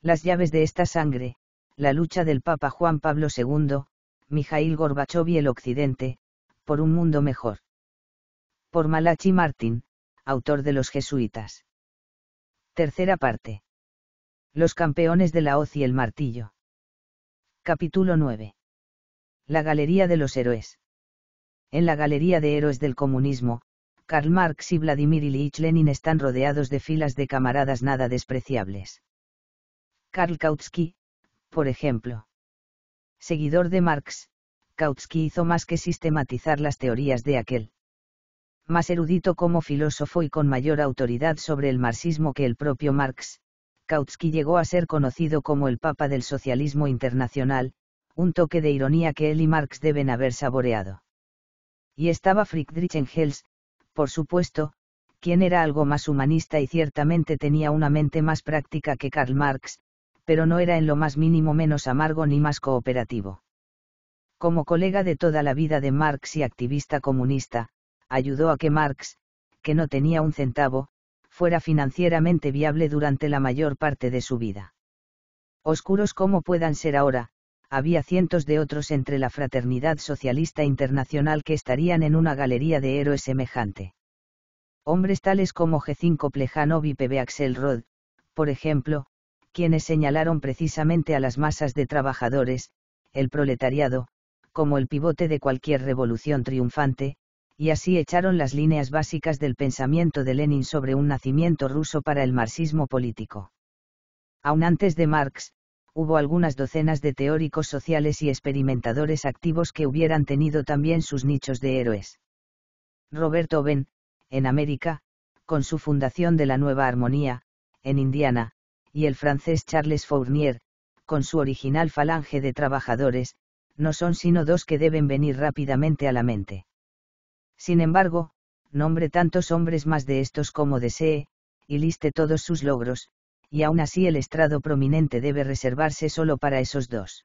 Las llaves de esta sangre, la lucha del Papa Juan Pablo II, Mijail Gorbachov y el Occidente, por un mundo mejor. Por Malachi Martín, autor de Los Jesuitas. Tercera parte. Los campeones de la hoz y el martillo. Capítulo 9. La Galería de los Héroes. En la Galería de Héroes del Comunismo, Karl Marx y Vladimir Ilyich Lenin están rodeados de filas de camaradas nada despreciables. Karl Kautsky, por ejemplo. Seguidor de Marx, Kautsky hizo más que sistematizar las teorías de aquel. Más erudito como filósofo y con mayor autoridad sobre el marxismo que el propio Marx, Kautsky llegó a ser conocido como el Papa del Socialismo Internacional, un toque de ironía que él y Marx deben haber saboreado. Y estaba Friedrich Engels, por supuesto, quien era algo más humanista y ciertamente tenía una mente más práctica que Karl Marx, pero no era en lo más mínimo menos amargo ni más cooperativo. Como colega de toda la vida de Marx y activista comunista, ayudó a que Marx, que no tenía un centavo, fuera financieramente viable durante la mayor parte de su vida. Oscuros como puedan ser ahora, había cientos de otros entre la fraternidad socialista internacional que estarían en una galería de héroes semejante. Hombres tales como G5 Plejanovi P.B. Axelrod, por ejemplo, quienes señalaron precisamente a las masas de trabajadores, el proletariado, como el pivote de cualquier revolución triunfante, y así echaron las líneas básicas del pensamiento de Lenin sobre un nacimiento ruso para el marxismo político. Aún antes de Marx, hubo algunas docenas de teóricos sociales y experimentadores activos que hubieran tenido también sus nichos de héroes. Roberto Ben, en América, con su fundación de la Nueva Armonía, en Indiana, y el francés Charles Fournier, con su original falange de trabajadores, no son sino dos que deben venir rápidamente a la mente. Sin embargo, nombre tantos hombres más de estos como desee, y liste todos sus logros, y aún así el estrado prominente debe reservarse solo para esos dos.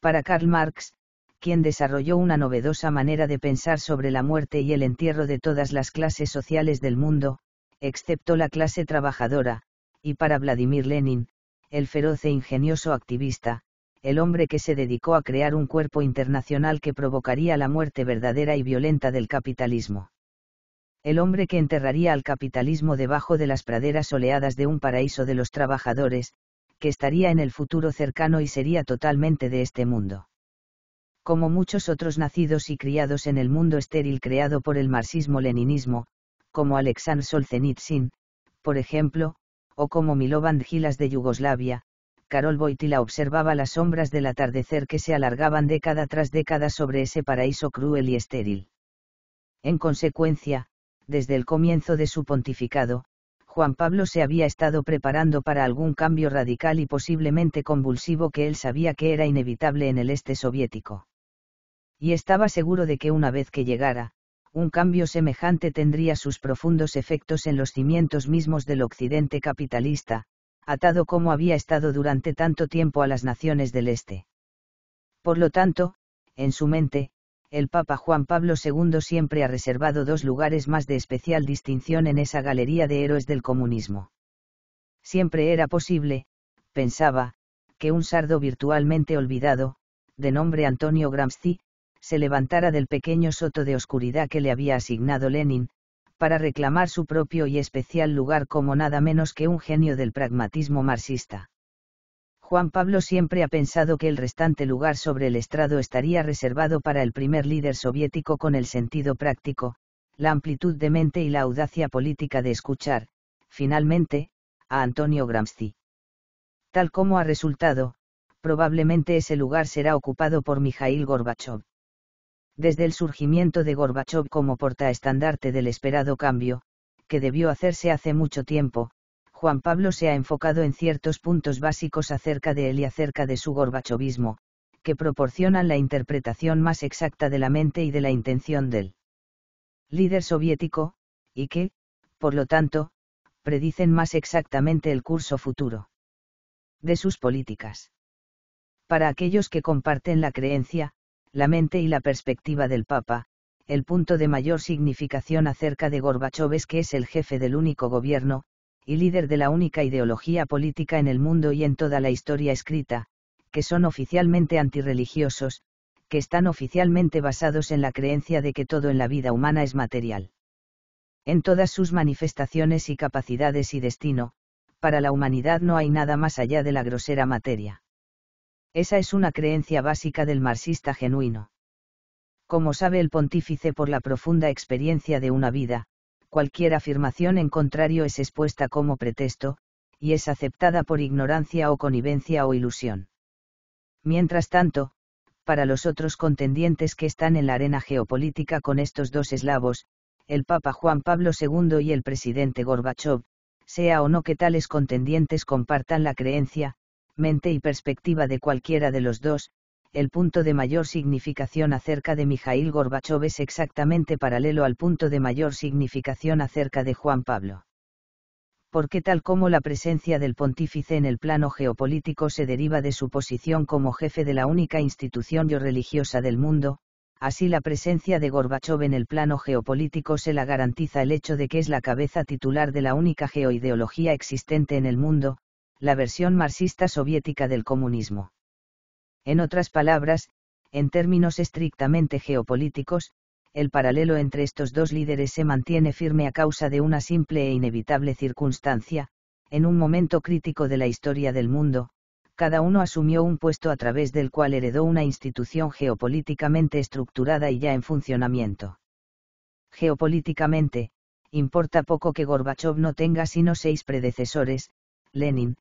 Para Karl Marx, quien desarrolló una novedosa manera de pensar sobre la muerte y el entierro de todas las clases sociales del mundo, excepto la clase trabajadora, y para Vladimir Lenin, el feroz e ingenioso activista, el hombre que se dedicó a crear un cuerpo internacional que provocaría la muerte verdadera y violenta del capitalismo. El hombre que enterraría al capitalismo debajo de las praderas oleadas de un paraíso de los trabajadores, que estaría en el futuro cercano y sería totalmente de este mundo. Como muchos otros nacidos y criados en el mundo estéril creado por el marxismo-leninismo, como Alexander Solzhenitsyn, por ejemplo, o como Milovan Gilas de Yugoslavia, Karol Boitila observaba las sombras del atardecer que se alargaban década tras década sobre ese paraíso cruel y estéril. En consecuencia, desde el comienzo de su pontificado, Juan Pablo se había estado preparando para algún cambio radical y posiblemente convulsivo que él sabía que era inevitable en el este soviético. Y estaba seguro de que una vez que llegara, un cambio semejante tendría sus profundos efectos en los cimientos mismos del occidente capitalista, atado como había estado durante tanto tiempo a las naciones del Este. Por lo tanto, en su mente, el Papa Juan Pablo II siempre ha reservado dos lugares más de especial distinción en esa galería de héroes del comunismo. Siempre era posible, pensaba, que un sardo virtualmente olvidado, de nombre Antonio Gramsci, se levantara del pequeño soto de oscuridad que le había asignado Lenin, para reclamar su propio y especial lugar como nada menos que un genio del pragmatismo marxista. Juan Pablo siempre ha pensado que el restante lugar sobre el estrado estaría reservado para el primer líder soviético con el sentido práctico, la amplitud de mente y la audacia política de escuchar, finalmente, a Antonio Gramsci. Tal como ha resultado, probablemente ese lugar será ocupado por Mijail Gorbachev. Desde el surgimiento de Gorbachev como portaestandarte del esperado cambio, que debió hacerse hace mucho tiempo, Juan Pablo se ha enfocado en ciertos puntos básicos acerca de él y acerca de su gorbachovismo, que proporcionan la interpretación más exacta de la mente y de la intención del líder soviético, y que, por lo tanto, predicen más exactamente el curso futuro de sus políticas. Para aquellos que comparten la creencia, la mente y la perspectiva del Papa, el punto de mayor significación acerca de Gorbachov es que es el jefe del único gobierno, y líder de la única ideología política en el mundo y en toda la historia escrita, que son oficialmente antirreligiosos, que están oficialmente basados en la creencia de que todo en la vida humana es material. En todas sus manifestaciones y capacidades y destino, para la humanidad no hay nada más allá de la grosera materia. Esa es una creencia básica del marxista genuino. Como sabe el pontífice por la profunda experiencia de una vida, cualquier afirmación en contrario es expuesta como pretexto, y es aceptada por ignorancia o connivencia o ilusión. Mientras tanto, para los otros contendientes que están en la arena geopolítica con estos dos eslavos, el Papa Juan Pablo II y el presidente Gorbachev, sea o no que tales contendientes compartan la creencia, mente y perspectiva de cualquiera de los dos, el punto de mayor significación acerca de Mijail Gorbachev es exactamente paralelo al punto de mayor significación acerca de Juan Pablo. Porque tal como la presencia del pontífice en el plano geopolítico se deriva de su posición como jefe de la única institución yo religiosa del mundo, así la presencia de Gorbachev en el plano geopolítico se la garantiza el hecho de que es la cabeza titular de la única geoideología existente en el mundo, la versión marxista soviética del comunismo. En otras palabras, en términos estrictamente geopolíticos, el paralelo entre estos dos líderes se mantiene firme a causa de una simple e inevitable circunstancia, en un momento crítico de la historia del mundo, cada uno asumió un puesto a través del cual heredó una institución geopolíticamente estructurada y ya en funcionamiento. Geopolíticamente, importa poco que Gorbachev no tenga sino seis predecesores, Lenin,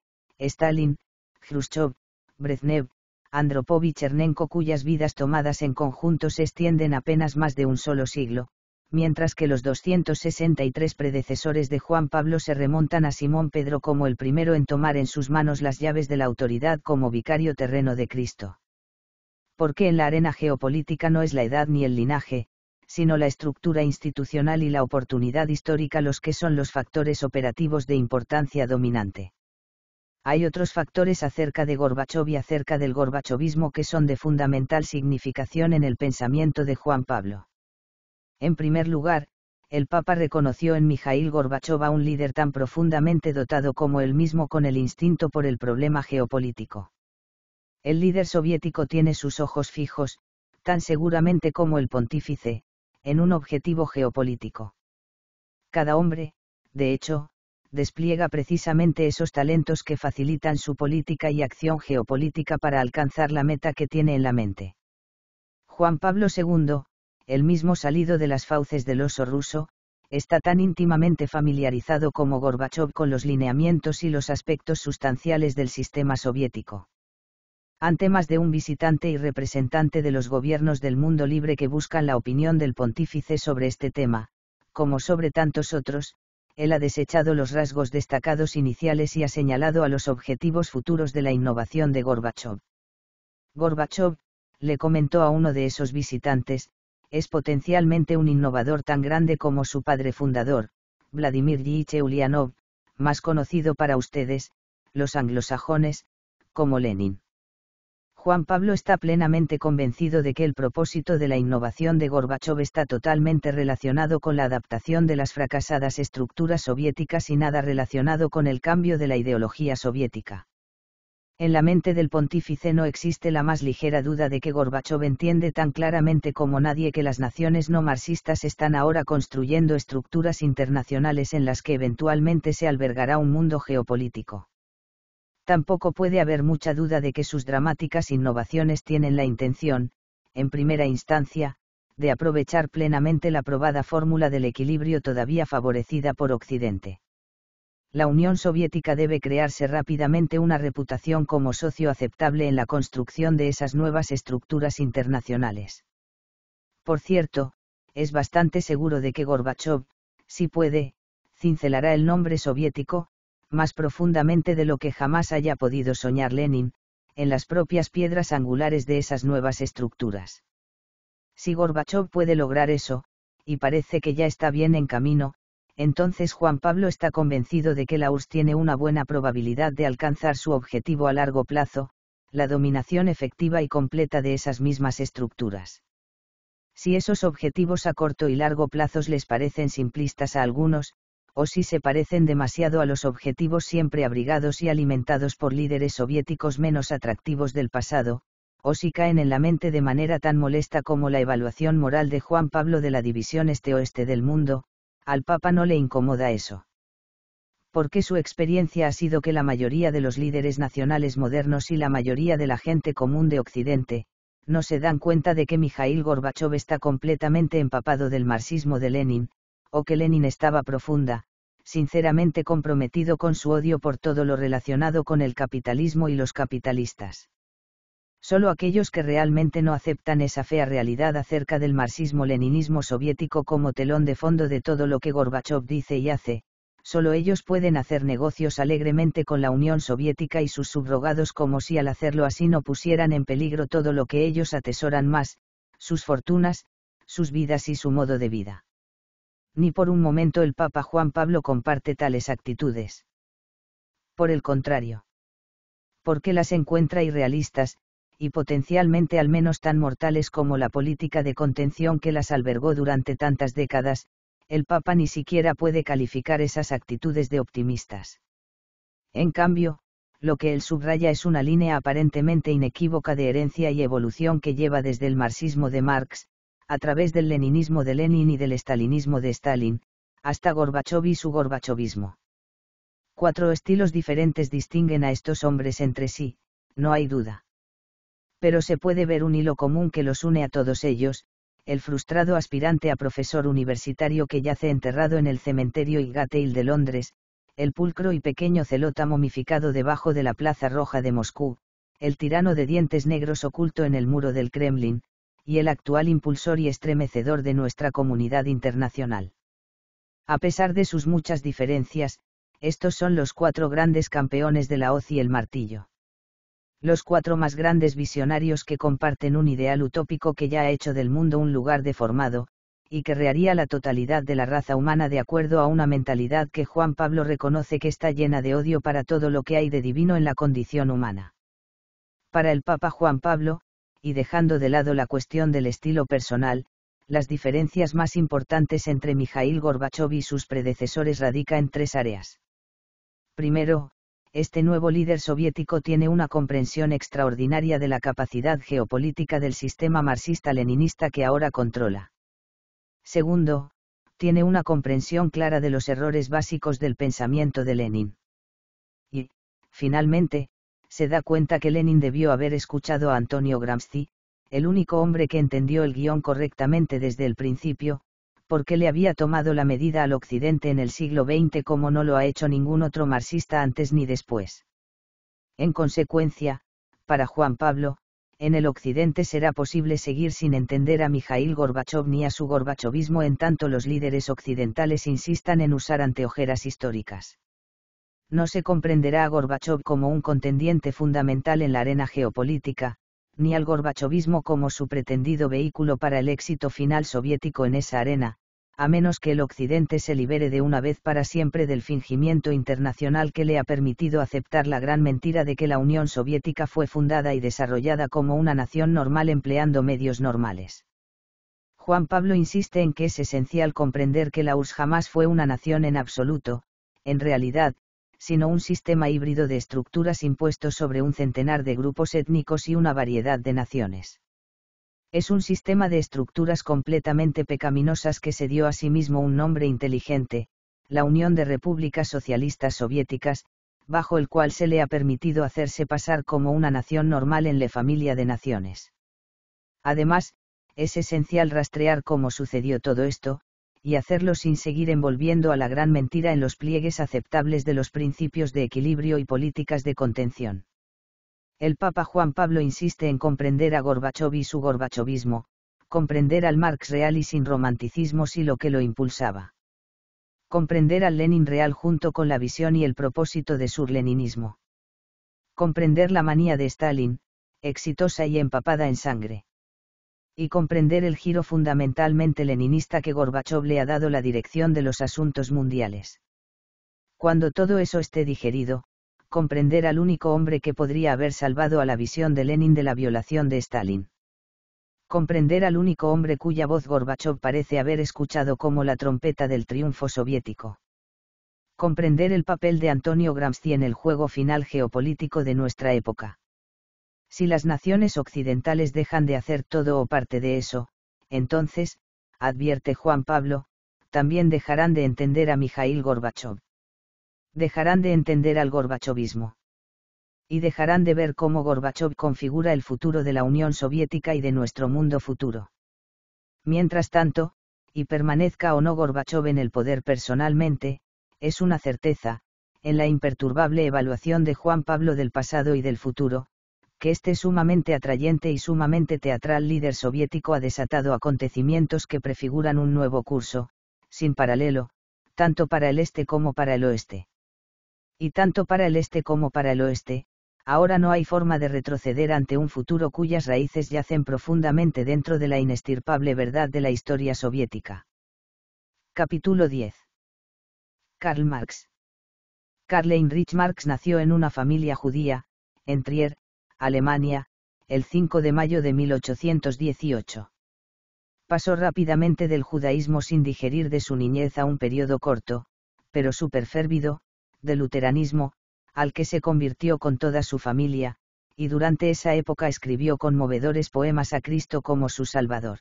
Stalin, Khrushchev, Brezhnev, Andropov y Chernenko cuyas vidas tomadas en conjunto se extienden apenas más de un solo siglo, mientras que los 263 predecesores de Juan Pablo se remontan a Simón Pedro como el primero en tomar en sus manos las llaves de la autoridad como vicario terreno de Cristo. Porque en la arena geopolítica no es la edad ni el linaje, sino la estructura institucional y la oportunidad histórica los que son los factores operativos de importancia dominante hay otros factores acerca de Gorbachov y acerca del gorbachovismo que son de fundamental significación en el pensamiento de Juan Pablo. En primer lugar, el Papa reconoció en Mijail Gorbachov a un líder tan profundamente dotado como él mismo con el instinto por el problema geopolítico. El líder soviético tiene sus ojos fijos, tan seguramente como el pontífice, en un objetivo geopolítico. Cada hombre, de hecho, despliega precisamente esos talentos que facilitan su política y acción geopolítica para alcanzar la meta que tiene en la mente. Juan Pablo II, el mismo salido de las fauces del oso ruso, está tan íntimamente familiarizado como Gorbachev con los lineamientos y los aspectos sustanciales del sistema soviético. Ante más de un visitante y representante de los gobiernos del mundo libre que buscan la opinión del pontífice sobre este tema, como sobre tantos otros, él ha desechado los rasgos destacados iniciales y ha señalado a los objetivos futuros de la innovación de Gorbachev. Gorbachev, le comentó a uno de esos visitantes, es potencialmente un innovador tan grande como su padre fundador, Vladimir Yiche Ulyanov, más conocido para ustedes, los anglosajones, como Lenin. Juan Pablo está plenamente convencido de que el propósito de la innovación de Gorbachev está totalmente relacionado con la adaptación de las fracasadas estructuras soviéticas y nada relacionado con el cambio de la ideología soviética. En la mente del pontífice no existe la más ligera duda de que Gorbachev entiende tan claramente como nadie que las naciones no marxistas están ahora construyendo estructuras internacionales en las que eventualmente se albergará un mundo geopolítico tampoco puede haber mucha duda de que sus dramáticas innovaciones tienen la intención, en primera instancia, de aprovechar plenamente la probada fórmula del equilibrio todavía favorecida por Occidente. La Unión Soviética debe crearse rápidamente una reputación como socio aceptable en la construcción de esas nuevas estructuras internacionales. Por cierto, es bastante seguro de que Gorbachev, si puede, cincelará el nombre soviético, más profundamente de lo que jamás haya podido soñar Lenin, en las propias piedras angulares de esas nuevas estructuras. Si Gorbachev puede lograr eso, y parece que ya está bien en camino, entonces Juan Pablo está convencido de que la URSS tiene una buena probabilidad de alcanzar su objetivo a largo plazo, la dominación efectiva y completa de esas mismas estructuras. Si esos objetivos a corto y largo plazos les parecen simplistas a algunos, o si se parecen demasiado a los objetivos siempre abrigados y alimentados por líderes soviéticos menos atractivos del pasado, o si caen en la mente de manera tan molesta como la evaluación moral de Juan Pablo de la división este-oeste del mundo, al Papa no le incomoda eso. Porque su experiencia ha sido que la mayoría de los líderes nacionales modernos y la mayoría de la gente común de Occidente, no se dan cuenta de que Mijail Gorbachev está completamente empapado del marxismo de Lenin, o que Lenin estaba profunda, sinceramente comprometido con su odio por todo lo relacionado con el capitalismo y los capitalistas. Solo aquellos que realmente no aceptan esa fea realidad acerca del marxismo-leninismo soviético como telón de fondo de todo lo que Gorbachev dice y hace, solo ellos pueden hacer negocios alegremente con la Unión Soviética y sus subrogados como si al hacerlo así no pusieran en peligro todo lo que ellos atesoran más, sus fortunas, sus vidas y su modo de vida ni por un momento el Papa Juan Pablo comparte tales actitudes. Por el contrario. Porque las encuentra irrealistas, y potencialmente al menos tan mortales como la política de contención que las albergó durante tantas décadas, el Papa ni siquiera puede calificar esas actitudes de optimistas. En cambio, lo que él subraya es una línea aparentemente inequívoca de herencia y evolución que lleva desde el marxismo de Marx, a través del leninismo de Lenin y del estalinismo de Stalin, hasta Gorbachov y su gorbachovismo. Cuatro estilos diferentes distinguen a estos hombres entre sí, no hay duda. Pero se puede ver un hilo común que los une a todos ellos, el frustrado aspirante a profesor universitario que yace enterrado en el cementerio Ilgateil de Londres, el pulcro y pequeño celota momificado debajo de la Plaza Roja de Moscú, el tirano de dientes negros oculto en el muro del Kremlin, y el actual impulsor y estremecedor de nuestra comunidad internacional. A pesar de sus muchas diferencias, estos son los cuatro grandes campeones de la hoz y el martillo. Los cuatro más grandes visionarios que comparten un ideal utópico que ya ha hecho del mundo un lugar deformado, y que rearía la totalidad de la raza humana de acuerdo a una mentalidad que Juan Pablo reconoce que está llena de odio para todo lo que hay de divino en la condición humana. Para el Papa Juan Pablo, y dejando de lado la cuestión del estilo personal, las diferencias más importantes entre Mijail Gorbachev y sus predecesores radica en tres áreas. Primero, este nuevo líder soviético tiene una comprensión extraordinaria de la capacidad geopolítica del sistema marxista-leninista que ahora controla. Segundo, tiene una comprensión clara de los errores básicos del pensamiento de Lenin. Y, finalmente, se da cuenta que Lenin debió haber escuchado a Antonio Gramsci, el único hombre que entendió el guión correctamente desde el principio, porque le había tomado la medida al Occidente en el siglo XX como no lo ha hecho ningún otro marxista antes ni después. En consecuencia, para Juan Pablo, en el Occidente será posible seguir sin entender a Mijail Gorbachev ni a su gorbachovismo en tanto los líderes occidentales insistan en usar anteojeras históricas no se comprenderá a Gorbachev como un contendiente fundamental en la arena geopolítica, ni al gorbachovismo como su pretendido vehículo para el éxito final soviético en esa arena, a menos que el Occidente se libere de una vez para siempre del fingimiento internacional que le ha permitido aceptar la gran mentira de que la Unión Soviética fue fundada y desarrollada como una nación normal empleando medios normales. Juan Pablo insiste en que es esencial comprender que la URSS jamás fue una nación en absoluto, en realidad, sino un sistema híbrido de estructuras impuestos sobre un centenar de grupos étnicos y una variedad de naciones. Es un sistema de estructuras completamente pecaminosas que se dio a sí mismo un nombre inteligente, la Unión de Repúblicas Socialistas Soviéticas, bajo el cual se le ha permitido hacerse pasar como una nación normal en la familia de naciones. Además, es esencial rastrear cómo sucedió todo esto, y hacerlo sin seguir envolviendo a la gran mentira en los pliegues aceptables de los principios de equilibrio y políticas de contención. El Papa Juan Pablo insiste en comprender a Gorbachov y su gorbachovismo, comprender al Marx real y sin romanticismo y lo que lo impulsaba. Comprender al Lenin real junto con la visión y el propósito de su leninismo. Comprender la manía de Stalin, exitosa y empapada en sangre y comprender el giro fundamentalmente leninista que Gorbachev le ha dado la dirección de los asuntos mundiales. Cuando todo eso esté digerido, comprender al único hombre que podría haber salvado a la visión de Lenin de la violación de Stalin. Comprender al único hombre cuya voz Gorbachev parece haber escuchado como la trompeta del triunfo soviético. Comprender el papel de Antonio Gramsci en el juego final geopolítico de nuestra época si las naciones occidentales dejan de hacer todo o parte de eso, entonces, advierte Juan Pablo, también dejarán de entender a Mijail Gorbachev. Dejarán de entender al gorbachovismo. Y dejarán de ver cómo Gorbachev configura el futuro de la Unión Soviética y de nuestro mundo futuro. Mientras tanto, y permanezca o no Gorbachev en el poder personalmente, es una certeza, en la imperturbable evaluación de Juan Pablo del pasado y del futuro, que este sumamente atrayente y sumamente teatral líder soviético ha desatado acontecimientos que prefiguran un nuevo curso, sin paralelo, tanto para el este como para el oeste. Y tanto para el este como para el oeste, ahora no hay forma de retroceder ante un futuro cuyas raíces yacen profundamente dentro de la inestirpable verdad de la historia soviética. Capítulo 10. Karl Marx. Karl Heinrich Marx nació en una familia judía, en Trier, Alemania, el 5 de mayo de 1818. Pasó rápidamente del judaísmo sin digerir de su niñez a un periodo corto, pero superférvido, de luteranismo, al que se convirtió con toda su familia, y durante esa época escribió conmovedores poemas a Cristo como su Salvador.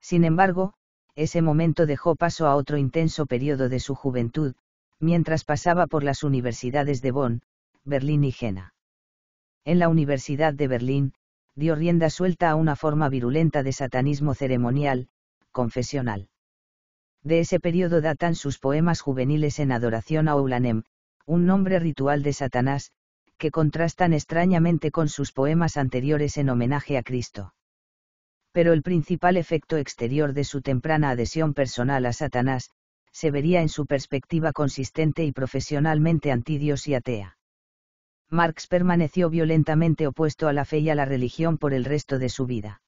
Sin embargo, ese momento dejó paso a otro intenso periodo de su juventud, mientras pasaba por las universidades de Bonn, Berlín y Jena en la Universidad de Berlín, dio rienda suelta a una forma virulenta de satanismo ceremonial, confesional. De ese periodo datan sus poemas juveniles en adoración a Ulanem, un nombre ritual de Satanás, que contrastan extrañamente con sus poemas anteriores en homenaje a Cristo. Pero el principal efecto exterior de su temprana adhesión personal a Satanás, se vería en su perspectiva consistente y profesionalmente antidios y atea. Marx permaneció violentamente opuesto a la fe y a la religión por el resto de su vida.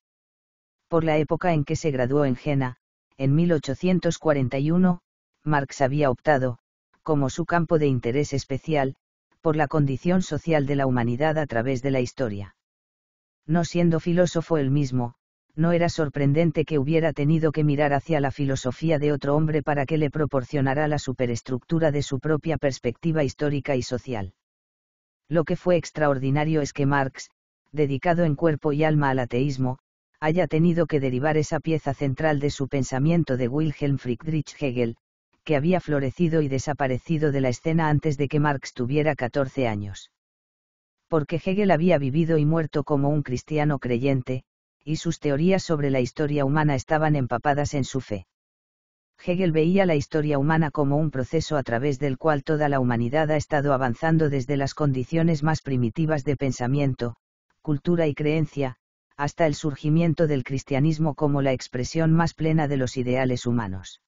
Por la época en que se graduó en Jena, en 1841, Marx había optado, como su campo de interés especial, por la condición social de la humanidad a través de la historia. No siendo filósofo él mismo, no era sorprendente que hubiera tenido que mirar hacia la filosofía de otro hombre para que le proporcionara la superestructura de su propia perspectiva histórica y social. Lo que fue extraordinario es que Marx, dedicado en cuerpo y alma al ateísmo, haya tenido que derivar esa pieza central de su pensamiento de Wilhelm Friedrich Hegel, que había florecido y desaparecido de la escena antes de que Marx tuviera 14 años. Porque Hegel había vivido y muerto como un cristiano creyente, y sus teorías sobre la historia humana estaban empapadas en su fe. Hegel veía la historia humana como un proceso a través del cual toda la humanidad ha estado avanzando desde las condiciones más primitivas de pensamiento, cultura y creencia, hasta el surgimiento del cristianismo como la expresión más plena de los ideales humanos.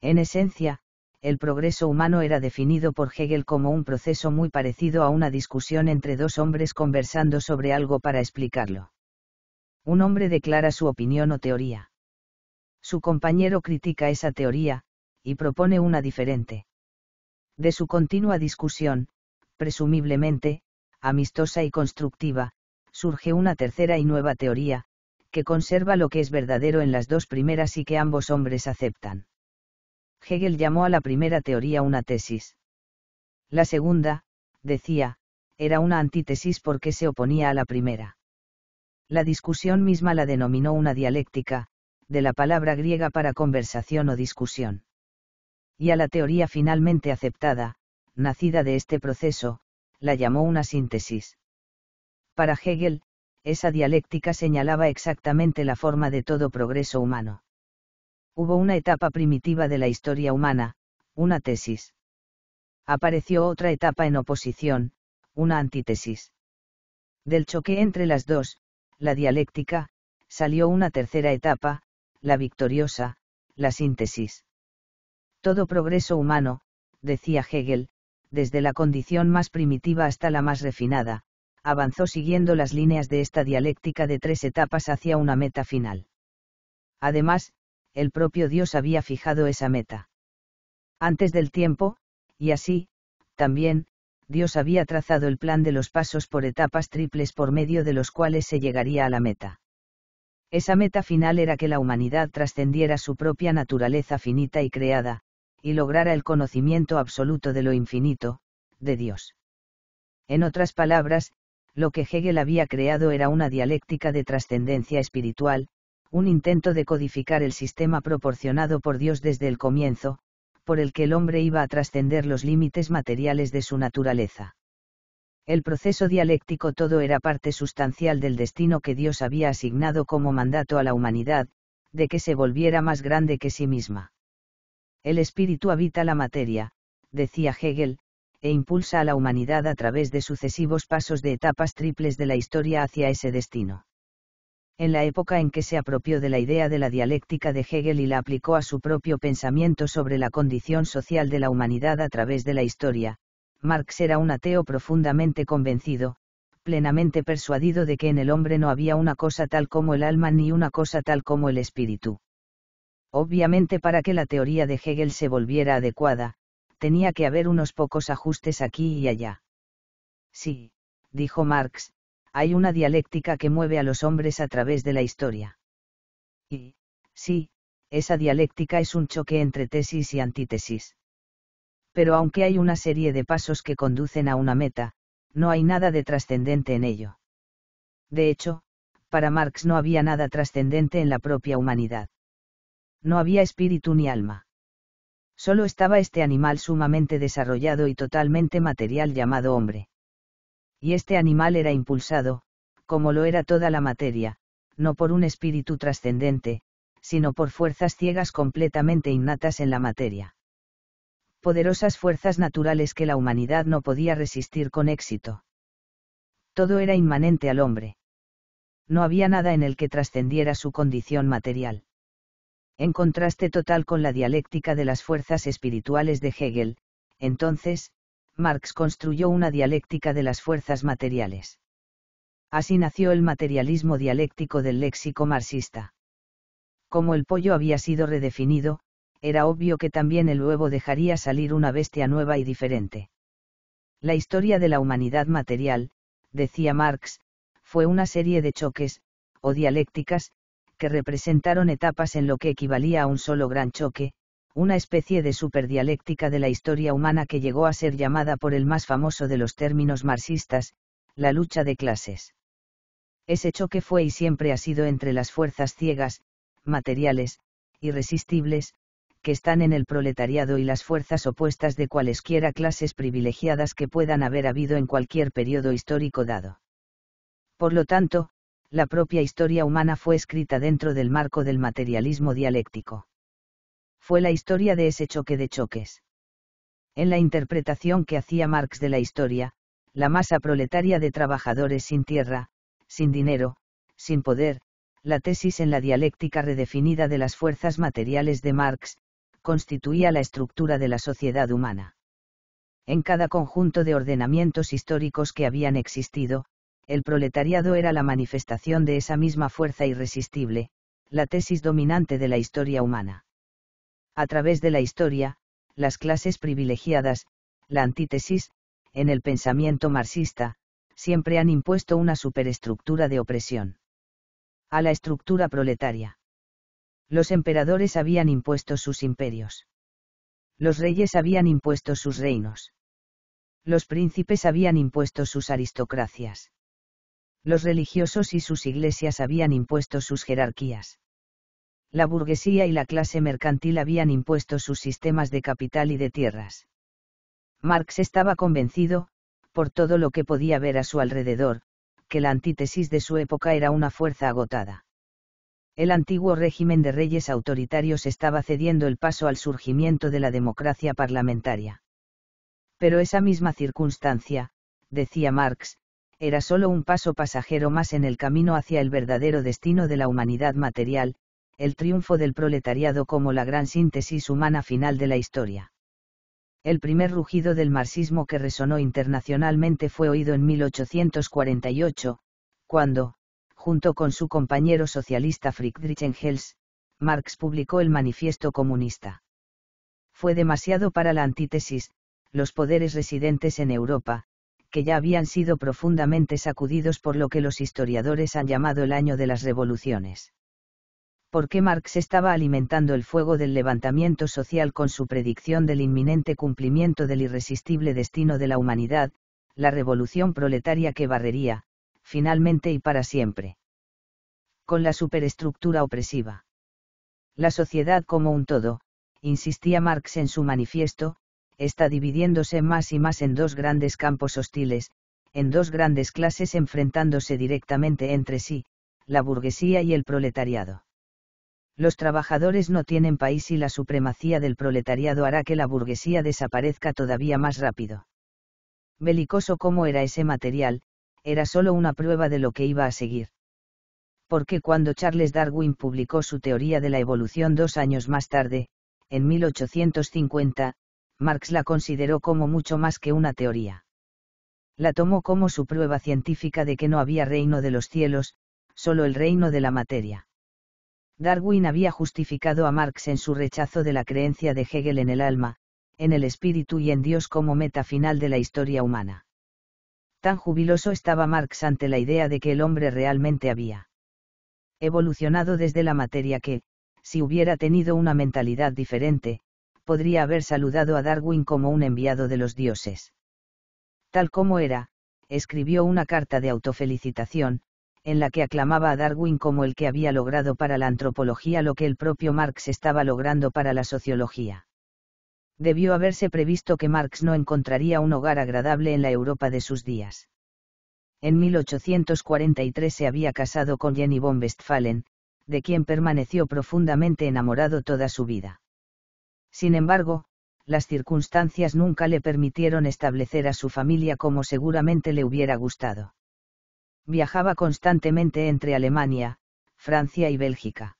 En esencia, el progreso humano era definido por Hegel como un proceso muy parecido a una discusión entre dos hombres conversando sobre algo para explicarlo. Un hombre declara su opinión o teoría. Su compañero critica esa teoría, y propone una diferente. De su continua discusión, presumiblemente, amistosa y constructiva, surge una tercera y nueva teoría, que conserva lo que es verdadero en las dos primeras y que ambos hombres aceptan. Hegel llamó a la primera teoría una tesis. La segunda, decía, era una antítesis porque se oponía a la primera. La discusión misma la denominó una dialéctica, de la palabra griega para conversación o discusión. Y a la teoría finalmente aceptada, nacida de este proceso, la llamó una síntesis. Para Hegel, esa dialéctica señalaba exactamente la forma de todo progreso humano. Hubo una etapa primitiva de la historia humana, una tesis. Apareció otra etapa en oposición, una antítesis. Del choque entre las dos, la dialéctica, salió una tercera etapa, la victoriosa, la síntesis. Todo progreso humano, decía Hegel, desde la condición más primitiva hasta la más refinada, avanzó siguiendo las líneas de esta dialéctica de tres etapas hacia una meta final. Además, el propio Dios había fijado esa meta. Antes del tiempo, y así, también, Dios había trazado el plan de los pasos por etapas triples por medio de los cuales se llegaría a la meta. Esa meta final era que la humanidad trascendiera su propia naturaleza finita y creada, y lograra el conocimiento absoluto de lo infinito, de Dios. En otras palabras, lo que Hegel había creado era una dialéctica de trascendencia espiritual, un intento de codificar el sistema proporcionado por Dios desde el comienzo, por el que el hombre iba a trascender los límites materiales de su naturaleza el proceso dialéctico todo era parte sustancial del destino que Dios había asignado como mandato a la humanidad, de que se volviera más grande que sí misma. El espíritu habita la materia, decía Hegel, e impulsa a la humanidad a través de sucesivos pasos de etapas triples de la historia hacia ese destino. En la época en que se apropió de la idea de la dialéctica de Hegel y la aplicó a su propio pensamiento sobre la condición social de la humanidad a través de la historia, Marx era un ateo profundamente convencido, plenamente persuadido de que en el hombre no había una cosa tal como el alma ni una cosa tal como el espíritu. Obviamente para que la teoría de Hegel se volviera adecuada, tenía que haber unos pocos ajustes aquí y allá. Sí, dijo Marx, hay una dialéctica que mueve a los hombres a través de la historia. Y, sí, esa dialéctica es un choque entre tesis y antítesis pero aunque hay una serie de pasos que conducen a una meta, no hay nada de trascendente en ello. De hecho, para Marx no había nada trascendente en la propia humanidad. No había espíritu ni alma. Solo estaba este animal sumamente desarrollado y totalmente material llamado hombre. Y este animal era impulsado, como lo era toda la materia, no por un espíritu trascendente, sino por fuerzas ciegas completamente innatas en la materia poderosas fuerzas naturales que la humanidad no podía resistir con éxito. Todo era inmanente al hombre. No había nada en el que trascendiera su condición material. En contraste total con la dialéctica de las fuerzas espirituales de Hegel, entonces, Marx construyó una dialéctica de las fuerzas materiales. Así nació el materialismo dialéctico del léxico marxista. Como el pollo había sido redefinido, era obvio que también el huevo dejaría salir una bestia nueva y diferente. La historia de la humanidad material, decía Marx, fue una serie de choques, o dialécticas, que representaron etapas en lo que equivalía a un solo gran choque, una especie de superdialéctica de la historia humana que llegó a ser llamada por el más famoso de los términos marxistas, la lucha de clases. Ese choque fue y siempre ha sido entre las fuerzas ciegas, materiales, irresistibles, que están en el proletariado y las fuerzas opuestas de cualesquiera clases privilegiadas que puedan haber habido en cualquier periodo histórico dado. Por lo tanto, la propia historia humana fue escrita dentro del marco del materialismo dialéctico. Fue la historia de ese choque de choques. En la interpretación que hacía Marx de la historia, la masa proletaria de trabajadores sin tierra, sin dinero, sin poder, la tesis en la dialéctica redefinida de las fuerzas materiales de Marx, constituía la estructura de la sociedad humana. En cada conjunto de ordenamientos históricos que habían existido, el proletariado era la manifestación de esa misma fuerza irresistible, la tesis dominante de la historia humana. A través de la historia, las clases privilegiadas, la antítesis, en el pensamiento marxista, siempre han impuesto una superestructura de opresión. A la estructura proletaria los emperadores habían impuesto sus imperios. Los reyes habían impuesto sus reinos. Los príncipes habían impuesto sus aristocracias. Los religiosos y sus iglesias habían impuesto sus jerarquías. La burguesía y la clase mercantil habían impuesto sus sistemas de capital y de tierras. Marx estaba convencido, por todo lo que podía ver a su alrededor, que la antítesis de su época era una fuerza agotada el antiguo régimen de reyes autoritarios estaba cediendo el paso al surgimiento de la democracia parlamentaria. Pero esa misma circunstancia, decía Marx, era solo un paso pasajero más en el camino hacia el verdadero destino de la humanidad material, el triunfo del proletariado como la gran síntesis humana final de la historia. El primer rugido del marxismo que resonó internacionalmente fue oído en 1848, cuando, junto con su compañero socialista Friedrich Engels, Marx publicó el Manifiesto Comunista. Fue demasiado para la antítesis, los poderes residentes en Europa, que ya habían sido profundamente sacudidos por lo que los historiadores han llamado el año de las revoluciones. ¿Por qué Marx estaba alimentando el fuego del levantamiento social con su predicción del inminente cumplimiento del irresistible destino de la humanidad, la revolución proletaria que barrería, finalmente y para siempre. Con la superestructura opresiva. La sociedad como un todo, insistía Marx en su manifiesto, está dividiéndose más y más en dos grandes campos hostiles, en dos grandes clases enfrentándose directamente entre sí, la burguesía y el proletariado. Los trabajadores no tienen país y la supremacía del proletariado hará que la burguesía desaparezca todavía más rápido. Belicoso como era ese material, era solo una prueba de lo que iba a seguir. Porque cuando Charles Darwin publicó su teoría de la evolución dos años más tarde, en 1850, Marx la consideró como mucho más que una teoría. La tomó como su prueba científica de que no había reino de los cielos, solo el reino de la materia. Darwin había justificado a Marx en su rechazo de la creencia de Hegel en el alma, en el espíritu y en Dios como meta final de la historia humana. Tan jubiloso estaba Marx ante la idea de que el hombre realmente había evolucionado desde la materia que, si hubiera tenido una mentalidad diferente, podría haber saludado a Darwin como un enviado de los dioses. Tal como era, escribió una carta de autofelicitación, en la que aclamaba a Darwin como el que había logrado para la antropología lo que el propio Marx estaba logrando para la sociología debió haberse previsto que Marx no encontraría un hogar agradable en la Europa de sus días. En 1843 se había casado con Jenny von Westphalen, de quien permaneció profundamente enamorado toda su vida. Sin embargo, las circunstancias nunca le permitieron establecer a su familia como seguramente le hubiera gustado. Viajaba constantemente entre Alemania, Francia y Bélgica.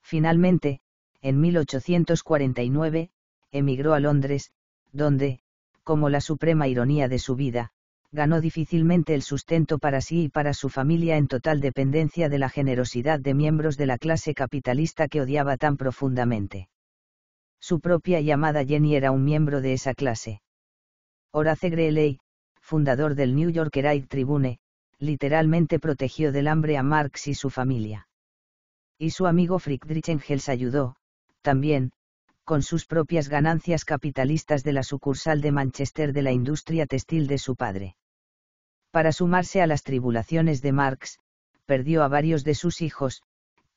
Finalmente, en 1849, emigró a Londres, donde, como la suprema ironía de su vida, ganó difícilmente el sustento para sí y para su familia en total dependencia de la generosidad de miembros de la clase capitalista que odiaba tan profundamente. Su propia llamada Jenny era un miembro de esa clase. Horace Greeley, fundador del New Yorker Herald Tribune, literalmente protegió del hambre a Marx y su familia. Y su amigo Friedrich Engels ayudó, también, con sus propias ganancias capitalistas de la sucursal de Manchester de la industria textil de su padre. Para sumarse a las tribulaciones de Marx, perdió a varios de sus hijos,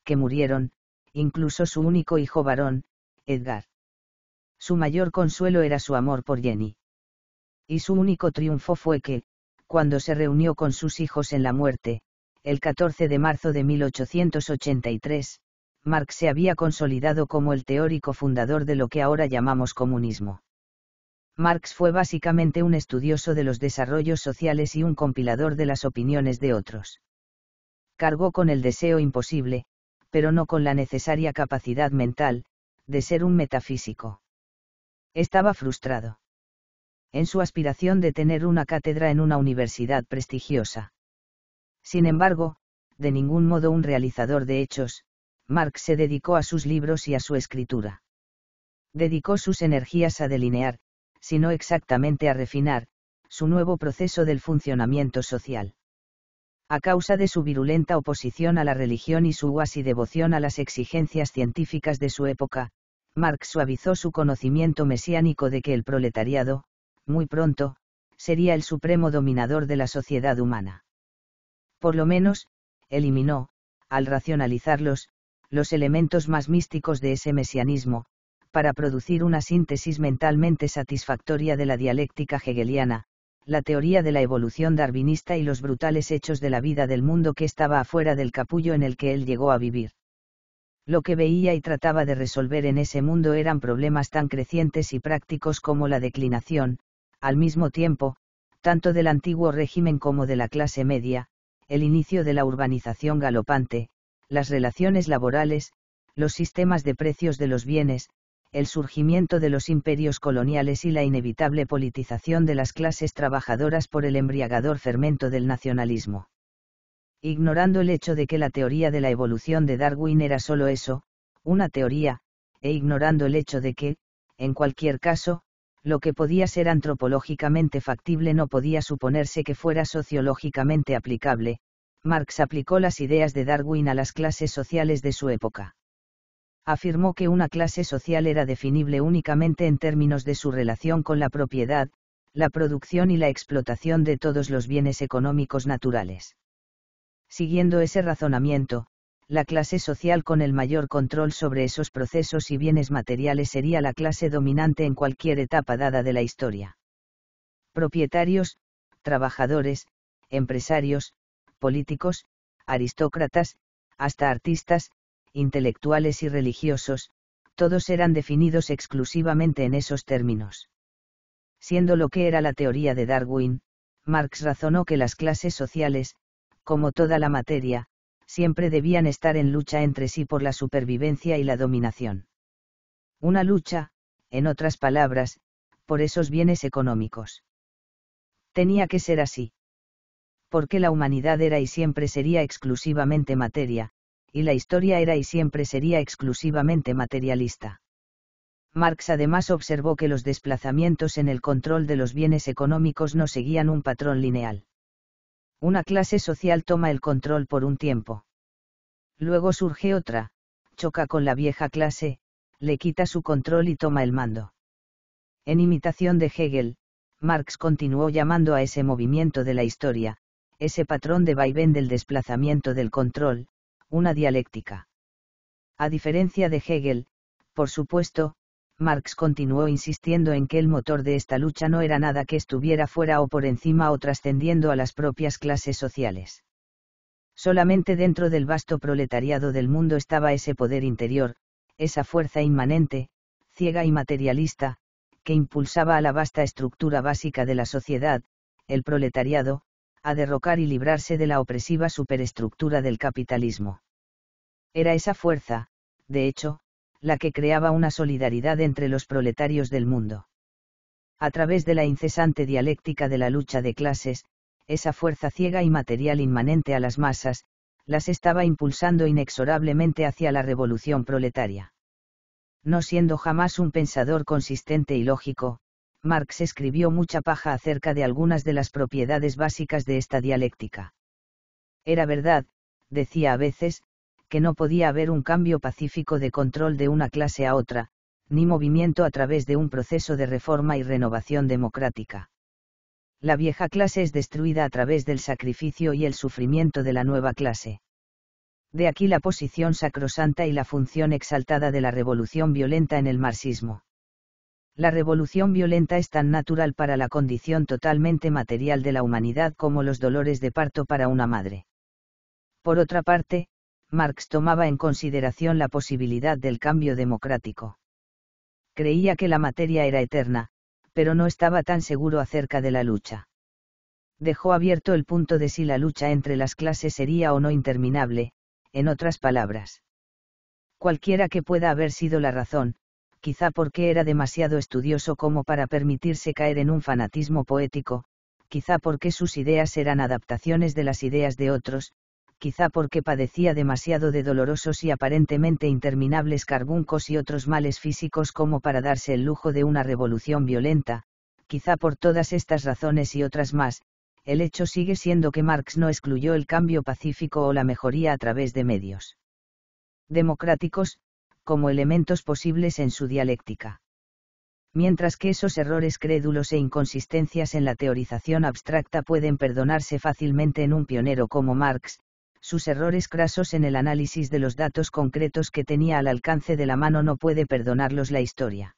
que murieron, incluso su único hijo varón, Edgar. Su mayor consuelo era su amor por Jenny. Y su único triunfo fue que, cuando se reunió con sus hijos en la muerte, el 14 de marzo de 1883, Marx se había consolidado como el teórico fundador de lo que ahora llamamos comunismo. Marx fue básicamente un estudioso de los desarrollos sociales y un compilador de las opiniones de otros. Cargó con el deseo imposible, pero no con la necesaria capacidad mental, de ser un metafísico. Estaba frustrado. En su aspiración de tener una cátedra en una universidad prestigiosa. Sin embargo, de ningún modo un realizador de hechos, Marx se dedicó a sus libros y a su escritura. Dedicó sus energías a delinear, si no exactamente a refinar, su nuevo proceso del funcionamiento social. A causa de su virulenta oposición a la religión y su cuasi devoción a las exigencias científicas de su época, Marx suavizó su conocimiento mesiánico de que el proletariado, muy pronto, sería el supremo dominador de la sociedad humana. Por lo menos, eliminó, al racionalizarlos, los elementos más místicos de ese mesianismo, para producir una síntesis mentalmente satisfactoria de la dialéctica hegeliana, la teoría de la evolución darwinista y los brutales hechos de la vida del mundo que estaba afuera del capullo en el que él llegó a vivir. Lo que veía y trataba de resolver en ese mundo eran problemas tan crecientes y prácticos como la declinación, al mismo tiempo, tanto del antiguo régimen como de la clase media, el inicio de la urbanización galopante, las relaciones laborales, los sistemas de precios de los bienes, el surgimiento de los imperios coloniales y la inevitable politización de las clases trabajadoras por el embriagador fermento del nacionalismo. Ignorando el hecho de que la teoría de la evolución de Darwin era solo eso, una teoría, e ignorando el hecho de que, en cualquier caso, lo que podía ser antropológicamente factible no podía suponerse que fuera sociológicamente aplicable, Marx aplicó las ideas de Darwin a las clases sociales de su época. Afirmó que una clase social era definible únicamente en términos de su relación con la propiedad, la producción y la explotación de todos los bienes económicos naturales. Siguiendo ese razonamiento, la clase social con el mayor control sobre esos procesos y bienes materiales sería la clase dominante en cualquier etapa dada de la historia. Propietarios, trabajadores, empresarios, políticos, aristócratas, hasta artistas, intelectuales y religiosos, todos eran definidos exclusivamente en esos términos. Siendo lo que era la teoría de Darwin, Marx razonó que las clases sociales, como toda la materia, siempre debían estar en lucha entre sí por la supervivencia y la dominación. Una lucha, en otras palabras, por esos bienes económicos. Tenía que ser así porque la humanidad era y siempre sería exclusivamente materia, y la historia era y siempre sería exclusivamente materialista. Marx además observó que los desplazamientos en el control de los bienes económicos no seguían un patrón lineal. Una clase social toma el control por un tiempo. Luego surge otra, choca con la vieja clase, le quita su control y toma el mando. En imitación de Hegel, Marx continuó llamando a ese movimiento de la historia, ese patrón de vaivén del desplazamiento del control, una dialéctica. A diferencia de Hegel, por supuesto, Marx continuó insistiendo en que el motor de esta lucha no era nada que estuviera fuera o por encima o trascendiendo a las propias clases sociales. Solamente dentro del vasto proletariado del mundo estaba ese poder interior, esa fuerza inmanente, ciega y materialista, que impulsaba a la vasta estructura básica de la sociedad, el proletariado, a derrocar y librarse de la opresiva superestructura del capitalismo. Era esa fuerza, de hecho, la que creaba una solidaridad entre los proletarios del mundo. A través de la incesante dialéctica de la lucha de clases, esa fuerza ciega y material inmanente a las masas, las estaba impulsando inexorablemente hacia la revolución proletaria. No siendo jamás un pensador consistente y lógico, Marx escribió mucha paja acerca de algunas de las propiedades básicas de esta dialéctica. Era verdad, decía a veces, que no podía haber un cambio pacífico de control de una clase a otra, ni movimiento a través de un proceso de reforma y renovación democrática. La vieja clase es destruida a través del sacrificio y el sufrimiento de la nueva clase. De aquí la posición sacrosanta y la función exaltada de la revolución violenta en el marxismo. La revolución violenta es tan natural para la condición totalmente material de la humanidad como los dolores de parto para una madre. Por otra parte, Marx tomaba en consideración la posibilidad del cambio democrático. Creía que la materia era eterna, pero no estaba tan seguro acerca de la lucha. Dejó abierto el punto de si la lucha entre las clases sería o no interminable, en otras palabras. Cualquiera que pueda haber sido la razón, quizá porque era demasiado estudioso como para permitirse caer en un fanatismo poético, quizá porque sus ideas eran adaptaciones de las ideas de otros, quizá porque padecía demasiado de dolorosos y aparentemente interminables carbuncos y otros males físicos como para darse el lujo de una revolución violenta, quizá por todas estas razones y otras más, el hecho sigue siendo que Marx no excluyó el cambio pacífico o la mejoría a través de medios democráticos, como elementos posibles en su dialéctica. Mientras que esos errores crédulos e inconsistencias en la teorización abstracta pueden perdonarse fácilmente en un pionero como Marx, sus errores crasos en el análisis de los datos concretos que tenía al alcance de la mano no puede perdonarlos la historia.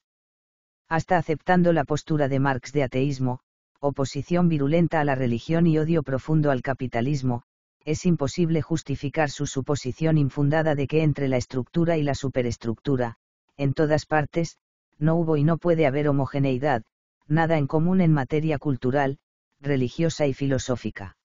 Hasta aceptando la postura de Marx de ateísmo, oposición virulenta a la religión y odio profundo al capitalismo, es imposible justificar su suposición infundada de que entre la estructura y la superestructura, en todas partes, no hubo y no puede haber homogeneidad, nada en común en materia cultural, religiosa y filosófica.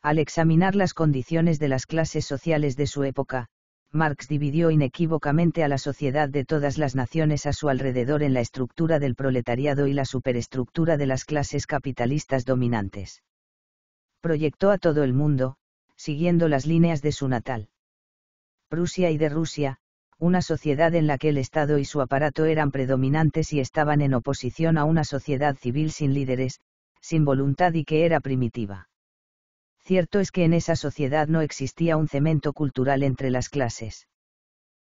Al examinar las condiciones de las clases sociales de su época, Marx dividió inequívocamente a la sociedad de todas las naciones a su alrededor en la estructura del proletariado y la superestructura de las clases capitalistas dominantes. Proyectó a todo el mundo, siguiendo las líneas de su natal. Prusia y de Rusia, una sociedad en la que el Estado y su aparato eran predominantes y estaban en oposición a una sociedad civil sin líderes, sin voluntad y que era primitiva. Cierto es que en esa sociedad no existía un cemento cultural entre las clases.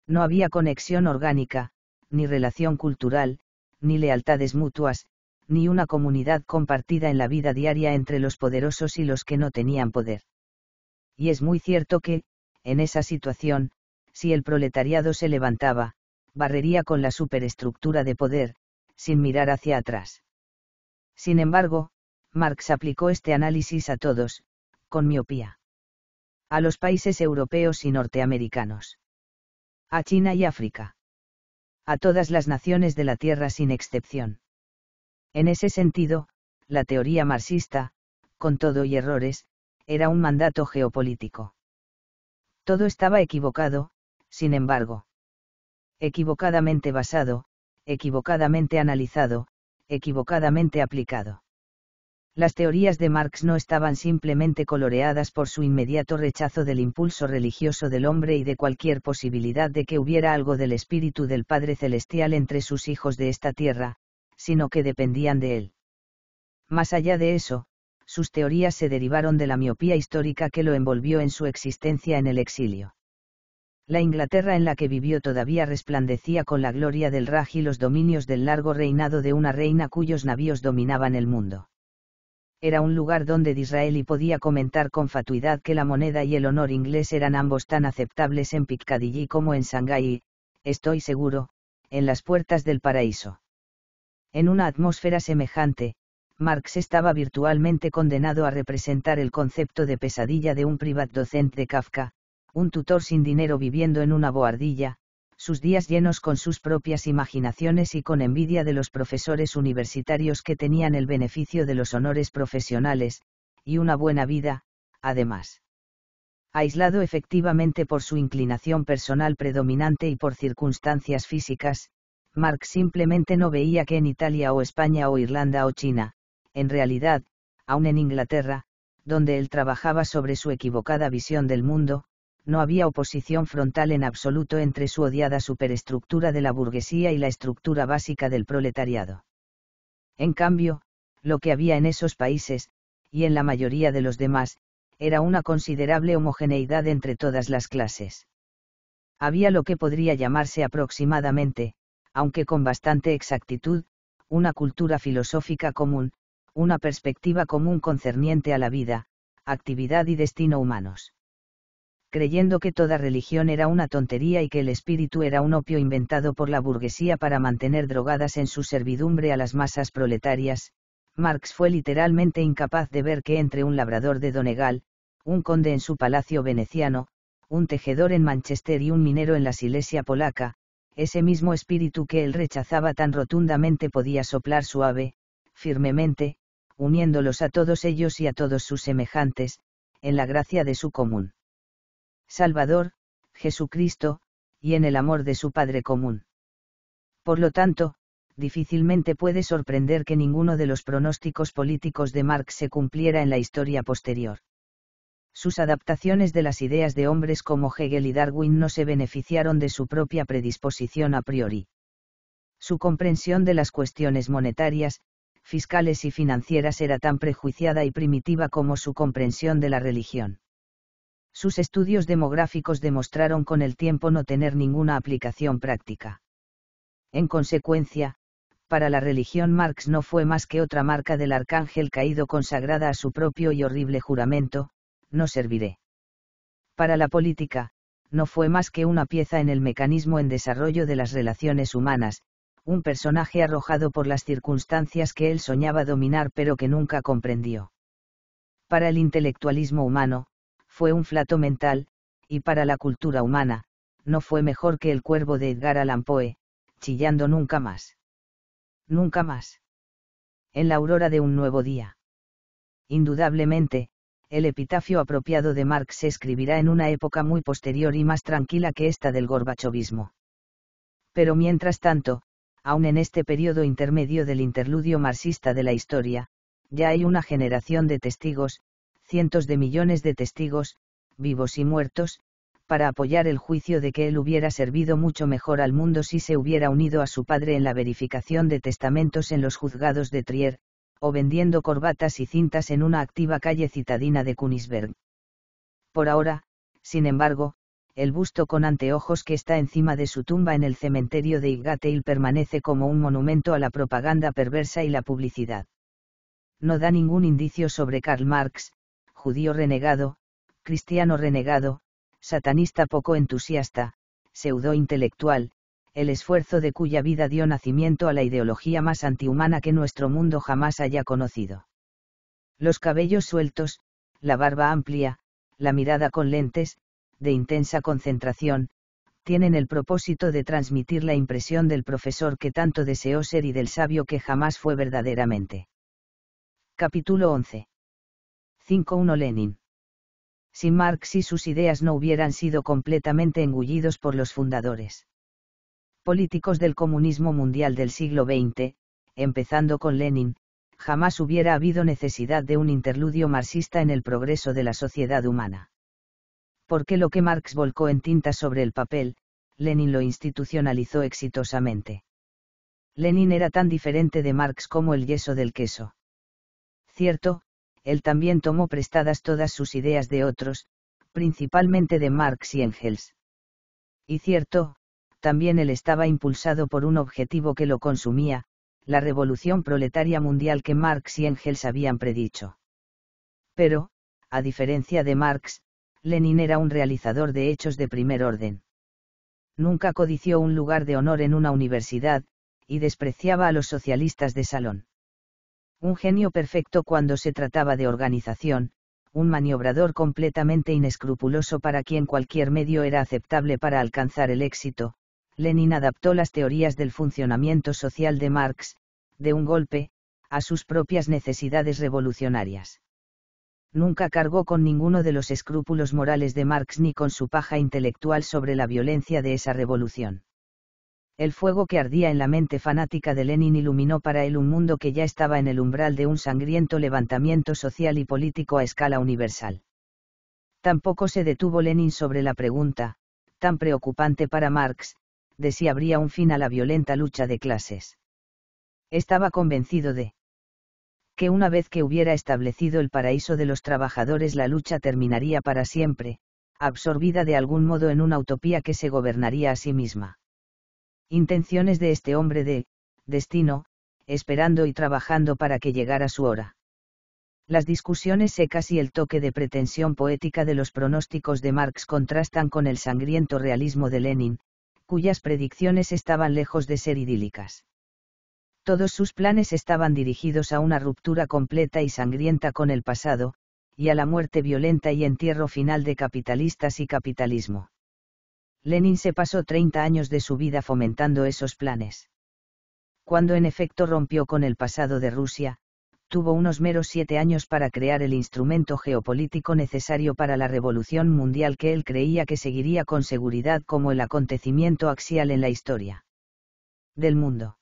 No había conexión orgánica, ni relación cultural, ni lealtades mutuas, ni una comunidad compartida en la vida diaria entre los poderosos y los que no tenían poder y es muy cierto que, en esa situación, si el proletariado se levantaba, barrería con la superestructura de poder, sin mirar hacia atrás. Sin embargo, Marx aplicó este análisis a todos, con miopía. A los países europeos y norteamericanos. A China y África. A todas las naciones de la Tierra sin excepción. En ese sentido, la teoría marxista, con todo y errores, era un mandato geopolítico. Todo estaba equivocado, sin embargo. Equivocadamente basado, equivocadamente analizado, equivocadamente aplicado. Las teorías de Marx no estaban simplemente coloreadas por su inmediato rechazo del impulso religioso del hombre y de cualquier posibilidad de que hubiera algo del espíritu del Padre Celestial entre sus hijos de esta tierra, sino que dependían de él. Más allá de eso, sus teorías se derivaron de la miopía histórica que lo envolvió en su existencia en el exilio. La Inglaterra en la que vivió todavía resplandecía con la gloria del Raj y los dominios del largo reinado de una reina cuyos navíos dominaban el mundo. Era un lugar donde Disraeli podía comentar con fatuidad que la moneda y el honor inglés eran ambos tan aceptables en Piccadilly como en Shanghái, estoy seguro, en las puertas del paraíso. En una atmósfera semejante, Marx estaba virtualmente condenado a representar el concepto de pesadilla de un privat de Kafka, un tutor sin dinero viviendo en una bohardilla, sus días llenos con sus propias imaginaciones y con envidia de los profesores universitarios que tenían el beneficio de los honores profesionales, y una buena vida, además. Aislado efectivamente por su inclinación personal predominante y por circunstancias físicas, Marx simplemente no veía que en Italia o España o Irlanda o China, en realidad, aún en Inglaterra, donde él trabajaba sobre su equivocada visión del mundo, no había oposición frontal en absoluto entre su odiada superestructura de la burguesía y la estructura básica del proletariado. En cambio, lo que había en esos países, y en la mayoría de los demás, era una considerable homogeneidad entre todas las clases. Había lo que podría llamarse aproximadamente, aunque con bastante exactitud, una cultura filosófica común, una perspectiva común concerniente a la vida, actividad y destino humanos. Creyendo que toda religión era una tontería y que el espíritu era un opio inventado por la burguesía para mantener drogadas en su servidumbre a las masas proletarias, Marx fue literalmente incapaz de ver que entre un labrador de Donegal, un conde en su palacio veneciano, un tejedor en Manchester y un minero en la Silesia polaca, ese mismo espíritu que él rechazaba tan rotundamente podía soplar suave, firmemente, uniéndolos a todos ellos y a todos sus semejantes, en la gracia de su común. Salvador, Jesucristo, y en el amor de su Padre común. Por lo tanto, difícilmente puede sorprender que ninguno de los pronósticos políticos de Marx se cumpliera en la historia posterior. Sus adaptaciones de las ideas de hombres como Hegel y Darwin no se beneficiaron de su propia predisposición a priori. Su comprensión de las cuestiones monetarias, fiscales y financieras era tan prejuiciada y primitiva como su comprensión de la religión. Sus estudios demográficos demostraron con el tiempo no tener ninguna aplicación práctica. En consecuencia, para la religión Marx no fue más que otra marca del arcángel caído consagrada a su propio y horrible juramento, no serviré. Para la política, no fue más que una pieza en el mecanismo en desarrollo de las relaciones humanas, un personaje arrojado por las circunstancias que él soñaba dominar pero que nunca comprendió. Para el intelectualismo humano, fue un flato mental, y para la cultura humana, no fue mejor que el cuervo de Edgar Allan Poe, chillando nunca más. Nunca más. En la aurora de un nuevo día. Indudablemente, el epitafio apropiado de Marx se escribirá en una época muy posterior y más tranquila que esta del gorbachovismo. Pero mientras tanto, aún en este periodo intermedio del interludio marxista de la historia, ya hay una generación de testigos, cientos de millones de testigos, vivos y muertos, para apoyar el juicio de que él hubiera servido mucho mejor al mundo si se hubiera unido a su padre en la verificación de testamentos en los juzgados de Trier, o vendiendo corbatas y cintas en una activa calle citadina de Kunisberg. Por ahora, sin embargo, el busto con anteojos que está encima de su tumba en el cementerio de Ilgateil permanece como un monumento a la propaganda perversa y la publicidad. No da ningún indicio sobre Karl Marx, judío renegado, cristiano renegado, satanista poco entusiasta, pseudo-intelectual, el esfuerzo de cuya vida dio nacimiento a la ideología más antihumana que nuestro mundo jamás haya conocido. Los cabellos sueltos, la barba amplia, la mirada con lentes, de intensa concentración, tienen el propósito de transmitir la impresión del profesor que tanto deseó ser y del sabio que jamás fue verdaderamente. Capítulo 11. 5.1 Lenin. Si Marx y sus ideas no hubieran sido completamente engullidos por los fundadores. Políticos del comunismo mundial del siglo XX, empezando con Lenin, jamás hubiera habido necesidad de un interludio marxista en el progreso de la sociedad humana porque lo que Marx volcó en tinta sobre el papel, Lenin lo institucionalizó exitosamente. Lenin era tan diferente de Marx como el yeso del queso. Cierto, él también tomó prestadas todas sus ideas de otros, principalmente de Marx y Engels. Y cierto, también él estaba impulsado por un objetivo que lo consumía, la revolución proletaria mundial que Marx y Engels habían predicho. Pero, a diferencia de Marx, Lenin era un realizador de hechos de primer orden. Nunca codició un lugar de honor en una universidad, y despreciaba a los socialistas de salón. Un genio perfecto cuando se trataba de organización, un maniobrador completamente inescrupuloso para quien cualquier medio era aceptable para alcanzar el éxito, Lenin adaptó las teorías del funcionamiento social de Marx, de un golpe, a sus propias necesidades revolucionarias nunca cargó con ninguno de los escrúpulos morales de Marx ni con su paja intelectual sobre la violencia de esa revolución. El fuego que ardía en la mente fanática de Lenin iluminó para él un mundo que ya estaba en el umbral de un sangriento levantamiento social y político a escala universal. Tampoco se detuvo Lenin sobre la pregunta, tan preocupante para Marx, de si habría un fin a la violenta lucha de clases. Estaba convencido de que una vez que hubiera establecido el paraíso de los trabajadores la lucha terminaría para siempre, absorbida de algún modo en una utopía que se gobernaría a sí misma. Intenciones de este hombre de, destino, esperando y trabajando para que llegara su hora. Las discusiones secas y el toque de pretensión poética de los pronósticos de Marx contrastan con el sangriento realismo de Lenin, cuyas predicciones estaban lejos de ser idílicas. Todos sus planes estaban dirigidos a una ruptura completa y sangrienta con el pasado, y a la muerte violenta y entierro final de capitalistas y capitalismo. Lenin se pasó 30 años de su vida fomentando esos planes. Cuando en efecto rompió con el pasado de Rusia, tuvo unos meros siete años para crear el instrumento geopolítico necesario para la revolución mundial que él creía que seguiría con seguridad como el acontecimiento axial en la historia del mundo.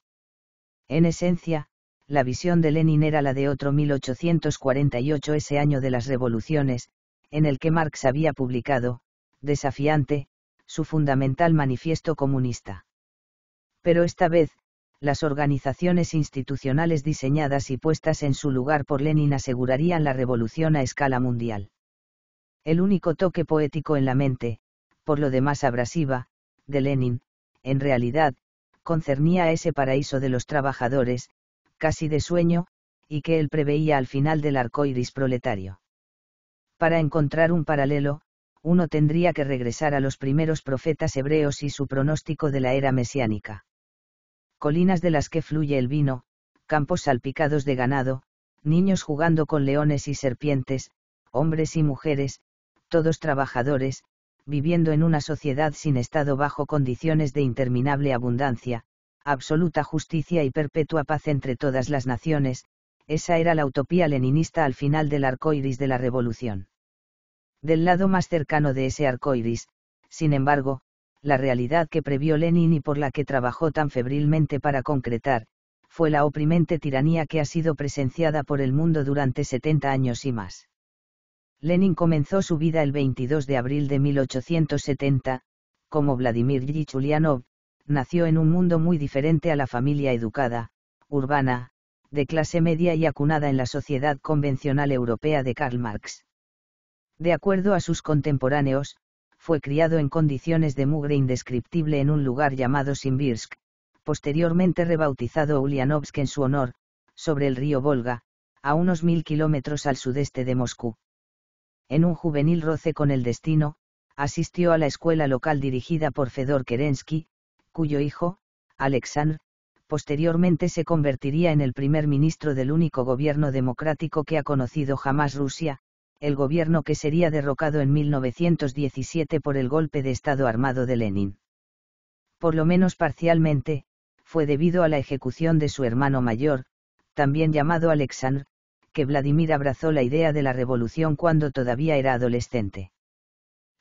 En esencia, la visión de Lenin era la de otro 1848, ese año de las revoluciones, en el que Marx había publicado, desafiante, su fundamental manifiesto comunista. Pero esta vez, las organizaciones institucionales diseñadas y puestas en su lugar por Lenin asegurarían la revolución a escala mundial. El único toque poético en la mente, por lo demás abrasiva, de Lenin, en realidad, concernía ese paraíso de los trabajadores, casi de sueño, y que él preveía al final del arco iris proletario. Para encontrar un paralelo, uno tendría que regresar a los primeros profetas hebreos y su pronóstico de la era mesiánica. Colinas de las que fluye el vino, campos salpicados de ganado, niños jugando con leones y serpientes, hombres y mujeres, todos trabajadores, viviendo en una sociedad sin Estado bajo condiciones de interminable abundancia, absoluta justicia y perpetua paz entre todas las naciones, esa era la utopía leninista al final del arco iris de la revolución. Del lado más cercano de ese arco iris, sin embargo, la realidad que previó Lenin y por la que trabajó tan febrilmente para concretar, fue la oprimente tiranía que ha sido presenciada por el mundo durante 70 años y más. Lenin comenzó su vida el 22 de abril de 1870, como Vladimir Yichulianov, nació en un mundo muy diferente a la familia educada, urbana, de clase media y acunada en la sociedad convencional europea de Karl Marx. De acuerdo a sus contemporáneos, fue criado en condiciones de mugre indescriptible en un lugar llamado Simbirsk, posteriormente rebautizado Ulyanovsk en su honor, sobre el río Volga, a unos mil kilómetros al sudeste de Moscú en un juvenil roce con el destino, asistió a la escuela local dirigida por Fedor Kerensky, cuyo hijo, Alexandre, posteriormente se convertiría en el primer ministro del único gobierno democrático que ha conocido jamás Rusia, el gobierno que sería derrocado en 1917 por el golpe de Estado armado de Lenin. Por lo menos parcialmente, fue debido a la ejecución de su hermano mayor, también llamado Alexandre, Vladimir abrazó la idea de la revolución cuando todavía era adolescente.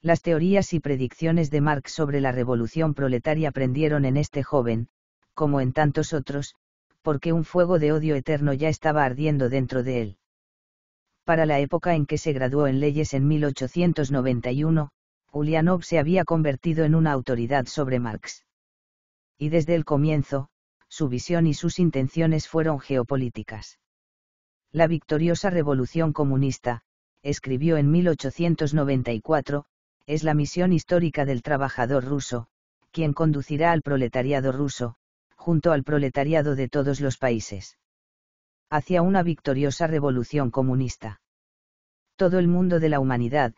Las teorías y predicciones de Marx sobre la revolución proletaria prendieron en este joven, como en tantos otros, porque un fuego de odio eterno ya estaba ardiendo dentro de él. Para la época en que se graduó en leyes en 1891, Ulianov se había convertido en una autoridad sobre Marx. Y desde el comienzo, su visión y sus intenciones fueron geopolíticas. La victoriosa revolución comunista, escribió en 1894, es la misión histórica del trabajador ruso, quien conducirá al proletariado ruso, junto al proletariado de todos los países. Hacia una victoriosa revolución comunista. Todo el mundo de la humanidad,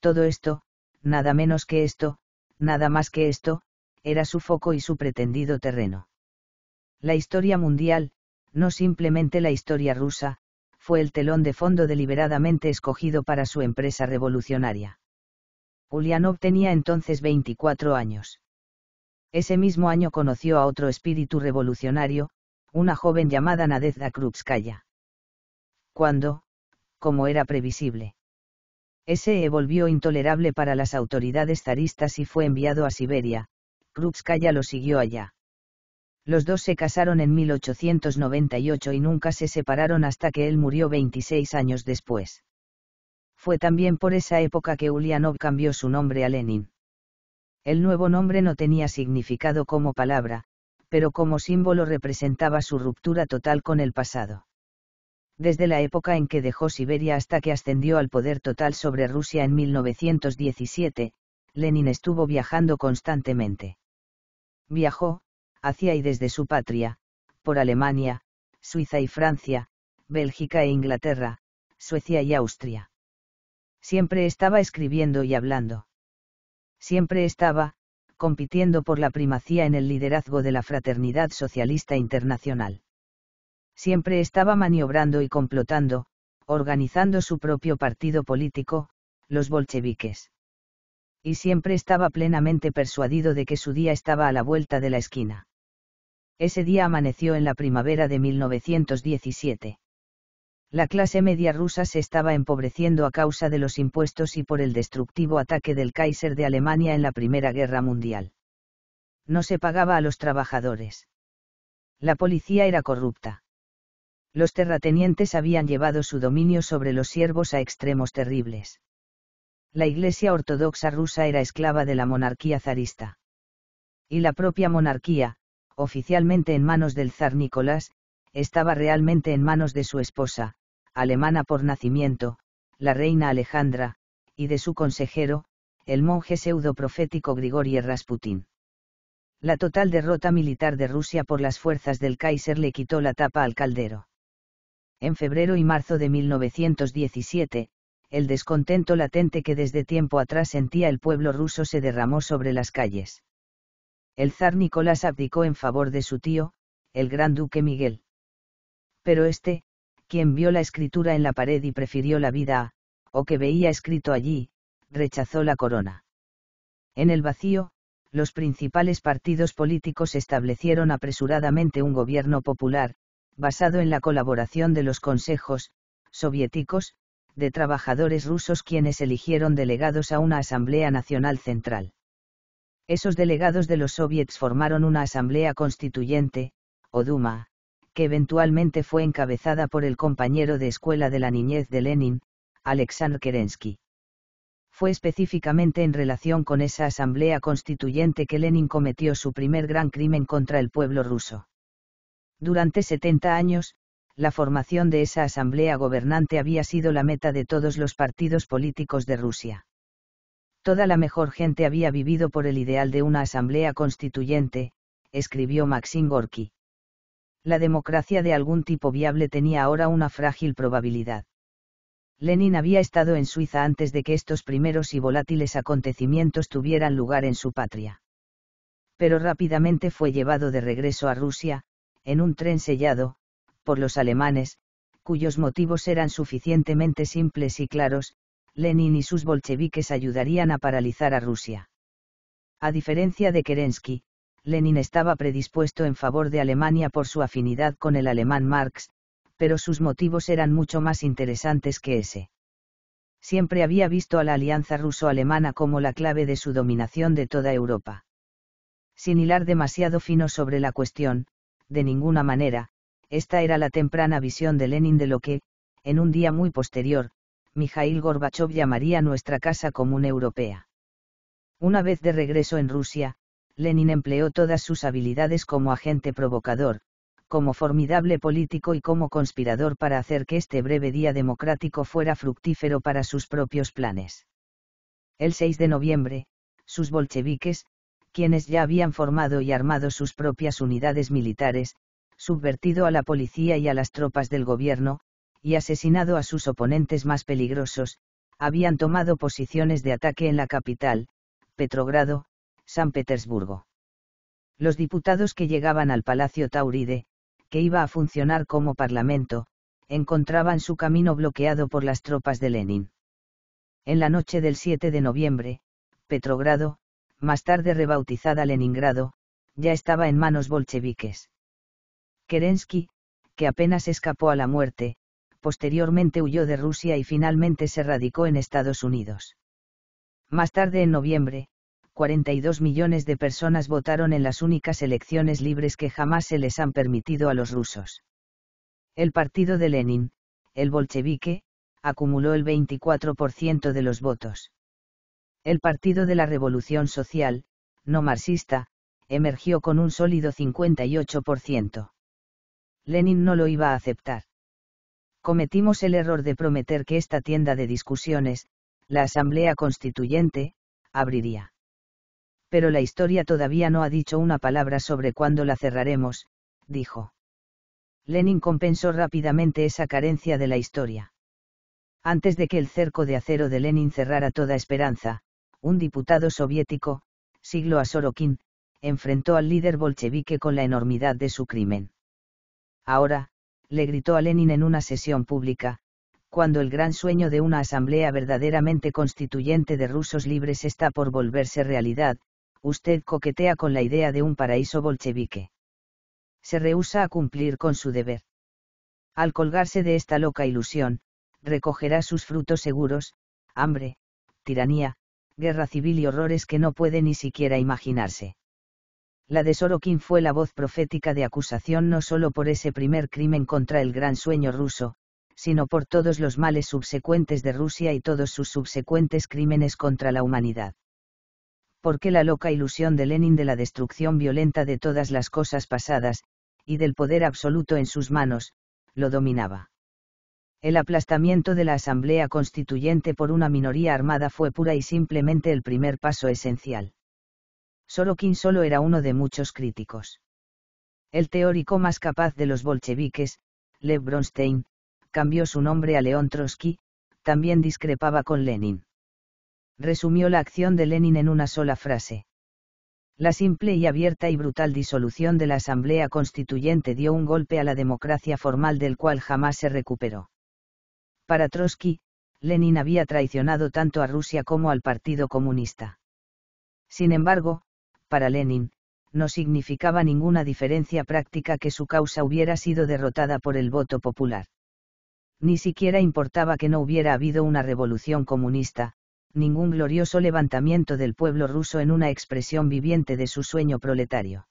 todo esto, nada menos que esto, nada más que esto, era su foco y su pretendido terreno. La historia mundial, no simplemente la historia rusa, fue el telón de fondo deliberadamente escogido para su empresa revolucionaria. Ulianov tenía entonces 24 años. Ese mismo año conoció a otro espíritu revolucionario, una joven llamada Nadezhda Krupskaya. Cuando, como era previsible, Ese e volvió intolerable para las autoridades zaristas y fue enviado a Siberia, Krupskaya lo siguió allá. Los dos se casaron en 1898 y nunca se separaron hasta que él murió 26 años después. Fue también por esa época que Ulianov cambió su nombre a Lenin. El nuevo nombre no tenía significado como palabra, pero como símbolo representaba su ruptura total con el pasado. Desde la época en que dejó Siberia hasta que ascendió al poder total sobre Rusia en 1917, Lenin estuvo viajando constantemente. Viajó, hacia y desde su patria, por Alemania, Suiza y Francia, Bélgica e Inglaterra, Suecia y Austria. Siempre estaba escribiendo y hablando. Siempre estaba, compitiendo por la primacía en el liderazgo de la Fraternidad Socialista Internacional. Siempre estaba maniobrando y complotando, organizando su propio partido político, los bolcheviques. Y siempre estaba plenamente persuadido de que su día estaba a la vuelta de la esquina. Ese día amaneció en la primavera de 1917. La clase media rusa se estaba empobreciendo a causa de los impuestos y por el destructivo ataque del Kaiser de Alemania en la Primera Guerra Mundial. No se pagaba a los trabajadores. La policía era corrupta. Los terratenientes habían llevado su dominio sobre los siervos a extremos terribles. La Iglesia ortodoxa rusa era esclava de la monarquía zarista. Y la propia monarquía, oficialmente en manos del zar Nicolás, estaba realmente en manos de su esposa, alemana por nacimiento, la reina Alejandra, y de su consejero, el monje pseudo-profético Grigori Rasputin. La total derrota militar de Rusia por las fuerzas del Kaiser le quitó la tapa al caldero. En febrero y marzo de 1917, el descontento latente que desde tiempo atrás sentía el pueblo ruso se derramó sobre las calles el zar Nicolás abdicó en favor de su tío, el gran duque Miguel. Pero este, quien vio la escritura en la pared y prefirió la vida o que veía escrito allí, rechazó la corona. En el vacío, los principales partidos políticos establecieron apresuradamente un gobierno popular, basado en la colaboración de los consejos, soviéticos, de trabajadores rusos quienes eligieron delegados a una Asamblea Nacional Central. Esos delegados de los soviets formaron una asamblea constituyente, o Duma, que eventualmente fue encabezada por el compañero de escuela de la niñez de Lenin, Alexander Kerensky. Fue específicamente en relación con esa asamblea constituyente que Lenin cometió su primer gran crimen contra el pueblo ruso. Durante 70 años, la formación de esa asamblea gobernante había sido la meta de todos los partidos políticos de Rusia. Toda la mejor gente había vivido por el ideal de una asamblea constituyente, escribió Maxim Gorky. La democracia de algún tipo viable tenía ahora una frágil probabilidad. Lenin había estado en Suiza antes de que estos primeros y volátiles acontecimientos tuvieran lugar en su patria. Pero rápidamente fue llevado de regreso a Rusia, en un tren sellado, por los alemanes, cuyos motivos eran suficientemente simples y claros, Lenin y sus bolcheviques ayudarían a paralizar a Rusia. A diferencia de Kerensky, Lenin estaba predispuesto en favor de Alemania por su afinidad con el alemán Marx, pero sus motivos eran mucho más interesantes que ese. Siempre había visto a la alianza ruso-alemana como la clave de su dominación de toda Europa. Sin hilar demasiado fino sobre la cuestión, de ninguna manera, esta era la temprana visión de Lenin de lo que, en un día muy posterior, Mikhail Gorbachev llamaría nuestra casa común europea. Una vez de regreso en Rusia, Lenin empleó todas sus habilidades como agente provocador, como formidable político y como conspirador para hacer que este breve día democrático fuera fructífero para sus propios planes. El 6 de noviembre, sus bolcheviques, quienes ya habían formado y armado sus propias unidades militares, subvertido a la policía y a las tropas del gobierno, y asesinado a sus oponentes más peligrosos, habían tomado posiciones de ataque en la capital, Petrogrado, San Petersburgo. Los diputados que llegaban al Palacio Tauride, que iba a funcionar como parlamento, encontraban su camino bloqueado por las tropas de Lenin. En la noche del 7 de noviembre, Petrogrado, más tarde rebautizada Leningrado, ya estaba en manos bolcheviques. Kerensky, que apenas escapó a la muerte, posteriormente huyó de Rusia y finalmente se radicó en Estados Unidos. Más tarde en noviembre, 42 millones de personas votaron en las únicas elecciones libres que jamás se les han permitido a los rusos. El partido de Lenin, el bolchevique, acumuló el 24% de los votos. El partido de la Revolución Social, no marxista, emergió con un sólido 58%. Lenin no lo iba a aceptar cometimos el error de prometer que esta tienda de discusiones, la Asamblea Constituyente, abriría. Pero la historia todavía no ha dicho una palabra sobre cuándo la cerraremos, dijo. Lenin compensó rápidamente esa carencia de la historia. Antes de que el cerco de acero de Lenin cerrara toda esperanza, un diputado soviético, Siglo a Sorokin, enfrentó al líder bolchevique con la enormidad de su crimen. Ahora, le gritó a Lenin en una sesión pública, cuando el gran sueño de una asamblea verdaderamente constituyente de rusos libres está por volverse realidad, usted coquetea con la idea de un paraíso bolchevique. Se rehúsa a cumplir con su deber. Al colgarse de esta loca ilusión, recogerá sus frutos seguros, hambre, tiranía, guerra civil y horrores que no puede ni siquiera imaginarse la de Sorokin fue la voz profética de acusación no solo por ese primer crimen contra el gran sueño ruso, sino por todos los males subsecuentes de Rusia y todos sus subsecuentes crímenes contra la humanidad. Porque la loca ilusión de Lenin de la destrucción violenta de todas las cosas pasadas, y del poder absoluto en sus manos, lo dominaba. El aplastamiento de la Asamblea Constituyente por una minoría armada fue pura y simplemente el primer paso esencial Sorokin solo era uno de muchos críticos. El teórico más capaz de los bolcheviques, Lev Bronstein, cambió su nombre a León Trotsky, también discrepaba con Lenin. Resumió la acción de Lenin en una sola frase. La simple y abierta y brutal disolución de la Asamblea Constituyente dio un golpe a la democracia formal del cual jamás se recuperó. Para Trotsky, Lenin había traicionado tanto a Rusia como al Partido Comunista. Sin embargo, para Lenin, no significaba ninguna diferencia práctica que su causa hubiera sido derrotada por el voto popular. Ni siquiera importaba que no hubiera habido una revolución comunista, ningún glorioso levantamiento del pueblo ruso en una expresión viviente de su sueño proletario.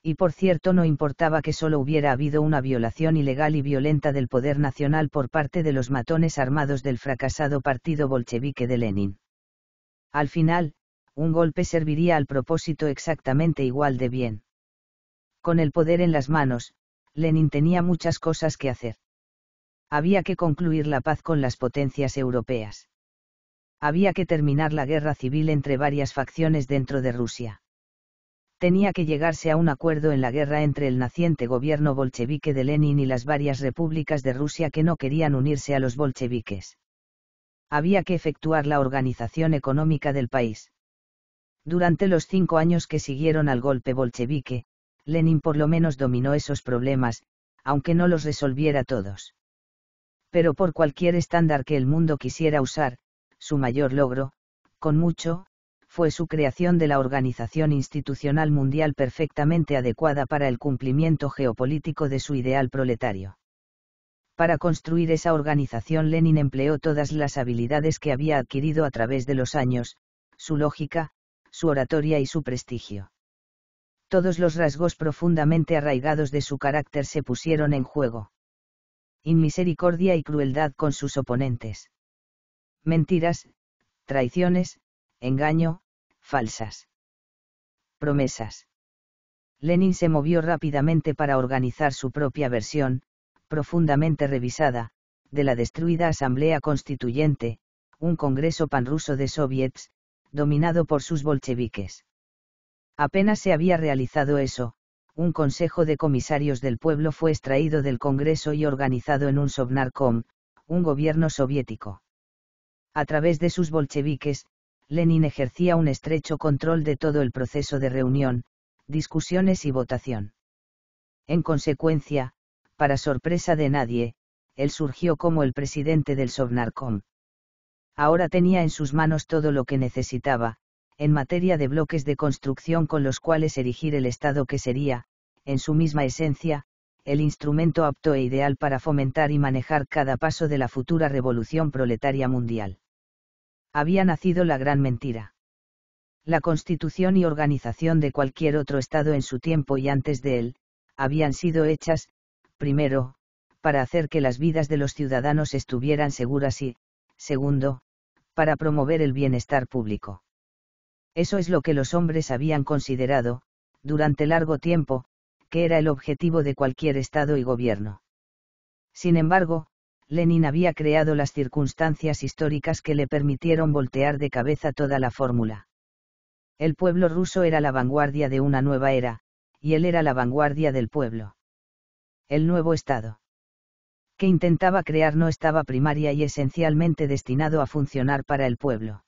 Y por cierto no importaba que solo hubiera habido una violación ilegal y violenta del poder nacional por parte de los matones armados del fracasado partido bolchevique de Lenin. Al final, un golpe serviría al propósito exactamente igual de bien. Con el poder en las manos, Lenin tenía muchas cosas que hacer. Había que concluir la paz con las potencias europeas. Había que terminar la guerra civil entre varias facciones dentro de Rusia. Tenía que llegarse a un acuerdo en la guerra entre el naciente gobierno bolchevique de Lenin y las varias repúblicas de Rusia que no querían unirse a los bolcheviques. Había que efectuar la organización económica del país durante los cinco años que siguieron al golpe bolchevique, Lenin por lo menos dominó esos problemas, aunque no los resolviera todos. Pero por cualquier estándar que el mundo quisiera usar, su mayor logro, con mucho, fue su creación de la organización institucional mundial perfectamente adecuada para el cumplimiento geopolítico de su ideal proletario. Para construir esa organización Lenin empleó todas las habilidades que había adquirido a través de los años, su lógica, su oratoria y su prestigio. Todos los rasgos profundamente arraigados de su carácter se pusieron en juego. Inmisericordia y crueldad con sus oponentes. Mentiras, traiciones, engaño, falsas. Promesas. Lenin se movió rápidamente para organizar su propia versión, profundamente revisada, de la destruida Asamblea Constituyente, un Congreso panruso de Soviets, dominado por sus bolcheviques. Apenas se había realizado eso, un consejo de comisarios del pueblo fue extraído del Congreso y organizado en un Sovnarkom, un gobierno soviético. A través de sus bolcheviques, Lenin ejercía un estrecho control de todo el proceso de reunión, discusiones y votación. En consecuencia, para sorpresa de nadie, él surgió como el presidente del Sovnarkom. Ahora tenía en sus manos todo lo que necesitaba, en materia de bloques de construcción con los cuales erigir el Estado que sería, en su misma esencia, el instrumento apto e ideal para fomentar y manejar cada paso de la futura revolución proletaria mundial. Había nacido la gran mentira. La constitución y organización de cualquier otro Estado en su tiempo y antes de él, habían sido hechas, primero, para hacer que las vidas de los ciudadanos estuvieran seguras y, segundo, para promover el bienestar público. Eso es lo que los hombres habían considerado, durante largo tiempo, que era el objetivo de cualquier Estado y gobierno. Sin embargo, Lenin había creado las circunstancias históricas que le permitieron voltear de cabeza toda la fórmula. El pueblo ruso era la vanguardia de una nueva era, y él era la vanguardia del pueblo. El nuevo Estado que intentaba crear no estaba primaria y esencialmente destinado a funcionar para el pueblo.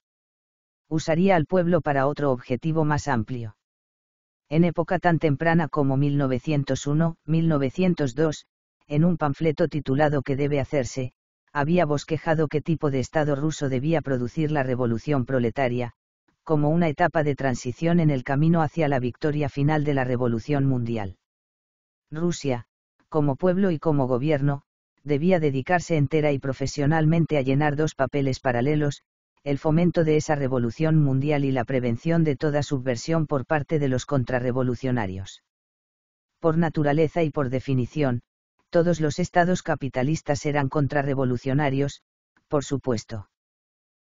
Usaría al pueblo para otro objetivo más amplio. En época tan temprana como 1901, 1902, en un panfleto titulado ¿Qué debe hacerse?, había bosquejado qué tipo de Estado ruso debía producir la revolución proletaria, como una etapa de transición en el camino hacia la victoria final de la revolución mundial. Rusia, como pueblo y como gobierno, debía dedicarse entera y profesionalmente a llenar dos papeles paralelos, el fomento de esa revolución mundial y la prevención de toda subversión por parte de los contrarrevolucionarios. Por naturaleza y por definición, todos los estados capitalistas eran contrarrevolucionarios, por supuesto.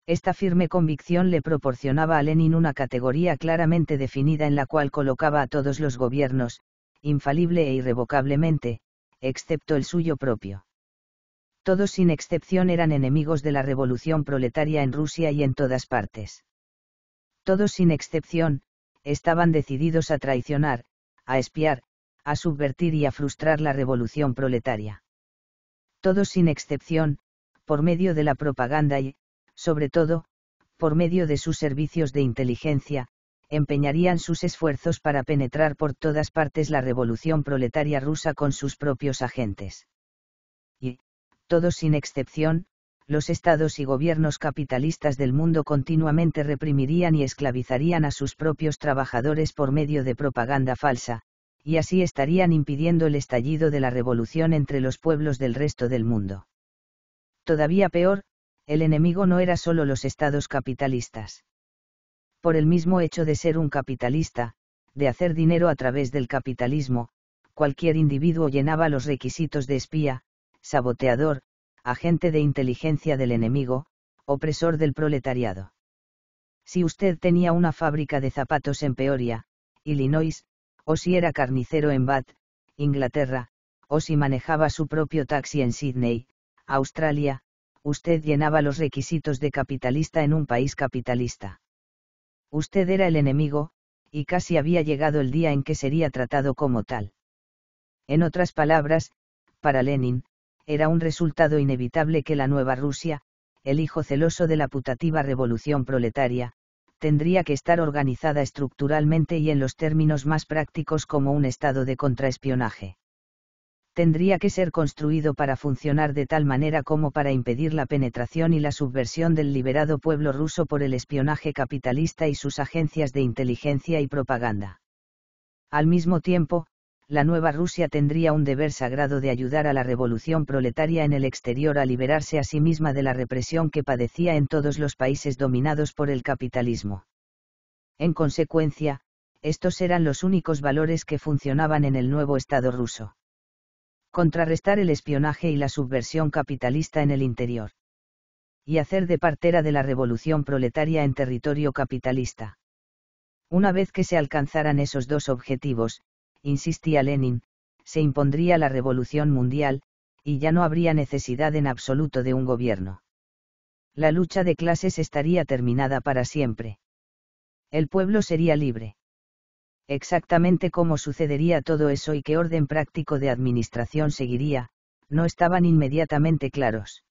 Esta firme convicción le proporcionaba a Lenin una categoría claramente definida en la cual colocaba a todos los gobiernos, infalible e irrevocablemente, excepto el suyo propio todos sin excepción eran enemigos de la revolución proletaria en Rusia y en todas partes. Todos sin excepción, estaban decididos a traicionar, a espiar, a subvertir y a frustrar la revolución proletaria. Todos sin excepción, por medio de la propaganda y, sobre todo, por medio de sus servicios de inteligencia, empeñarían sus esfuerzos para penetrar por todas partes la revolución proletaria rusa con sus propios agentes todos sin excepción, los estados y gobiernos capitalistas del mundo continuamente reprimirían y esclavizarían a sus propios trabajadores por medio de propaganda falsa, y así estarían impidiendo el estallido de la revolución entre los pueblos del resto del mundo. Todavía peor, el enemigo no era solo los estados capitalistas. Por el mismo hecho de ser un capitalista, de hacer dinero a través del capitalismo, cualquier individuo llenaba los requisitos de espía, saboteador, agente de inteligencia del enemigo, opresor del proletariado. Si usted tenía una fábrica de zapatos en Peoria, Illinois, o si era carnicero en Bath, Inglaterra, o si manejaba su propio taxi en Sydney, Australia, usted llenaba los requisitos de capitalista en un país capitalista. Usted era el enemigo, y casi había llegado el día en que sería tratado como tal. En otras palabras, para Lenin, era un resultado inevitable que la nueva Rusia, el hijo celoso de la putativa revolución proletaria, tendría que estar organizada estructuralmente y en los términos más prácticos como un estado de contraespionaje. Tendría que ser construido para funcionar de tal manera como para impedir la penetración y la subversión del liberado pueblo ruso por el espionaje capitalista y sus agencias de inteligencia y propaganda. Al mismo tiempo, la nueva Rusia tendría un deber sagrado de ayudar a la revolución proletaria en el exterior a liberarse a sí misma de la represión que padecía en todos los países dominados por el capitalismo. En consecuencia, estos eran los únicos valores que funcionaban en el nuevo Estado ruso. Contrarrestar el espionaje y la subversión capitalista en el interior. Y hacer de partera de la revolución proletaria en territorio capitalista. Una vez que se alcanzaran esos dos objetivos, insistía Lenin, se impondría la revolución mundial, y ya no habría necesidad en absoluto de un gobierno. La lucha de clases estaría terminada para siempre. El pueblo sería libre. Exactamente cómo sucedería todo eso y qué orden práctico de administración seguiría, no estaban inmediatamente claros.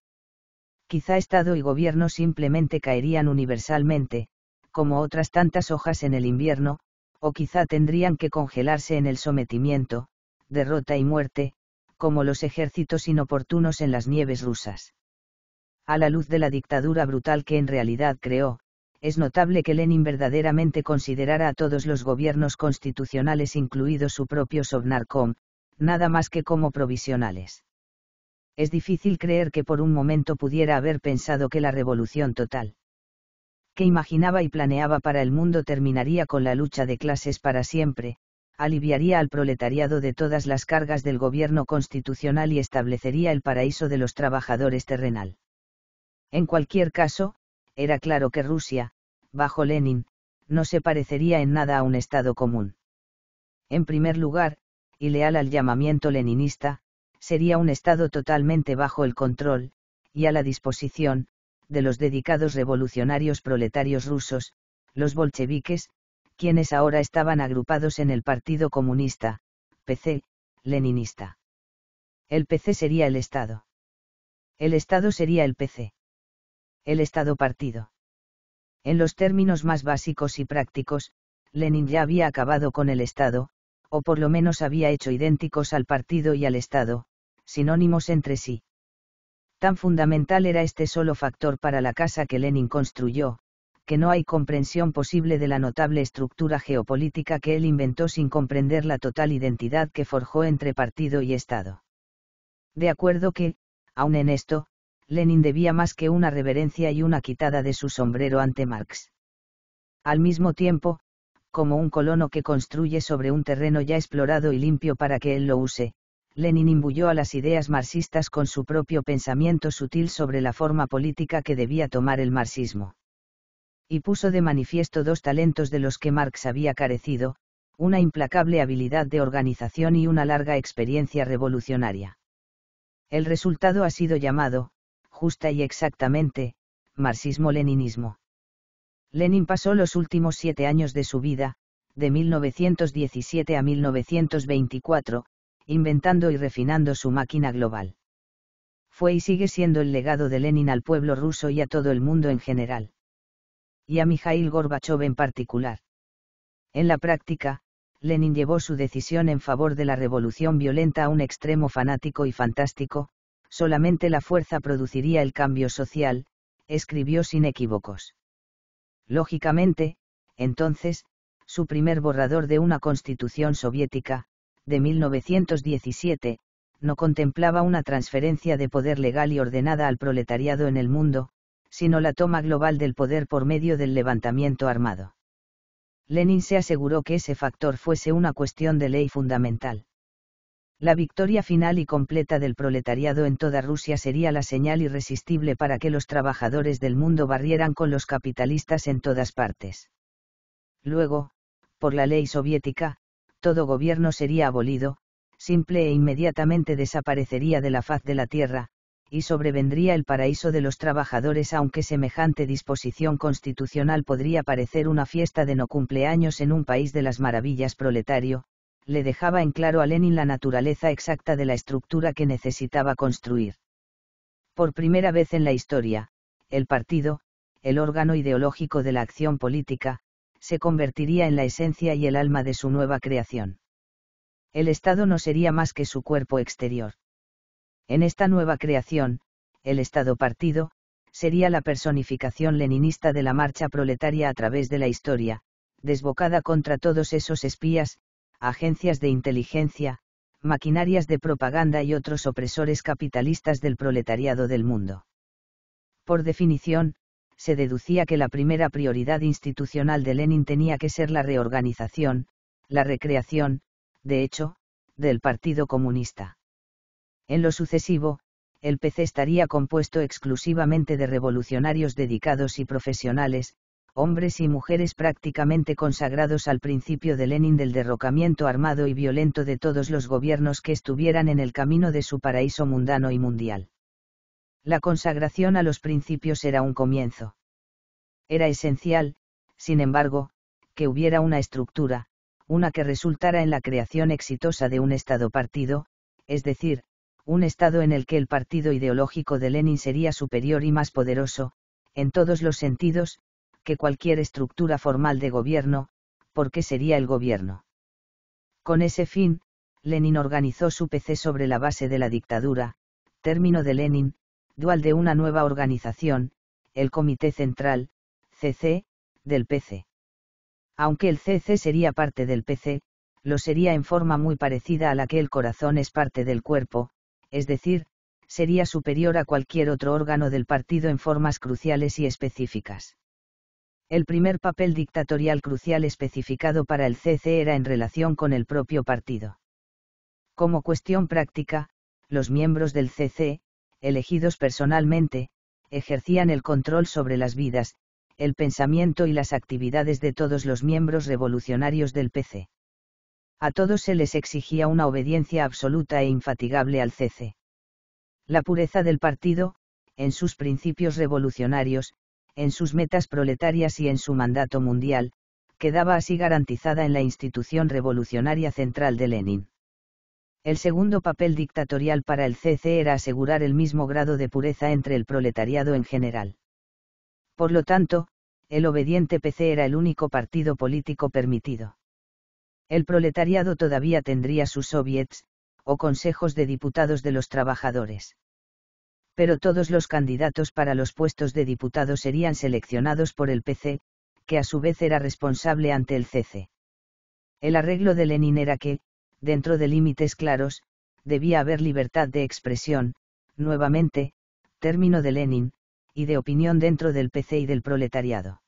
Quizá Estado y gobierno simplemente caerían universalmente, como otras tantas hojas en el invierno, o quizá tendrían que congelarse en el sometimiento, derrota y muerte, como los ejércitos inoportunos en las nieves rusas. A la luz de la dictadura brutal que en realidad creó, es notable que Lenin verdaderamente considerara a todos los gobiernos constitucionales, incluido su propio Sovnarkom, nada más que como provisionales. Es difícil creer que por un momento pudiera haber pensado que la revolución total que imaginaba y planeaba para el mundo terminaría con la lucha de clases para siempre, aliviaría al proletariado de todas las cargas del gobierno constitucional y establecería el paraíso de los trabajadores terrenal. En cualquier caso, era claro que Rusia, bajo Lenin, no se parecería en nada a un Estado común. En primer lugar, y leal al llamamiento leninista, sería un Estado totalmente bajo el control, y a la disposición, de los dedicados revolucionarios proletarios rusos, los bolcheviques, quienes ahora estaban agrupados en el Partido Comunista, PC, leninista. El PC sería el Estado. El Estado sería el PC. El Estado partido. En los términos más básicos y prácticos, Lenin ya había acabado con el Estado, o por lo menos había hecho idénticos al partido y al Estado, sinónimos entre sí. Tan fundamental era este solo factor para la casa que Lenin construyó, que no hay comprensión posible de la notable estructura geopolítica que él inventó sin comprender la total identidad que forjó entre partido y Estado. De acuerdo que, aun en esto, Lenin debía más que una reverencia y una quitada de su sombrero ante Marx. Al mismo tiempo, como un colono que construye sobre un terreno ya explorado y limpio para que él lo use, Lenin imbuyó a las ideas marxistas con su propio pensamiento sutil sobre la forma política que debía tomar el marxismo. Y puso de manifiesto dos talentos de los que Marx había carecido, una implacable habilidad de organización y una larga experiencia revolucionaria. El resultado ha sido llamado, justa y exactamente, marxismo-leninismo. Lenin pasó los últimos siete años de su vida, de 1917 a 1924, inventando y refinando su máquina global. Fue y sigue siendo el legado de Lenin al pueblo ruso y a todo el mundo en general. Y a Mikhail Gorbachev en particular. En la práctica, Lenin llevó su decisión en favor de la revolución violenta a un extremo fanático y fantástico, solamente la fuerza produciría el cambio social, escribió sin equívocos. Lógicamente, entonces, su primer borrador de una constitución soviética, de 1917, no contemplaba una transferencia de poder legal y ordenada al proletariado en el mundo, sino la toma global del poder por medio del levantamiento armado. Lenin se aseguró que ese factor fuese una cuestión de ley fundamental. La victoria final y completa del proletariado en toda Rusia sería la señal irresistible para que los trabajadores del mundo barrieran con los capitalistas en todas partes. Luego, por la ley soviética, todo gobierno sería abolido, simple e inmediatamente desaparecería de la faz de la tierra, y sobrevendría el paraíso de los trabajadores aunque semejante disposición constitucional podría parecer una fiesta de no cumpleaños en un país de las maravillas proletario, le dejaba en claro a Lenin la naturaleza exacta de la estructura que necesitaba construir. Por primera vez en la historia, el partido, el órgano ideológico de la acción política, se convertiría en la esencia y el alma de su nueva creación. El Estado no sería más que su cuerpo exterior. En esta nueva creación, el Estado partido, sería la personificación leninista de la marcha proletaria a través de la historia, desbocada contra todos esos espías, agencias de inteligencia, maquinarias de propaganda y otros opresores capitalistas del proletariado del mundo. Por definición, se deducía que la primera prioridad institucional de Lenin tenía que ser la reorganización, la recreación, de hecho, del Partido Comunista. En lo sucesivo, el PC estaría compuesto exclusivamente de revolucionarios dedicados y profesionales, hombres y mujeres prácticamente consagrados al principio de Lenin del derrocamiento armado y violento de todos los gobiernos que estuvieran en el camino de su paraíso mundano y mundial. La consagración a los principios era un comienzo. Era esencial, sin embargo, que hubiera una estructura, una que resultara en la creación exitosa de un Estado partido, es decir, un Estado en el que el partido ideológico de Lenin sería superior y más poderoso, en todos los sentidos, que cualquier estructura formal de gobierno, porque sería el gobierno. Con ese fin, Lenin organizó su PC sobre la base de la dictadura, término de Lenin, dual de una nueva organización, el Comité Central, CC, del PC. Aunque el CC sería parte del PC, lo sería en forma muy parecida a la que el corazón es parte del cuerpo, es decir, sería superior a cualquier otro órgano del partido en formas cruciales y específicas. El primer papel dictatorial crucial especificado para el CC era en relación con el propio partido. Como cuestión práctica, los miembros del CC, elegidos personalmente, ejercían el control sobre las vidas, el pensamiento y las actividades de todos los miembros revolucionarios del PC. A todos se les exigía una obediencia absoluta e infatigable al CC. La pureza del partido, en sus principios revolucionarios, en sus metas proletarias y en su mandato mundial, quedaba así garantizada en la institución revolucionaria central de Lenin. El segundo papel dictatorial para el CC era asegurar el mismo grado de pureza entre el proletariado en general. Por lo tanto, el obediente PC era el único partido político permitido. El proletariado todavía tendría sus soviets, o consejos de diputados de los trabajadores. Pero todos los candidatos para los puestos de diputados serían seleccionados por el PC, que a su vez era responsable ante el CC. El arreglo de Lenin era que, dentro de límites claros, debía haber libertad de expresión, nuevamente, término de Lenin, y de opinión dentro del PC y del proletariado.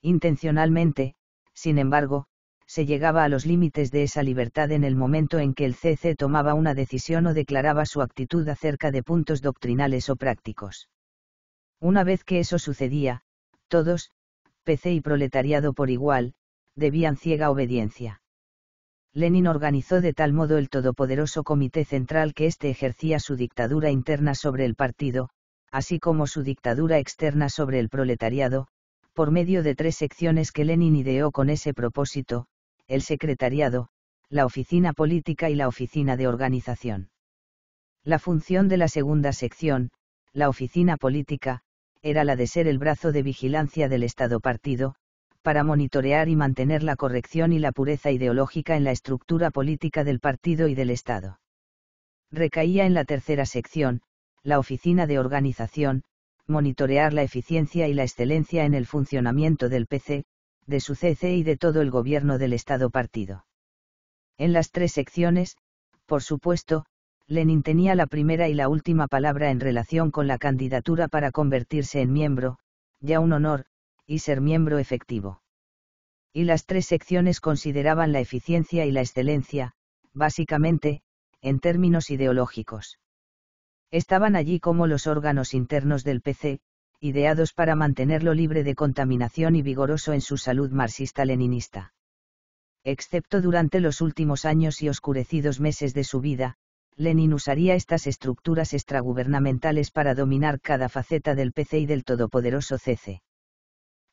Intencionalmente, sin embargo, se llegaba a los límites de esa libertad en el momento en que el CC tomaba una decisión o declaraba su actitud acerca de puntos doctrinales o prácticos. Una vez que eso sucedía, todos, PC y proletariado por igual, debían ciega obediencia. Lenin organizó de tal modo el todopoderoso comité central que éste ejercía su dictadura interna sobre el partido, así como su dictadura externa sobre el proletariado, por medio de tres secciones que Lenin ideó con ese propósito, el secretariado, la oficina política y la oficina de organización. La función de la segunda sección, la oficina política, era la de ser el brazo de vigilancia del Estado partido, para monitorear y mantener la corrección y la pureza ideológica en la estructura política del partido y del Estado. Recaía en la tercera sección, la oficina de organización, monitorear la eficiencia y la excelencia en el funcionamiento del PC, de su CC y de todo el gobierno del Estado partido. En las tres secciones, por supuesto, Lenin tenía la primera y la última palabra en relación con la candidatura para convertirse en miembro, ya un honor, y ser miembro efectivo. Y las tres secciones consideraban la eficiencia y la excelencia, básicamente, en términos ideológicos. Estaban allí como los órganos internos del PC, ideados para mantenerlo libre de contaminación y vigoroso en su salud marxista-leninista. Excepto durante los últimos años y oscurecidos meses de su vida, Lenin usaría estas estructuras extragubernamentales para dominar cada faceta del PC y del todopoderoso CC.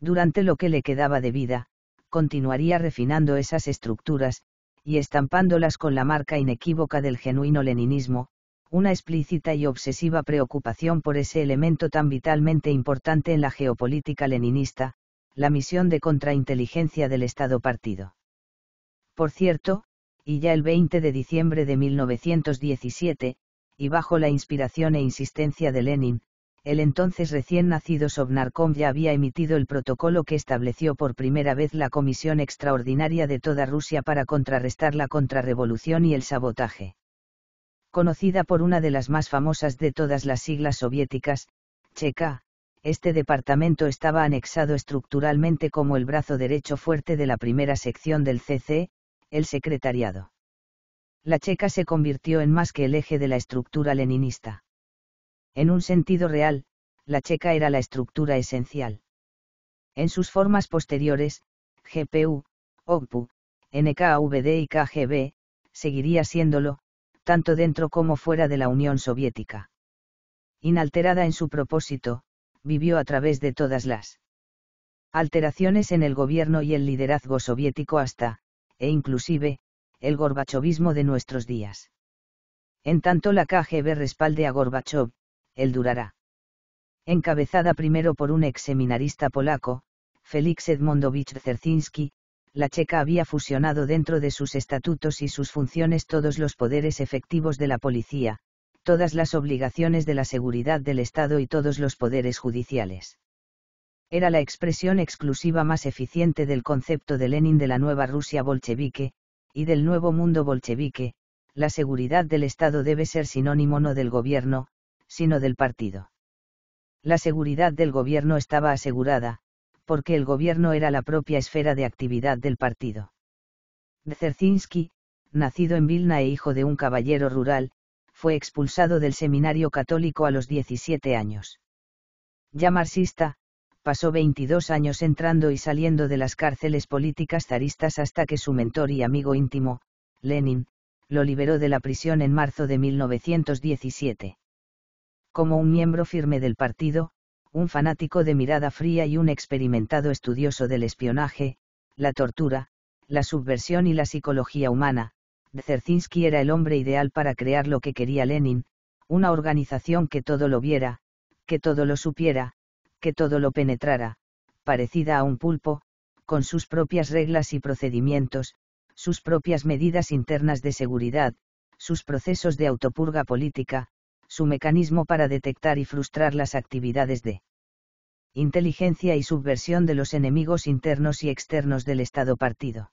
Durante lo que le quedaba de vida, continuaría refinando esas estructuras, y estampándolas con la marca inequívoca del genuino leninismo, una explícita y obsesiva preocupación por ese elemento tan vitalmente importante en la geopolítica leninista, la misión de contrainteligencia del Estado partido. Por cierto, y ya el 20 de diciembre de 1917, y bajo la inspiración e insistencia de Lenin, el entonces recién nacido Sovnarcom ya había emitido el protocolo que estableció por primera vez la Comisión Extraordinaria de toda Rusia para contrarrestar la contrarrevolución y el sabotaje. Conocida por una de las más famosas de todas las siglas soviéticas, Checa, este departamento estaba anexado estructuralmente como el brazo derecho fuerte de la primera sección del CC, el secretariado. La Checa se convirtió en más que el eje de la estructura leninista en un sentido real, la checa era la estructura esencial. En sus formas posteriores, GPU, OGPU, NKVD y KGB, seguiría siéndolo, tanto dentro como fuera de la Unión Soviética. Inalterada en su propósito, vivió a través de todas las alteraciones en el gobierno y el liderazgo soviético hasta, e inclusive, el gorbachovismo de nuestros días. En tanto la KGB respalde a Gorbachov, él durará. Encabezada primero por un ex seminarista polaco, Felix Edmondovich Cercinski, la Checa había fusionado dentro de sus estatutos y sus funciones todos los poderes efectivos de la policía, todas las obligaciones de la seguridad del Estado y todos los poderes judiciales. Era la expresión exclusiva más eficiente del concepto de Lenin de la nueva Rusia bolchevique, y del nuevo mundo bolchevique, la seguridad del Estado debe ser sinónimo no del gobierno, sino del partido. La seguridad del gobierno estaba asegurada, porque el gobierno era la propia esfera de actividad del partido. Dzerzhinsky, nacido en Vilna e hijo de un caballero rural, fue expulsado del seminario católico a los 17 años. Ya marxista, pasó 22 años entrando y saliendo de las cárceles políticas zaristas hasta que su mentor y amigo íntimo, Lenin, lo liberó de la prisión en marzo de 1917 como un miembro firme del partido, un fanático de mirada fría y un experimentado estudioso del espionaje, la tortura, la subversión y la psicología humana, Dzerzhinsky era el hombre ideal para crear lo que quería Lenin, una organización que todo lo viera, que todo lo supiera, que todo lo penetrara, parecida a un pulpo, con sus propias reglas y procedimientos, sus propias medidas internas de seguridad, sus procesos de autopurga política, su mecanismo para detectar y frustrar las actividades de inteligencia y subversión de los enemigos internos y externos del Estado partido.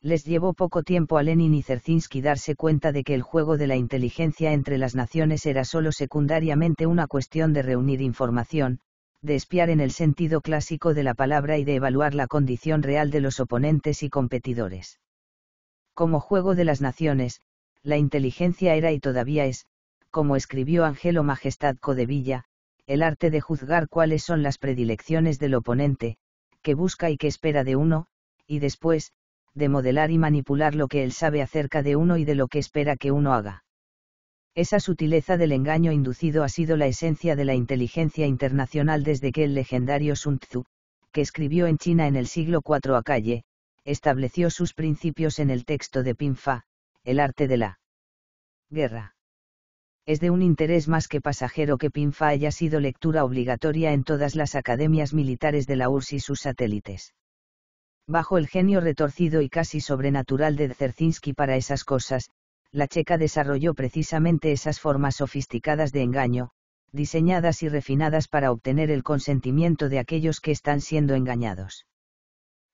Les llevó poco tiempo a Lenin y Zerzinsky darse cuenta de que el juego de la inteligencia entre las naciones era solo secundariamente una cuestión de reunir información, de espiar en el sentido clásico de la palabra y de evaluar la condición real de los oponentes y competidores. Como juego de las naciones, la inteligencia era y todavía es, como escribió Angelo Majestad Codevilla, el arte de juzgar cuáles son las predilecciones del oponente, que busca y que espera de uno, y después, de modelar y manipular lo que él sabe acerca de uno y de lo que espera que uno haga. Esa sutileza del engaño inducido ha sido la esencia de la inteligencia internacional desde que el legendario Sun Tzu, que escribió en China en el siglo IV a Calle, estableció sus principios en el texto de Pinfa, el arte de la guerra es de un interés más que pasajero que PINFA haya sido lectura obligatoria en todas las academias militares de la URSS y sus satélites. Bajo el genio retorcido y casi sobrenatural de Dzerzhinsky para esas cosas, la checa desarrolló precisamente esas formas sofisticadas de engaño, diseñadas y refinadas para obtener el consentimiento de aquellos que están siendo engañados.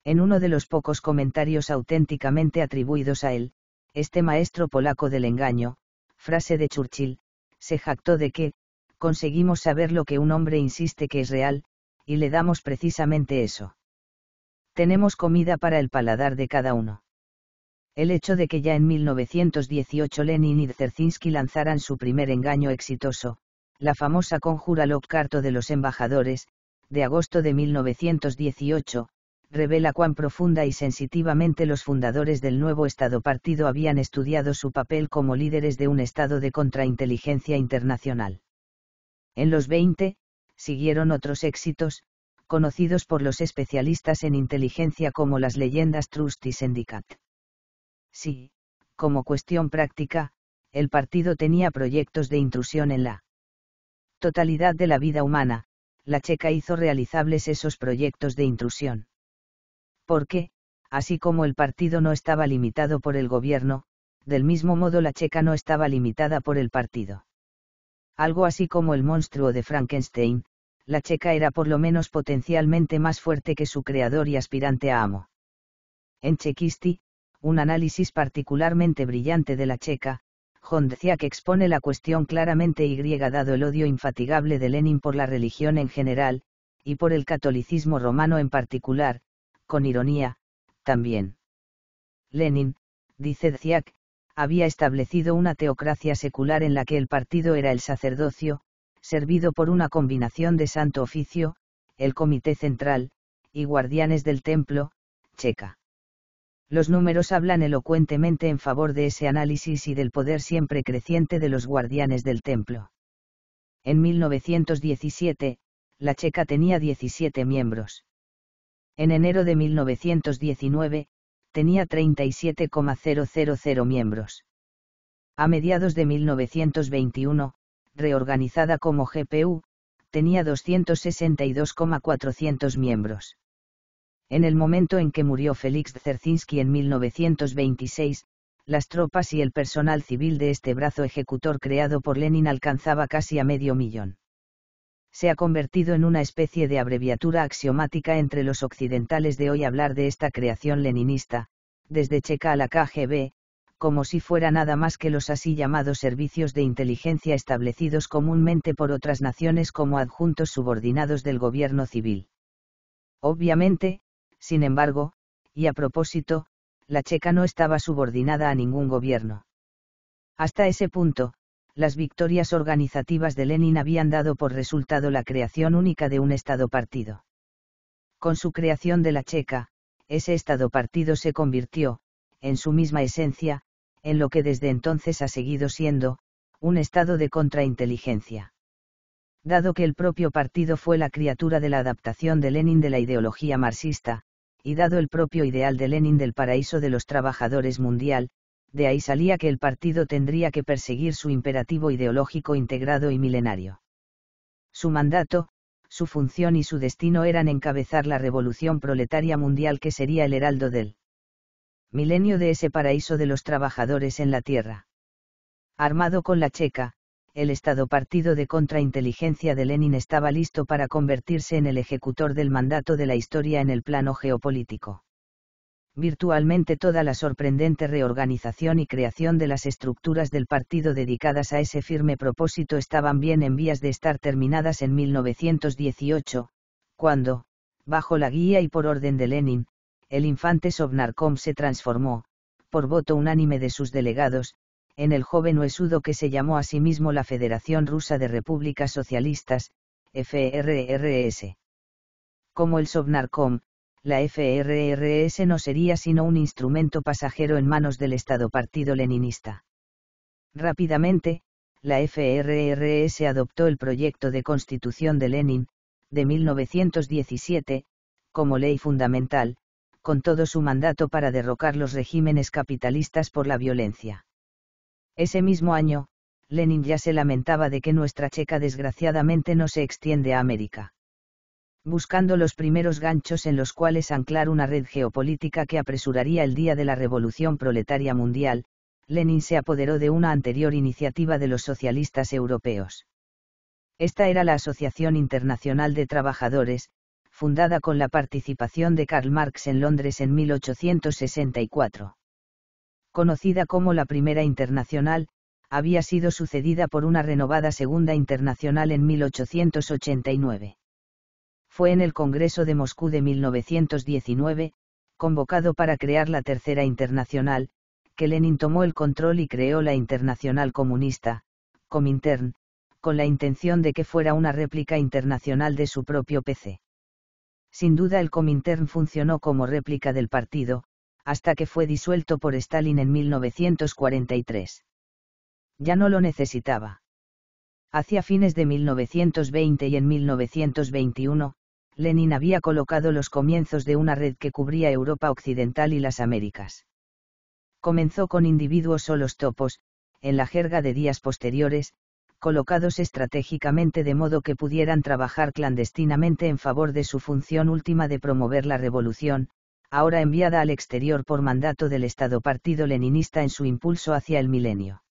En uno de los pocos comentarios auténticamente atribuidos a él, este maestro polaco del engaño, frase de Churchill, se jactó de que, conseguimos saber lo que un hombre insiste que es real, y le damos precisamente eso. Tenemos comida para el paladar de cada uno. El hecho de que ya en 1918 Lenin y Dzerzhinsky lanzaran su primer engaño exitoso, la famosa conjura Lockhart de los embajadores, de agosto de 1918, revela cuán profunda y sensitivamente los fundadores del nuevo Estado partido habían estudiado su papel como líderes de un Estado de contrainteligencia internacional. En los 20, siguieron otros éxitos, conocidos por los especialistas en inteligencia como las leyendas Trust y Syndicate. Sí, como cuestión práctica, el partido tenía proyectos de intrusión en la totalidad de la vida humana, la Checa hizo realizables esos proyectos de intrusión porque, así como el partido no estaba limitado por el gobierno, del mismo modo la checa no estaba limitada por el partido. Algo así como el monstruo de Frankenstein, la checa era por lo menos potencialmente más fuerte que su creador y aspirante a amo. En Chequisti, un análisis particularmente brillante de la checa, que expone la cuestión claramente y griega dado el odio infatigable de Lenin por la religión en general, y por el catolicismo romano en particular, con ironía, también. Lenin, dice Dziak, había establecido una teocracia secular en la que el partido era el sacerdocio, servido por una combinación de santo oficio, el comité central, y guardianes del templo, checa. Los números hablan elocuentemente en favor de ese análisis y del poder siempre creciente de los guardianes del templo. En 1917, la checa tenía 17 miembros. En enero de 1919, tenía 37,000 miembros. A mediados de 1921, reorganizada como GPU, tenía 262,400 miembros. En el momento en que murió Félix Dzerzhinsky en 1926, las tropas y el personal civil de este brazo ejecutor creado por Lenin alcanzaba casi a medio millón se ha convertido en una especie de abreviatura axiomática entre los occidentales de hoy hablar de esta creación leninista, desde Checa a la KGB, como si fuera nada más que los así llamados servicios de inteligencia establecidos comúnmente por otras naciones como adjuntos subordinados del gobierno civil. Obviamente, sin embargo, y a propósito, la Checa no estaba subordinada a ningún gobierno. Hasta ese punto, las victorias organizativas de Lenin habían dado por resultado la creación única de un Estado-partido. Con su creación de la Checa, ese Estado-partido se convirtió, en su misma esencia, en lo que desde entonces ha seguido siendo, un estado de contrainteligencia. Dado que el propio partido fue la criatura de la adaptación de Lenin de la ideología marxista, y dado el propio ideal de Lenin del paraíso de los trabajadores mundial, de ahí salía que el partido tendría que perseguir su imperativo ideológico integrado y milenario. Su mandato, su función y su destino eran encabezar la revolución proletaria mundial que sería el heraldo del milenio de ese paraíso de los trabajadores en la tierra. Armado con la checa, el Estado Partido de Contrainteligencia de Lenin estaba listo para convertirse en el ejecutor del mandato de la historia en el plano geopolítico virtualmente toda la sorprendente reorganización y creación de las estructuras del partido dedicadas a ese firme propósito estaban bien en vías de estar terminadas en 1918, cuando, bajo la guía y por orden de Lenin, el infante Sovnarkom se transformó, por voto unánime de sus delegados, en el joven huesudo que se llamó a sí mismo la Federación Rusa de Repúblicas Socialistas, FRRS. Como el Sovnarkom, la FRRS no sería sino un instrumento pasajero en manos del Estado Partido Leninista. Rápidamente, la FRRS adoptó el proyecto de constitución de Lenin, de 1917, como ley fundamental, con todo su mandato para derrocar los regímenes capitalistas por la violencia. Ese mismo año, Lenin ya se lamentaba de que nuestra checa desgraciadamente no se extiende a América buscando los primeros ganchos en los cuales anclar una red geopolítica que apresuraría el día de la revolución proletaria mundial, Lenin se apoderó de una anterior iniciativa de los socialistas europeos. Esta era la Asociación Internacional de Trabajadores, fundada con la participación de Karl Marx en Londres en 1864. Conocida como la Primera Internacional, había sido sucedida por una renovada Segunda Internacional en 1889 fue en el Congreso de Moscú de 1919, convocado para crear la Tercera Internacional, que Lenin tomó el control y creó la Internacional Comunista, Comintern, con la intención de que fuera una réplica internacional de su propio PC. Sin duda el Comintern funcionó como réplica del partido, hasta que fue disuelto por Stalin en 1943. Ya no lo necesitaba. Hacia fines de 1920 y en 1921, Lenin había colocado los comienzos de una red que cubría Europa Occidental y las Américas. Comenzó con individuos o los topos, en la jerga de días posteriores, colocados estratégicamente de modo que pudieran trabajar clandestinamente en favor de su función última de promover la revolución, ahora enviada al exterior por mandato del Estado Partido Leninista en su impulso hacia el milenio.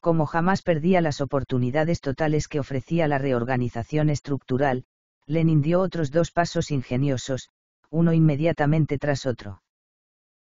Como jamás perdía las oportunidades totales que ofrecía la reorganización estructural, Lenin dio otros dos pasos ingeniosos, uno inmediatamente tras otro.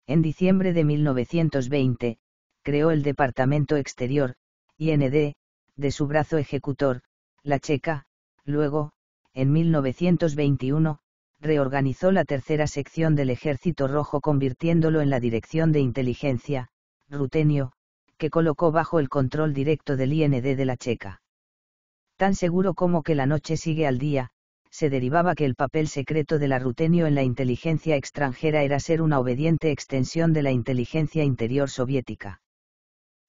En diciembre de 1920, creó el Departamento Exterior, IND, de su brazo ejecutor, la Checa, luego, en 1921, reorganizó la tercera sección del Ejército Rojo convirtiéndolo en la Dirección de Inteligencia, Rutenio, que colocó bajo el control directo del IND de la Checa. Tan seguro como que la noche sigue al día, se derivaba que el papel secreto de la Rutenio en la inteligencia extranjera era ser una obediente extensión de la inteligencia interior soviética.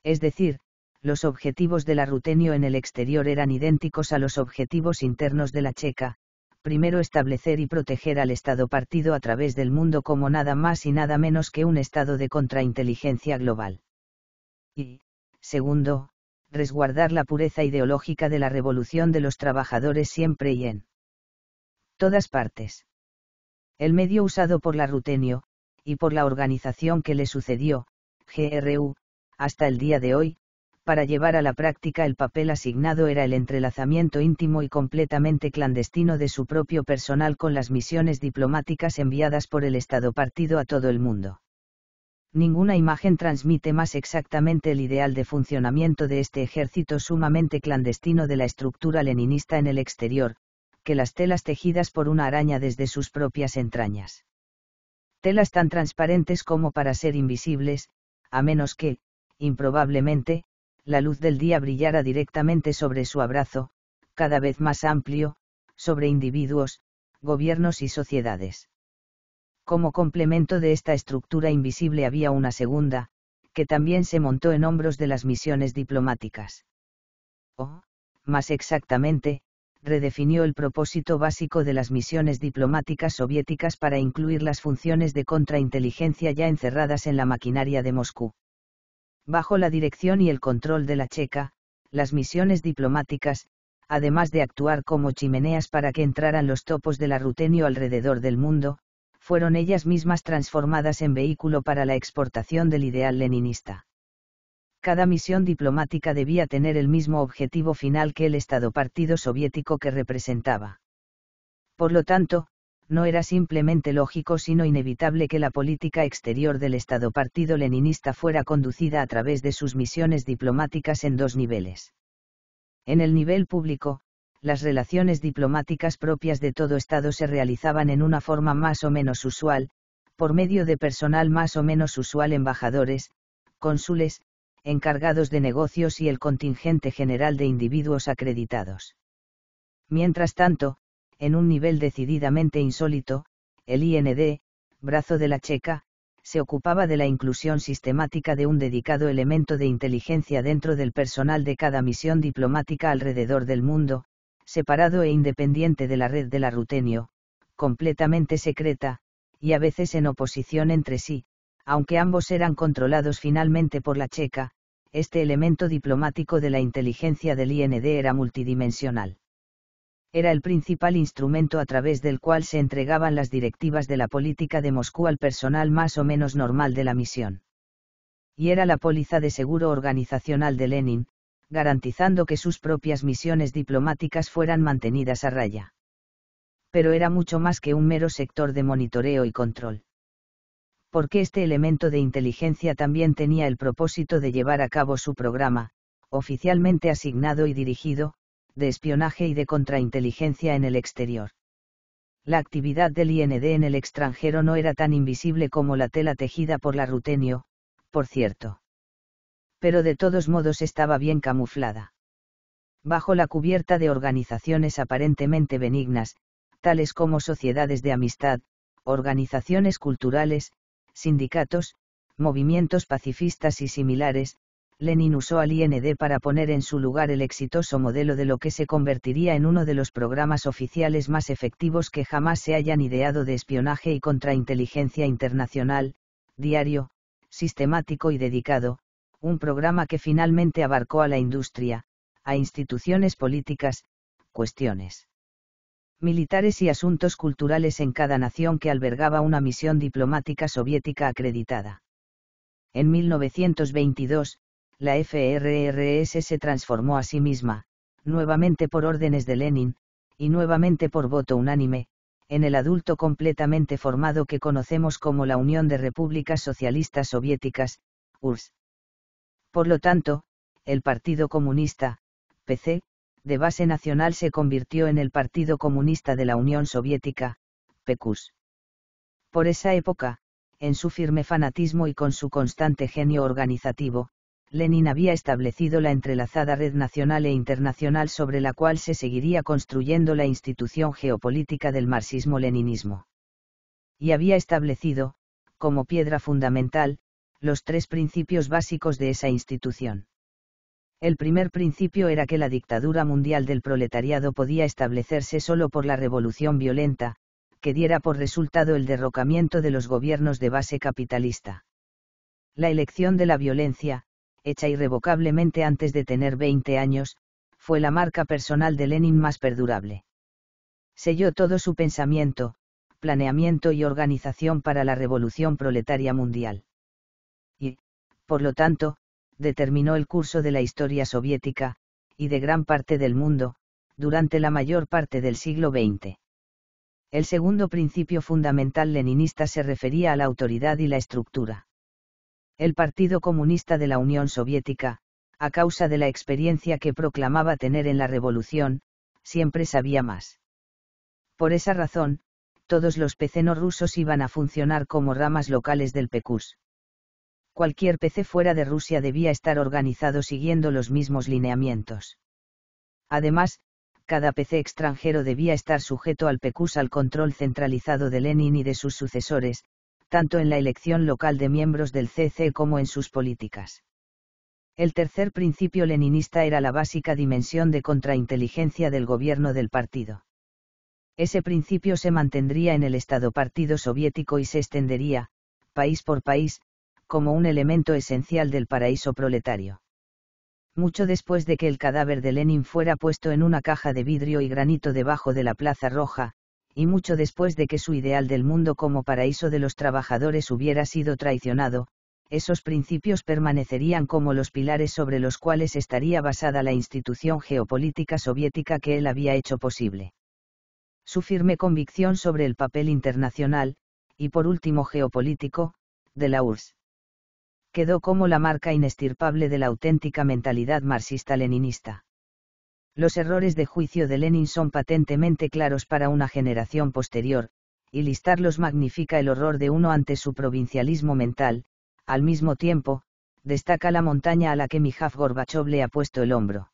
Es decir, los objetivos de la Rutenio en el exterior eran idénticos a los objetivos internos de la checa, primero establecer y proteger al Estado partido a través del mundo como nada más y nada menos que un estado de contrainteligencia global. Y, segundo, resguardar la pureza ideológica de la revolución de los trabajadores siempre y en todas partes. El medio usado por la Rutenio, y por la organización que le sucedió, GRU, hasta el día de hoy, para llevar a la práctica el papel asignado era el entrelazamiento íntimo y completamente clandestino de su propio personal con las misiones diplomáticas enviadas por el Estado partido a todo el mundo. Ninguna imagen transmite más exactamente el ideal de funcionamiento de este ejército sumamente clandestino de la estructura leninista en el exterior, que las telas tejidas por una araña desde sus propias entrañas. Telas tan transparentes como para ser invisibles, a menos que, improbablemente, la luz del día brillara directamente sobre su abrazo, cada vez más amplio, sobre individuos, gobiernos y sociedades. Como complemento de esta estructura invisible había una segunda, que también se montó en hombros de las misiones diplomáticas. O, oh, más exactamente, redefinió el propósito básico de las misiones diplomáticas soviéticas para incluir las funciones de contrainteligencia ya encerradas en la maquinaria de Moscú. Bajo la dirección y el control de la Checa, las misiones diplomáticas, además de actuar como chimeneas para que entraran los topos de la Rutenio alrededor del mundo, fueron ellas mismas transformadas en vehículo para la exportación del ideal leninista cada misión diplomática debía tener el mismo objetivo final que el Estado partido soviético que representaba. Por lo tanto, no era simplemente lógico sino inevitable que la política exterior del Estado partido leninista fuera conducida a través de sus misiones diplomáticas en dos niveles. En el nivel público, las relaciones diplomáticas propias de todo Estado se realizaban en una forma más o menos usual, por medio de personal más o menos usual embajadores, cónsules, encargados de negocios y el contingente general de individuos acreditados. Mientras tanto, en un nivel decididamente insólito, el IND, brazo de la Checa, se ocupaba de la inclusión sistemática de un dedicado elemento de inteligencia dentro del personal de cada misión diplomática alrededor del mundo, separado e independiente de la red de la Rutenio, completamente secreta, y a veces en oposición entre sí, aunque ambos eran controlados finalmente por la checa, este elemento diplomático de la inteligencia del IND era multidimensional. Era el principal instrumento a través del cual se entregaban las directivas de la política de Moscú al personal más o menos normal de la misión. Y era la póliza de seguro organizacional de Lenin, garantizando que sus propias misiones diplomáticas fueran mantenidas a raya. Pero era mucho más que un mero sector de monitoreo y control porque este elemento de inteligencia también tenía el propósito de llevar a cabo su programa, oficialmente asignado y dirigido, de espionaje y de contrainteligencia en el exterior. La actividad del IND en el extranjero no era tan invisible como la tela tejida por la Rutenio, por cierto. Pero de todos modos estaba bien camuflada. Bajo la cubierta de organizaciones aparentemente benignas, tales como sociedades de amistad, organizaciones culturales, sindicatos, movimientos pacifistas y similares, Lenin usó al IND para poner en su lugar el exitoso modelo de lo que se convertiría en uno de los programas oficiales más efectivos que jamás se hayan ideado de espionaje y contrainteligencia internacional, diario, sistemático y dedicado, un programa que finalmente abarcó a la industria, a instituciones políticas, cuestiones militares y asuntos culturales en cada nación que albergaba una misión diplomática soviética acreditada. En 1922, la FRRS se transformó a sí misma, nuevamente por órdenes de Lenin, y nuevamente por voto unánime, en el adulto completamente formado que conocemos como la Unión de Repúblicas Socialistas Soviéticas, URSS. Por lo tanto, el Partido Comunista, PC, de base nacional se convirtió en el Partido Comunista de la Unión Soviética, PECUS. Por esa época, en su firme fanatismo y con su constante genio organizativo, Lenin había establecido la entrelazada red nacional e internacional sobre la cual se seguiría construyendo la institución geopolítica del marxismo-leninismo. Y había establecido, como piedra fundamental, los tres principios básicos de esa institución. El primer principio era que la dictadura mundial del proletariado podía establecerse solo por la revolución violenta, que diera por resultado el derrocamiento de los gobiernos de base capitalista. La elección de la violencia, hecha irrevocablemente antes de tener 20 años, fue la marca personal de Lenin más perdurable. Selló todo su pensamiento, planeamiento y organización para la revolución proletaria mundial. Y, por lo tanto, determinó el curso de la historia soviética, y de gran parte del mundo, durante la mayor parte del siglo XX. El segundo principio fundamental leninista se refería a la autoridad y la estructura. El Partido Comunista de la Unión Soviética, a causa de la experiencia que proclamaba tener en la revolución, siempre sabía más. Por esa razón, todos los pecenos rusos iban a funcionar como ramas locales del PECUS cualquier PC fuera de Rusia debía estar organizado siguiendo los mismos lineamientos. Además, cada PC extranjero debía estar sujeto al PECUS al control centralizado de Lenin y de sus sucesores, tanto en la elección local de miembros del CC como en sus políticas. El tercer principio leninista era la básica dimensión de contrainteligencia del gobierno del partido. Ese principio se mantendría en el Estado Partido Soviético y se extendería, país por país, como un elemento esencial del paraíso proletario. Mucho después de que el cadáver de Lenin fuera puesto en una caja de vidrio y granito debajo de la Plaza Roja, y mucho después de que su ideal del mundo como paraíso de los trabajadores hubiera sido traicionado, esos principios permanecerían como los pilares sobre los cuales estaría basada la institución geopolítica soviética que él había hecho posible. Su firme convicción sobre el papel internacional, y por último geopolítico, de la URSS quedó como la marca inestirpable de la auténtica mentalidad marxista-leninista. Los errores de juicio de Lenin son patentemente claros para una generación posterior, y listarlos magnifica el horror de uno ante su provincialismo mental, al mismo tiempo, destaca la montaña a la que Mijaf Gorbachev le ha puesto el hombro.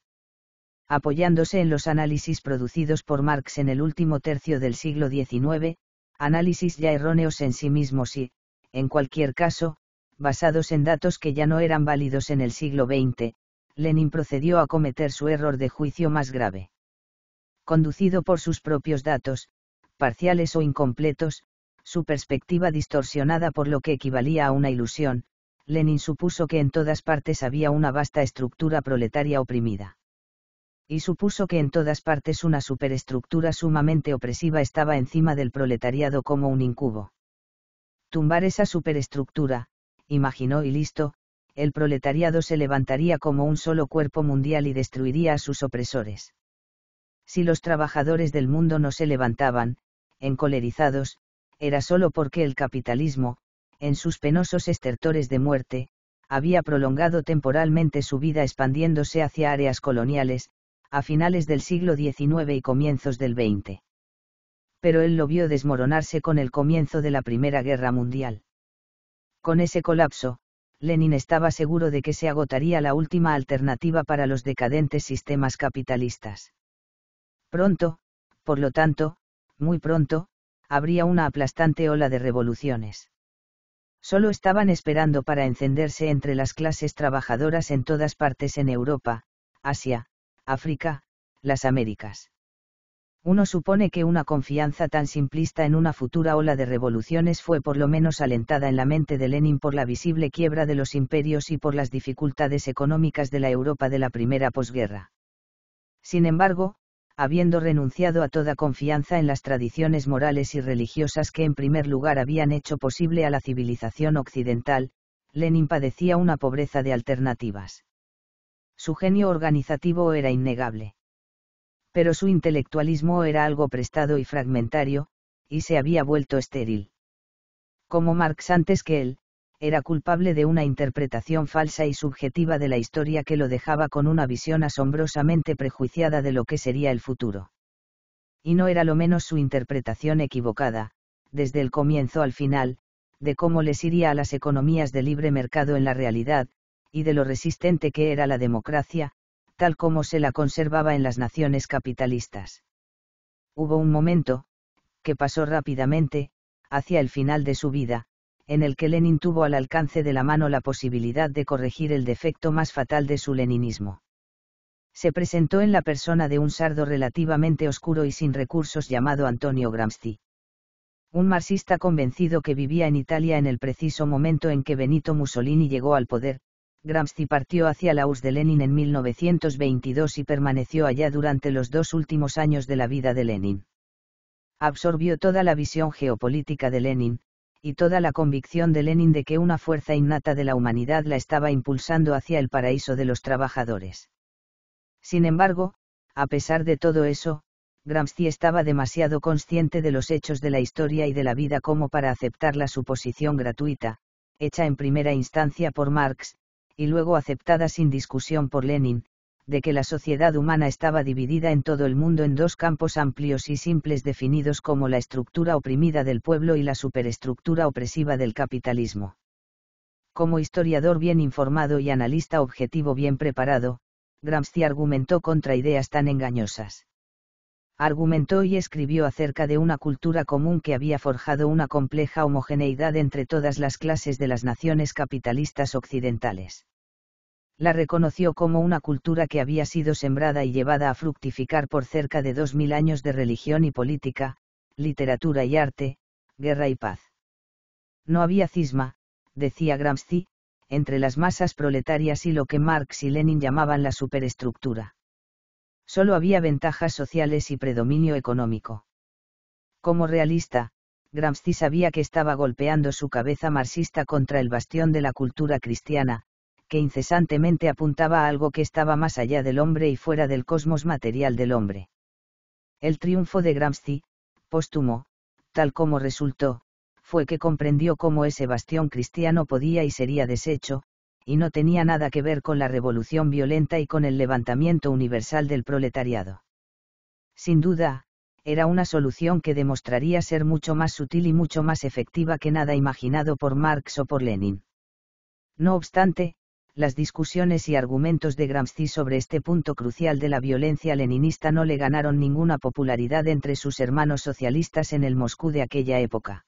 Apoyándose en los análisis producidos por Marx en el último tercio del siglo XIX, análisis ya erróneos en sí mismos y, en cualquier caso, basados en datos que ya no eran válidos en el siglo XX, Lenin procedió a cometer su error de juicio más grave. Conducido por sus propios datos, parciales o incompletos, su perspectiva distorsionada por lo que equivalía a una ilusión, Lenin supuso que en todas partes había una vasta estructura proletaria oprimida. Y supuso que en todas partes una superestructura sumamente opresiva estaba encima del proletariado como un incubo. Tumbar esa superestructura, imaginó y listo, el proletariado se levantaría como un solo cuerpo mundial y destruiría a sus opresores. Si los trabajadores del mundo no se levantaban, encolerizados, era solo porque el capitalismo, en sus penosos estertores de muerte, había prolongado temporalmente su vida expandiéndose hacia áreas coloniales, a finales del siglo XIX y comienzos del XX. Pero él lo vio desmoronarse con el comienzo de la Primera Guerra Mundial. Con ese colapso, Lenin estaba seguro de que se agotaría la última alternativa para los decadentes sistemas capitalistas. Pronto, por lo tanto, muy pronto, habría una aplastante ola de revoluciones. Solo estaban esperando para encenderse entre las clases trabajadoras en todas partes en Europa, Asia, África, las Américas uno supone que una confianza tan simplista en una futura ola de revoluciones fue por lo menos alentada en la mente de Lenin por la visible quiebra de los imperios y por las dificultades económicas de la Europa de la primera posguerra. Sin embargo, habiendo renunciado a toda confianza en las tradiciones morales y religiosas que en primer lugar habían hecho posible a la civilización occidental, Lenin padecía una pobreza de alternativas. Su genio organizativo era innegable pero su intelectualismo era algo prestado y fragmentario, y se había vuelto estéril. Como Marx antes que él, era culpable de una interpretación falsa y subjetiva de la historia que lo dejaba con una visión asombrosamente prejuiciada de lo que sería el futuro. Y no era lo menos su interpretación equivocada, desde el comienzo al final, de cómo les iría a las economías de libre mercado en la realidad, y de lo resistente que era la democracia, tal como se la conservaba en las naciones capitalistas. Hubo un momento, que pasó rápidamente, hacia el final de su vida, en el que Lenin tuvo al alcance de la mano la posibilidad de corregir el defecto más fatal de su leninismo. Se presentó en la persona de un sardo relativamente oscuro y sin recursos llamado Antonio Gramsci. Un marxista convencido que vivía en Italia en el preciso momento en que Benito Mussolini llegó al poder, Gramsci partió hacia la US de Lenin en 1922 y permaneció allá durante los dos últimos años de la vida de Lenin. Absorbió toda la visión geopolítica de Lenin, y toda la convicción de Lenin de que una fuerza innata de la humanidad la estaba impulsando hacia el paraíso de los trabajadores. Sin embargo, a pesar de todo eso, Gramsci estaba demasiado consciente de los hechos de la historia y de la vida como para aceptar la suposición gratuita, hecha en primera instancia por Marx, y luego aceptada sin discusión por Lenin, de que la sociedad humana estaba dividida en todo el mundo en dos campos amplios y simples definidos como la estructura oprimida del pueblo y la superestructura opresiva del capitalismo. Como historiador bien informado y analista objetivo bien preparado, Gramsci argumentó contra ideas tan engañosas argumentó y escribió acerca de una cultura común que había forjado una compleja homogeneidad entre todas las clases de las naciones capitalistas occidentales. La reconoció como una cultura que había sido sembrada y llevada a fructificar por cerca de dos mil años de religión y política, literatura y arte, guerra y paz. No había cisma, decía Gramsci, entre las masas proletarias y lo que Marx y Lenin llamaban la superestructura. Solo había ventajas sociales y predominio económico. Como realista, Gramsci sabía que estaba golpeando su cabeza marxista contra el bastión de la cultura cristiana, que incesantemente apuntaba a algo que estaba más allá del hombre y fuera del cosmos material del hombre. El triunfo de Gramsci, póstumo, tal como resultó, fue que comprendió cómo ese bastión cristiano podía y sería deshecho, y no tenía nada que ver con la revolución violenta y con el levantamiento universal del proletariado. Sin duda, era una solución que demostraría ser mucho más sutil y mucho más efectiva que nada imaginado por Marx o por Lenin. No obstante, las discusiones y argumentos de Gramsci sobre este punto crucial de la violencia leninista no le ganaron ninguna popularidad entre sus hermanos socialistas en el Moscú de aquella época.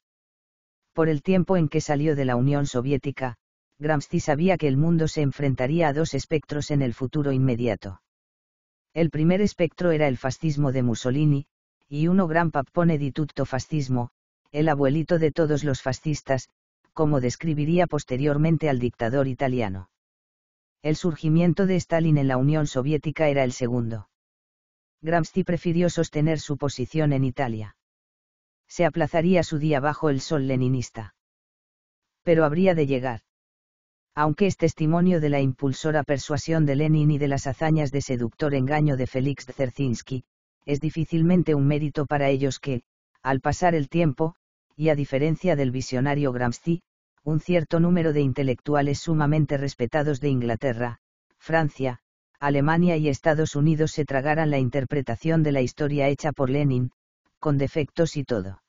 Por el tiempo en que salió de la Unión Soviética, Gramsci sabía que el mundo se enfrentaría a dos espectros en el futuro inmediato. El primer espectro era el fascismo de Mussolini, y uno gran pappone di tutto fascismo, el abuelito de todos los fascistas, como describiría posteriormente al dictador italiano. El surgimiento de Stalin en la Unión Soviética era el segundo. Gramsci prefirió sostener su posición en Italia. Se aplazaría su día bajo el sol leninista. Pero habría de llegar aunque es testimonio de la impulsora persuasión de Lenin y de las hazañas de seductor engaño de Félix Dzerzhinsky, es difícilmente un mérito para ellos que, al pasar el tiempo, y a diferencia del visionario Gramsci, un cierto número de intelectuales sumamente respetados de Inglaterra, Francia, Alemania y Estados Unidos se tragaran la interpretación de la historia hecha por Lenin, con defectos y todo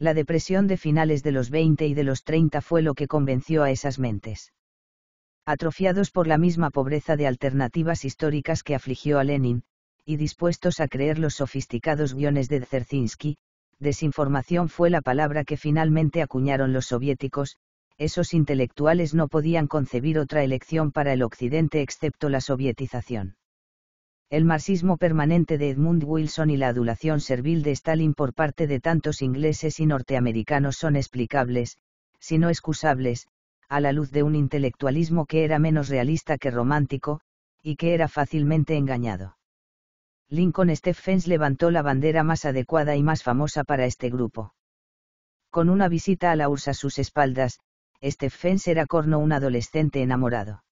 la depresión de finales de los 20 y de los 30 fue lo que convenció a esas mentes. Atrofiados por la misma pobreza de alternativas históricas que afligió a Lenin, y dispuestos a creer los sofisticados guiones de Dzerzhinsky, desinformación fue la palabra que finalmente acuñaron los soviéticos, esos intelectuales no podían concebir otra elección para el Occidente excepto la sovietización el marxismo permanente de Edmund Wilson y la adulación servil de Stalin por parte de tantos ingleses y norteamericanos son explicables, si no excusables, a la luz de un intelectualismo que era menos realista que romántico, y que era fácilmente engañado. Lincoln Stephens levantó la bandera más adecuada y más famosa para este grupo. Con una visita a la ursa a sus espaldas, Stephens era corno un adolescente enamorado.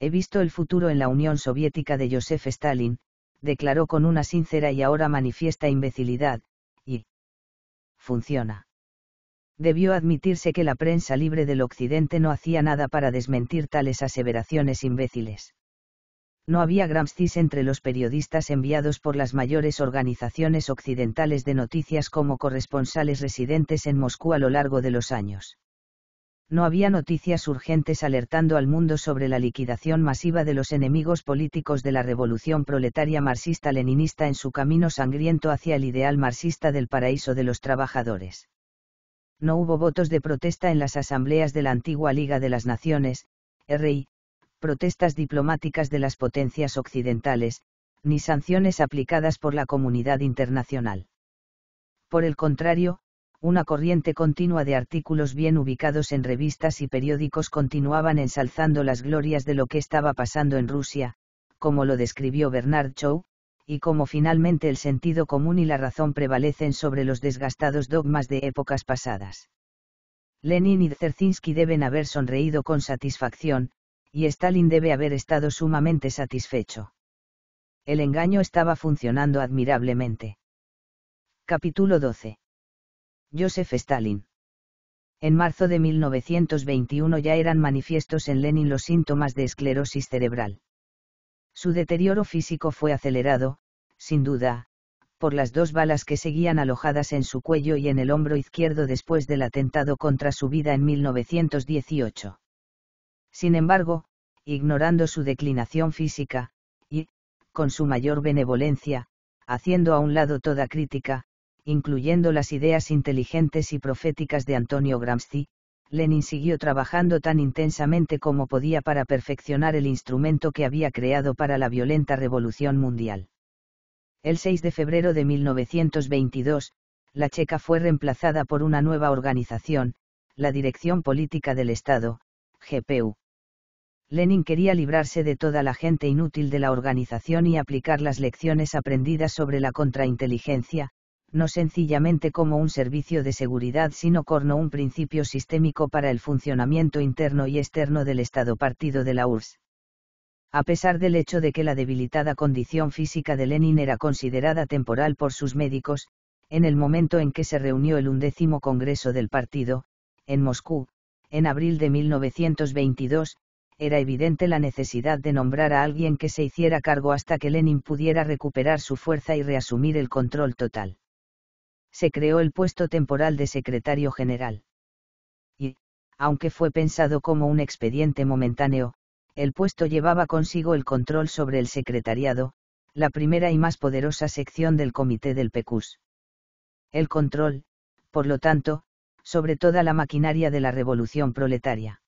He visto el futuro en la Unión Soviética de Joseph Stalin, declaró con una sincera y ahora manifiesta imbecilidad, y funciona. Debió admitirse que la prensa libre del Occidente no hacía nada para desmentir tales aseveraciones imbéciles. No había Gramscis entre los periodistas enviados por las mayores organizaciones occidentales de noticias como corresponsales residentes en Moscú a lo largo de los años no había noticias urgentes alertando al mundo sobre la liquidación masiva de los enemigos políticos de la revolución proletaria marxista-leninista en su camino sangriento hacia el ideal marxista del paraíso de los trabajadores. No hubo votos de protesta en las asambleas de la antigua Liga de las Naciones, RI, protestas diplomáticas de las potencias occidentales, ni sanciones aplicadas por la comunidad internacional. Por el contrario, una corriente continua de artículos bien ubicados en revistas y periódicos continuaban ensalzando las glorias de lo que estaba pasando en Rusia, como lo describió Bernard Shaw, y como finalmente el sentido común y la razón prevalecen sobre los desgastados dogmas de épocas pasadas. Lenin y Dzerzhinsky deben haber sonreído con satisfacción, y Stalin debe haber estado sumamente satisfecho. El engaño estaba funcionando admirablemente. Capítulo 12. Joseph Stalin. En marzo de 1921 ya eran manifiestos en Lenin los síntomas de esclerosis cerebral. Su deterioro físico fue acelerado, sin duda, por las dos balas que seguían alojadas en su cuello y en el hombro izquierdo después del atentado contra su vida en 1918. Sin embargo, ignorando su declinación física, y, con su mayor benevolencia, haciendo a un lado toda crítica, incluyendo las ideas inteligentes y proféticas de Antonio Gramsci, Lenin siguió trabajando tan intensamente como podía para perfeccionar el instrumento que había creado para la violenta revolución mundial. El 6 de febrero de 1922, la Checa fue reemplazada por una nueva organización, la Dirección Política del Estado, GPU. Lenin quería librarse de toda la gente inútil de la organización y aplicar las lecciones aprendidas sobre la contrainteligencia, no sencillamente como un servicio de seguridad, sino corno un principio sistémico para el funcionamiento interno y externo del Estado partido de la URSS. A pesar del hecho de que la debilitada condición física de Lenin era considerada temporal por sus médicos, en el momento en que se reunió el undécimo Congreso del Partido, en Moscú, en abril de 1922, era evidente la necesidad de nombrar a alguien que se hiciera cargo hasta que Lenin pudiera recuperar su fuerza y reasumir el control total se creó el puesto temporal de secretario general. Y, aunque fue pensado como un expediente momentáneo, el puesto llevaba consigo el control sobre el secretariado, la primera y más poderosa sección del comité del PECUS. El control, por lo tanto, sobre toda la maquinaria de la revolución proletaria.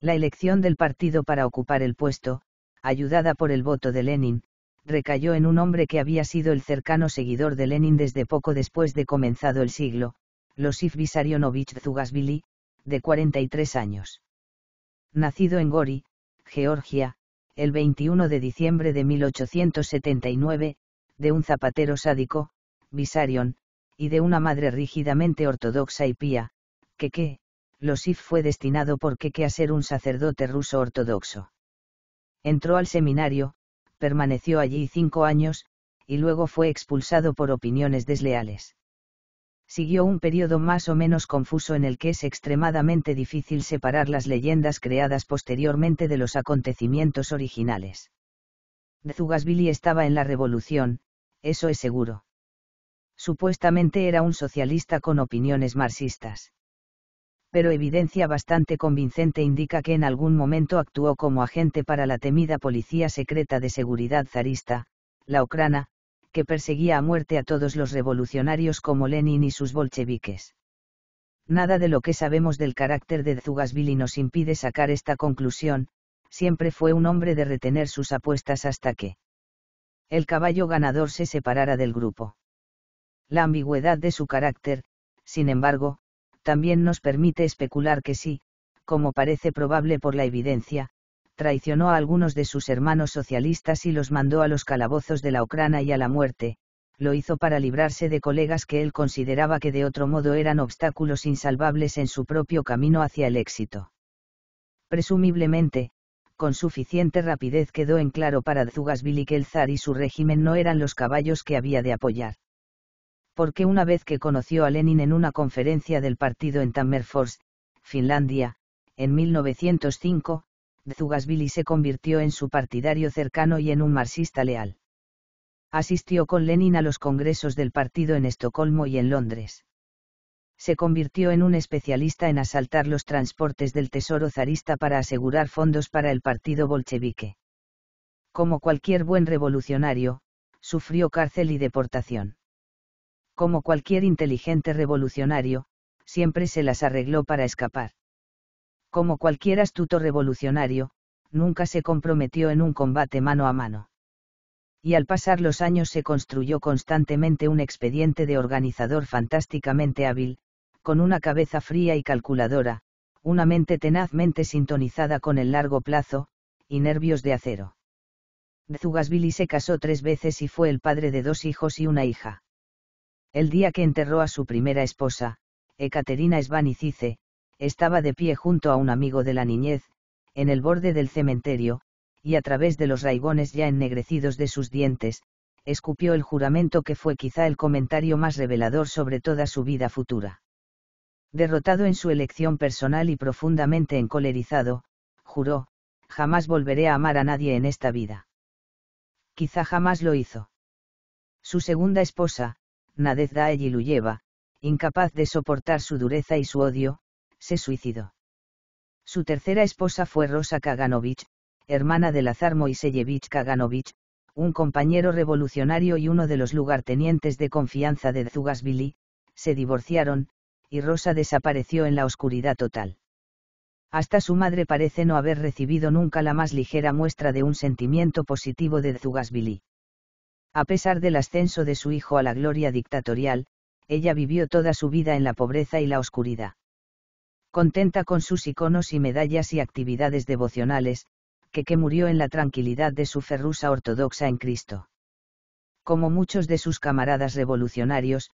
La elección del partido para ocupar el puesto, ayudada por el voto de Lenin, recayó en un hombre que había sido el cercano seguidor de Lenin desde poco después de comenzado el siglo, Losif Visarionovich Zugasvili, de 43 años. Nacido en Gori, Georgia, el 21 de diciembre de 1879, de un zapatero sádico, Visarion, y de una madre rígidamente ortodoxa y pía, que que, Losif fue destinado por que a ser un sacerdote ruso ortodoxo. Entró al seminario, permaneció allí cinco años, y luego fue expulsado por opiniones desleales. Siguió un periodo más o menos confuso en el que es extremadamente difícil separar las leyendas creadas posteriormente de los acontecimientos originales. Zugasvili estaba en la revolución, eso es seguro. Supuestamente era un socialista con opiniones marxistas pero evidencia bastante convincente indica que en algún momento actuó como agente para la temida Policía Secreta de Seguridad zarista, la Ucrana, que perseguía a muerte a todos los revolucionarios como Lenin y sus bolcheviques. Nada de lo que sabemos del carácter de Zugasvili nos impide sacar esta conclusión, siempre fue un hombre de retener sus apuestas hasta que el caballo ganador se separara del grupo. La ambigüedad de su carácter, sin embargo, también nos permite especular que sí, como parece probable por la evidencia, traicionó a algunos de sus hermanos socialistas y los mandó a los calabozos de la Ucrania y a la muerte, lo hizo para librarse de colegas que él consideraba que de otro modo eran obstáculos insalvables en su propio camino hacia el éxito. Presumiblemente, con suficiente rapidez quedó en claro para Dzugasvili que el zar y su régimen no eran los caballos que había de apoyar porque una vez que conoció a Lenin en una conferencia del partido en Tammerfors, Finlandia, en 1905, Zugasvili se convirtió en su partidario cercano y en un marxista leal. Asistió con Lenin a los congresos del partido en Estocolmo y en Londres. Se convirtió en un especialista en asaltar los transportes del Tesoro zarista para asegurar fondos para el partido bolchevique. Como cualquier buen revolucionario, sufrió cárcel y deportación como cualquier inteligente revolucionario, siempre se las arregló para escapar. Como cualquier astuto revolucionario, nunca se comprometió en un combate mano a mano. Y al pasar los años se construyó constantemente un expediente de organizador fantásticamente hábil, con una cabeza fría y calculadora, una mente tenazmente sintonizada con el largo plazo, y nervios de acero. Zugasvili se casó tres veces y fue el padre de dos hijos y una hija. El día que enterró a su primera esposa, Ekaterina Svanicice, estaba de pie junto a un amigo de la niñez, en el borde del cementerio, y a través de los raigones ya ennegrecidos de sus dientes, escupió el juramento que fue quizá el comentario más revelador sobre toda su vida futura. Derrotado en su elección personal y profundamente encolerizado, juró, jamás volveré a amar a nadie en esta vida. Quizá jamás lo hizo. Su segunda esposa, Nadezhda Yiluyeva, incapaz de soportar su dureza y su odio, se suicidó. Su tercera esposa fue Rosa Kaganovich, hermana de Lazar Moiseyevich Kaganovich, un compañero revolucionario y uno de los lugartenientes de confianza de Zugasvili, se divorciaron, y Rosa desapareció en la oscuridad total. Hasta su madre parece no haber recibido nunca la más ligera muestra de un sentimiento positivo de Zugasvili. A pesar del ascenso de su hijo a la gloria dictatorial, ella vivió toda su vida en la pobreza y la oscuridad. Contenta con sus iconos y medallas y actividades devocionales, que que murió en la tranquilidad de su ferrusa ortodoxa en Cristo. Como muchos de sus camaradas revolucionarios,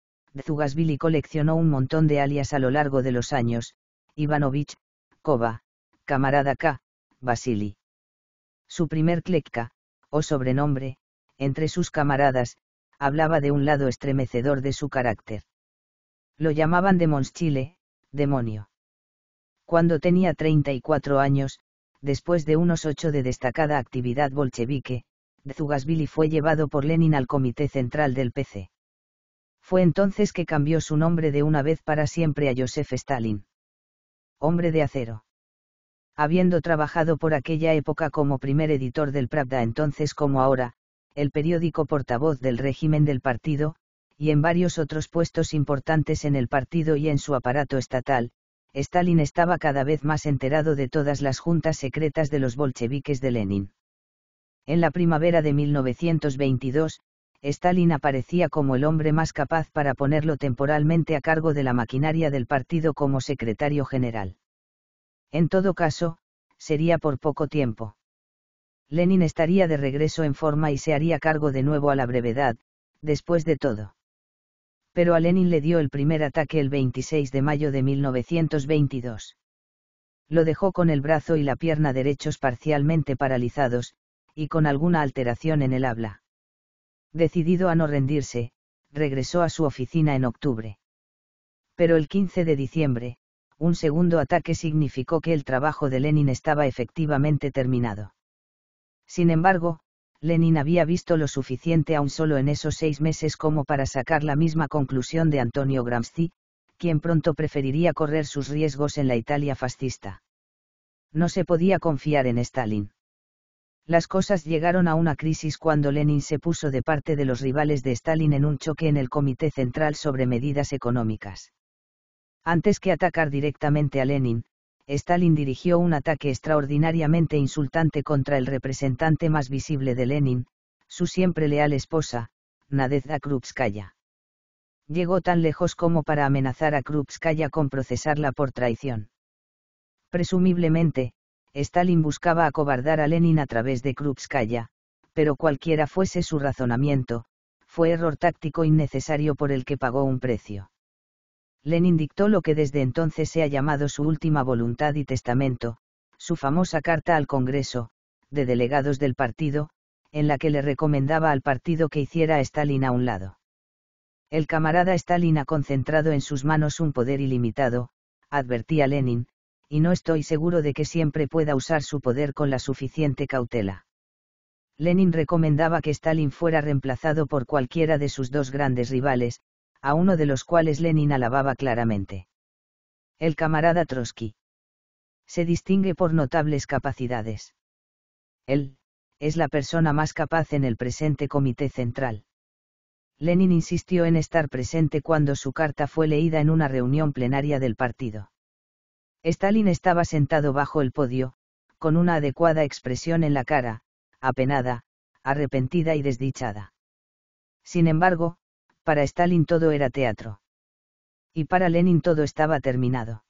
Zugasvili coleccionó un montón de alias a lo largo de los años, Ivanovich, Kova, Camarada K, Basili. Su primer klekka, o sobrenombre, entre sus camaradas, hablaba de un lado estremecedor de su carácter. Lo llamaban de Chile, demonio. Cuando tenía 34 años, después de unos ocho de destacada actividad bolchevique, Zugasvili fue llevado por Lenin al Comité Central del PC. Fue entonces que cambió su nombre de una vez para siempre a Joseph Stalin. Hombre de acero. Habiendo trabajado por aquella época como primer editor del Pravda entonces como ahora, el periódico portavoz del régimen del partido, y en varios otros puestos importantes en el partido y en su aparato estatal, Stalin estaba cada vez más enterado de todas las juntas secretas de los bolcheviques de Lenin. En la primavera de 1922, Stalin aparecía como el hombre más capaz para ponerlo temporalmente a cargo de la maquinaria del partido como secretario general. En todo caso, sería por poco tiempo. Lenin estaría de regreso en forma y se haría cargo de nuevo a la brevedad, después de todo. Pero a Lenin le dio el primer ataque el 26 de mayo de 1922. Lo dejó con el brazo y la pierna derechos parcialmente paralizados, y con alguna alteración en el habla. Decidido a no rendirse, regresó a su oficina en octubre. Pero el 15 de diciembre, un segundo ataque significó que el trabajo de Lenin estaba efectivamente terminado. Sin embargo, Lenin había visto lo suficiente aún solo en esos seis meses como para sacar la misma conclusión de Antonio Gramsci, quien pronto preferiría correr sus riesgos en la Italia fascista. No se podía confiar en Stalin. Las cosas llegaron a una crisis cuando Lenin se puso de parte de los rivales de Stalin en un choque en el Comité Central sobre Medidas Económicas. Antes que atacar directamente a Lenin, Stalin dirigió un ataque extraordinariamente insultante contra el representante más visible de Lenin, su siempre leal esposa, Nadezhda Krupskaya. Llegó tan lejos como para amenazar a Krupskaya con procesarla por traición. Presumiblemente, Stalin buscaba acobardar a Lenin a través de Krupskaya, pero cualquiera fuese su razonamiento, fue error táctico innecesario por el que pagó un precio. Lenin dictó lo que desde entonces se ha llamado su última voluntad y testamento, su famosa carta al Congreso, de delegados del partido, en la que le recomendaba al partido que hiciera a Stalin a un lado. El camarada Stalin ha concentrado en sus manos un poder ilimitado, advertía Lenin, y no estoy seguro de que siempre pueda usar su poder con la suficiente cautela. Lenin recomendaba que Stalin fuera reemplazado por cualquiera de sus dos grandes rivales, a uno de los cuales Lenin alababa claramente. El camarada Trotsky. Se distingue por notables capacidades. Él, es la persona más capaz en el presente Comité Central. Lenin insistió en estar presente cuando su carta fue leída en una reunión plenaria del partido. Stalin estaba sentado bajo el podio, con una adecuada expresión en la cara, apenada, arrepentida y desdichada. Sin embargo, para Stalin todo era teatro. Y para Lenin todo estaba terminado.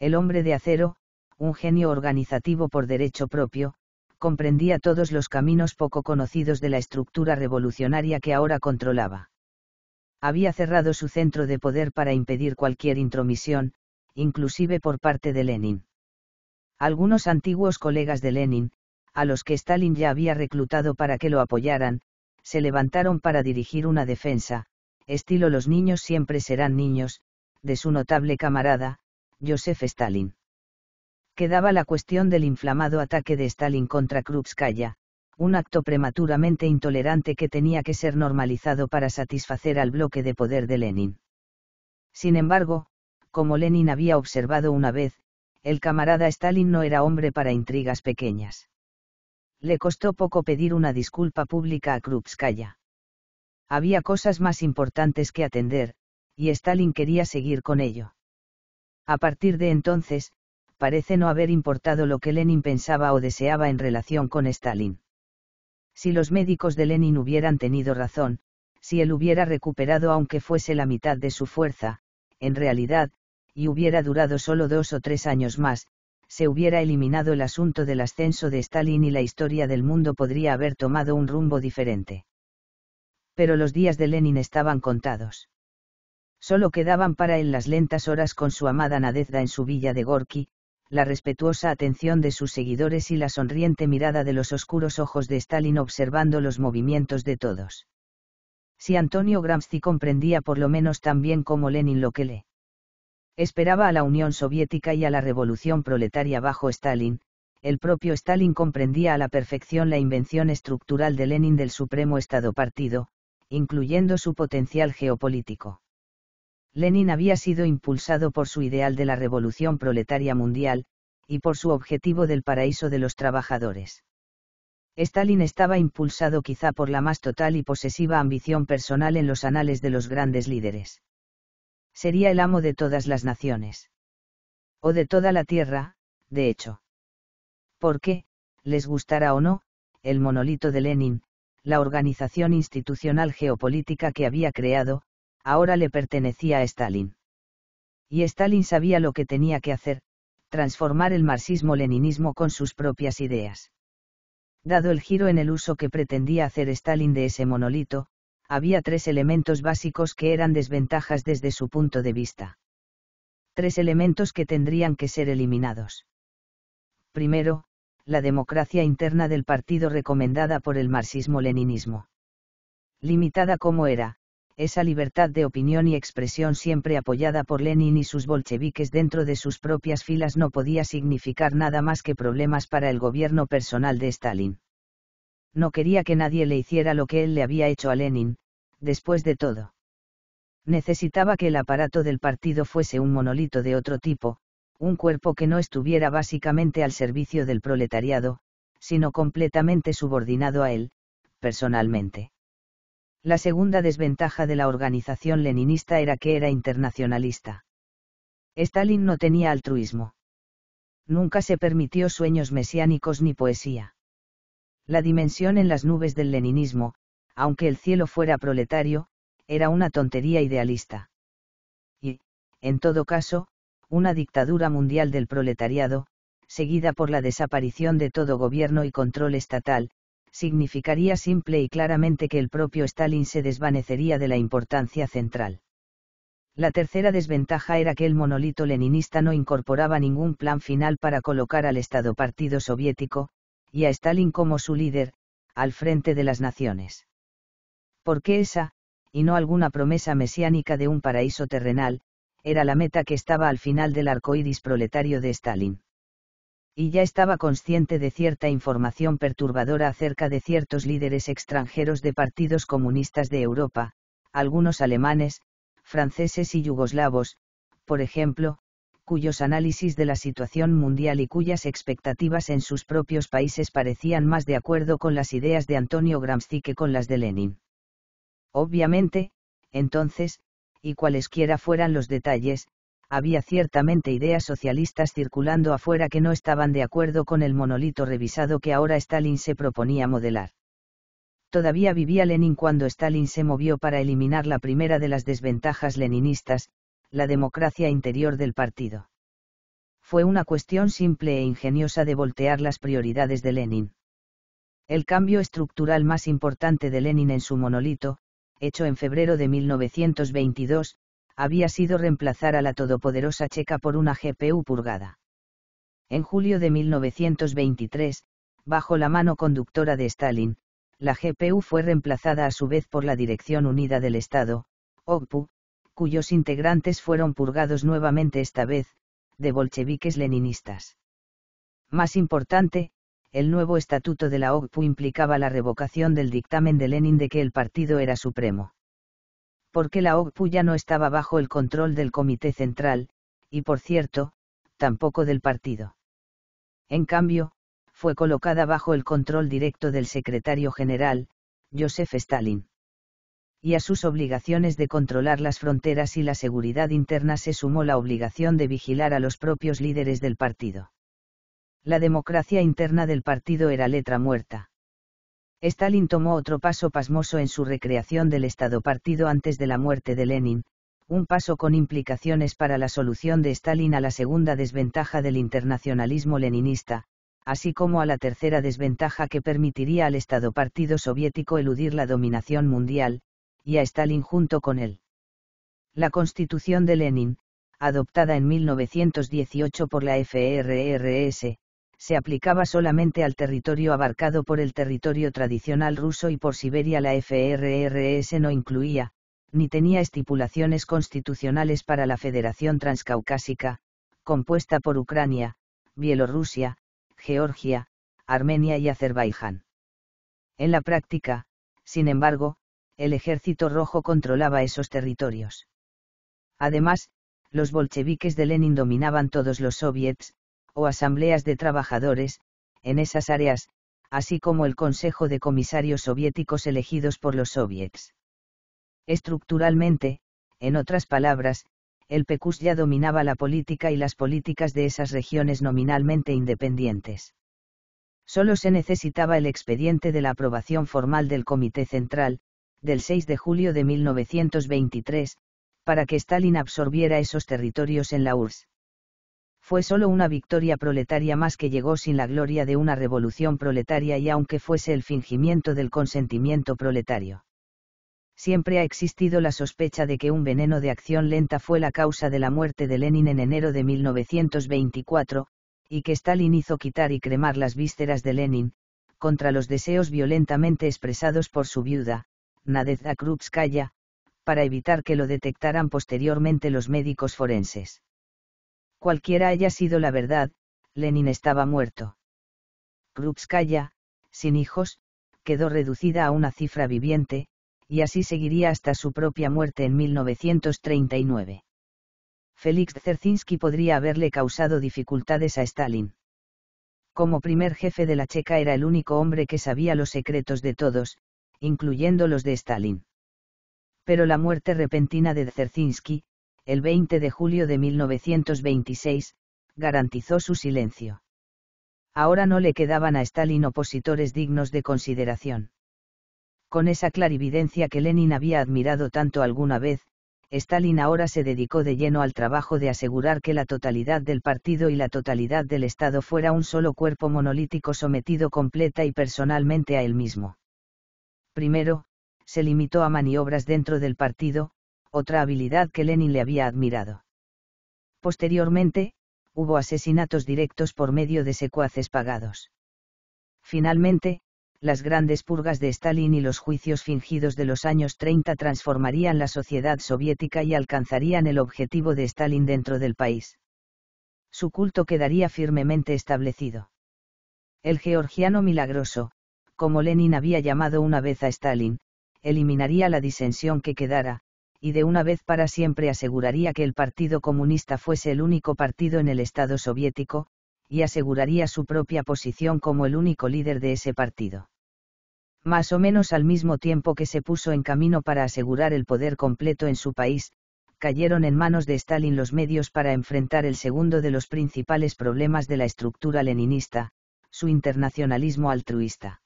El hombre de acero, un genio organizativo por derecho propio, comprendía todos los caminos poco conocidos de la estructura revolucionaria que ahora controlaba. Había cerrado su centro de poder para impedir cualquier intromisión, inclusive por parte de Lenin. Algunos antiguos colegas de Lenin, a los que Stalin ya había reclutado para que lo apoyaran, se levantaron para dirigir una defensa, estilo Los niños siempre serán niños, de su notable camarada, Joseph Stalin. Quedaba la cuestión del inflamado ataque de Stalin contra Krupskaya, un acto prematuramente intolerante que tenía que ser normalizado para satisfacer al bloque de poder de Lenin. Sin embargo, como Lenin había observado una vez, el camarada Stalin no era hombre para intrigas pequeñas. Le costó poco pedir una disculpa pública a Krupskaya. Había cosas más importantes que atender, y Stalin quería seguir con ello. A partir de entonces, parece no haber importado lo que Lenin pensaba o deseaba en relación con Stalin. Si los médicos de Lenin hubieran tenido razón, si él hubiera recuperado aunque fuese la mitad de su fuerza, en realidad, y hubiera durado solo dos o tres años más, se hubiera eliminado el asunto del ascenso de Stalin y la historia del mundo podría haber tomado un rumbo diferente. Pero los días de Lenin estaban contados. Solo quedaban para él las lentas horas con su amada Nadezda en su villa de Gorki, la respetuosa atención de sus seguidores y la sonriente mirada de los oscuros ojos de Stalin observando los movimientos de todos. Si Antonio Gramsci comprendía por lo menos tan bien como Lenin lo que le Esperaba a la Unión Soviética y a la revolución proletaria bajo Stalin, el propio Stalin comprendía a la perfección la invención estructural de Lenin del Supremo Estado Partido, incluyendo su potencial geopolítico. Lenin había sido impulsado por su ideal de la revolución proletaria mundial, y por su objetivo del paraíso de los trabajadores. Stalin estaba impulsado quizá por la más total y posesiva ambición personal en los anales de los grandes líderes sería el amo de todas las naciones. O de toda la tierra, de hecho. Porque, les gustará o no, el monolito de Lenin, la organización institucional geopolítica que había creado, ahora le pertenecía a Stalin. Y Stalin sabía lo que tenía que hacer, transformar el marxismo-leninismo con sus propias ideas. Dado el giro en el uso que pretendía hacer Stalin de ese monolito, había tres elementos básicos que eran desventajas desde su punto de vista. Tres elementos que tendrían que ser eliminados. Primero, la democracia interna del partido recomendada por el marxismo-leninismo. Limitada como era, esa libertad de opinión y expresión siempre apoyada por Lenin y sus bolcheviques dentro de sus propias filas no podía significar nada más que problemas para el gobierno personal de Stalin no quería que nadie le hiciera lo que él le había hecho a Lenin, después de todo. Necesitaba que el aparato del partido fuese un monolito de otro tipo, un cuerpo que no estuviera básicamente al servicio del proletariado, sino completamente subordinado a él, personalmente. La segunda desventaja de la organización leninista era que era internacionalista. Stalin no tenía altruismo. Nunca se permitió sueños mesiánicos ni poesía. La dimensión en las nubes del leninismo, aunque el cielo fuera proletario, era una tontería idealista. Y, en todo caso, una dictadura mundial del proletariado, seguida por la desaparición de todo gobierno y control estatal, significaría simple y claramente que el propio Stalin se desvanecería de la importancia central. La tercera desventaja era que el monolito leninista no incorporaba ningún plan final para colocar al Estado Partido Soviético, y a Stalin como su líder, al frente de las naciones. Porque esa, y no alguna promesa mesiánica de un paraíso terrenal, era la meta que estaba al final del arcoíris proletario de Stalin? Y ya estaba consciente de cierta información perturbadora acerca de ciertos líderes extranjeros de partidos comunistas de Europa, algunos alemanes, franceses y yugoslavos, por ejemplo, cuyos análisis de la situación mundial y cuyas expectativas en sus propios países parecían más de acuerdo con las ideas de Antonio Gramsci que con las de Lenin. Obviamente, entonces, y cualesquiera fueran los detalles, había ciertamente ideas socialistas circulando afuera que no estaban de acuerdo con el monolito revisado que ahora Stalin se proponía modelar. Todavía vivía Lenin cuando Stalin se movió para eliminar la primera de las desventajas leninistas, la democracia interior del partido. Fue una cuestión simple e ingeniosa de voltear las prioridades de Lenin. El cambio estructural más importante de Lenin en su monolito, hecho en febrero de 1922, había sido reemplazar a la todopoderosa checa por una GPU purgada. En julio de 1923, bajo la mano conductora de Stalin, la GPU fue reemplazada a su vez por la Dirección Unida del Estado, OGPU, cuyos integrantes fueron purgados nuevamente esta vez, de bolcheviques leninistas. Más importante, el nuevo estatuto de la OGPU implicaba la revocación del dictamen de Lenin de que el partido era supremo. Porque la OGPU ya no estaba bajo el control del Comité Central, y por cierto, tampoco del partido. En cambio, fue colocada bajo el control directo del secretario general, Joseph Stalin y a sus obligaciones de controlar las fronteras y la seguridad interna se sumó la obligación de vigilar a los propios líderes del partido. La democracia interna del partido era letra muerta. Stalin tomó otro paso pasmoso en su recreación del Estado partido antes de la muerte de Lenin, un paso con implicaciones para la solución de Stalin a la segunda desventaja del internacionalismo leninista, así como a la tercera desventaja que permitiría al Estado partido soviético eludir la dominación mundial, y a Stalin junto con él. La constitución de Lenin, adoptada en 1918 por la FRRS, se aplicaba solamente al territorio abarcado por el territorio tradicional ruso y por Siberia la FRRS no incluía, ni tenía estipulaciones constitucionales para la Federación Transcaucásica, compuesta por Ucrania, Bielorrusia, Georgia, Armenia y Azerbaiyán. En la práctica, sin embargo, el ejército rojo controlaba esos territorios. Además, los bolcheviques de Lenin dominaban todos los soviets, o asambleas de trabajadores, en esas áreas, así como el Consejo de Comisarios Soviéticos elegidos por los soviets. Estructuralmente, en otras palabras, el PECUS ya dominaba la política y las políticas de esas regiones nominalmente independientes. Solo se necesitaba el expediente de la aprobación formal del Comité Central, del 6 de julio de 1923, para que Stalin absorbiera esos territorios en la URSS. Fue solo una victoria proletaria más que llegó sin la gloria de una revolución proletaria y aunque fuese el fingimiento del consentimiento proletario siempre ha existido la sospecha de que un veneno de acción lenta fue la causa de la muerte de Lenin en enero de 1924, y que Stalin hizo quitar y cremar las vísceras de Lenin, contra los deseos violentamente expresados por su viuda, Nadezhda Krupskaya, para evitar que lo detectaran posteriormente los médicos forenses. Cualquiera haya sido la verdad, Lenin estaba muerto. Krupskaya, sin hijos, quedó reducida a una cifra viviente, y así seguiría hasta su propia muerte en 1939. Félix Dzerzhinsky podría haberle causado dificultades a Stalin. Como primer jefe de la Checa era el único hombre que sabía los secretos de todos, incluyendo los de Stalin. Pero la muerte repentina de Dzerzhinsky, el 20 de julio de 1926, garantizó su silencio. Ahora no le quedaban a Stalin opositores dignos de consideración. Con esa clarividencia que Lenin había admirado tanto alguna vez, Stalin ahora se dedicó de lleno al trabajo de asegurar que la totalidad del partido y la totalidad del Estado fuera un solo cuerpo monolítico sometido completa y personalmente a él mismo. Primero, se limitó a maniobras dentro del partido, otra habilidad que Lenin le había admirado. Posteriormente, hubo asesinatos directos por medio de secuaces pagados. Finalmente, las grandes purgas de Stalin y los juicios fingidos de los años 30 transformarían la sociedad soviética y alcanzarían el objetivo de Stalin dentro del país. Su culto quedaría firmemente establecido. El georgiano milagroso, como Lenin había llamado una vez a Stalin, eliminaría la disensión que quedara, y de una vez para siempre aseguraría que el Partido Comunista fuese el único partido en el Estado soviético, y aseguraría su propia posición como el único líder de ese partido. Más o menos al mismo tiempo que se puso en camino para asegurar el poder completo en su país, cayeron en manos de Stalin los medios para enfrentar el segundo de los principales problemas de la estructura leninista, su internacionalismo altruista.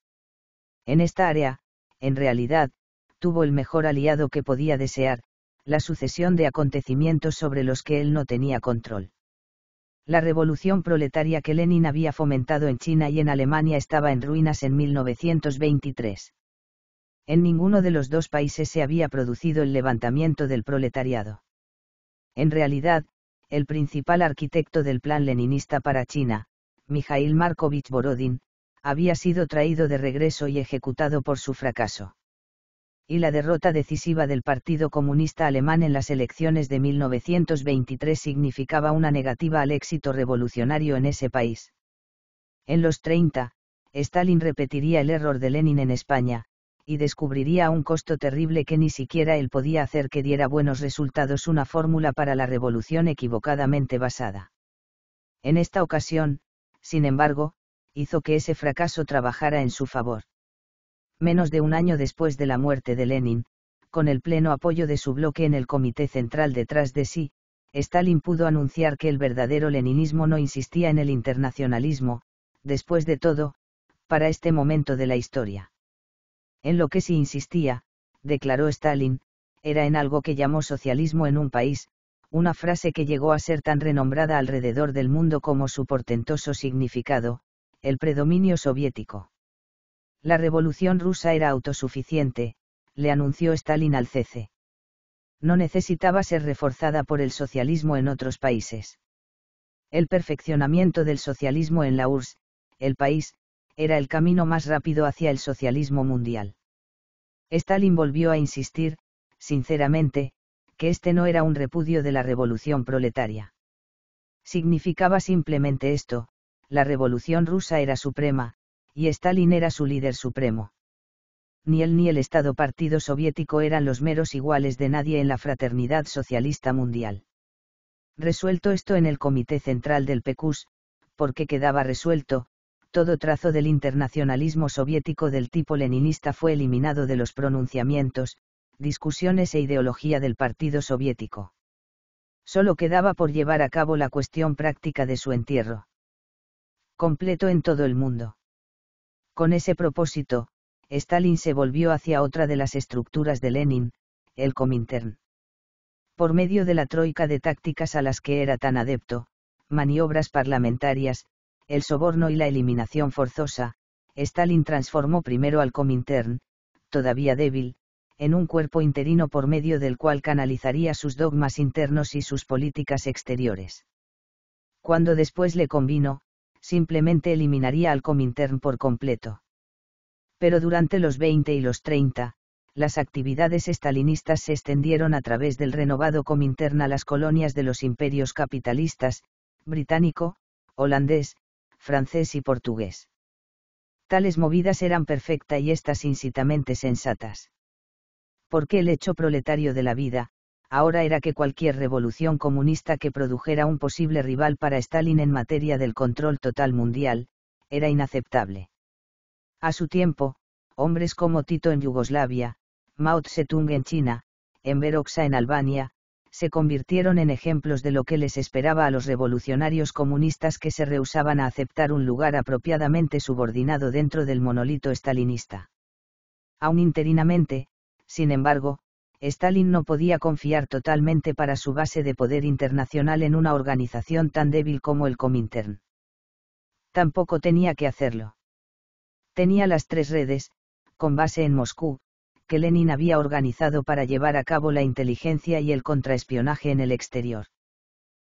En esta área, en realidad, tuvo el mejor aliado que podía desear, la sucesión de acontecimientos sobre los que él no tenía control. La revolución proletaria que Lenin había fomentado en China y en Alemania estaba en ruinas en 1923. En ninguno de los dos países se había producido el levantamiento del proletariado. En realidad, el principal arquitecto del plan leninista para China, Mikhail Markovich Borodin, había sido traído de regreso y ejecutado por su fracaso. Y la derrota decisiva del Partido Comunista Alemán en las elecciones de 1923 significaba una negativa al éxito revolucionario en ese país. En los 30, Stalin repetiría el error de Lenin en España, y descubriría un costo terrible que ni siquiera él podía hacer que diera buenos resultados una fórmula para la revolución equivocadamente basada. En esta ocasión, sin embargo, hizo que ese fracaso trabajara en su favor. Menos de un año después de la muerte de Lenin, con el pleno apoyo de su bloque en el Comité Central detrás de sí, Stalin pudo anunciar que el verdadero leninismo no insistía en el internacionalismo, después de todo, para este momento de la historia. En lo que sí insistía, declaró Stalin, era en algo que llamó socialismo en un país, una frase que llegó a ser tan renombrada alrededor del mundo como su portentoso significado, el predominio soviético. La revolución rusa era autosuficiente, le anunció Stalin al cese. No necesitaba ser reforzada por el socialismo en otros países. El perfeccionamiento del socialismo en la URSS, el país, era el camino más rápido hacia el socialismo mundial. Stalin volvió a insistir, sinceramente, que este no era un repudio de la revolución proletaria. Significaba simplemente esto, la revolución rusa era suprema, y Stalin era su líder supremo. Ni él ni el Estado Partido Soviético eran los meros iguales de nadie en la fraternidad socialista mundial. Resuelto esto en el Comité Central del PECUS, porque quedaba resuelto, todo trazo del internacionalismo soviético del tipo leninista fue eliminado de los pronunciamientos, discusiones e ideología del Partido Soviético. Solo quedaba por llevar a cabo la cuestión práctica de su entierro completo en todo el mundo. Con ese propósito, Stalin se volvió hacia otra de las estructuras de Lenin, el Comintern. Por medio de la troika de tácticas a las que era tan adepto, maniobras parlamentarias, el soborno y la eliminación forzosa, Stalin transformó primero al Comintern, todavía débil, en un cuerpo interino por medio del cual canalizaría sus dogmas internos y sus políticas exteriores. Cuando después le convino, simplemente eliminaría al Comintern por completo. Pero durante los 20 y los 30, las actividades estalinistas se extendieron a través del renovado Comintern a las colonias de los imperios capitalistas, británico, holandés, francés y portugués. Tales movidas eran perfectas y estas incitamente sensatas. Porque el hecho proletario de la vida, ahora era que cualquier revolución comunista que produjera un posible rival para Stalin en materia del control total mundial, era inaceptable. A su tiempo, hombres como Tito en Yugoslavia, Mao Tse-tung en China, Enver en Albania, se convirtieron en ejemplos de lo que les esperaba a los revolucionarios comunistas que se rehusaban a aceptar un lugar apropiadamente subordinado dentro del monolito stalinista. Aún interinamente, sin embargo, Stalin no podía confiar totalmente para su base de poder internacional en una organización tan débil como el Comintern. Tampoco tenía que hacerlo. Tenía las tres redes, con base en Moscú, que Lenin había organizado para llevar a cabo la inteligencia y el contraespionaje en el exterior.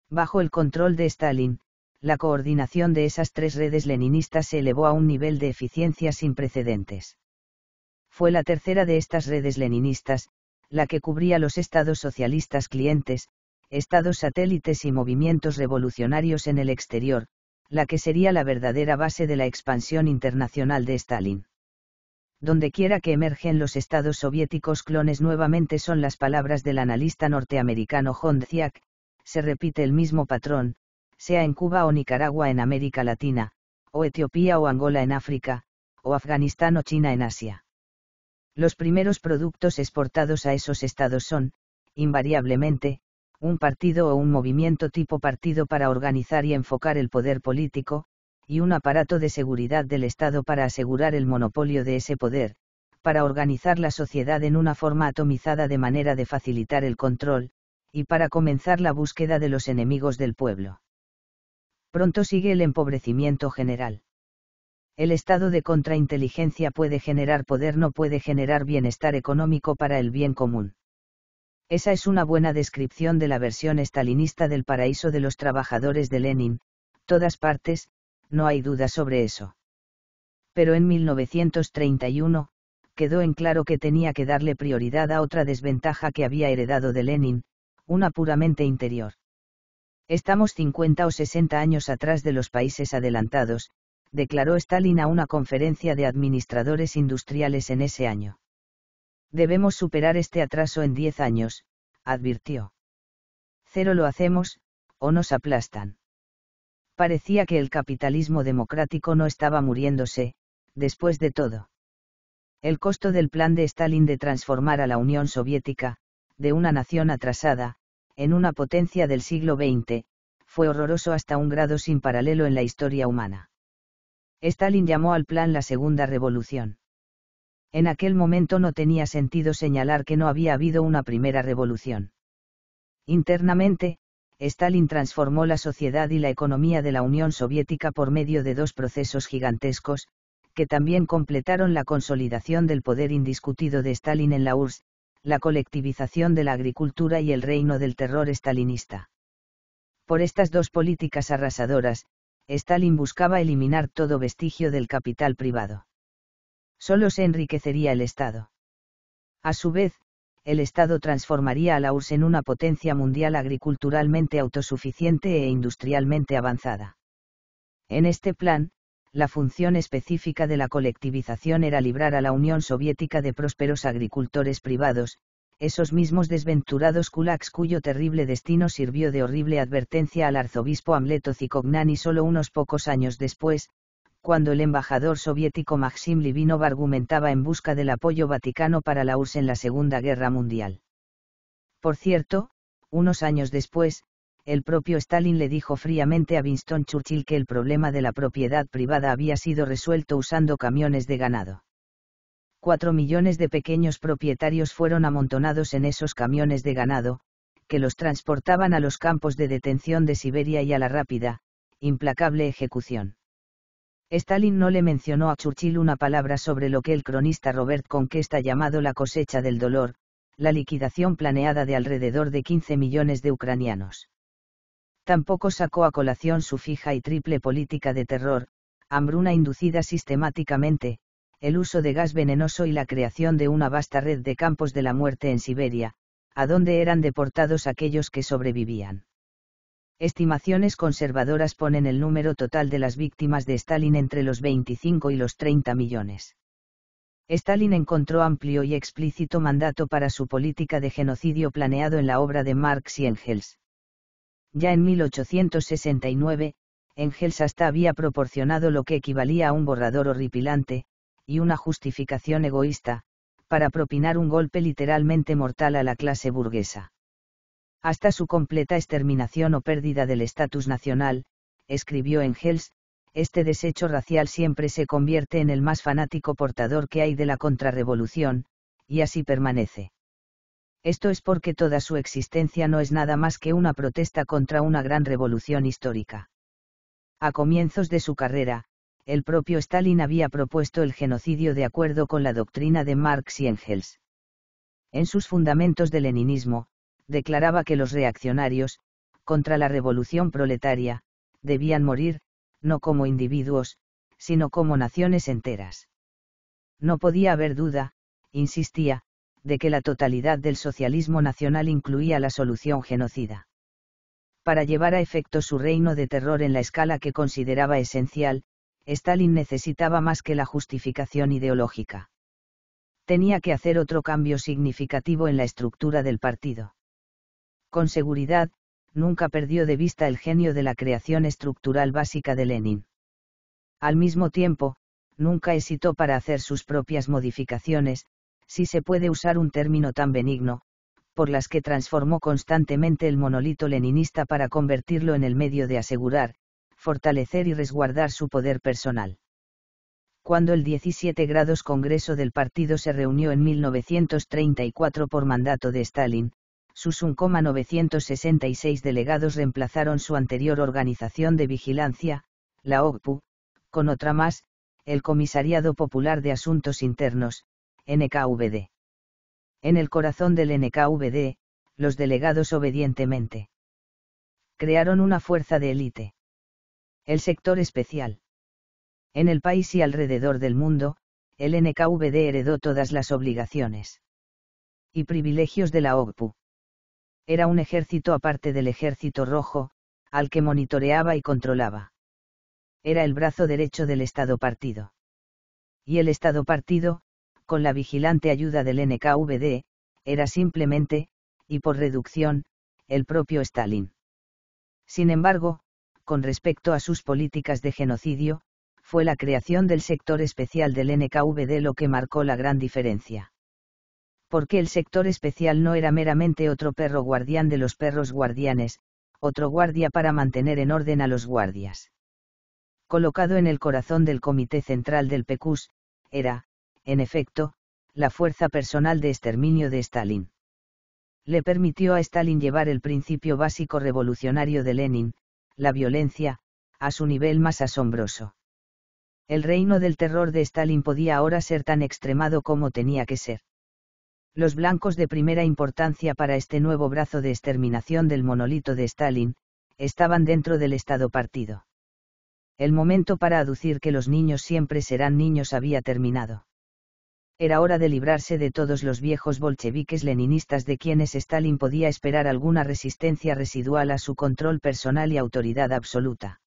Bajo el control de Stalin, la coordinación de esas tres redes leninistas se elevó a un nivel de eficiencia sin precedentes. Fue la tercera de estas redes leninistas, la que cubría los estados socialistas clientes, estados satélites y movimientos revolucionarios en el exterior, la que sería la verdadera base de la expansión internacional de Stalin. Donde quiera que emergen los estados soviéticos clones nuevamente son las palabras del analista norteamericano John Ziak, se repite el mismo patrón, sea en Cuba o Nicaragua en América Latina, o Etiopía o Angola en África, o Afganistán o China en Asia. Los primeros productos exportados a esos estados son, invariablemente, un partido o un movimiento tipo partido para organizar y enfocar el poder político, y un aparato de seguridad del Estado para asegurar el monopolio de ese poder, para organizar la sociedad en una forma atomizada de manera de facilitar el control, y para comenzar la búsqueda de los enemigos del pueblo. Pronto sigue el empobrecimiento general. El estado de contrainteligencia puede generar poder, no puede generar bienestar económico para el bien común. Esa es una buena descripción de la versión estalinista del paraíso de los trabajadores de Lenin, todas partes, no hay duda sobre eso. Pero en 1931, quedó en claro que tenía que darle prioridad a otra desventaja que había heredado de Lenin, una puramente interior. Estamos 50 o 60 años atrás de los países adelantados, declaró Stalin a una conferencia de administradores industriales en ese año. Debemos superar este atraso en 10 años, advirtió. Cero lo hacemos, o nos aplastan. Parecía que el capitalismo democrático no estaba muriéndose, después de todo. El costo del plan de Stalin de transformar a la Unión Soviética, de una nación atrasada, en una potencia del siglo XX, fue horroroso hasta un grado sin paralelo en la historia humana. Stalin llamó al plan la Segunda Revolución. En aquel momento no tenía sentido señalar que no había habido una primera revolución. Internamente, Stalin transformó la sociedad y la economía de la Unión Soviética por medio de dos procesos gigantescos, que también completaron la consolidación del poder indiscutido de Stalin en la URSS, la colectivización de la agricultura y el reino del terror stalinista. Por estas dos políticas arrasadoras, Stalin buscaba eliminar todo vestigio del capital privado. Solo se enriquecería el Estado. A su vez, el Estado transformaría a la URSS en una potencia mundial agriculturalmente autosuficiente e industrialmente avanzada. En este plan, la función específica de la colectivización era librar a la Unión Soviética de prósperos agricultores privados, esos mismos desventurados kulaks cuyo terrible destino sirvió de horrible advertencia al arzobispo Amleto Zikognani solo unos pocos años después, cuando el embajador soviético Maxim Livinov argumentaba en busca del apoyo vaticano para la URSS en la Segunda Guerra Mundial. Por cierto, unos años después, el propio Stalin le dijo fríamente a Winston Churchill que el problema de la propiedad privada había sido resuelto usando camiones de ganado. Cuatro millones de pequeños propietarios fueron amontonados en esos camiones de ganado, que los transportaban a los campos de detención de Siberia y a la rápida, implacable ejecución. Stalin no le mencionó a Churchill una palabra sobre lo que el cronista Robert Conquesta llamado la cosecha del dolor, la liquidación planeada de alrededor de 15 millones de ucranianos. Tampoco sacó a colación su fija y triple política de terror, hambruna inducida sistemáticamente, el uso de gas venenoso y la creación de una vasta red de campos de la muerte en Siberia, a donde eran deportados aquellos que sobrevivían. Estimaciones conservadoras ponen el número total de las víctimas de Stalin entre los 25 y los 30 millones. Stalin encontró amplio y explícito mandato para su política de genocidio planeado en la obra de Marx y Engels. Ya en 1869, Engels hasta había proporcionado lo que equivalía a un borrador horripilante, y una justificación egoísta, para propinar un golpe literalmente mortal a la clase burguesa. Hasta su completa exterminación o pérdida del estatus nacional, escribió Engels, este desecho racial siempre se convierte en el más fanático portador que hay de la contrarrevolución, y así permanece. Esto es porque toda su existencia no es nada más que una protesta contra una gran revolución histórica. A comienzos de su carrera, el propio Stalin había propuesto el genocidio de acuerdo con la doctrina de Marx y Engels. En sus fundamentos del leninismo, declaraba que los reaccionarios, contra la revolución proletaria, debían morir, no como individuos, sino como naciones enteras. No podía haber duda, insistía, de que la totalidad del socialismo nacional incluía la solución genocida. Para llevar a efecto su reino de terror en la escala que consideraba esencial, Stalin necesitaba más que la justificación ideológica. Tenía que hacer otro cambio significativo en la estructura del partido. Con seguridad, nunca perdió de vista el genio de la creación estructural básica de Lenin. Al mismo tiempo, nunca hesitó para hacer sus propias modificaciones, si se puede usar un término tan benigno, por las que transformó constantemente el monolito leninista para convertirlo en el medio de asegurar, fortalecer y resguardar su poder personal. Cuando el 17 grados Congreso del partido se reunió en 1934 por mandato de Stalin, sus 1,966 delegados reemplazaron su anterior organización de vigilancia, la OGPU, con otra más, el Comisariado Popular de Asuntos Internos, NKVD. En el corazón del NKVD, los delegados obedientemente crearon una fuerza de élite el sector especial. En el país y alrededor del mundo, el NKVD heredó todas las obligaciones y privilegios de la OGPU. Era un ejército aparte del ejército rojo, al que monitoreaba y controlaba. Era el brazo derecho del Estado Partido. Y el Estado Partido, con la vigilante ayuda del NKVD, era simplemente, y por reducción, el propio Stalin. Sin embargo, con respecto a sus políticas de genocidio, fue la creación del sector especial del NKVD lo que marcó la gran diferencia. Porque el sector especial no era meramente otro perro guardián de los perros guardianes, otro guardia para mantener en orden a los guardias. Colocado en el corazón del Comité Central del PECUS, era, en efecto, la fuerza personal de exterminio de Stalin. Le permitió a Stalin llevar el principio básico revolucionario de Lenin, la violencia, a su nivel más asombroso. El reino del terror de Stalin podía ahora ser tan extremado como tenía que ser. Los blancos de primera importancia para este nuevo brazo de exterminación del monolito de Stalin, estaban dentro del Estado partido. El momento para aducir que los niños siempre serán niños había terminado. Era hora de librarse de todos los viejos bolcheviques leninistas de quienes Stalin podía esperar alguna resistencia residual a su control personal y autoridad absoluta.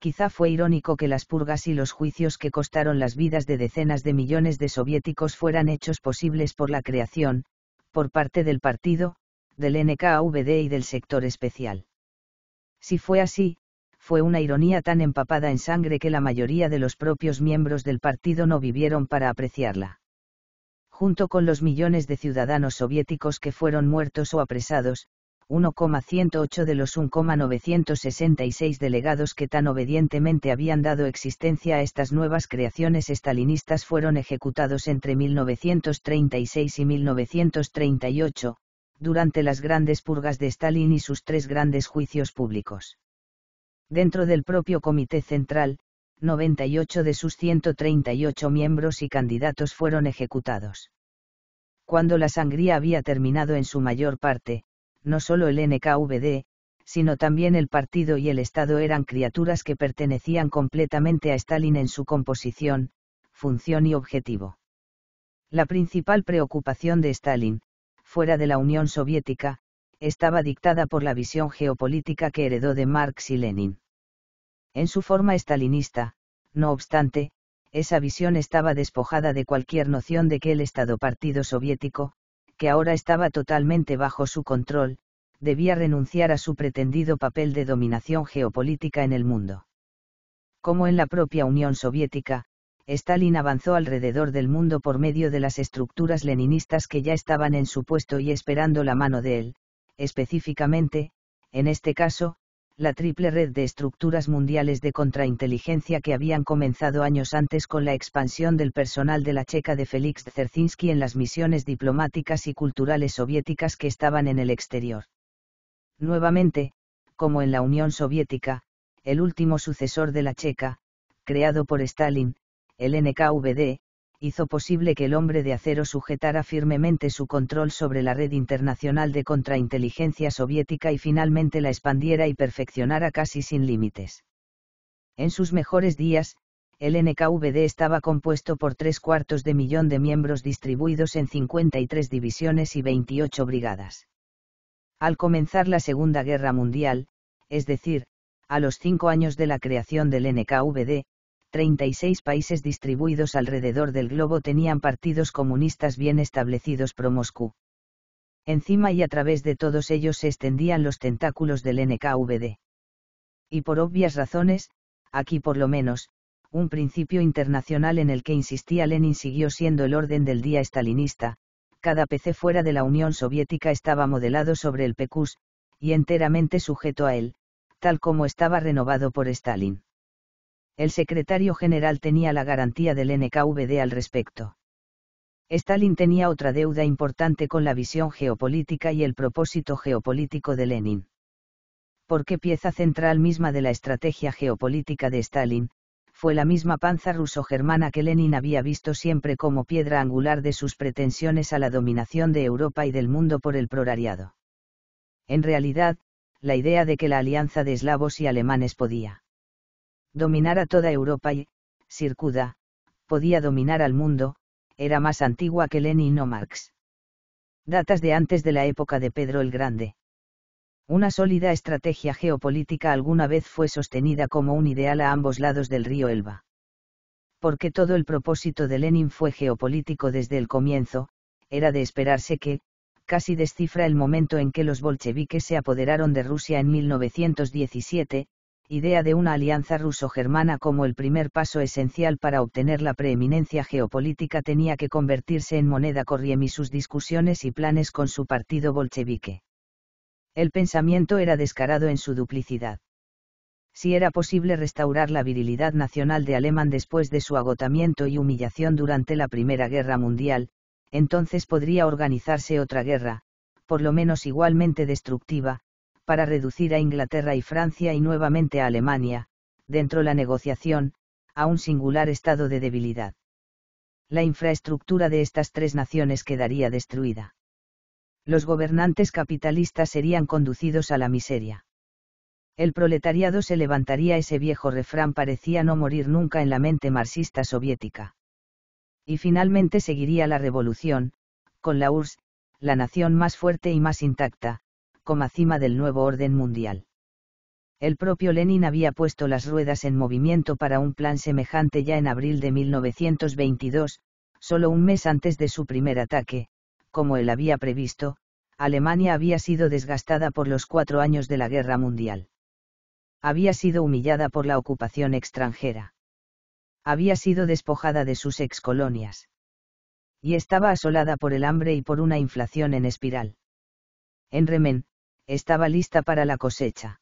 Quizá fue irónico que las purgas y los juicios que costaron las vidas de decenas de millones de soviéticos fueran hechos posibles por la creación, por parte del partido, del NKVD y del sector especial. Si fue así, fue una ironía tan empapada en sangre que la mayoría de los propios miembros del partido no vivieron para apreciarla. Junto con los millones de ciudadanos soviéticos que fueron muertos o apresados, 1,108 de los 1,966 delegados que tan obedientemente habían dado existencia a estas nuevas creaciones estalinistas fueron ejecutados entre 1936 y 1938, durante las grandes purgas de Stalin y sus tres grandes juicios públicos dentro del propio Comité Central, 98 de sus 138 miembros y candidatos fueron ejecutados. Cuando la sangría había terminado en su mayor parte, no solo el NKVD, sino también el partido y el Estado eran criaturas que pertenecían completamente a Stalin en su composición, función y objetivo. La principal preocupación de Stalin, fuera de la Unión Soviética, estaba dictada por la visión geopolítica que heredó de Marx y Lenin. En su forma estalinista, no obstante, esa visión estaba despojada de cualquier noción de que el Estado Partido Soviético, que ahora estaba totalmente bajo su control, debía renunciar a su pretendido papel de dominación geopolítica en el mundo. Como en la propia Unión Soviética, Stalin avanzó alrededor del mundo por medio de las estructuras leninistas que ya estaban en su puesto y esperando la mano de él, específicamente, en este caso, la triple red de estructuras mundiales de contrainteligencia que habían comenzado años antes con la expansión del personal de la Checa de Felix Dzerzhinsky en las misiones diplomáticas y culturales soviéticas que estaban en el exterior. Nuevamente, como en la Unión Soviética, el último sucesor de la Checa, creado por Stalin, el NKVD, hizo posible que el hombre de acero sujetara firmemente su control sobre la red internacional de contrainteligencia soviética y finalmente la expandiera y perfeccionara casi sin límites. En sus mejores días, el NKVD estaba compuesto por tres cuartos de millón de miembros distribuidos en 53 divisiones y 28 brigadas. Al comenzar la Segunda Guerra Mundial, es decir, a los cinco años de la creación del NKVD, 36 países distribuidos alrededor del globo tenían partidos comunistas bien establecidos pro Moscú. Encima y a través de todos ellos se extendían los tentáculos del NKVD. Y por obvias razones, aquí por lo menos, un principio internacional en el que insistía Lenin siguió siendo el orden del día estalinista, cada PC fuera de la Unión Soviética estaba modelado sobre el PECUS, y enteramente sujeto a él, tal como estaba renovado por Stalin el secretario general tenía la garantía del NKVD al respecto. Stalin tenía otra deuda importante con la visión geopolítica y el propósito geopolítico de Lenin. Porque pieza central misma de la estrategia geopolítica de Stalin, fue la misma panza ruso-germana que Lenin había visto siempre como piedra angular de sus pretensiones a la dominación de Europa y del mundo por el prorariado. En realidad, la idea de que la alianza de eslavos y alemanes podía Dominar a toda Europa y, Circuda, podía dominar al mundo, era más antigua que Lenin o Marx. Datas de antes de la época de Pedro el Grande. Una sólida estrategia geopolítica alguna vez fue sostenida como un ideal a ambos lados del río Elba. Porque todo el propósito de Lenin fue geopolítico desde el comienzo, era de esperarse que, casi descifra el momento en que los bolcheviques se apoderaron de Rusia en 1917, idea de una alianza ruso-germana como el primer paso esencial para obtener la preeminencia geopolítica tenía que convertirse en moneda corriente y sus discusiones y planes con su partido bolchevique. El pensamiento era descarado en su duplicidad. Si era posible restaurar la virilidad nacional de Alemán después de su agotamiento y humillación durante la Primera Guerra Mundial, entonces podría organizarse otra guerra, por lo menos igualmente destructiva, para reducir a Inglaterra y Francia y nuevamente a Alemania, dentro la negociación, a un singular estado de debilidad. La infraestructura de estas tres naciones quedaría destruida. Los gobernantes capitalistas serían conducidos a la miseria. El proletariado se levantaría ese viejo refrán parecía no morir nunca en la mente marxista soviética. Y finalmente seguiría la revolución, con la URSS, la nación más fuerte y más intacta, como cima del nuevo orden mundial. El propio Lenin había puesto las ruedas en movimiento para un plan semejante ya en abril de 1922, solo un mes antes de su primer ataque, como él había previsto, Alemania había sido desgastada por los cuatro años de la guerra mundial. Había sido humillada por la ocupación extranjera. Había sido despojada de sus excolonias. Y estaba asolada por el hambre y por una inflación en espiral. En Remen, estaba lista para la cosecha.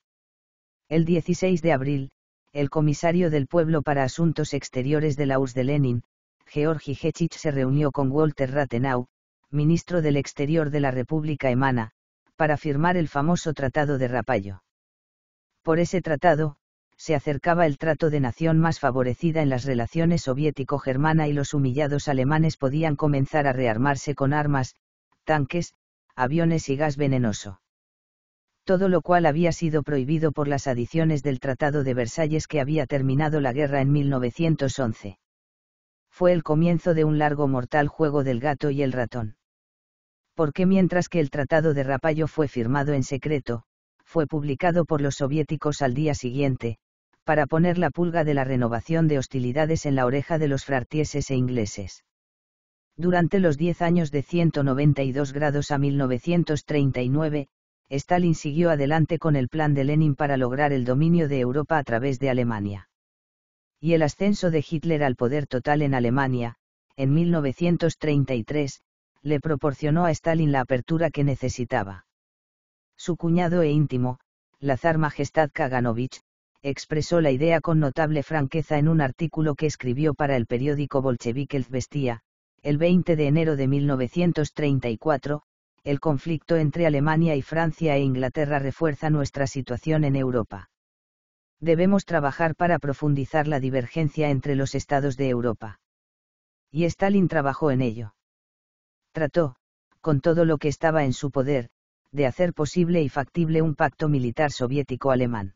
El 16 de abril, el comisario del pueblo para asuntos exteriores de la URSS de Lenin, Georgi Hechich se reunió con Walter Rathenau, ministro del Exterior de la República Emana, para firmar el famoso Tratado de Rapallo. Por ese tratado, se acercaba el trato de nación más favorecida en las relaciones soviético-germana y los humillados alemanes podían comenzar a rearmarse con armas, tanques, aviones y gas venenoso todo lo cual había sido prohibido por las adiciones del Tratado de Versalles que había terminado la guerra en 1911. Fue el comienzo de un largo mortal juego del gato y el ratón. Porque mientras que el Tratado de Rapallo fue firmado en secreto, fue publicado por los soviéticos al día siguiente, para poner la pulga de la renovación de hostilidades en la oreja de los frartieses e ingleses. Durante los diez años de 192 grados a 1939, Stalin siguió adelante con el plan de Lenin para lograr el dominio de Europa a través de Alemania. Y el ascenso de Hitler al poder total en Alemania, en 1933, le proporcionó a Stalin la apertura que necesitaba. Su cuñado e íntimo, Lazar Majestad Kaganovich, expresó la idea con notable franqueza en un artículo que escribió para el periódico bolchevique El el 20 de enero de 1934, el conflicto entre Alemania y Francia e Inglaterra refuerza nuestra situación en Europa. Debemos trabajar para profundizar la divergencia entre los estados de Europa. Y Stalin trabajó en ello. Trató, con todo lo que estaba en su poder, de hacer posible y factible un pacto militar soviético-alemán.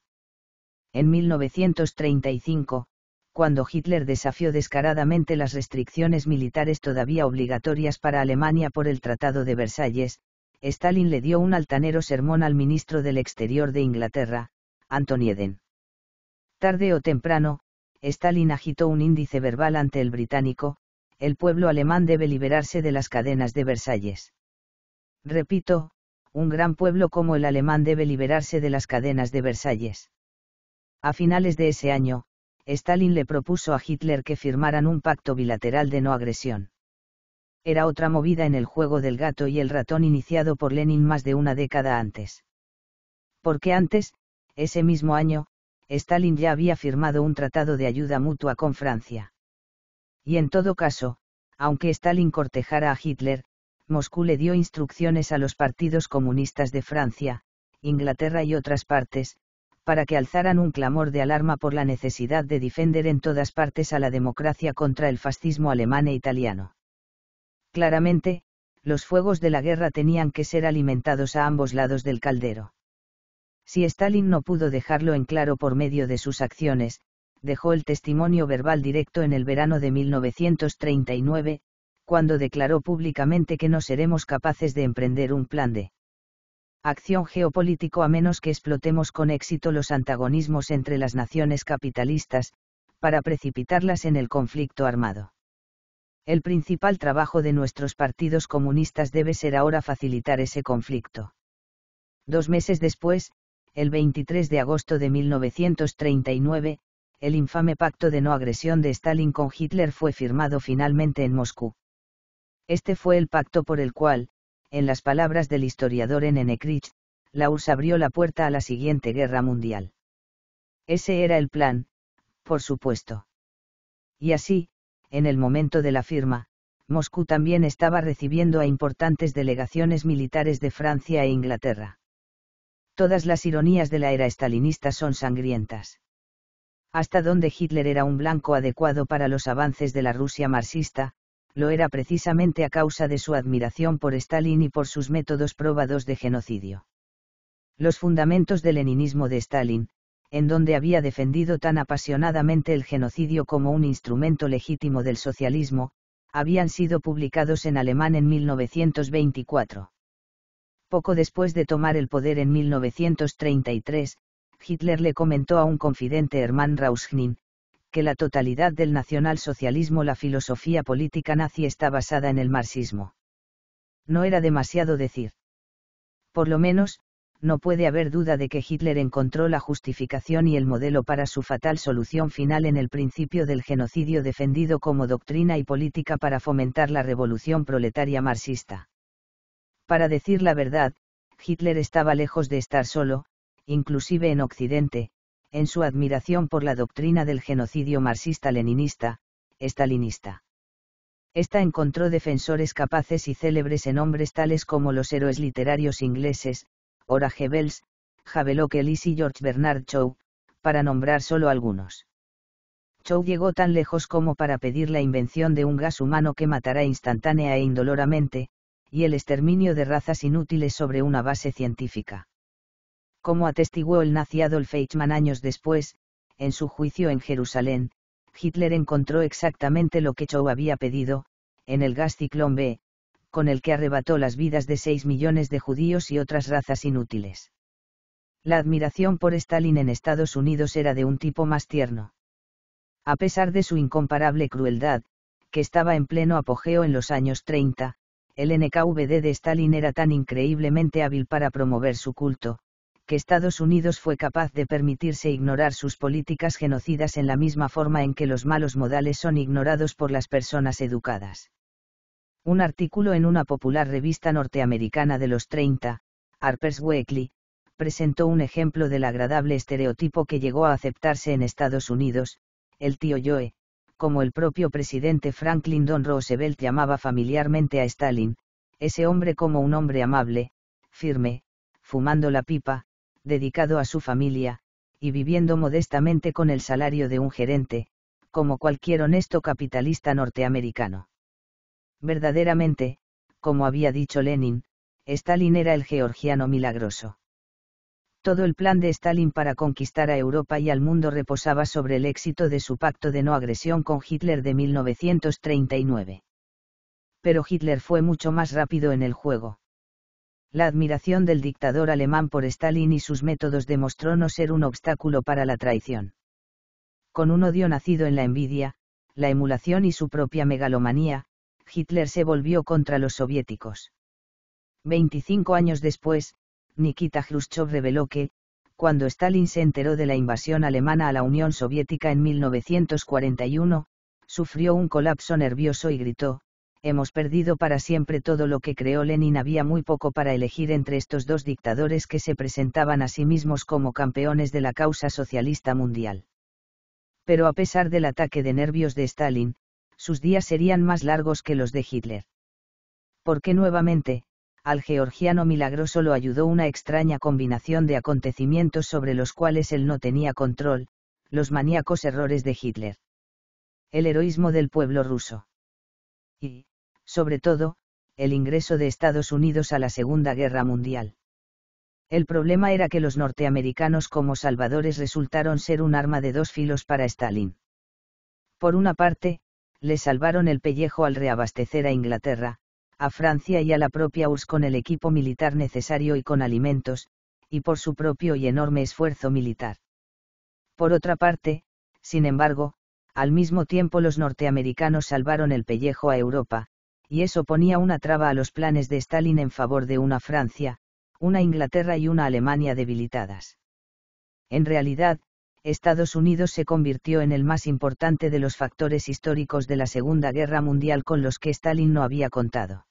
En 1935, cuando Hitler desafió descaradamente las restricciones militares todavía obligatorias para Alemania por el Tratado de Versalles, Stalin le dio un altanero sermón al ministro del Exterior de Inglaterra, Anthony Eden. Tarde o temprano, Stalin agitó un índice verbal ante el británico, el pueblo alemán debe liberarse de las cadenas de Versalles. Repito, un gran pueblo como el alemán debe liberarse de las cadenas de Versalles. A finales de ese año, Stalin le propuso a Hitler que firmaran un pacto bilateral de no agresión. Era otra movida en el juego del gato y el ratón iniciado por Lenin más de una década antes. Porque antes, ese mismo año, Stalin ya había firmado un tratado de ayuda mutua con Francia. Y en todo caso, aunque Stalin cortejara a Hitler, Moscú le dio instrucciones a los partidos comunistas de Francia, Inglaterra y otras partes, para que alzaran un clamor de alarma por la necesidad de defender en todas partes a la democracia contra el fascismo alemán e italiano. Claramente, los fuegos de la guerra tenían que ser alimentados a ambos lados del caldero. Si Stalin no pudo dejarlo en claro por medio de sus acciones, dejó el testimonio verbal directo en el verano de 1939, cuando declaró públicamente que no seremos capaces de emprender un plan de acción geopolítico a menos que explotemos con éxito los antagonismos entre las naciones capitalistas, para precipitarlas en el conflicto armado. El principal trabajo de nuestros partidos comunistas debe ser ahora facilitar ese conflicto. Dos meses después, el 23 de agosto de 1939, el infame pacto de no agresión de Stalin con Hitler fue firmado finalmente en Moscú. Este fue el pacto por el cual, en las palabras del historiador en Critch, la URSS abrió la puerta a la siguiente guerra mundial. Ese era el plan, por supuesto. Y así, en el momento de la firma, Moscú también estaba recibiendo a importantes delegaciones militares de Francia e Inglaterra. Todas las ironías de la era estalinista son sangrientas. Hasta donde Hitler era un blanco adecuado para los avances de la Rusia marxista, lo era precisamente a causa de su admiración por Stalin y por sus métodos probados de genocidio. Los fundamentos del leninismo de Stalin, en donde había defendido tan apasionadamente el genocidio como un instrumento legítimo del socialismo, habían sido publicados en alemán en 1924. Poco después de tomar el poder en 1933, Hitler le comentó a un confidente Hermann Rauschnin, que la totalidad del nacionalsocialismo la filosofía política nazi está basada en el marxismo. No era demasiado decir. Por lo menos, no puede haber duda de que Hitler encontró la justificación y el modelo para su fatal solución final en el principio del genocidio defendido como doctrina y política para fomentar la revolución proletaria marxista. Para decir la verdad, Hitler estaba lejos de estar solo, inclusive en Occidente, en su admiración por la doctrina del genocidio marxista-leninista, estalinista. Esta encontró defensores capaces y célebres en hombres tales como los héroes literarios ingleses, Ora Hebels, Javelok Ellis y George Bernard Shaw, para nombrar solo algunos. Shaw llegó tan lejos como para pedir la invención de un gas humano que matará instantánea e indoloramente, y el exterminio de razas inútiles sobre una base científica como atestiguó el nazi Adolf Eichmann años después, en su juicio en Jerusalén, Hitler encontró exactamente lo que Chow había pedido, en el gas ciclón B, con el que arrebató las vidas de 6 millones de judíos y otras razas inútiles. La admiración por Stalin en Estados Unidos era de un tipo más tierno. A pesar de su incomparable crueldad, que estaba en pleno apogeo en los años 30, el NKVD de Stalin era tan increíblemente hábil para promover su culto, que Estados Unidos fue capaz de permitirse ignorar sus políticas genocidas en la misma forma en que los malos modales son ignorados por las personas educadas. Un artículo en una popular revista norteamericana de los 30, Harper's Weekly, presentó un ejemplo del agradable estereotipo que llegó a aceptarse en Estados Unidos, el tío Joe, como el propio presidente Franklin Don Roosevelt llamaba familiarmente a Stalin, ese hombre como un hombre amable, firme, fumando la pipa, dedicado a su familia, y viviendo modestamente con el salario de un gerente, como cualquier honesto capitalista norteamericano. Verdaderamente, como había dicho Lenin, Stalin era el georgiano milagroso. Todo el plan de Stalin para conquistar a Europa y al mundo reposaba sobre el éxito de su pacto de no agresión con Hitler de 1939. Pero Hitler fue mucho más rápido en el juego. La admiración del dictador alemán por Stalin y sus métodos demostró no ser un obstáculo para la traición. Con un odio nacido en la envidia, la emulación y su propia megalomanía, Hitler se volvió contra los soviéticos. 25 años después, Nikita Khrushchev reveló que, cuando Stalin se enteró de la invasión alemana a la Unión Soviética en 1941, sufrió un colapso nervioso y gritó, hemos perdido para siempre todo lo que creó Lenin. Había muy poco para elegir entre estos dos dictadores que se presentaban a sí mismos como campeones de la causa socialista mundial. Pero a pesar del ataque de nervios de Stalin, sus días serían más largos que los de Hitler. Porque nuevamente, al georgiano milagroso lo ayudó una extraña combinación de acontecimientos sobre los cuales él no tenía control, los maníacos errores de Hitler. El heroísmo del pueblo ruso. Y, sobre todo, el ingreso de Estados Unidos a la Segunda Guerra Mundial. El problema era que los norteamericanos como salvadores resultaron ser un arma de dos filos para Stalin. Por una parte, le salvaron el pellejo al reabastecer a Inglaterra, a Francia y a la propia URSS con el equipo militar necesario y con alimentos, y por su propio y enorme esfuerzo militar. Por otra parte, sin embargo, al mismo tiempo los norteamericanos salvaron el pellejo a Europa, y eso ponía una traba a los planes de Stalin en favor de una Francia, una Inglaterra y una Alemania debilitadas. En realidad, Estados Unidos se convirtió en el más importante de los factores históricos de la Segunda Guerra Mundial con los que Stalin no había contado.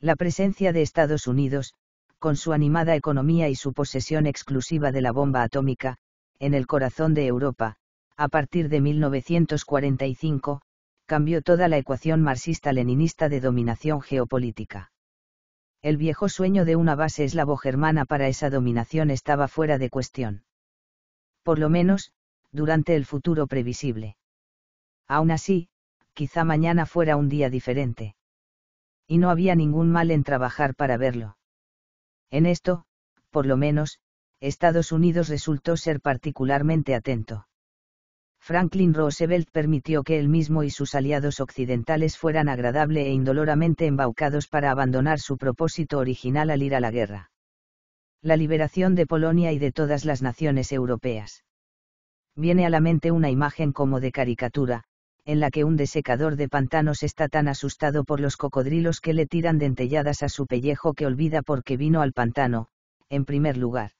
La presencia de Estados Unidos, con su animada economía y su posesión exclusiva de la bomba atómica, en el corazón de Europa, a partir de 1945, cambió toda la ecuación marxista-leninista de dominación geopolítica. El viejo sueño de una base eslavo-germana para esa dominación estaba fuera de cuestión. Por lo menos, durante el futuro previsible. Aún así, quizá mañana fuera un día diferente. Y no había ningún mal en trabajar para verlo. En esto, por lo menos, Estados Unidos resultó ser particularmente atento. Franklin Roosevelt permitió que él mismo y sus aliados occidentales fueran agradable e indoloramente embaucados para abandonar su propósito original al ir a la guerra. La liberación de Polonia y de todas las naciones europeas. Viene a la mente una imagen como de caricatura, en la que un desecador de pantanos está tan asustado por los cocodrilos que le tiran dentelladas a su pellejo que olvida por qué vino al pantano, en primer lugar.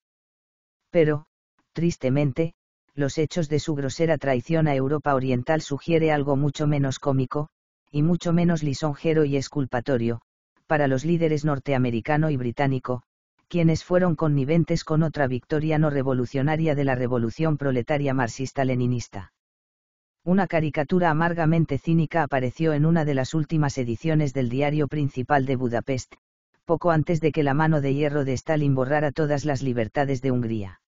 Pero, tristemente, los hechos de su grosera traición a Europa Oriental sugiere algo mucho menos cómico, y mucho menos lisonjero y esculpatorio, para los líderes norteamericano y británico, quienes fueron conniventes con otra victoria no revolucionaria de la revolución proletaria marxista-leninista. Una caricatura amargamente cínica apareció en una de las últimas ediciones del diario principal de Budapest, poco antes de que la mano de hierro de Stalin borrara todas las libertades de Hungría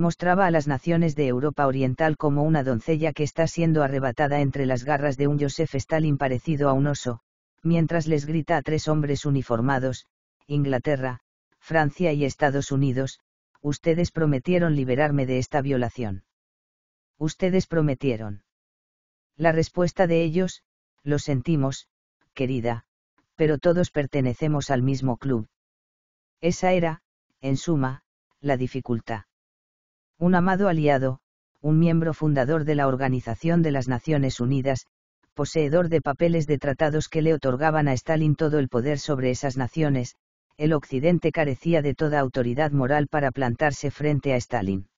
mostraba a las naciones de Europa Oriental como una doncella que está siendo arrebatada entre las garras de un Joseph Stalin parecido a un oso, mientras les grita a tres hombres uniformados, Inglaterra, Francia y Estados Unidos, ustedes prometieron liberarme de esta violación. Ustedes prometieron. La respuesta de ellos, lo sentimos, querida, pero todos pertenecemos al mismo club. Esa era, en suma, la dificultad un amado aliado, un miembro fundador de la Organización de las Naciones Unidas, poseedor de papeles de tratados que le otorgaban a Stalin todo el poder sobre esas naciones, el Occidente carecía de toda autoridad moral para plantarse frente a Stalin.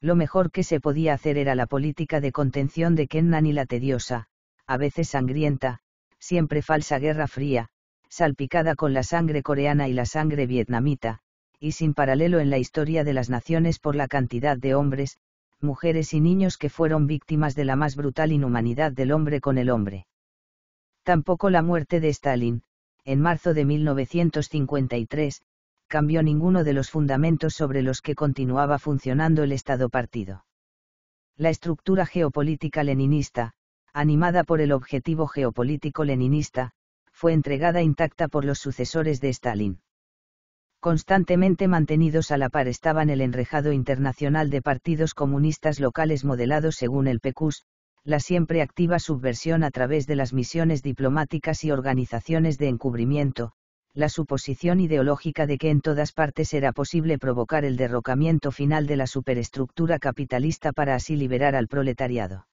Lo mejor que se podía hacer era la política de contención de Kennan y la tediosa, a veces sangrienta, siempre falsa Guerra Fría, salpicada con la sangre coreana y la sangre vietnamita, y sin paralelo en la historia de las naciones por la cantidad de hombres, mujeres y niños que fueron víctimas de la más brutal inhumanidad del hombre con el hombre. Tampoco la muerte de Stalin, en marzo de 1953, cambió ninguno de los fundamentos sobre los que continuaba funcionando el Estado partido. La estructura geopolítica leninista, animada por el objetivo geopolítico leninista, fue entregada intacta por los sucesores de Stalin constantemente mantenidos a la par estaban el enrejado internacional de partidos comunistas locales modelados según el PECUS, la siempre activa subversión a través de las misiones diplomáticas y organizaciones de encubrimiento, la suposición ideológica de que en todas partes era posible provocar el derrocamiento final de la superestructura capitalista para así liberar al proletariado.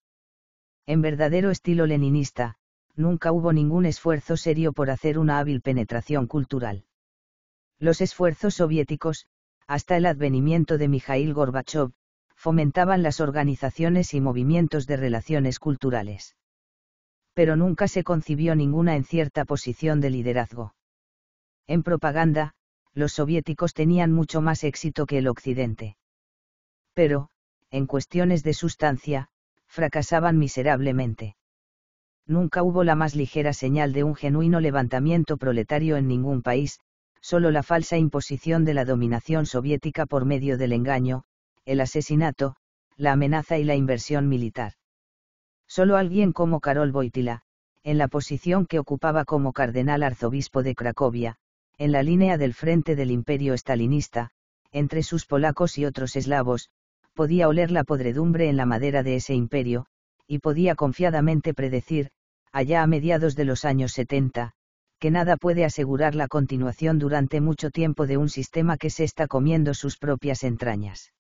En verdadero estilo leninista, nunca hubo ningún esfuerzo serio por hacer una hábil penetración cultural. Los esfuerzos soviéticos, hasta el advenimiento de Mikhail Gorbachev, fomentaban las organizaciones y movimientos de relaciones culturales. Pero nunca se concibió ninguna en cierta posición de liderazgo. En propaganda, los soviéticos tenían mucho más éxito que el occidente. Pero, en cuestiones de sustancia, fracasaban miserablemente. Nunca hubo la más ligera señal de un genuino levantamiento proletario en ningún país, solo la falsa imposición de la dominación soviética por medio del engaño, el asesinato, la amenaza y la inversión militar. Sólo alguien como Karol Wojtyla, en la posición que ocupaba como cardenal arzobispo de Cracovia, en la línea del frente del imperio estalinista, entre sus polacos y otros eslavos, podía oler la podredumbre en la madera de ese imperio, y podía confiadamente predecir, allá a mediados de los años 70, que nada puede asegurar la continuación durante mucho tiempo de un sistema que se está comiendo sus propias entrañas.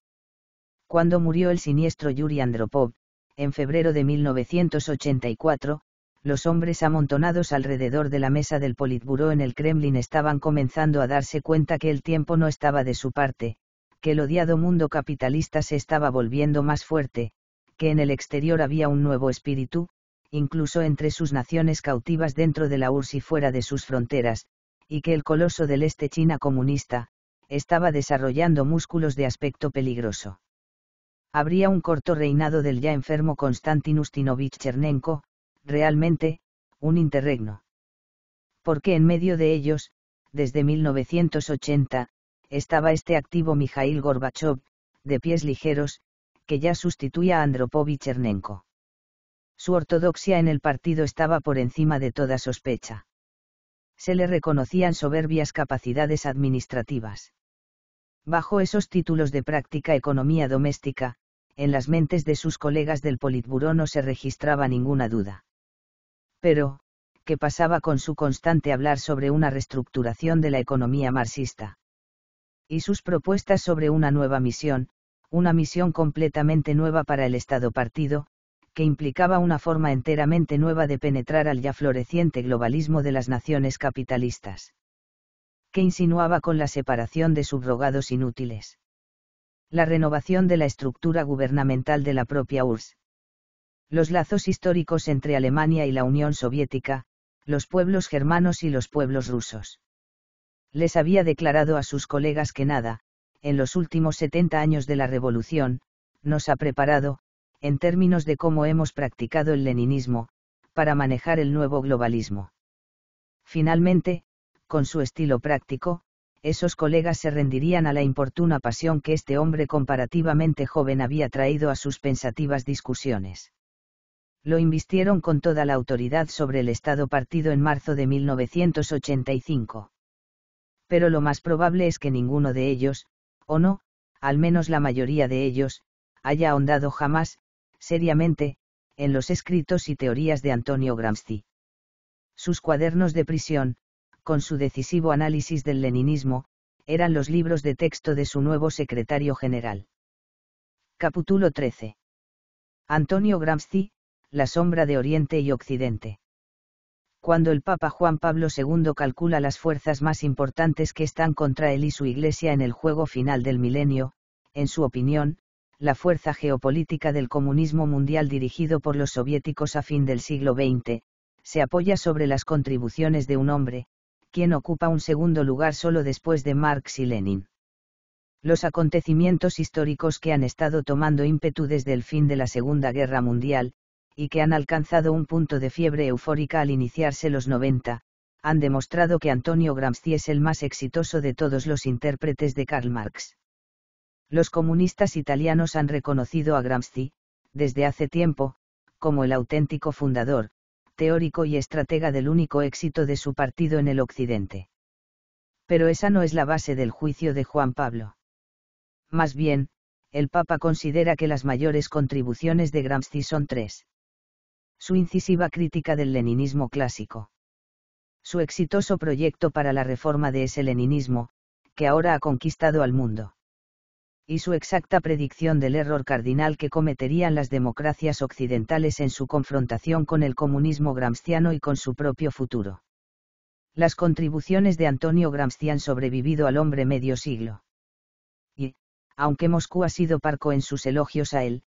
Cuando murió el siniestro Yuri Andropov, en febrero de 1984, los hombres amontonados alrededor de la mesa del Politburó en el Kremlin estaban comenzando a darse cuenta que el tiempo no estaba de su parte, que el odiado mundo capitalista se estaba volviendo más fuerte, que en el exterior había un nuevo espíritu, incluso entre sus naciones cautivas dentro de la URSS y fuera de sus fronteras, y que el coloso del este China comunista, estaba desarrollando músculos de aspecto peligroso. Habría un corto reinado del ya enfermo Konstantin Ustinovich Chernenko, realmente, un interregno. Porque en medio de ellos, desde 1980, estaba este activo Mijail Gorbachev, de pies ligeros, que ya sustituía a Andropovich Chernenko. Su ortodoxia en el partido estaba por encima de toda sospecha. Se le reconocían soberbias capacidades administrativas. Bajo esos títulos de práctica economía doméstica, en las mentes de sus colegas del Politburó no se registraba ninguna duda. Pero, ¿qué pasaba con su constante hablar sobre una reestructuración de la economía marxista? Y sus propuestas sobre una nueva misión, una misión completamente nueva para el Estado partido, que implicaba una forma enteramente nueva de penetrar al ya floreciente globalismo de las naciones capitalistas. Que insinuaba con la separación de subrogados inútiles. La renovación de la estructura gubernamental de la propia URSS. Los lazos históricos entre Alemania y la Unión Soviética, los pueblos germanos y los pueblos rusos. Les había declarado a sus colegas que nada, en los últimos 70 años de la revolución, nos ha preparado, en términos de cómo hemos practicado el leninismo, para manejar el nuevo globalismo. Finalmente, con su estilo práctico, esos colegas se rendirían a la importuna pasión que este hombre comparativamente joven había traído a sus pensativas discusiones. Lo invistieron con toda la autoridad sobre el Estado partido en marzo de 1985. Pero lo más probable es que ninguno de ellos, o no, al menos la mayoría de ellos, haya ahondado jamás, seriamente, en los escritos y teorías de Antonio Gramsci. Sus cuadernos de prisión, con su decisivo análisis del leninismo, eran los libros de texto de su nuevo secretario general. Capítulo 13. Antonio Gramsci, La sombra de Oriente y Occidente. Cuando el Papa Juan Pablo II calcula las fuerzas más importantes que están contra él y su Iglesia en el juego final del milenio, en su opinión, la fuerza geopolítica del comunismo mundial dirigido por los soviéticos a fin del siglo XX, se apoya sobre las contribuciones de un hombre, quien ocupa un segundo lugar solo después de Marx y Lenin. Los acontecimientos históricos que han estado tomando ímpetu desde el fin de la Segunda Guerra Mundial, y que han alcanzado un punto de fiebre eufórica al iniciarse los 90, han demostrado que Antonio Gramsci es el más exitoso de todos los intérpretes de Karl Marx. Los comunistas italianos han reconocido a Gramsci, desde hace tiempo, como el auténtico fundador, teórico y estratega del único éxito de su partido en el Occidente. Pero esa no es la base del juicio de Juan Pablo. Más bien, el Papa considera que las mayores contribuciones de Gramsci son tres. Su incisiva crítica del leninismo clásico. Su exitoso proyecto para la reforma de ese leninismo, que ahora ha conquistado al mundo y su exacta predicción del error cardinal que cometerían las democracias occidentales en su confrontación con el comunismo gramsciano y con su propio futuro. Las contribuciones de Antonio Gramsci han sobrevivido al hombre medio siglo. Y, aunque Moscú ha sido parco en sus elogios a él,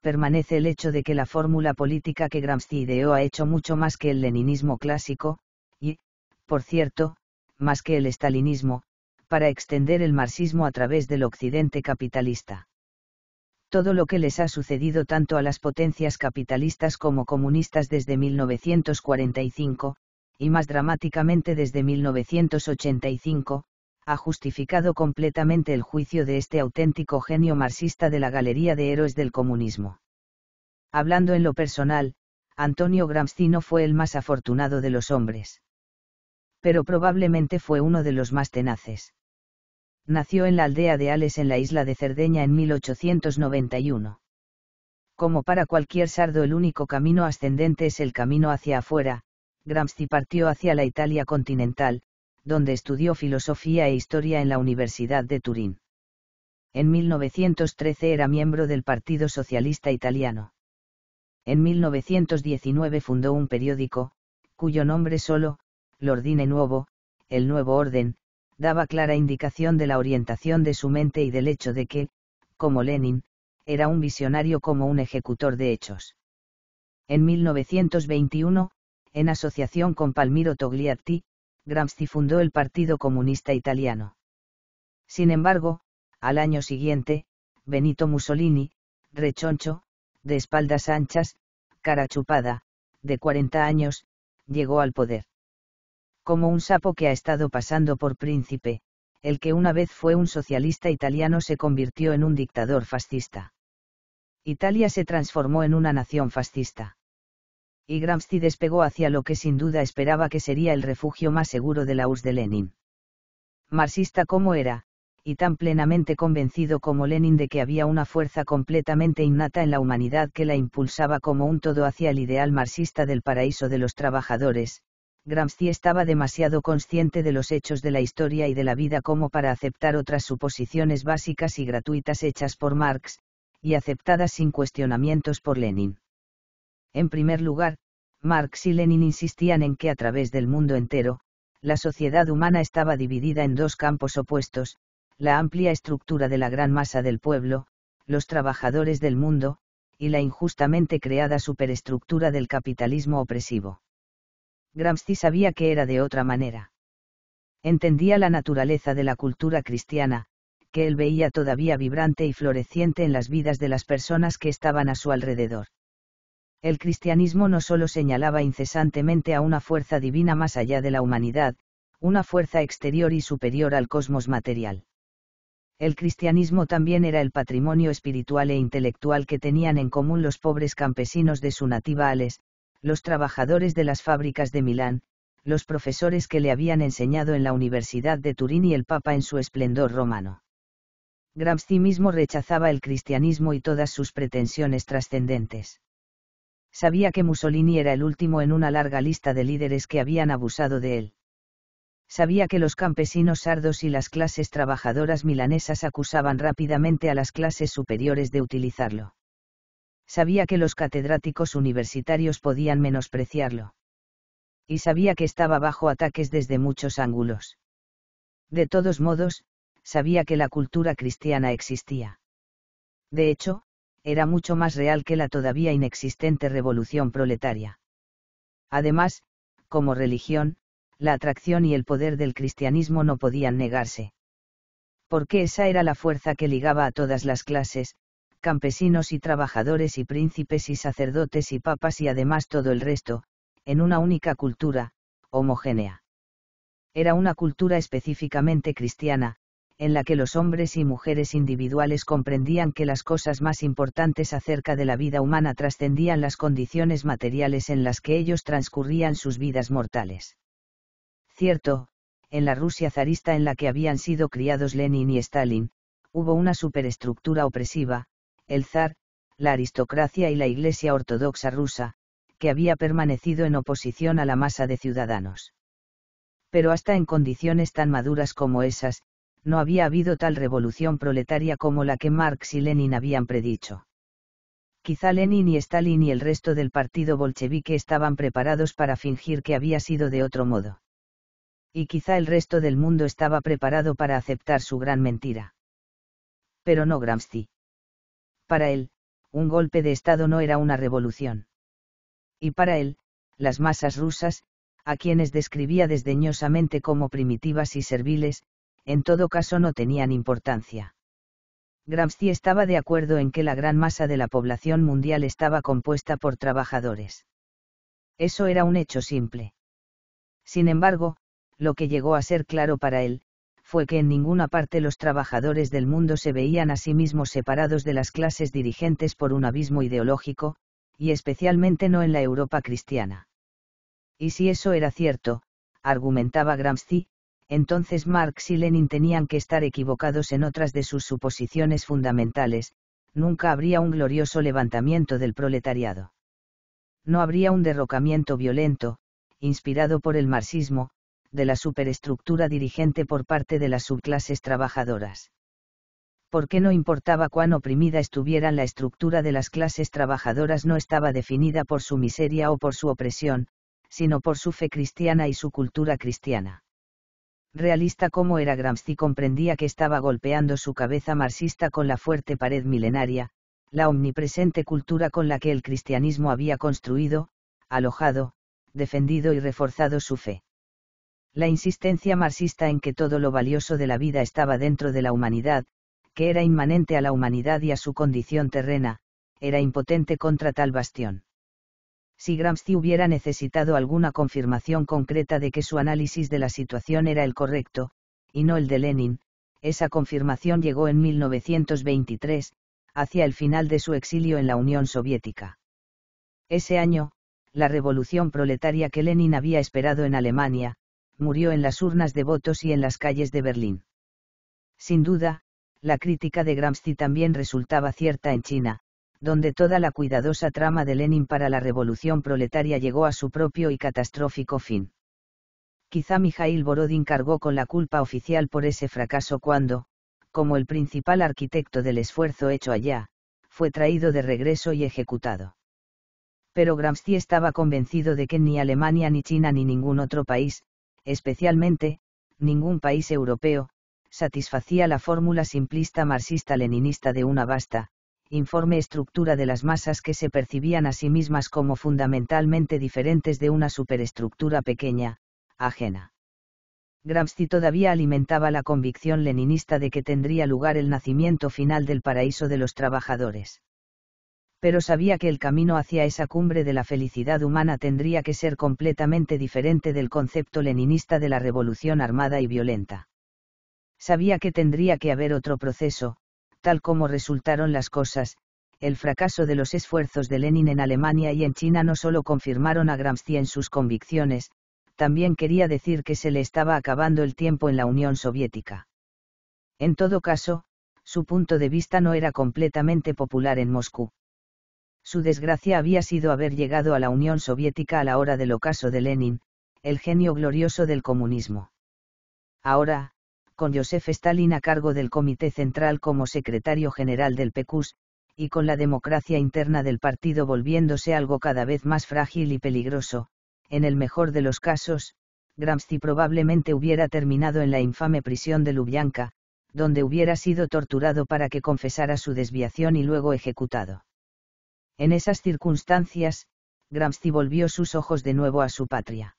permanece el hecho de que la fórmula política que Gramsci ideó ha hecho mucho más que el leninismo clásico, y, por cierto, más que el estalinismo, para extender el marxismo a través del occidente capitalista. Todo lo que les ha sucedido tanto a las potencias capitalistas como comunistas desde 1945, y más dramáticamente desde 1985, ha justificado completamente el juicio de este auténtico genio marxista de la Galería de Héroes del Comunismo. Hablando en lo personal, Antonio Gramsci no fue el más afortunado de los hombres. Pero probablemente fue uno de los más tenaces nació en la aldea de Ales en la isla de Cerdeña en 1891. Como para cualquier sardo el único camino ascendente es el camino hacia afuera, Gramsci partió hacia la Italia continental, donde estudió filosofía e historia en la Universidad de Turín. En 1913 era miembro del Partido Socialista Italiano. En 1919 fundó un periódico, cuyo nombre solo, L'Ordine Nuovo, El Nuevo Orden, daba clara indicación de la orientación de su mente y del hecho de que, como Lenin, era un visionario como un ejecutor de hechos. En 1921, en asociación con Palmiro Togliatti, Gramsci fundó el Partido Comunista Italiano. Sin embargo, al año siguiente, Benito Mussolini, rechoncho, de espaldas anchas, cara chupada, de 40 años, llegó al poder como un sapo que ha estado pasando por príncipe, el que una vez fue un socialista italiano se convirtió en un dictador fascista. Italia se transformó en una nación fascista. Y Gramsci despegó hacia lo que sin duda esperaba que sería el refugio más seguro de la URSS de Lenin. Marxista como era, y tan plenamente convencido como Lenin de que había una fuerza completamente innata en la humanidad que la impulsaba como un todo hacia el ideal marxista del paraíso de los trabajadores, Gramsci estaba demasiado consciente de los hechos de la historia y de la vida como para aceptar otras suposiciones básicas y gratuitas hechas por Marx, y aceptadas sin cuestionamientos por Lenin. En primer lugar, Marx y Lenin insistían en que a través del mundo entero, la sociedad humana estaba dividida en dos campos opuestos, la amplia estructura de la gran masa del pueblo, los trabajadores del mundo, y la injustamente creada superestructura del capitalismo opresivo. Gramsci sabía que era de otra manera. Entendía la naturaleza de la cultura cristiana, que él veía todavía vibrante y floreciente en las vidas de las personas que estaban a su alrededor. El cristianismo no solo señalaba incesantemente a una fuerza divina más allá de la humanidad, una fuerza exterior y superior al cosmos material. El cristianismo también era el patrimonio espiritual e intelectual que tenían en común los pobres campesinos de su nativa Ales, los trabajadores de las fábricas de Milán, los profesores que le habían enseñado en la Universidad de Turín y el Papa en su esplendor romano. Gramsci mismo rechazaba el cristianismo y todas sus pretensiones trascendentes. Sabía que Mussolini era el último en una larga lista de líderes que habían abusado de él. Sabía que los campesinos sardos y las clases trabajadoras milanesas acusaban rápidamente a las clases superiores de utilizarlo sabía que los catedráticos universitarios podían menospreciarlo. Y sabía que estaba bajo ataques desde muchos ángulos. De todos modos, sabía que la cultura cristiana existía. De hecho, era mucho más real que la todavía inexistente revolución proletaria. Además, como religión, la atracción y el poder del cristianismo no podían negarse. Porque esa era la fuerza que ligaba a todas las clases, campesinos y trabajadores y príncipes y sacerdotes y papas y además todo el resto, en una única cultura, homogénea. Era una cultura específicamente cristiana, en la que los hombres y mujeres individuales comprendían que las cosas más importantes acerca de la vida humana trascendían las condiciones materiales en las que ellos transcurrían sus vidas mortales. Cierto, en la Rusia zarista en la que habían sido criados Lenin y Stalin, hubo una superestructura opresiva, el zar, la aristocracia y la Iglesia ortodoxa rusa, que había permanecido en oposición a la masa de ciudadanos. Pero hasta en condiciones tan maduras como esas, no había habido tal revolución proletaria como la que Marx y Lenin habían predicho. Quizá Lenin y Stalin y el resto del partido bolchevique estaban preparados para fingir que había sido de otro modo. Y quizá el resto del mundo estaba preparado para aceptar su gran mentira. Pero no Gramsci. Para él, un golpe de Estado no era una revolución. Y para él, las masas rusas, a quienes describía desdeñosamente como primitivas y serviles, en todo caso no tenían importancia. Gramsci estaba de acuerdo en que la gran masa de la población mundial estaba compuesta por trabajadores. Eso era un hecho simple. Sin embargo, lo que llegó a ser claro para él, fue que en ninguna parte los trabajadores del mundo se veían a sí mismos separados de las clases dirigentes por un abismo ideológico, y especialmente no en la Europa cristiana. Y si eso era cierto, argumentaba Gramsci, entonces Marx y Lenin tenían que estar equivocados en otras de sus suposiciones fundamentales, nunca habría un glorioso levantamiento del proletariado. No habría un derrocamiento violento, inspirado por el marxismo, de la superestructura dirigente por parte de las subclases trabajadoras. Porque no importaba cuán oprimida estuvieran la estructura de las clases trabajadoras no estaba definida por su miseria o por su opresión, sino por su fe cristiana y su cultura cristiana. Realista como era Gramsci comprendía que estaba golpeando su cabeza marxista con la fuerte pared milenaria, la omnipresente cultura con la que el cristianismo había construido, alojado, defendido y reforzado su fe. La insistencia marxista en que todo lo valioso de la vida estaba dentro de la humanidad, que era inmanente a la humanidad y a su condición terrena, era impotente contra tal bastión. Si Gramsci hubiera necesitado alguna confirmación concreta de que su análisis de la situación era el correcto, y no el de Lenin, esa confirmación llegó en 1923, hacia el final de su exilio en la Unión Soviética. Ese año, la revolución proletaria que Lenin había esperado en Alemania, murió en las urnas de votos y en las calles de Berlín. Sin duda, la crítica de Gramsci también resultaba cierta en China, donde toda la cuidadosa trama de Lenin para la revolución proletaria llegó a su propio y catastrófico fin. Quizá Mijail Borodin cargó con la culpa oficial por ese fracaso cuando, como el principal arquitecto del esfuerzo hecho allá, fue traído de regreso y ejecutado. Pero Gramsci estaba convencido de que ni Alemania ni China ni ningún otro país, especialmente, ningún país europeo, satisfacía la fórmula simplista marxista-leninista de una vasta, informe estructura de las masas que se percibían a sí mismas como fundamentalmente diferentes de una superestructura pequeña, ajena. Gramsci todavía alimentaba la convicción leninista de que tendría lugar el nacimiento final del paraíso de los trabajadores pero sabía que el camino hacia esa cumbre de la felicidad humana tendría que ser completamente diferente del concepto leninista de la revolución armada y violenta. Sabía que tendría que haber otro proceso, tal como resultaron las cosas, el fracaso de los esfuerzos de Lenin en Alemania y en China no solo confirmaron a Gramsci en sus convicciones, también quería decir que se le estaba acabando el tiempo en la Unión Soviética. En todo caso, su punto de vista no era completamente popular en Moscú. Su desgracia había sido haber llegado a la Unión Soviética a la hora del ocaso de Lenin, el genio glorioso del comunismo. Ahora, con Joseph Stalin a cargo del Comité Central como secretario general del PECUS, y con la democracia interna del partido volviéndose algo cada vez más frágil y peligroso, en el mejor de los casos, Gramsci probablemente hubiera terminado en la infame prisión de Lubyanka, donde hubiera sido torturado para que confesara su desviación y luego ejecutado. En esas circunstancias, Gramsci volvió sus ojos de nuevo a su patria.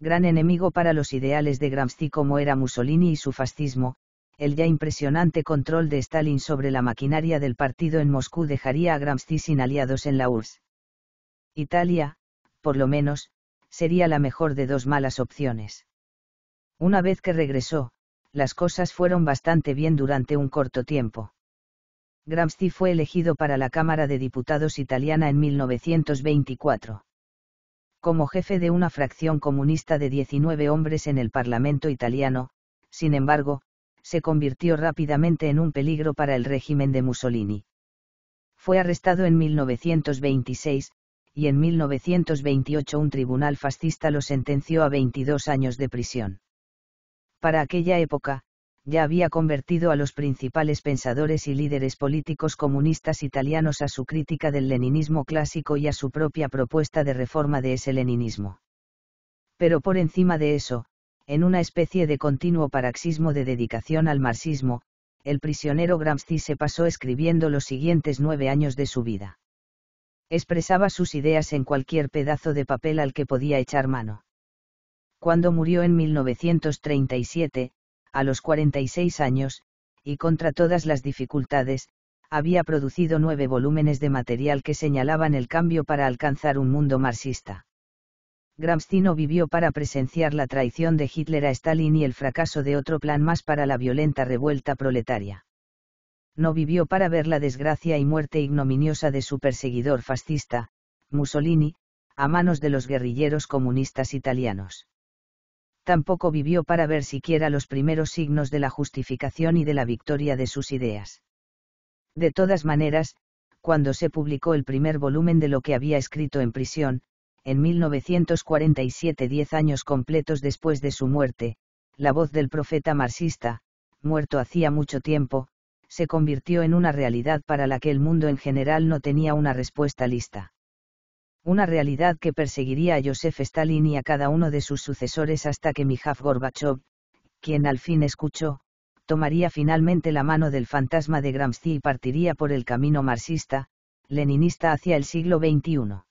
Gran enemigo para los ideales de Gramsci como era Mussolini y su fascismo, el ya impresionante control de Stalin sobre la maquinaria del partido en Moscú dejaría a Gramsci sin aliados en la URSS. Italia, por lo menos, sería la mejor de dos malas opciones. Una vez que regresó, las cosas fueron bastante bien durante un corto tiempo. Gramsci fue elegido para la Cámara de Diputados italiana en 1924. Como jefe de una fracción comunista de 19 hombres en el Parlamento italiano, sin embargo, se convirtió rápidamente en un peligro para el régimen de Mussolini. Fue arrestado en 1926, y en 1928 un tribunal fascista lo sentenció a 22 años de prisión. Para aquella época, ya había convertido a los principales pensadores y líderes políticos comunistas italianos a su crítica del leninismo clásico y a su propia propuesta de reforma de ese leninismo. Pero por encima de eso, en una especie de continuo paraxismo de dedicación al marxismo, el prisionero Gramsci se pasó escribiendo los siguientes nueve años de su vida. Expresaba sus ideas en cualquier pedazo de papel al que podía echar mano. Cuando murió en 1937, a los 46 años, y contra todas las dificultades, había producido nueve volúmenes de material que señalaban el cambio para alcanzar un mundo marxista. Gramsci no vivió para presenciar la traición de Hitler a Stalin y el fracaso de otro plan más para la violenta revuelta proletaria. No vivió para ver la desgracia y muerte ignominiosa de su perseguidor fascista, Mussolini, a manos de los guerrilleros comunistas italianos tampoco vivió para ver siquiera los primeros signos de la justificación y de la victoria de sus ideas. De todas maneras, cuando se publicó el primer volumen de lo que había escrito en prisión, en 1947, diez años completos después de su muerte, la voz del profeta marxista, muerto hacía mucho tiempo, se convirtió en una realidad para la que el mundo en general no tenía una respuesta lista una realidad que perseguiría a Joseph Stalin y a cada uno de sus sucesores hasta que Mijaf Gorbachev, quien al fin escuchó, tomaría finalmente la mano del fantasma de Gramsci y partiría por el camino marxista, leninista hacia el siglo XXI.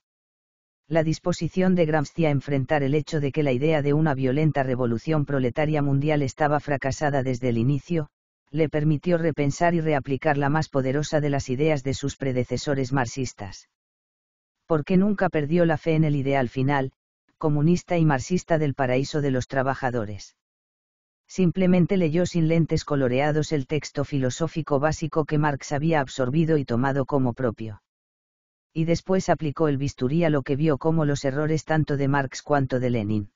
La disposición de Gramsci a enfrentar el hecho de que la idea de una violenta revolución proletaria mundial estaba fracasada desde el inicio, le permitió repensar y reaplicar la más poderosa de las ideas de sus predecesores marxistas porque nunca perdió la fe en el ideal final, comunista y marxista del paraíso de los trabajadores. Simplemente leyó sin lentes coloreados el texto filosófico básico que Marx había absorbido y tomado como propio. Y después aplicó el bisturí a lo que vio como los errores tanto de Marx cuanto de Lenin.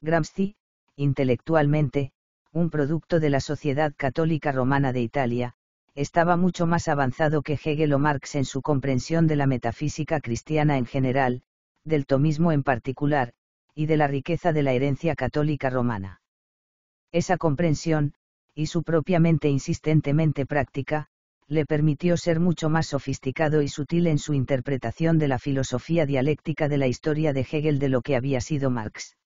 Gramsci, intelectualmente, un producto de la sociedad católica romana de Italia, estaba mucho más avanzado que Hegel o Marx en su comprensión de la metafísica cristiana en general, del tomismo en particular, y de la riqueza de la herencia católica romana. Esa comprensión, y su propiamente insistentemente práctica, le permitió ser mucho más sofisticado y sutil en su interpretación de la filosofía dialéctica de la historia de Hegel de lo que había sido Marx.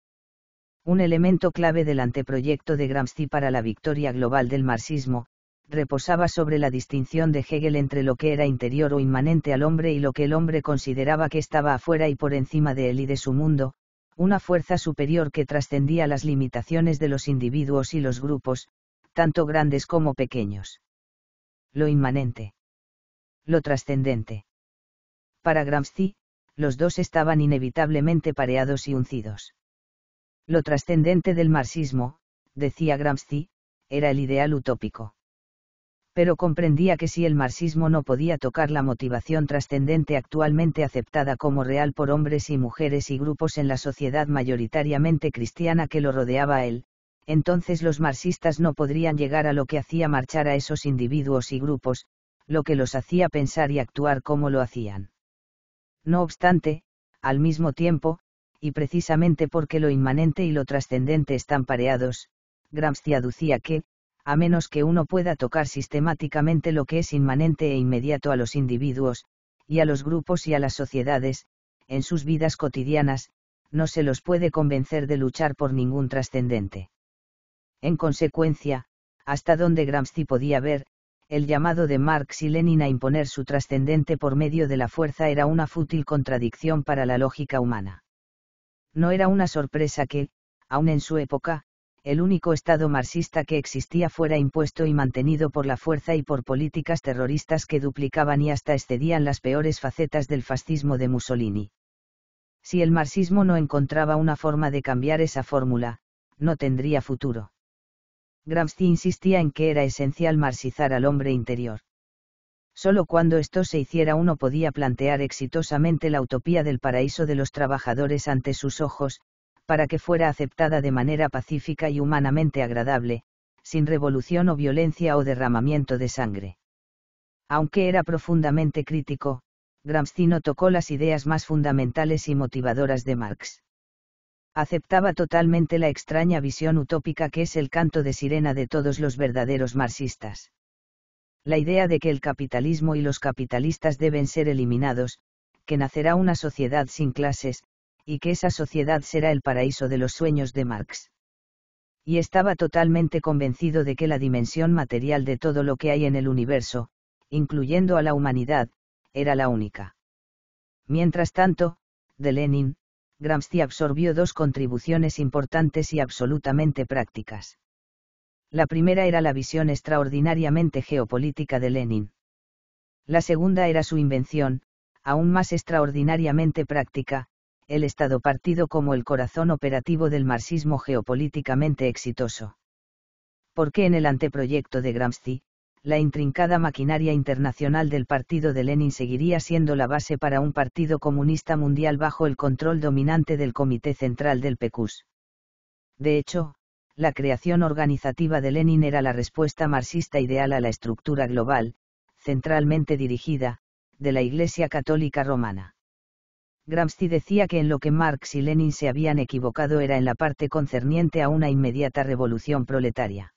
Un elemento clave del anteproyecto de Gramsci para la victoria global del marxismo, reposaba sobre la distinción de Hegel entre lo que era interior o inmanente al hombre y lo que el hombre consideraba que estaba afuera y por encima de él y de su mundo, una fuerza superior que trascendía las limitaciones de los individuos y los grupos, tanto grandes como pequeños. Lo inmanente. Lo trascendente. Para Gramsci, los dos estaban inevitablemente pareados y uncidos. Lo trascendente del marxismo, decía Gramsci, era el ideal utópico pero comprendía que si el marxismo no podía tocar la motivación trascendente actualmente aceptada como real por hombres y mujeres y grupos en la sociedad mayoritariamente cristiana que lo rodeaba a él, entonces los marxistas no podrían llegar a lo que hacía marchar a esos individuos y grupos, lo que los hacía pensar y actuar como lo hacían. No obstante, al mismo tiempo, y precisamente porque lo inmanente y lo trascendente están pareados, Gramsci aducía que, a menos que uno pueda tocar sistemáticamente lo que es inmanente e inmediato a los individuos, y a los grupos y a las sociedades, en sus vidas cotidianas, no se los puede convencer de luchar por ningún trascendente. En consecuencia, hasta donde Gramsci podía ver, el llamado de Marx y Lenin a imponer su trascendente por medio de la fuerza era una fútil contradicción para la lógica humana. No era una sorpresa que, aun en su época, el único Estado marxista que existía fuera impuesto y mantenido por la fuerza y por políticas terroristas que duplicaban y hasta excedían las peores facetas del fascismo de Mussolini. Si el marxismo no encontraba una forma de cambiar esa fórmula, no tendría futuro. Gramsci insistía en que era esencial marxizar al hombre interior. Solo cuando esto se hiciera uno podía plantear exitosamente la utopía del paraíso de los trabajadores ante sus ojos, para que fuera aceptada de manera pacífica y humanamente agradable, sin revolución o violencia o derramamiento de sangre. Aunque era profundamente crítico, Gramsci no tocó las ideas más fundamentales y motivadoras de Marx. Aceptaba totalmente la extraña visión utópica que es el canto de sirena de todos los verdaderos marxistas. La idea de que el capitalismo y los capitalistas deben ser eliminados, que nacerá una sociedad sin clases, y que esa sociedad será el paraíso de los sueños de Marx. Y estaba totalmente convencido de que la dimensión material de todo lo que hay en el universo, incluyendo a la humanidad, era la única. Mientras tanto, de Lenin, Gramsci absorbió dos contribuciones importantes y absolutamente prácticas. La primera era la visión extraordinariamente geopolítica de Lenin. La segunda era su invención, aún más extraordinariamente práctica, el Estado partido como el corazón operativo del marxismo geopolíticamente exitoso. Porque en el anteproyecto de Gramsci, la intrincada maquinaria internacional del partido de Lenin seguiría siendo la base para un partido comunista mundial bajo el control dominante del Comité Central del PECUS. De hecho, la creación organizativa de Lenin era la respuesta marxista ideal a la estructura global, centralmente dirigida, de la Iglesia Católica Romana. Gramsci decía que en lo que Marx y Lenin se habían equivocado era en la parte concerniente a una inmediata revolución proletaria.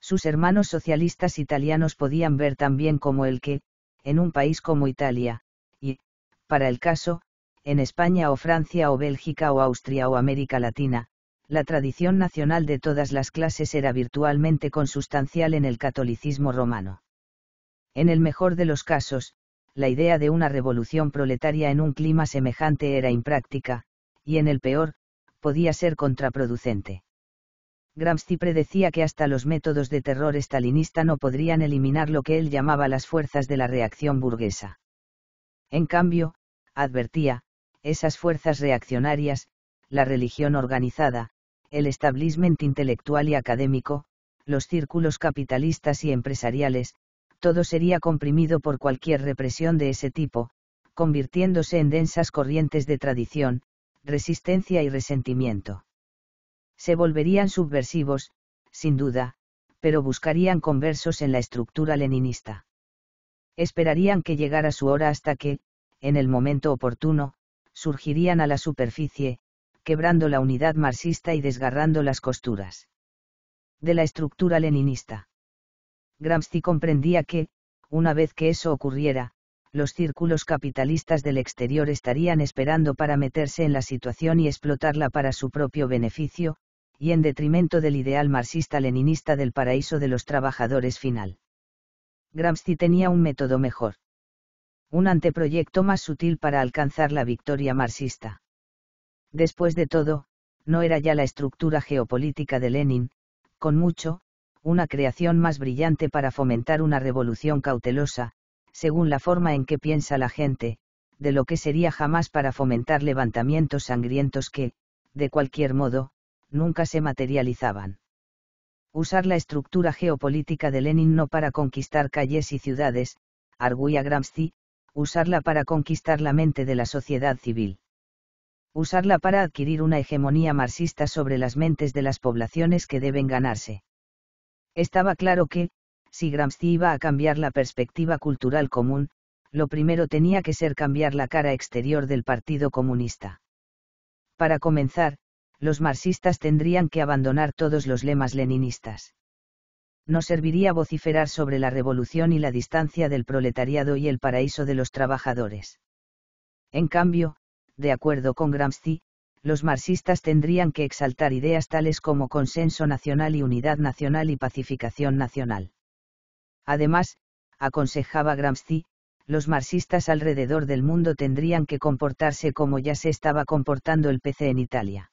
Sus hermanos socialistas italianos podían ver también como el que, en un país como Italia, y, para el caso, en España o Francia o Bélgica o Austria o América Latina, la tradición nacional de todas las clases era virtualmente consustancial en el catolicismo romano. En el mejor de los casos, la idea de una revolución proletaria en un clima semejante era impráctica, y en el peor, podía ser contraproducente. Gramsci predecía que hasta los métodos de terror estalinista no podrían eliminar lo que él llamaba las fuerzas de la reacción burguesa. En cambio, advertía, esas fuerzas reaccionarias, la religión organizada, el establishment intelectual y académico, los círculos capitalistas y empresariales, todo sería comprimido por cualquier represión de ese tipo, convirtiéndose en densas corrientes de tradición, resistencia y resentimiento. Se volverían subversivos, sin duda, pero buscarían conversos en la estructura leninista. Esperarían que llegara su hora hasta que, en el momento oportuno, surgirían a la superficie, quebrando la unidad marxista y desgarrando las costuras. De la estructura leninista. Gramsci comprendía que, una vez que eso ocurriera, los círculos capitalistas del exterior estarían esperando para meterse en la situación y explotarla para su propio beneficio, y en detrimento del ideal marxista-leninista del paraíso de los trabajadores final. Gramsci tenía un método mejor. Un anteproyecto más sutil para alcanzar la victoria marxista. Después de todo, no era ya la estructura geopolítica de Lenin, con mucho, una creación más brillante para fomentar una revolución cautelosa, según la forma en que piensa la gente, de lo que sería jamás para fomentar levantamientos sangrientos que, de cualquier modo, nunca se materializaban. Usar la estructura geopolítica de Lenin no para conquistar calles y ciudades, arguía Gramsci, usarla para conquistar la mente de la sociedad civil. Usarla para adquirir una hegemonía marxista sobre las mentes de las poblaciones que deben ganarse. Estaba claro que, si Gramsci iba a cambiar la perspectiva cultural común, lo primero tenía que ser cambiar la cara exterior del Partido Comunista. Para comenzar, los marxistas tendrían que abandonar todos los lemas leninistas. No serviría vociferar sobre la revolución y la distancia del proletariado y el paraíso de los trabajadores. En cambio, de acuerdo con Gramsci, los marxistas tendrían que exaltar ideas tales como consenso nacional y unidad nacional y pacificación nacional. Además, aconsejaba Gramsci, los marxistas alrededor del mundo tendrían que comportarse como ya se estaba comportando el PC en Italia.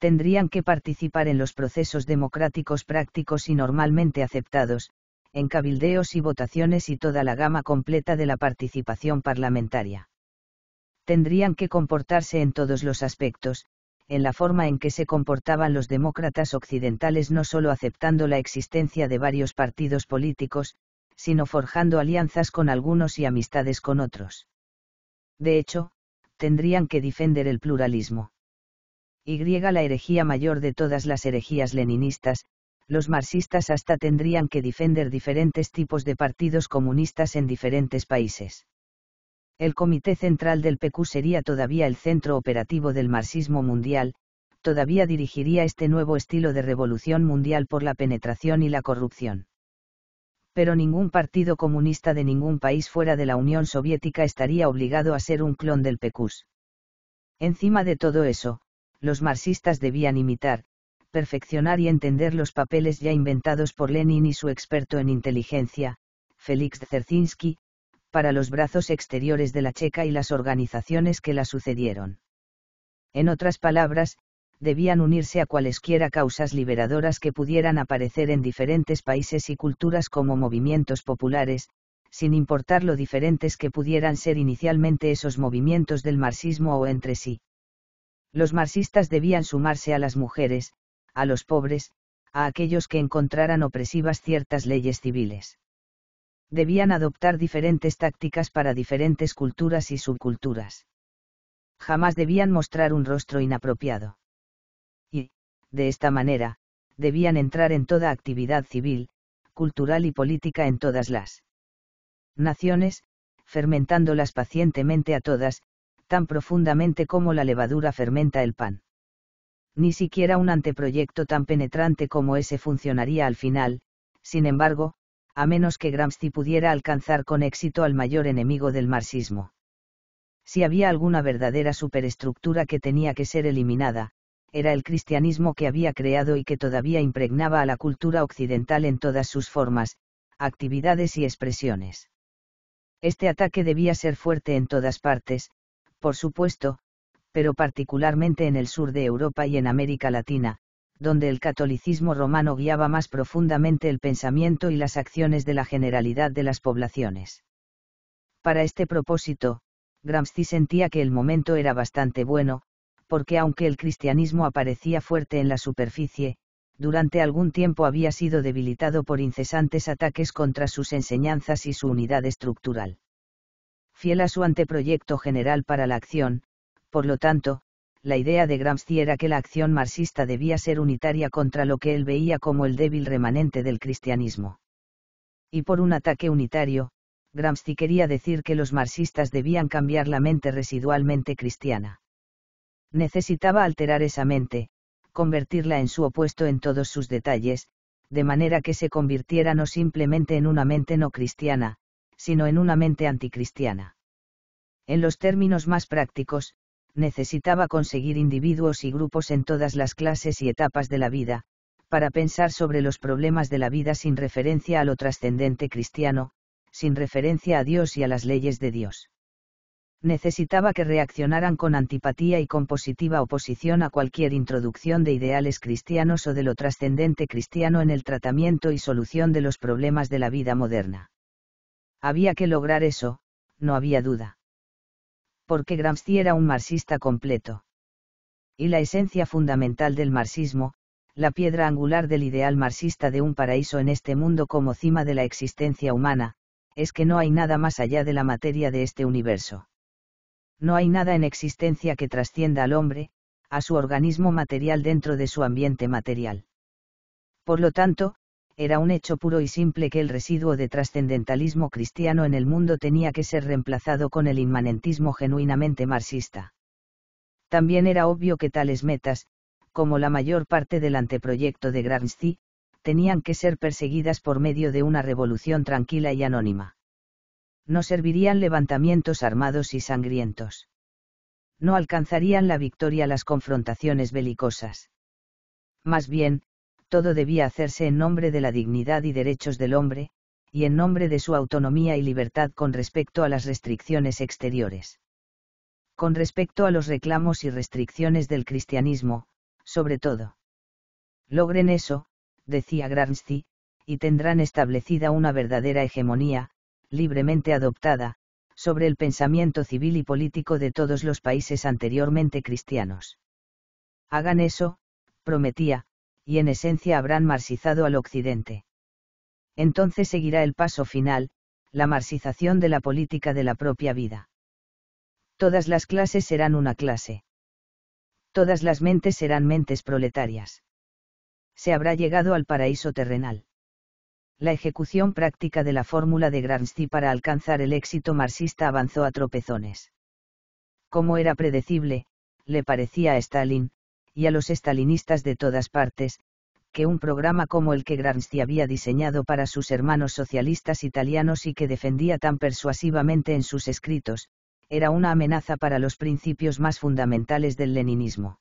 Tendrían que participar en los procesos democráticos prácticos y normalmente aceptados, en cabildeos y votaciones y toda la gama completa de la participación parlamentaria tendrían que comportarse en todos los aspectos, en la forma en que se comportaban los demócratas occidentales no solo aceptando la existencia de varios partidos políticos, sino forjando alianzas con algunos y amistades con otros. De hecho, tendrían que defender el pluralismo. Y la herejía mayor de todas las herejías leninistas, los marxistas hasta tendrían que defender diferentes tipos de partidos comunistas en diferentes países. El Comité Central del PQ sería todavía el centro operativo del marxismo mundial, todavía dirigiría este nuevo estilo de revolución mundial por la penetración y la corrupción. Pero ningún partido comunista de ningún país fuera de la Unión Soviética estaría obligado a ser un clon del PECUS. Encima de todo eso, los marxistas debían imitar, perfeccionar y entender los papeles ya inventados por Lenin y su experto en inteligencia, Félix Dzerzhinsky, para los brazos exteriores de la Checa y las organizaciones que la sucedieron. En otras palabras, debían unirse a cualesquiera causas liberadoras que pudieran aparecer en diferentes países y culturas como movimientos populares, sin importar lo diferentes que pudieran ser inicialmente esos movimientos del marxismo o entre sí. Los marxistas debían sumarse a las mujeres, a los pobres, a aquellos que encontraran opresivas ciertas leyes civiles debían adoptar diferentes tácticas para diferentes culturas y subculturas. Jamás debían mostrar un rostro inapropiado. Y, de esta manera, debían entrar en toda actividad civil, cultural y política en todas las naciones, fermentándolas pacientemente a todas, tan profundamente como la levadura fermenta el pan. Ni siquiera un anteproyecto tan penetrante como ese funcionaría al final, sin embargo, a menos que Gramsci pudiera alcanzar con éxito al mayor enemigo del marxismo. Si había alguna verdadera superestructura que tenía que ser eliminada, era el cristianismo que había creado y que todavía impregnaba a la cultura occidental en todas sus formas, actividades y expresiones. Este ataque debía ser fuerte en todas partes, por supuesto, pero particularmente en el sur de Europa y en América Latina, donde el catolicismo romano guiaba más profundamente el pensamiento y las acciones de la generalidad de las poblaciones. Para este propósito, Gramsci sentía que el momento era bastante bueno, porque aunque el cristianismo aparecía fuerte en la superficie, durante algún tiempo había sido debilitado por incesantes ataques contra sus enseñanzas y su unidad estructural. Fiel a su anteproyecto general para la acción, por lo tanto, la idea de Gramsci era que la acción marxista debía ser unitaria contra lo que él veía como el débil remanente del cristianismo. Y por un ataque unitario, Gramsci quería decir que los marxistas debían cambiar la mente residualmente cristiana. Necesitaba alterar esa mente, convertirla en su opuesto en todos sus detalles, de manera que se convirtiera no simplemente en una mente no cristiana, sino en una mente anticristiana. En los términos más prácticos, necesitaba conseguir individuos y grupos en todas las clases y etapas de la vida, para pensar sobre los problemas de la vida sin referencia a lo trascendente cristiano, sin referencia a Dios y a las leyes de Dios. Necesitaba que reaccionaran con antipatía y con positiva oposición a cualquier introducción de ideales cristianos o de lo trascendente cristiano en el tratamiento y solución de los problemas de la vida moderna. Había que lograr eso, no había duda porque Gramsci era un marxista completo. Y la esencia fundamental del marxismo, la piedra angular del ideal marxista de un paraíso en este mundo como cima de la existencia humana, es que no hay nada más allá de la materia de este universo. No hay nada en existencia que trascienda al hombre, a su organismo material dentro de su ambiente material. Por lo tanto, era un hecho puro y simple que el residuo de trascendentalismo cristiano en el mundo tenía que ser reemplazado con el inmanentismo genuinamente marxista. También era obvio que tales metas, como la mayor parte del anteproyecto de Gramsci, tenían que ser perseguidas por medio de una revolución tranquila y anónima. No servirían levantamientos armados y sangrientos. No alcanzarían la victoria las confrontaciones belicosas. Más bien, todo debía hacerse en nombre de la dignidad y derechos del hombre, y en nombre de su autonomía y libertad con respecto a las restricciones exteriores. Con respecto a los reclamos y restricciones del cristianismo, sobre todo. Logren eso, decía Gramsci, y tendrán establecida una verdadera hegemonía, libremente adoptada, sobre el pensamiento civil y político de todos los países anteriormente cristianos. Hagan eso, prometía, y en esencia habrán marxizado al occidente. Entonces seguirá el paso final, la marxización de la política de la propia vida. Todas las clases serán una clase. Todas las mentes serán mentes proletarias. Se habrá llegado al paraíso terrenal. La ejecución práctica de la fórmula de Gramsci para alcanzar el éxito marxista avanzó a tropezones. Como era predecible, le parecía a Stalin, y a los estalinistas de todas partes, que un programa como el que Gramsci había diseñado para sus hermanos socialistas italianos y que defendía tan persuasivamente en sus escritos, era una amenaza para los principios más fundamentales del leninismo.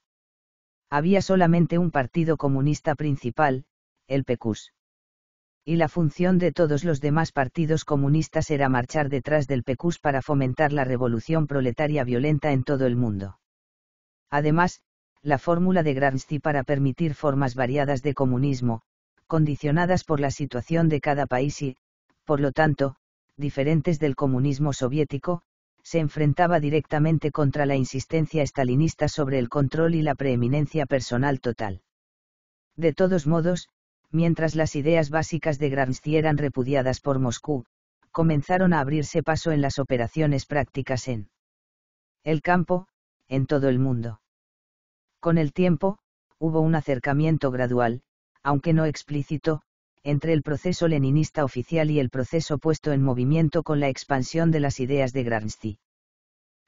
Había solamente un partido comunista principal, el PECUS. Y la función de todos los demás partidos comunistas era marchar detrás del PECUS para fomentar la revolución proletaria violenta en todo el mundo. Además, la fórmula de Gramsci para permitir formas variadas de comunismo, condicionadas por la situación de cada país y, por lo tanto, diferentes del comunismo soviético, se enfrentaba directamente contra la insistencia estalinista sobre el control y la preeminencia personal total. De todos modos, mientras las ideas básicas de Gramsci eran repudiadas por Moscú, comenzaron a abrirse paso en las operaciones prácticas en el campo, en todo el mundo. Con el tiempo, hubo un acercamiento gradual, aunque no explícito, entre el proceso leninista oficial y el proceso puesto en movimiento con la expansión de las ideas de Gramsci.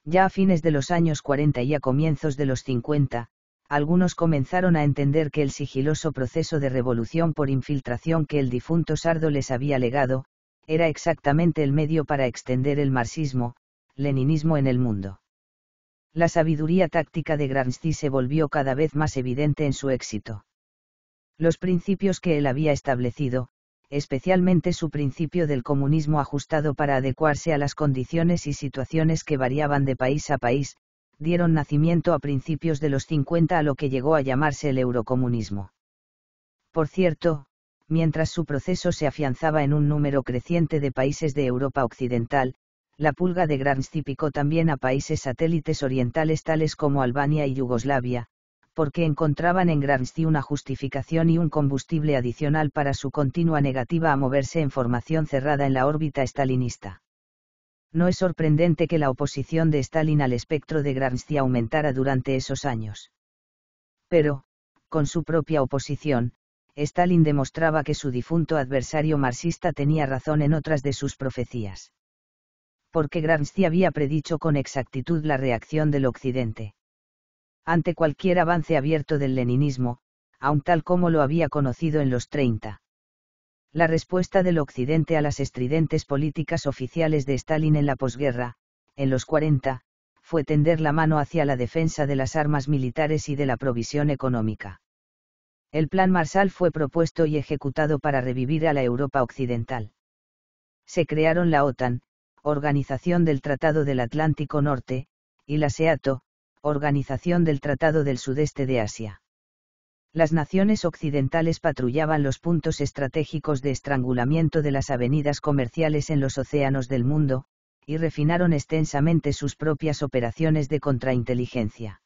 Ya a fines de los años 40 y a comienzos de los 50, algunos comenzaron a entender que el sigiloso proceso de revolución por infiltración que el difunto Sardo les había legado, era exactamente el medio para extender el marxismo, leninismo en el mundo la sabiduría táctica de Gramsci se volvió cada vez más evidente en su éxito. Los principios que él había establecido, especialmente su principio del comunismo ajustado para adecuarse a las condiciones y situaciones que variaban de país a país, dieron nacimiento a principios de los 50 a lo que llegó a llamarse el eurocomunismo. Por cierto, mientras su proceso se afianzaba en un número creciente de países de Europa Occidental, la pulga de Gramsci picó también a países satélites orientales tales como Albania y Yugoslavia, porque encontraban en Gramsci una justificación y un combustible adicional para su continua negativa a moverse en formación cerrada en la órbita stalinista. No es sorprendente que la oposición de Stalin al espectro de Gramsci aumentara durante esos años. Pero, con su propia oposición, Stalin demostraba que su difunto adversario marxista tenía razón en otras de sus profecías porque Gramsci había predicho con exactitud la reacción del Occidente. Ante cualquier avance abierto del leninismo, aun tal como lo había conocido en los 30. La respuesta del Occidente a las estridentes políticas oficiales de Stalin en la posguerra, en los 40, fue tender la mano hacia la defensa de las armas militares y de la provisión económica. El plan Marshall fue propuesto y ejecutado para revivir a la Europa occidental. Se crearon la OTAN, Organización del Tratado del Atlántico Norte, y la SEATO, Organización del Tratado del Sudeste de Asia. Las naciones occidentales patrullaban los puntos estratégicos de estrangulamiento de las avenidas comerciales en los océanos del mundo, y refinaron extensamente sus propias operaciones de contrainteligencia.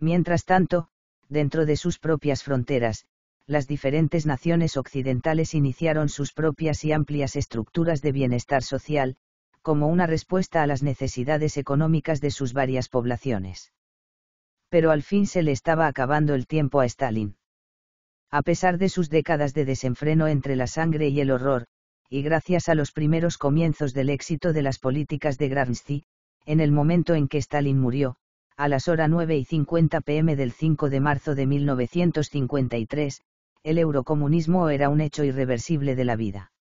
Mientras tanto, dentro de sus propias fronteras, las diferentes naciones occidentales iniciaron sus propias y amplias estructuras de bienestar social, como una respuesta a las necesidades económicas de sus varias poblaciones. Pero al fin se le estaba acabando el tiempo a Stalin. A pesar de sus décadas de desenfreno entre la sangre y el horror, y gracias a los primeros comienzos del éxito de las políticas de Gramsci, en el momento en que Stalin murió, a las horas 9 y 50 pm del 5 de marzo de 1953, el eurocomunismo era un hecho irreversible de la vida.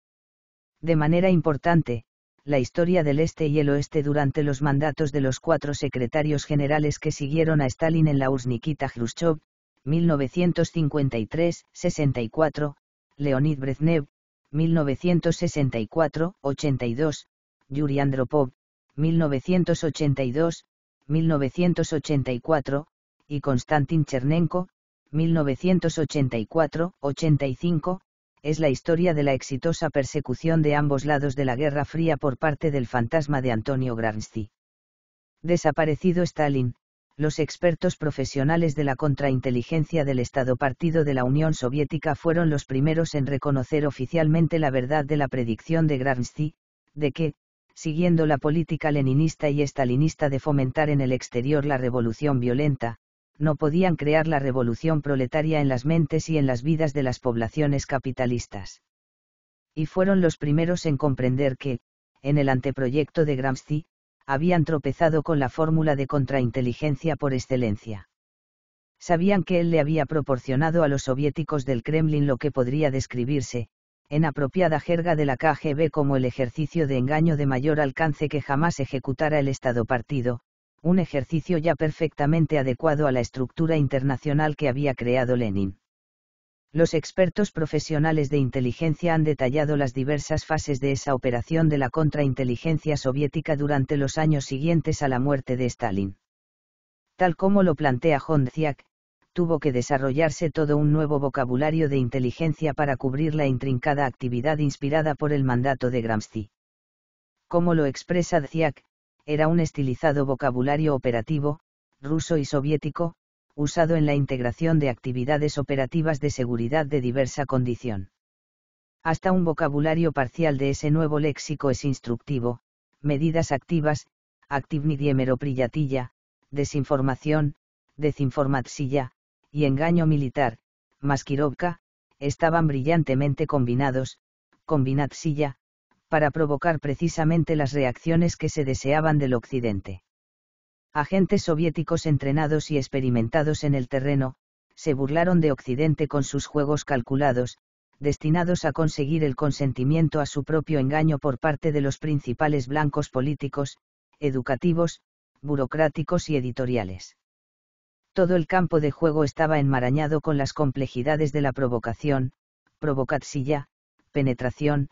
De manera importante, la historia del este y el oeste durante los mandatos de los cuatro secretarios generales que siguieron a Stalin en la URSS Nikita Khrushchev, 1953-64, Leonid Brezhnev, 1964-82, Yuri Andropov, 1982-1984, y Konstantin Chernenko, 1984-85, es la historia de la exitosa persecución de ambos lados de la Guerra Fría por parte del fantasma de Antonio Gramsci. Desaparecido Stalin, los expertos profesionales de la contrainteligencia del Estado Partido de la Unión Soviética fueron los primeros en reconocer oficialmente la verdad de la predicción de Gramsci, de que, siguiendo la política leninista y estalinista de fomentar en el exterior la revolución violenta, no podían crear la revolución proletaria en las mentes y en las vidas de las poblaciones capitalistas. Y fueron los primeros en comprender que, en el anteproyecto de Gramsci, habían tropezado con la fórmula de contrainteligencia por excelencia. Sabían que él le había proporcionado a los soviéticos del Kremlin lo que podría describirse, en apropiada jerga de la KGB como el ejercicio de engaño de mayor alcance que jamás ejecutara el Estado partido, un ejercicio ya perfectamente adecuado a la estructura internacional que había creado Lenin. Los expertos profesionales de inteligencia han detallado las diversas fases de esa operación de la contrainteligencia soviética durante los años siguientes a la muerte de Stalin. Tal como lo plantea Hondziak, tuvo que desarrollarse todo un nuevo vocabulario de inteligencia para cubrir la intrincada actividad inspirada por el mandato de Gramsci. Como lo expresa Dziak, era un estilizado vocabulario operativo, ruso y soviético, usado en la integración de actividades operativas de seguridad de diversa condición. Hasta un vocabulario parcial de ese nuevo léxico es instructivo, medidas activas, activnidiemeroprillatilla, desinformación, desinformatsilla, y engaño militar, maskirovka, estaban brillantemente combinados, combinatsilla, para provocar precisamente las reacciones que se deseaban del Occidente. Agentes soviéticos entrenados y experimentados en el terreno, se burlaron de Occidente con sus juegos calculados, destinados a conseguir el consentimiento a su propio engaño por parte de los principales blancos políticos, educativos, burocráticos y editoriales. Todo el campo de juego estaba enmarañado con las complejidades de la provocación, provocatsilla, penetración,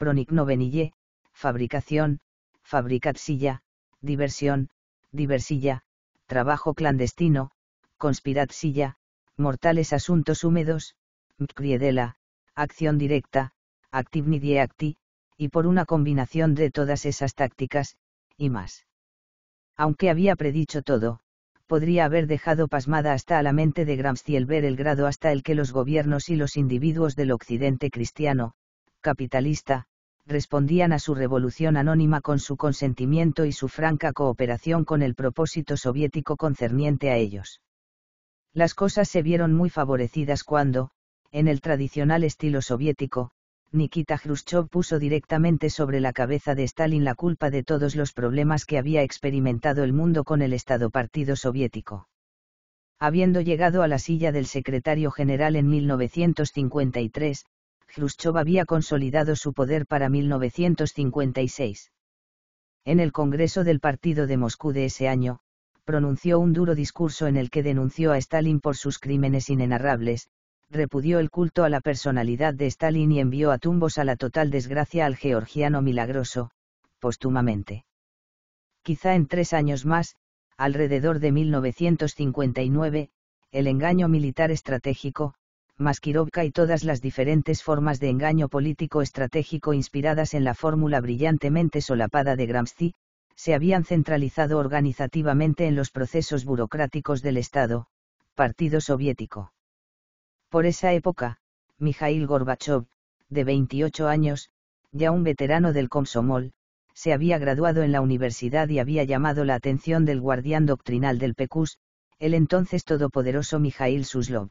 pronic novenille, fabricación, fabricatsilla, diversión, diversilla, trabajo clandestino, conspiratsilla, mortales asuntos húmedos, mcriedela, acción directa, activnidie acti, y por una combinación de todas esas tácticas, y más. Aunque había predicho todo, podría haber dejado pasmada hasta a la mente de Gramsci el ver el grado hasta el que los gobiernos y los individuos del occidente cristiano, capitalista, respondían a su revolución anónima con su consentimiento y su franca cooperación con el propósito soviético concerniente a ellos. Las cosas se vieron muy favorecidas cuando, en el tradicional estilo soviético, Nikita Khrushchev puso directamente sobre la cabeza de Stalin la culpa de todos los problemas que había experimentado el mundo con el Estado Partido Soviético. Habiendo llegado a la silla del secretario general en 1953, Khrushchev había consolidado su poder para 1956. En el Congreso del Partido de Moscú de ese año, pronunció un duro discurso en el que denunció a Stalin por sus crímenes inenarrables, repudió el culto a la personalidad de Stalin y envió a tumbos a la total desgracia al georgiano milagroso, póstumamente. Quizá en tres años más, alrededor de 1959, el engaño militar estratégico, Maskirovka y todas las diferentes formas de engaño político estratégico inspiradas en la fórmula brillantemente solapada de Gramsci, se habían centralizado organizativamente en los procesos burocráticos del Estado, Partido Soviético. Por esa época, Mikhail Gorbachev, de 28 años, ya un veterano del Komsomol, se había graduado en la universidad y había llamado la atención del guardián doctrinal del PECUS, el entonces todopoderoso Mikhail Suslov.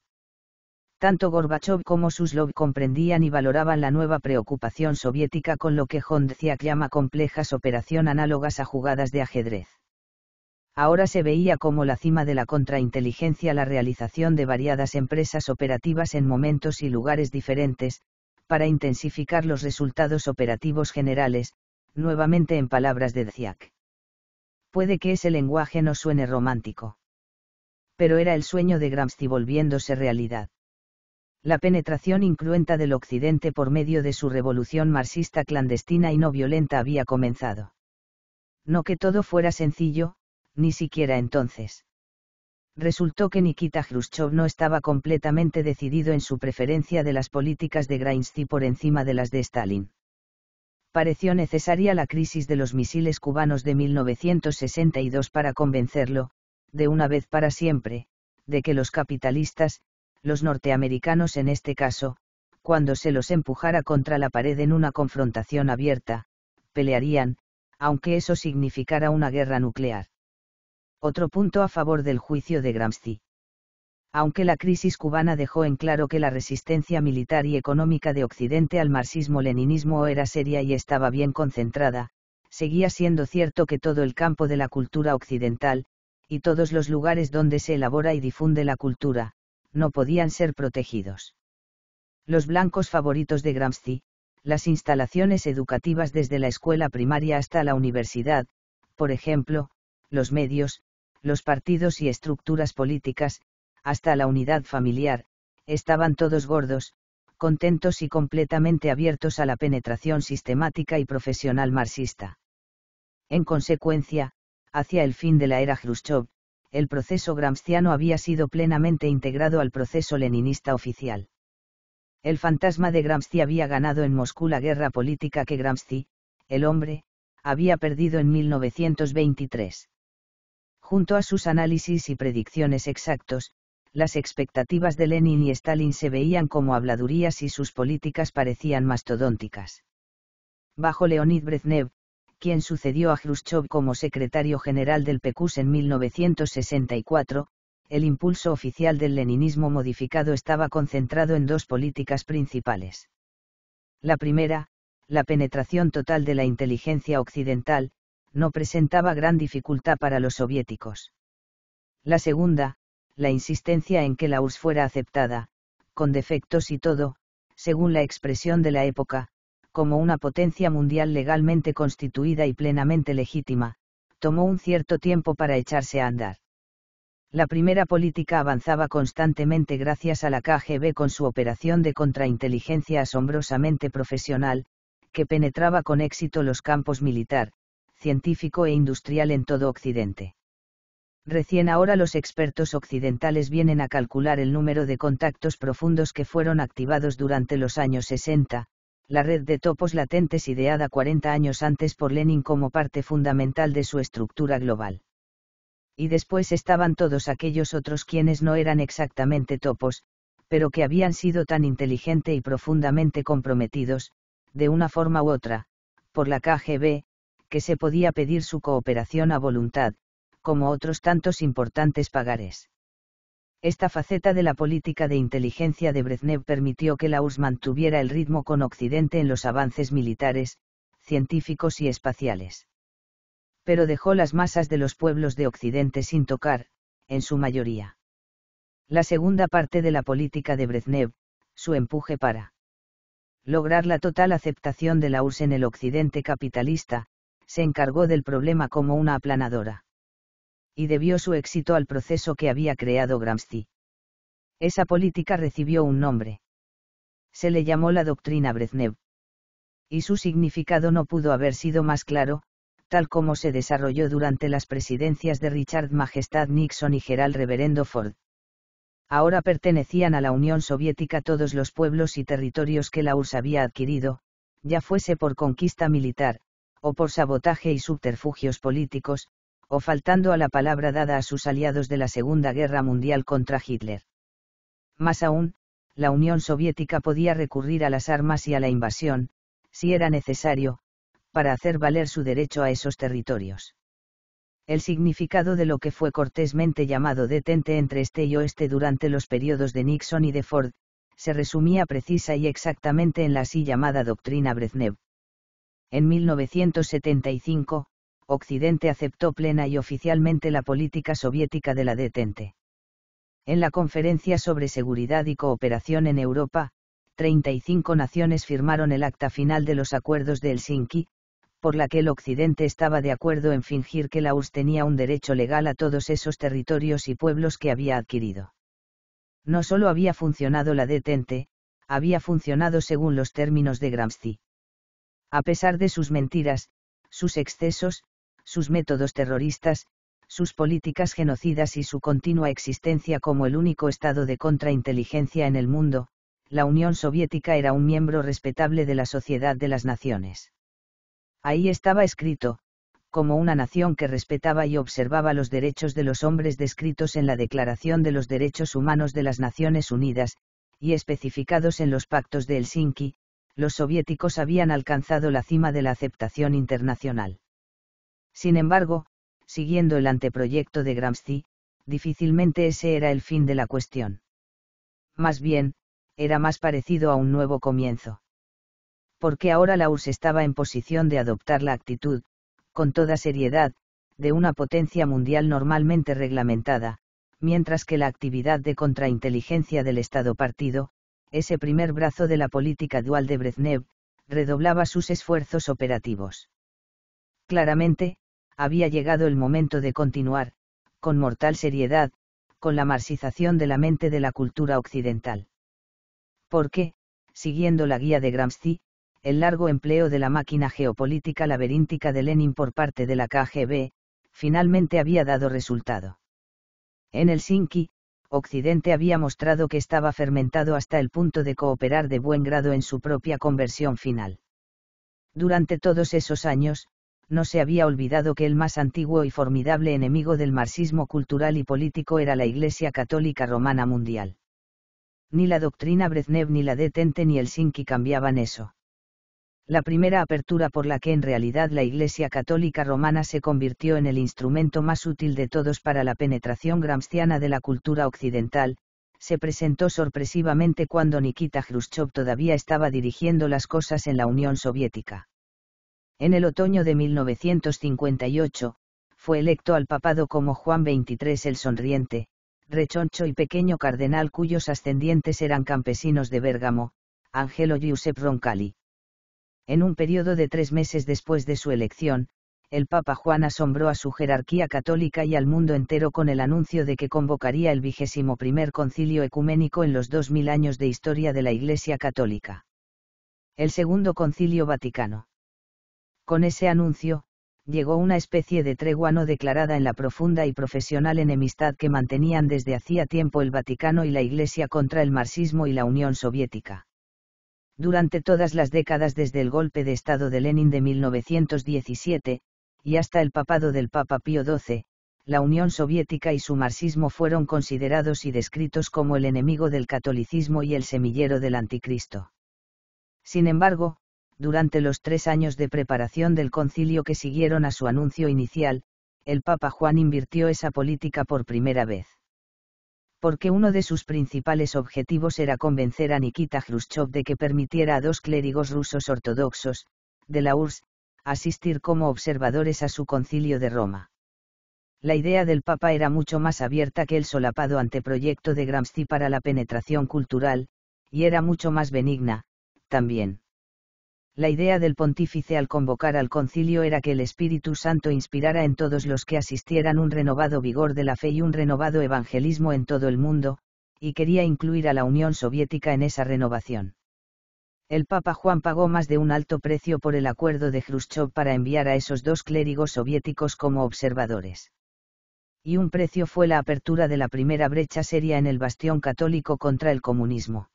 Tanto Gorbachev como Suslov comprendían y valoraban la nueva preocupación soviética con lo que Hondziak llama complejas operación análogas a jugadas de ajedrez. Ahora se veía como la cima de la contrainteligencia la realización de variadas empresas operativas en momentos y lugares diferentes, para intensificar los resultados operativos generales, nuevamente en palabras de Dziak. Puede que ese lenguaje no suene romántico. Pero era el sueño de Gramsci volviéndose realidad la penetración incruenta del Occidente por medio de su revolución marxista clandestina y no violenta había comenzado. No que todo fuera sencillo, ni siquiera entonces. Resultó que Nikita Khrushchev no estaba completamente decidido en su preferencia de las políticas de Grainsky por encima de las de Stalin. Pareció necesaria la crisis de los misiles cubanos de 1962 para convencerlo, de una vez para siempre, de que los capitalistas, los norteamericanos en este caso, cuando se los empujara contra la pared en una confrontación abierta, pelearían, aunque eso significara una guerra nuclear. Otro punto a favor del juicio de Gramsci. Aunque la crisis cubana dejó en claro que la resistencia militar y económica de Occidente al marxismo-leninismo era seria y estaba bien concentrada, seguía siendo cierto que todo el campo de la cultura occidental, y todos los lugares donde se elabora y difunde la cultura, no podían ser protegidos. Los blancos favoritos de Gramsci, las instalaciones educativas desde la escuela primaria hasta la universidad, por ejemplo, los medios, los partidos y estructuras políticas, hasta la unidad familiar, estaban todos gordos, contentos y completamente abiertos a la penetración sistemática y profesional marxista. En consecuencia, hacia el fin de la era Khrushchev, el proceso gramsciano había sido plenamente integrado al proceso leninista oficial. El fantasma de Gramsci había ganado en Moscú la guerra política que Gramsci, el hombre, había perdido en 1923. Junto a sus análisis y predicciones exactos, las expectativas de Lenin y Stalin se veían como habladurías y sus políticas parecían mastodónticas. Bajo Leonid Brezhnev, quien sucedió a Khrushchev como secretario general del PECUS en 1964, el impulso oficial del leninismo modificado estaba concentrado en dos políticas principales. La primera, la penetración total de la inteligencia occidental, no presentaba gran dificultad para los soviéticos. La segunda, la insistencia en que la URSS fuera aceptada, con defectos y todo, según la expresión de la época, como una potencia mundial legalmente constituida y plenamente legítima, tomó un cierto tiempo para echarse a andar. La primera política avanzaba constantemente gracias a la KGB con su operación de contrainteligencia asombrosamente profesional, que penetraba con éxito los campos militar, científico e industrial en todo Occidente. Recién ahora los expertos occidentales vienen a calcular el número de contactos profundos que fueron activados durante los años 60, la red de topos latentes ideada 40 años antes por Lenin como parte fundamental de su estructura global. Y después estaban todos aquellos otros quienes no eran exactamente topos, pero que habían sido tan inteligente y profundamente comprometidos, de una forma u otra, por la KGB, que se podía pedir su cooperación a voluntad, como otros tantos importantes pagares. Esta faceta de la política de inteligencia de Brezhnev permitió que la URSS mantuviera el ritmo con Occidente en los avances militares, científicos y espaciales. Pero dejó las masas de los pueblos de Occidente sin tocar, en su mayoría. La segunda parte de la política de Brezhnev, su empuje para lograr la total aceptación de la URSS en el Occidente capitalista, se encargó del problema como una aplanadora y debió su éxito al proceso que había creado Gramsci. Esa política recibió un nombre. Se le llamó la doctrina Brezhnev. Y su significado no pudo haber sido más claro, tal como se desarrolló durante las presidencias de Richard Majestad Nixon y Gerald Reverendo Ford. Ahora pertenecían a la Unión Soviética todos los pueblos y territorios que la URSS había adquirido, ya fuese por conquista militar, o por sabotaje y subterfugios políticos, o faltando a la palabra dada a sus aliados de la Segunda Guerra Mundial contra Hitler. Más aún, la Unión Soviética podía recurrir a las armas y a la invasión, si era necesario, para hacer valer su derecho a esos territorios. El significado de lo que fue cortésmente llamado detente entre este y oeste durante los periodos de Nixon y de Ford, se resumía precisa y exactamente en la así llamada doctrina Brezhnev. En 1975, Occidente aceptó plena y oficialmente la política soviética de la detente. En la Conferencia sobre Seguridad y Cooperación en Europa, 35 naciones firmaron el acta final de los acuerdos de Helsinki, por la que el Occidente estaba de acuerdo en fingir que la URSS tenía un derecho legal a todos esos territorios y pueblos que había adquirido. No solo había funcionado la detente, había funcionado según los términos de Gramsci. A pesar de sus mentiras, sus excesos, sus métodos terroristas, sus políticas genocidas y su continua existencia como el único estado de contrainteligencia en el mundo, la Unión Soviética era un miembro respetable de la Sociedad de las Naciones. Ahí estaba escrito, como una nación que respetaba y observaba los derechos de los hombres descritos en la Declaración de los Derechos Humanos de las Naciones Unidas, y especificados en los pactos de Helsinki, los soviéticos habían alcanzado la cima de la aceptación internacional. Sin embargo, siguiendo el anteproyecto de Gramsci, difícilmente ese era el fin de la cuestión. Más bien, era más parecido a un nuevo comienzo. Porque ahora la URSS estaba en posición de adoptar la actitud, con toda seriedad, de una potencia mundial normalmente reglamentada, mientras que la actividad de contrainteligencia del Estado partido, ese primer brazo de la política dual de Brezhnev, redoblaba sus esfuerzos operativos. Claramente, había llegado el momento de continuar, con mortal seriedad, con la marxización de la mente de la cultura occidental. Porque, siguiendo la guía de Gramsci, el largo empleo de la máquina geopolítica laberíntica de Lenin por parte de la KGB, finalmente había dado resultado. En Helsinki, Occidente había mostrado que estaba fermentado hasta el punto de cooperar de buen grado en su propia conversión final. Durante todos esos años, no se había olvidado que el más antiguo y formidable enemigo del marxismo cultural y político era la Iglesia Católica Romana Mundial. Ni la doctrina Brezhnev ni la Detente ni el Sinki cambiaban eso. La primera apertura por la que en realidad la Iglesia Católica Romana se convirtió en el instrumento más útil de todos para la penetración gramsciana de la cultura occidental, se presentó sorpresivamente cuando Nikita Khrushchev todavía estaba dirigiendo las cosas en la Unión Soviética en el otoño de 1958, fue electo al papado como Juan XXIII el Sonriente, rechoncho y pequeño cardenal cuyos ascendientes eran campesinos de Bérgamo, Angelo Giuseppe Roncalli. En un periodo de tres meses después de su elección, el Papa Juan asombró a su jerarquía católica y al mundo entero con el anuncio de que convocaría el vigésimo primer concilio ecuménico en los dos mil años de historia de la Iglesia Católica. El segundo concilio vaticano. Con ese anuncio, llegó una especie de tregua no declarada en la profunda y profesional enemistad que mantenían desde hacía tiempo el Vaticano y la Iglesia contra el marxismo y la Unión Soviética. Durante todas las décadas desde el golpe de Estado de Lenin de 1917, y hasta el papado del Papa Pío XII, la Unión Soviética y su marxismo fueron considerados y descritos como el enemigo del catolicismo y el semillero del anticristo. Sin embargo, durante los tres años de preparación del concilio que siguieron a su anuncio inicial, el Papa Juan invirtió esa política por primera vez. Porque uno de sus principales objetivos era convencer a Nikita Khrushchev de que permitiera a dos clérigos rusos ortodoxos, de la URSS, asistir como observadores a su concilio de Roma. La idea del Papa era mucho más abierta que el solapado anteproyecto de Gramsci para la penetración cultural, y era mucho más benigna, también. La idea del pontífice al convocar al concilio era que el Espíritu Santo inspirara en todos los que asistieran un renovado vigor de la fe y un renovado evangelismo en todo el mundo, y quería incluir a la Unión Soviética en esa renovación. El Papa Juan pagó más de un alto precio por el acuerdo de Khrushchev para enviar a esos dos clérigos soviéticos como observadores. Y un precio fue la apertura de la primera brecha seria en el bastión católico contra el comunismo.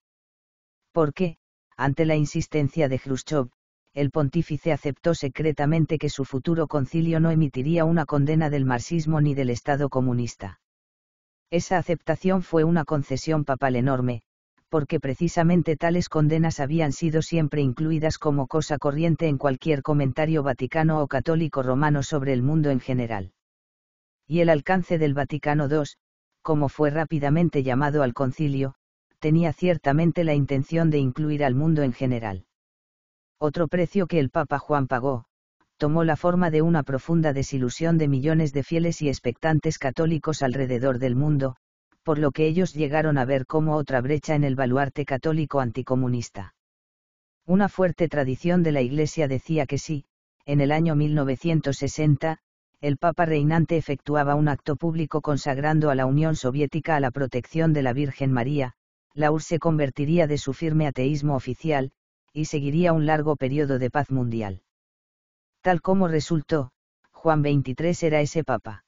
¿Por qué? Ante la insistencia de Khrushchev, el pontífice aceptó secretamente que su futuro concilio no emitiría una condena del marxismo ni del Estado comunista. Esa aceptación fue una concesión papal enorme, porque precisamente tales condenas habían sido siempre incluidas como cosa corriente en cualquier comentario vaticano o católico romano sobre el mundo en general. Y el alcance del Vaticano II, como fue rápidamente llamado al concilio, tenía ciertamente la intención de incluir al mundo en general. Otro precio que el Papa Juan pagó, tomó la forma de una profunda desilusión de millones de fieles y expectantes católicos alrededor del mundo, por lo que ellos llegaron a ver como otra brecha en el baluarte católico anticomunista. Una fuerte tradición de la Iglesia decía que sí, en el año 1960, el Papa reinante efectuaba un acto público consagrando a la Unión Soviética a la protección de la Virgen María, la UR se convertiría de su firme ateísmo oficial, y seguiría un largo periodo de paz mundial. Tal como resultó, Juan XXIII era ese papa.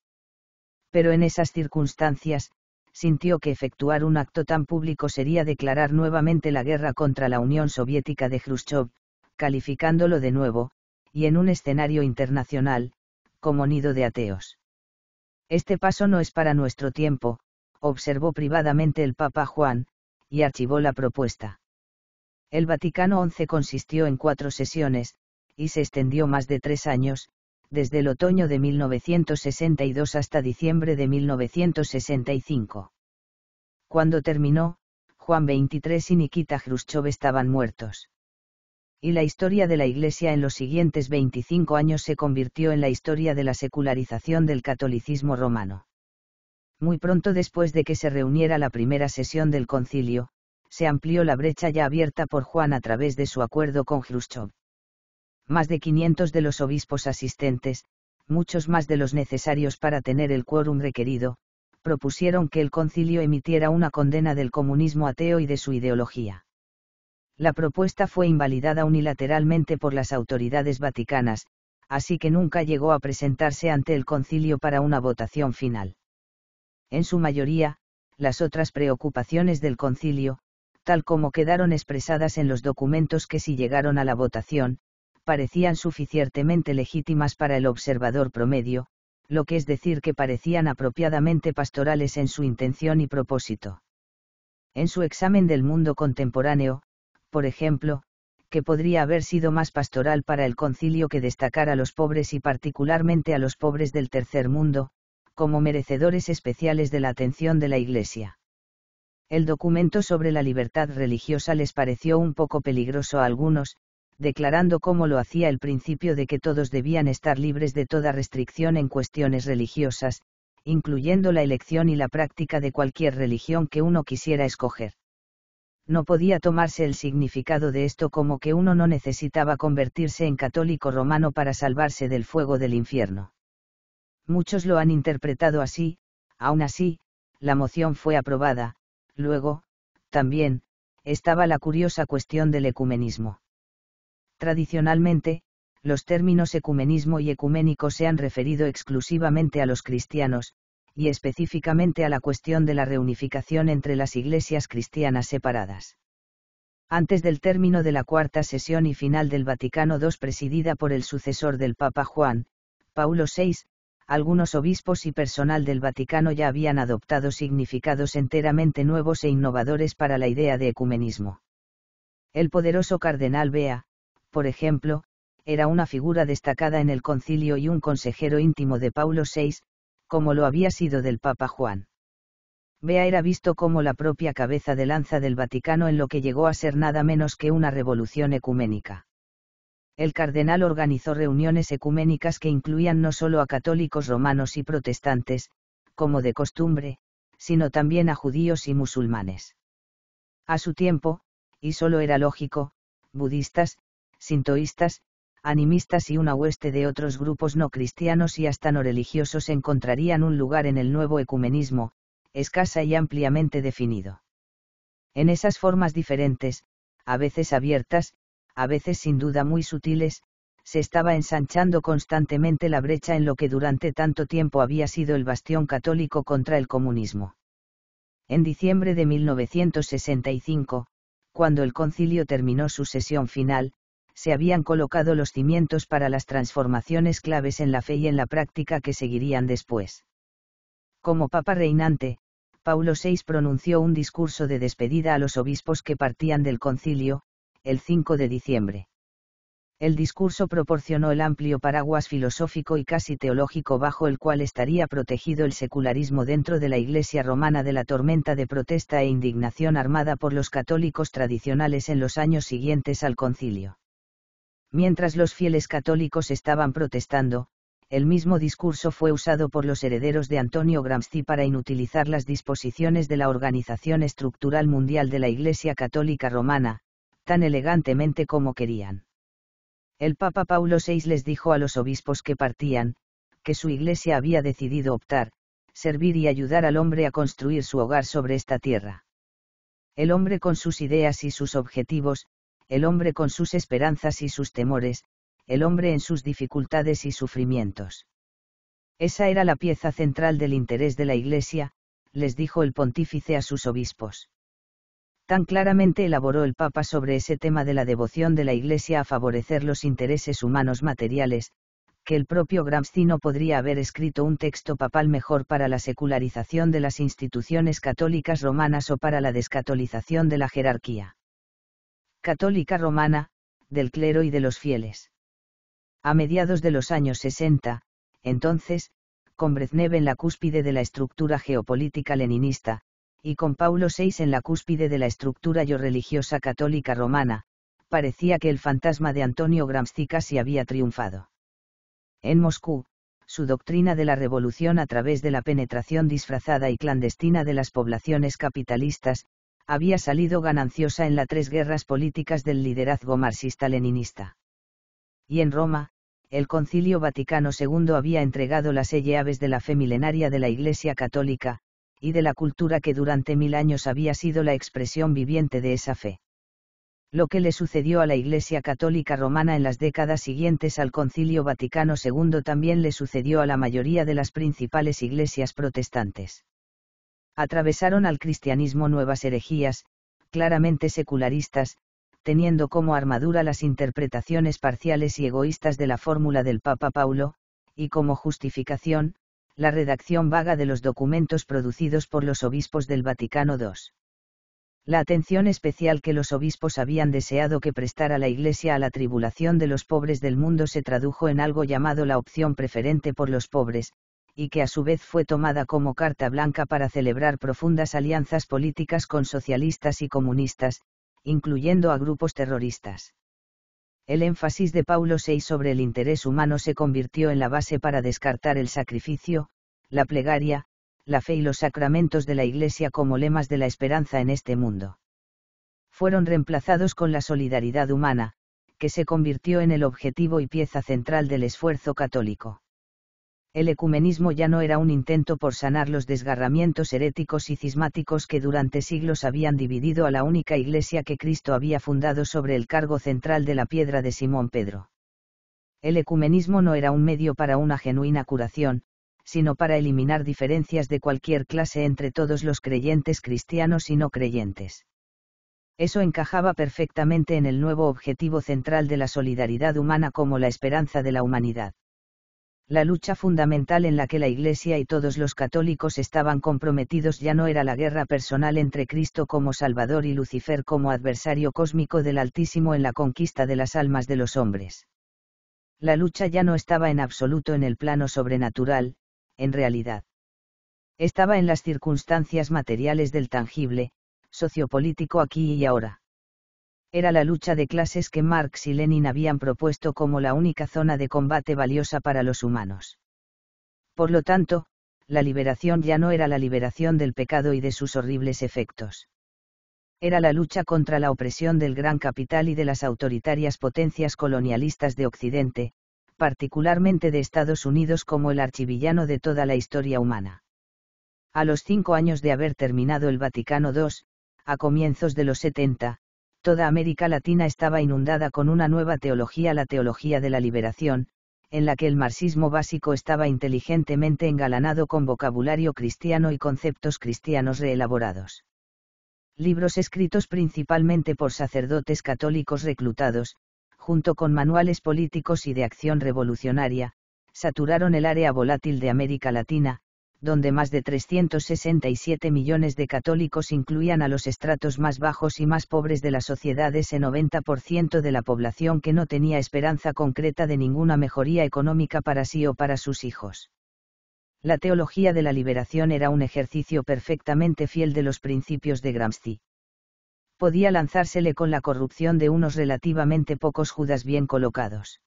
Pero en esas circunstancias, sintió que efectuar un acto tan público sería declarar nuevamente la guerra contra la Unión Soviética de Khrushchev, calificándolo de nuevo, y en un escenario internacional, como nido de ateos. Este paso no es para nuestro tiempo, observó privadamente el Papa Juan, y archivó la propuesta. El Vaticano XI consistió en cuatro sesiones, y se extendió más de tres años, desde el otoño de 1962 hasta diciembre de 1965. Cuando terminó, Juan XXIII y Nikita Khrushchev estaban muertos. Y la historia de la Iglesia en los siguientes 25 años se convirtió en la historia de la secularización del catolicismo romano. Muy pronto después de que se reuniera la primera sesión del concilio, se amplió la brecha ya abierta por Juan a través de su acuerdo con Khrushchev. Más de 500 de los obispos asistentes, muchos más de los necesarios para tener el quórum requerido, propusieron que el concilio emitiera una condena del comunismo ateo y de su ideología. La propuesta fue invalidada unilateralmente por las autoridades vaticanas, así que nunca llegó a presentarse ante el concilio para una votación final en su mayoría, las otras preocupaciones del concilio, tal como quedaron expresadas en los documentos que si llegaron a la votación, parecían suficientemente legítimas para el observador promedio, lo que es decir que parecían apropiadamente pastorales en su intención y propósito. En su examen del mundo contemporáneo, por ejemplo, que podría haber sido más pastoral para el concilio que destacar a los pobres y particularmente a los pobres del tercer mundo, como merecedores especiales de la atención de la Iglesia. El documento sobre la libertad religiosa les pareció un poco peligroso a algunos, declarando cómo lo hacía el principio de que todos debían estar libres de toda restricción en cuestiones religiosas, incluyendo la elección y la práctica de cualquier religión que uno quisiera escoger. No podía tomarse el significado de esto como que uno no necesitaba convertirse en católico romano para salvarse del fuego del infierno. Muchos lo han interpretado así, aún así, la moción fue aprobada. Luego, también, estaba la curiosa cuestión del ecumenismo. Tradicionalmente, los términos ecumenismo y ecuménico se han referido exclusivamente a los cristianos, y específicamente a la cuestión de la reunificación entre las iglesias cristianas separadas. Antes del término de la cuarta sesión y final del Vaticano II presidida por el sucesor del Papa Juan, Paulo VI, algunos obispos y personal del Vaticano ya habían adoptado significados enteramente nuevos e innovadores para la idea de ecumenismo. El poderoso cardenal Bea, por ejemplo, era una figura destacada en el concilio y un consejero íntimo de Paulo VI, como lo había sido del Papa Juan. Bea era visto como la propia cabeza de lanza del Vaticano en lo que llegó a ser nada menos que una revolución ecuménica el cardenal organizó reuniones ecuménicas que incluían no solo a católicos romanos y protestantes, como de costumbre, sino también a judíos y musulmanes. A su tiempo, y solo era lógico, budistas, sintoístas, animistas y una hueste de otros grupos no cristianos y hasta no religiosos encontrarían un lugar en el nuevo ecumenismo, escasa y ampliamente definido. En esas formas diferentes, a veces abiertas, a veces sin duda muy sutiles, se estaba ensanchando constantemente la brecha en lo que durante tanto tiempo había sido el bastión católico contra el comunismo. En diciembre de 1965, cuando el concilio terminó su sesión final, se habían colocado los cimientos para las transformaciones claves en la fe y en la práctica que seguirían después. Como papa reinante, Paulo VI pronunció un discurso de despedida a los obispos que partían del concilio, el 5 de diciembre. El discurso proporcionó el amplio paraguas filosófico y casi teológico bajo el cual estaría protegido el secularismo dentro de la Iglesia romana de la tormenta de protesta e indignación armada por los católicos tradicionales en los años siguientes al concilio. Mientras los fieles católicos estaban protestando, el mismo discurso fue usado por los herederos de Antonio Gramsci para inutilizar las disposiciones de la Organización Estructural Mundial de la Iglesia Católica Romana, tan elegantemente como querían. El Papa Paulo VI les dijo a los obispos que partían, que su iglesia había decidido optar, servir y ayudar al hombre a construir su hogar sobre esta tierra. El hombre con sus ideas y sus objetivos, el hombre con sus esperanzas y sus temores, el hombre en sus dificultades y sufrimientos. Esa era la pieza central del interés de la Iglesia, les dijo el pontífice a sus obispos tan claramente elaboró el Papa sobre ese tema de la devoción de la Iglesia a favorecer los intereses humanos materiales, que el propio Gramsci no podría haber escrito un texto papal mejor para la secularización de las instituciones católicas romanas o para la descatolización de la jerarquía católica romana, del clero y de los fieles. A mediados de los años 60, entonces, con Brezhnev en la cúspide de la estructura geopolítica leninista, y con Paulo VI en la cúspide de la estructura yo religiosa católica romana, parecía que el fantasma de Antonio Gramsci casi había triunfado. En Moscú, su doctrina de la revolución a través de la penetración disfrazada y clandestina de las poblaciones capitalistas, había salido gananciosa en las tres guerras políticas del liderazgo marxista-leninista. Y en Roma, el Concilio Vaticano II había entregado las aves de la fe milenaria de la Iglesia Católica, y de la cultura que durante mil años había sido la expresión viviente de esa fe. Lo que le sucedió a la Iglesia Católica Romana en las décadas siguientes al Concilio Vaticano II también le sucedió a la mayoría de las principales iglesias protestantes. Atravesaron al cristianismo nuevas herejías, claramente secularistas, teniendo como armadura las interpretaciones parciales y egoístas de la fórmula del Papa Paulo, y como justificación, la redacción vaga de los documentos producidos por los obispos del Vaticano II. La atención especial que los obispos habían deseado que prestara la Iglesia a la tribulación de los pobres del mundo se tradujo en algo llamado la opción preferente por los pobres, y que a su vez fue tomada como carta blanca para celebrar profundas alianzas políticas con socialistas y comunistas, incluyendo a grupos terroristas. El énfasis de Paulo VI sobre el interés humano se convirtió en la base para descartar el sacrificio, la plegaria, la fe y los sacramentos de la Iglesia como lemas de la esperanza en este mundo. Fueron reemplazados con la solidaridad humana, que se convirtió en el objetivo y pieza central del esfuerzo católico el ecumenismo ya no era un intento por sanar los desgarramientos heréticos y cismáticos que durante siglos habían dividido a la única iglesia que Cristo había fundado sobre el cargo central de la piedra de Simón Pedro. El ecumenismo no era un medio para una genuina curación, sino para eliminar diferencias de cualquier clase entre todos los creyentes cristianos y no creyentes. Eso encajaba perfectamente en el nuevo objetivo central de la solidaridad humana como la esperanza de la humanidad la lucha fundamental en la que la Iglesia y todos los católicos estaban comprometidos ya no era la guerra personal entre Cristo como Salvador y Lucifer como adversario cósmico del Altísimo en la conquista de las almas de los hombres. La lucha ya no estaba en absoluto en el plano sobrenatural, en realidad. Estaba en las circunstancias materiales del tangible, sociopolítico aquí y ahora era la lucha de clases que Marx y Lenin habían propuesto como la única zona de combate valiosa para los humanos. Por lo tanto, la liberación ya no era la liberación del pecado y de sus horribles efectos. Era la lucha contra la opresión del gran capital y de las autoritarias potencias colonialistas de Occidente, particularmente de Estados Unidos como el archivillano de toda la historia humana. A los cinco años de haber terminado el Vaticano II, a comienzos de los 70, Toda América Latina estaba inundada con una nueva teología, la teología de la liberación, en la que el marxismo básico estaba inteligentemente engalanado con vocabulario cristiano y conceptos cristianos reelaborados. Libros escritos principalmente por sacerdotes católicos reclutados, junto con manuales políticos y de acción revolucionaria, saturaron el área volátil de América Latina, donde más de 367 millones de católicos incluían a los estratos más bajos y más pobres de la sociedad, ese 90% de la población que no tenía esperanza concreta de ninguna mejoría económica para sí o para sus hijos. La teología de la liberación era un ejercicio perfectamente fiel de los principios de Gramsci. Podía lanzársele con la corrupción de unos relativamente pocos judas bien colocados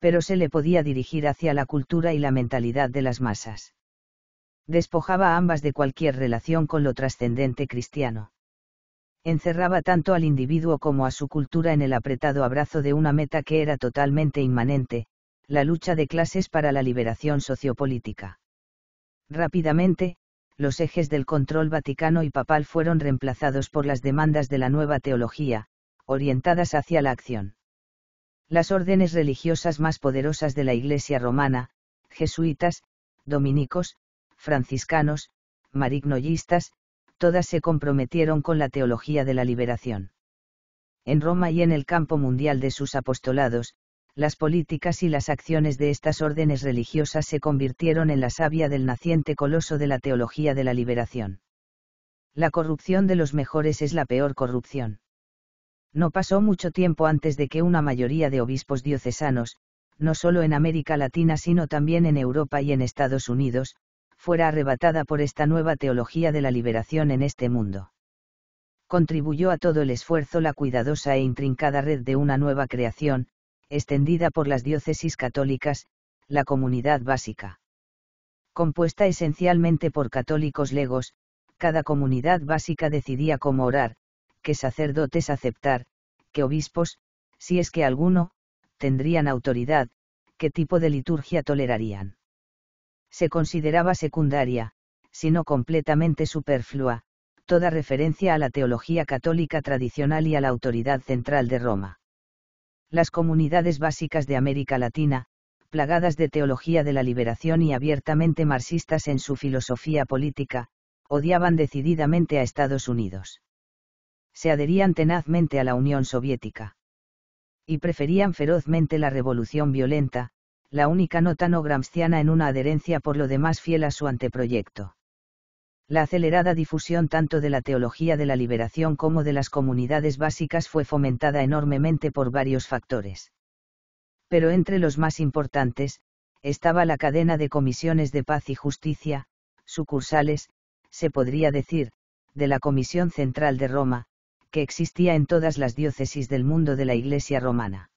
pero se le podía dirigir hacia la cultura y la mentalidad de las masas despojaba a ambas de cualquier relación con lo trascendente cristiano. Encerraba tanto al individuo como a su cultura en el apretado abrazo de una meta que era totalmente inmanente, la lucha de clases para la liberación sociopolítica. Rápidamente, los ejes del control vaticano y papal fueron reemplazados por las demandas de la nueva teología, orientadas hacia la acción. Las órdenes religiosas más poderosas de la Iglesia romana, jesuitas, dominicos, franciscanos, marignoyistas, todas se comprometieron con la teología de la liberación. En Roma y en el campo mundial de sus apostolados, las políticas y las acciones de estas órdenes religiosas se convirtieron en la savia del naciente coloso de la teología de la liberación. La corrupción de los mejores es la peor corrupción. No pasó mucho tiempo antes de que una mayoría de obispos diocesanos, no solo en América Latina sino también en Europa y en Estados Unidos, fuera arrebatada por esta nueva teología de la liberación en este mundo. Contribuyó a todo el esfuerzo la cuidadosa e intrincada red de una nueva creación, extendida por las diócesis católicas, la comunidad básica. Compuesta esencialmente por católicos legos, cada comunidad básica decidía cómo orar, qué sacerdotes aceptar, qué obispos, si es que alguno, tendrían autoridad, qué tipo de liturgia tolerarían se consideraba secundaria, sino completamente superflua, toda referencia a la teología católica tradicional y a la autoridad central de Roma. Las comunidades básicas de América Latina, plagadas de teología de la liberación y abiertamente marxistas en su filosofía política, odiaban decididamente a Estados Unidos. Se adherían tenazmente a la Unión Soviética. Y preferían ferozmente la revolución violenta, la única no gramsciana en una adherencia por lo demás fiel a su anteproyecto. La acelerada difusión tanto de la teología de la liberación como de las comunidades básicas fue fomentada enormemente por varios factores. Pero entre los más importantes, estaba la cadena de comisiones de paz y justicia, sucursales, se podría decir, de la Comisión Central de Roma, que existía en todas las diócesis del mundo de la Iglesia romana.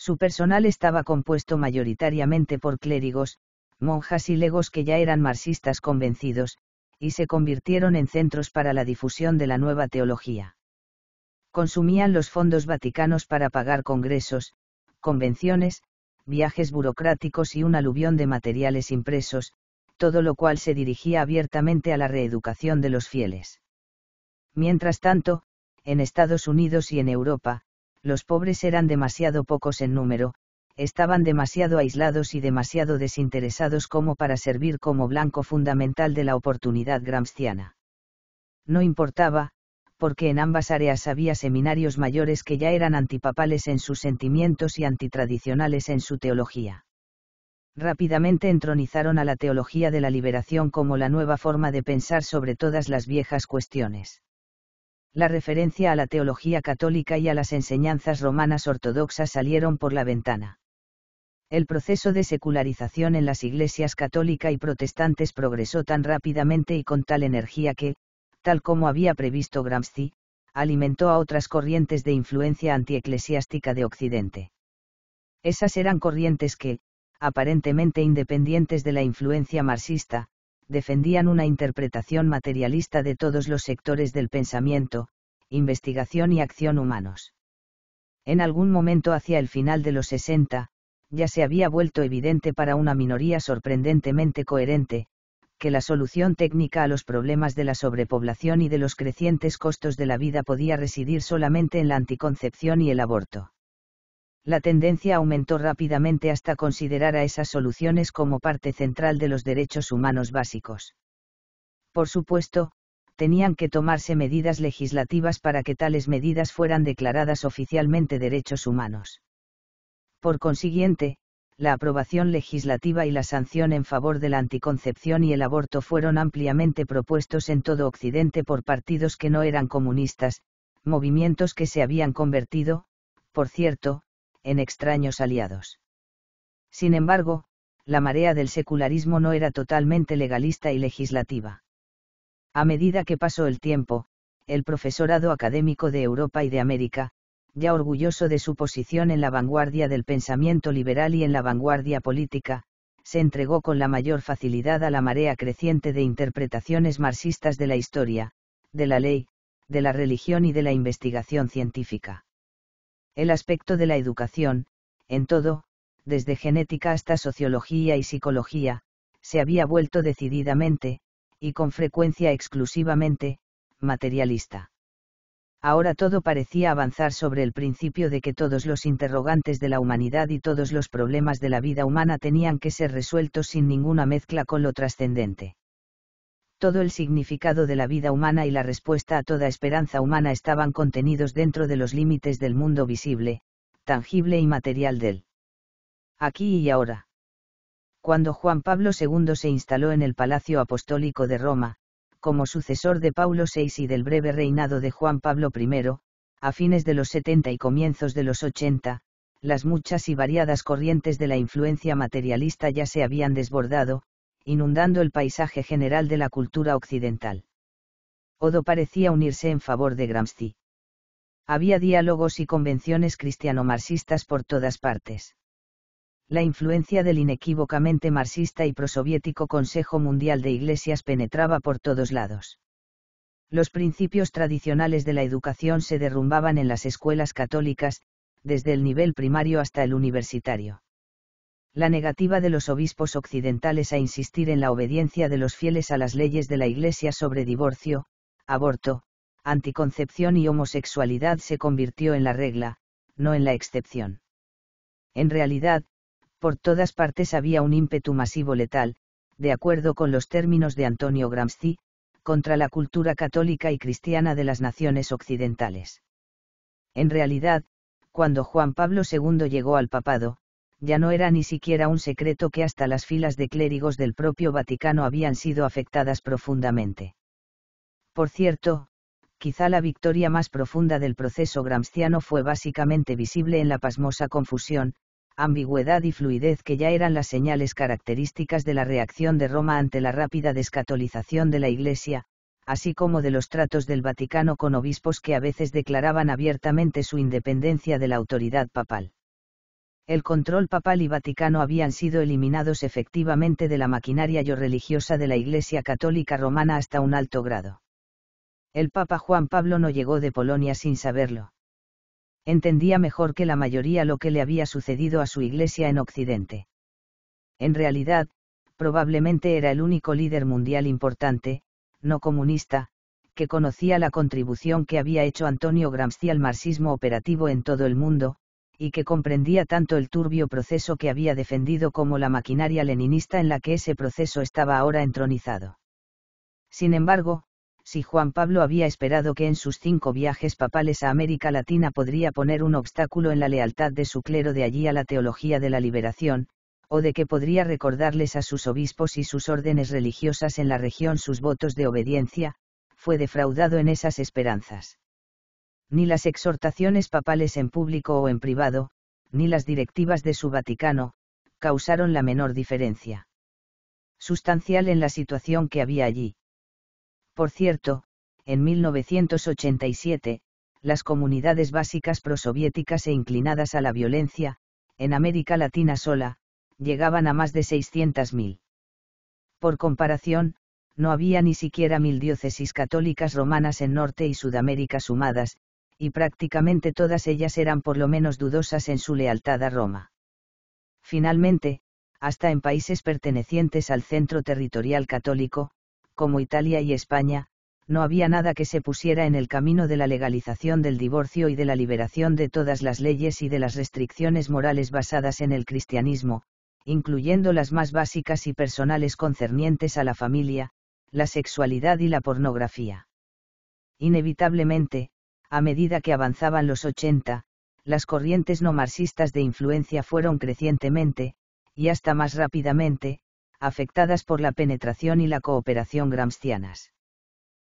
Su personal estaba compuesto mayoritariamente por clérigos, monjas y legos que ya eran marxistas convencidos, y se convirtieron en centros para la difusión de la nueva teología. Consumían los fondos vaticanos para pagar congresos, convenciones, viajes burocráticos y un aluvión de materiales impresos, todo lo cual se dirigía abiertamente a la reeducación de los fieles. Mientras tanto, en Estados Unidos y en Europa, los pobres eran demasiado pocos en número, estaban demasiado aislados y demasiado desinteresados como para servir como blanco fundamental de la oportunidad gramsciana. No importaba, porque en ambas áreas había seminarios mayores que ya eran antipapales en sus sentimientos y antitradicionales en su teología. Rápidamente entronizaron a la teología de la liberación como la nueva forma de pensar sobre todas las viejas cuestiones. La referencia a la teología católica y a las enseñanzas romanas ortodoxas salieron por la ventana. El proceso de secularización en las iglesias católica y protestantes progresó tan rápidamente y con tal energía que, tal como había previsto Gramsci, alimentó a otras corrientes de influencia antieclesiástica de Occidente. Esas eran corrientes que, aparentemente independientes de la influencia marxista, defendían una interpretación materialista de todos los sectores del pensamiento, investigación y acción humanos. En algún momento hacia el final de los 60, ya se había vuelto evidente para una minoría sorprendentemente coherente, que la solución técnica a los problemas de la sobrepoblación y de los crecientes costos de la vida podía residir solamente en la anticoncepción y el aborto la tendencia aumentó rápidamente hasta considerar a esas soluciones como parte central de los derechos humanos básicos. Por supuesto, tenían que tomarse medidas legislativas para que tales medidas fueran declaradas oficialmente derechos humanos. Por consiguiente, la aprobación legislativa y la sanción en favor de la anticoncepción y el aborto fueron ampliamente propuestos en todo Occidente por partidos que no eran comunistas, movimientos que se habían convertido, por cierto, en extraños aliados. Sin embargo, la marea del secularismo no era totalmente legalista y legislativa. A medida que pasó el tiempo, el profesorado académico de Europa y de América, ya orgulloso de su posición en la vanguardia del pensamiento liberal y en la vanguardia política, se entregó con la mayor facilidad a la marea creciente de interpretaciones marxistas de la historia, de la ley, de la religión y de la investigación científica. El aspecto de la educación, en todo, desde genética hasta sociología y psicología, se había vuelto decididamente, y con frecuencia exclusivamente, materialista. Ahora todo parecía avanzar sobre el principio de que todos los interrogantes de la humanidad y todos los problemas de la vida humana tenían que ser resueltos sin ninguna mezcla con lo trascendente todo el significado de la vida humana y la respuesta a toda esperanza humana estaban contenidos dentro de los límites del mundo visible, tangible y material del aquí y ahora. Cuando Juan Pablo II se instaló en el Palacio Apostólico de Roma, como sucesor de Paulo VI y del breve reinado de Juan Pablo I, a fines de los 70 y comienzos de los 80, las muchas y variadas corrientes de la influencia materialista ya se habían desbordado, inundando el paisaje general de la cultura occidental. Odo parecía unirse en favor de Gramsci. Había diálogos y convenciones cristiano-marxistas por todas partes. La influencia del inequívocamente marxista y prosoviético Consejo Mundial de Iglesias penetraba por todos lados. Los principios tradicionales de la educación se derrumbaban en las escuelas católicas, desde el nivel primario hasta el universitario la negativa de los obispos occidentales a insistir en la obediencia de los fieles a las leyes de la Iglesia sobre divorcio, aborto, anticoncepción y homosexualidad se convirtió en la regla, no en la excepción. En realidad, por todas partes había un ímpetu masivo letal, de acuerdo con los términos de Antonio Gramsci, contra la cultura católica y cristiana de las naciones occidentales. En realidad, cuando Juan Pablo II llegó al papado, ya no era ni siquiera un secreto que hasta las filas de clérigos del propio Vaticano habían sido afectadas profundamente. Por cierto, quizá la victoria más profunda del proceso gramsciano fue básicamente visible en la pasmosa confusión, ambigüedad y fluidez que ya eran las señales características de la reacción de Roma ante la rápida descatolización de la Iglesia, así como de los tratos del Vaticano con obispos que a veces declaraban abiertamente su independencia de la autoridad papal el control papal y Vaticano habían sido eliminados efectivamente de la maquinaria yo religiosa de la Iglesia Católica Romana hasta un alto grado. El Papa Juan Pablo no llegó de Polonia sin saberlo. Entendía mejor que la mayoría lo que le había sucedido a su Iglesia en Occidente. En realidad, probablemente era el único líder mundial importante, no comunista, que conocía la contribución que había hecho Antonio Gramsci al marxismo operativo en todo el mundo, y que comprendía tanto el turbio proceso que había defendido como la maquinaria leninista en la que ese proceso estaba ahora entronizado. Sin embargo, si Juan Pablo había esperado que en sus cinco viajes papales a América Latina podría poner un obstáculo en la lealtad de su clero de allí a la teología de la liberación, o de que podría recordarles a sus obispos y sus órdenes religiosas en la región sus votos de obediencia, fue defraudado en esas esperanzas ni las exhortaciones papales en público o en privado, ni las directivas de su Vaticano, causaron la menor diferencia. Sustancial en la situación que había allí. Por cierto, en 1987, las comunidades básicas prosoviéticas e inclinadas a la violencia, en América Latina sola, llegaban a más de 600.000. Por comparación, no había ni siquiera mil diócesis católicas romanas en Norte y Sudamérica sumadas, y prácticamente todas ellas eran por lo menos dudosas en su lealtad a Roma. Finalmente, hasta en países pertenecientes al centro territorial católico, como Italia y España, no había nada que se pusiera en el camino de la legalización del divorcio y de la liberación de todas las leyes y de las restricciones morales basadas en el cristianismo, incluyendo las más básicas y personales concernientes a la familia, la sexualidad y la pornografía. Inevitablemente, a medida que avanzaban los 80, las corrientes no marxistas de influencia fueron crecientemente, y hasta más rápidamente, afectadas por la penetración y la cooperación gramscianas.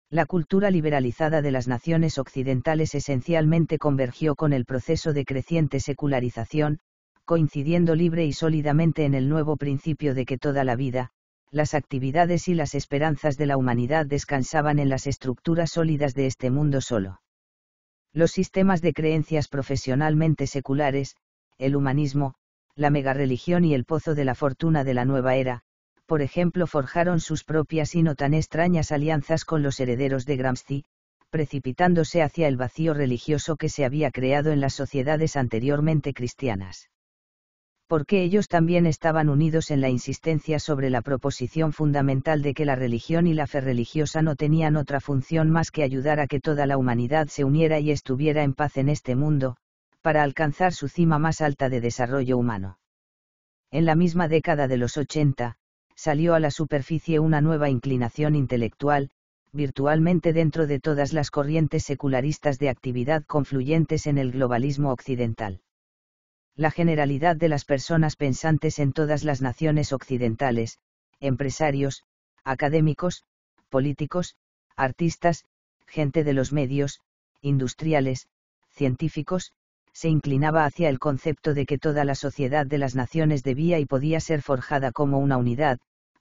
La cultura liberalizada de las naciones occidentales esencialmente convergió con el proceso de creciente secularización, coincidiendo libre y sólidamente en el nuevo principio de que toda la vida, las actividades y las esperanzas de la humanidad descansaban en las estructuras sólidas de este mundo solo los sistemas de creencias profesionalmente seculares, el humanismo, la megarreligión y el pozo de la fortuna de la nueva era, por ejemplo, forjaron sus propias y no tan extrañas alianzas con los herederos de Gramsci, precipitándose hacia el vacío religioso que se había creado en las sociedades anteriormente cristianas porque ellos también estaban unidos en la insistencia sobre la proposición fundamental de que la religión y la fe religiosa no tenían otra función más que ayudar a que toda la humanidad se uniera y estuviera en paz en este mundo, para alcanzar su cima más alta de desarrollo humano. En la misma década de los 80, salió a la superficie una nueva inclinación intelectual, virtualmente dentro de todas las corrientes secularistas de actividad confluyentes en el globalismo occidental la generalidad de las personas pensantes en todas las naciones occidentales, empresarios, académicos, políticos, artistas, gente de los medios, industriales, científicos, se inclinaba hacia el concepto de que toda la sociedad de las naciones debía y podía ser forjada como una unidad,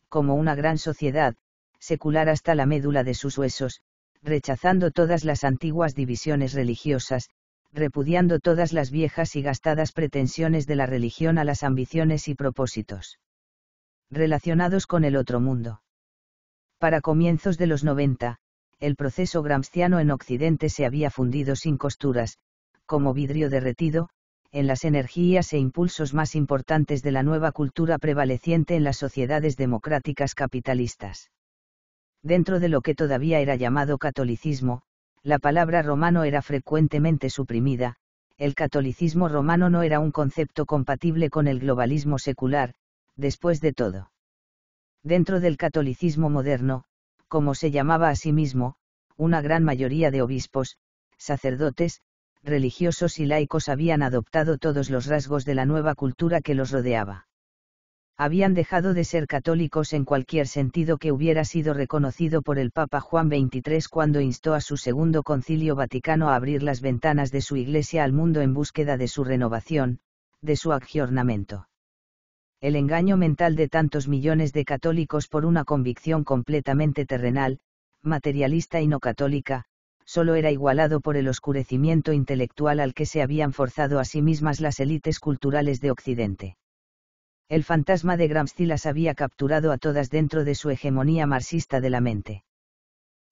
como una gran sociedad, secular hasta la médula de sus huesos, rechazando todas las antiguas divisiones religiosas, repudiando todas las viejas y gastadas pretensiones de la religión a las ambiciones y propósitos relacionados con el otro mundo. Para comienzos de los 90, el proceso gramsciano en Occidente se había fundido sin costuras, como vidrio derretido, en las energías e impulsos más importantes de la nueva cultura prevaleciente en las sociedades democráticas capitalistas. Dentro de lo que todavía era llamado catolicismo, la palabra romano era frecuentemente suprimida, el catolicismo romano no era un concepto compatible con el globalismo secular, después de todo. Dentro del catolicismo moderno, como se llamaba a sí mismo, una gran mayoría de obispos, sacerdotes, religiosos y laicos habían adoptado todos los rasgos de la nueva cultura que los rodeaba habían dejado de ser católicos en cualquier sentido que hubiera sido reconocido por el Papa Juan XXIII cuando instó a su segundo concilio vaticano a abrir las ventanas de su iglesia al mundo en búsqueda de su renovación, de su agiornamento. El engaño mental de tantos millones de católicos por una convicción completamente terrenal, materialista y no católica, solo era igualado por el oscurecimiento intelectual al que se habían forzado a sí mismas las élites culturales de Occidente el fantasma de Gramsci las había capturado a todas dentro de su hegemonía marxista de la mente.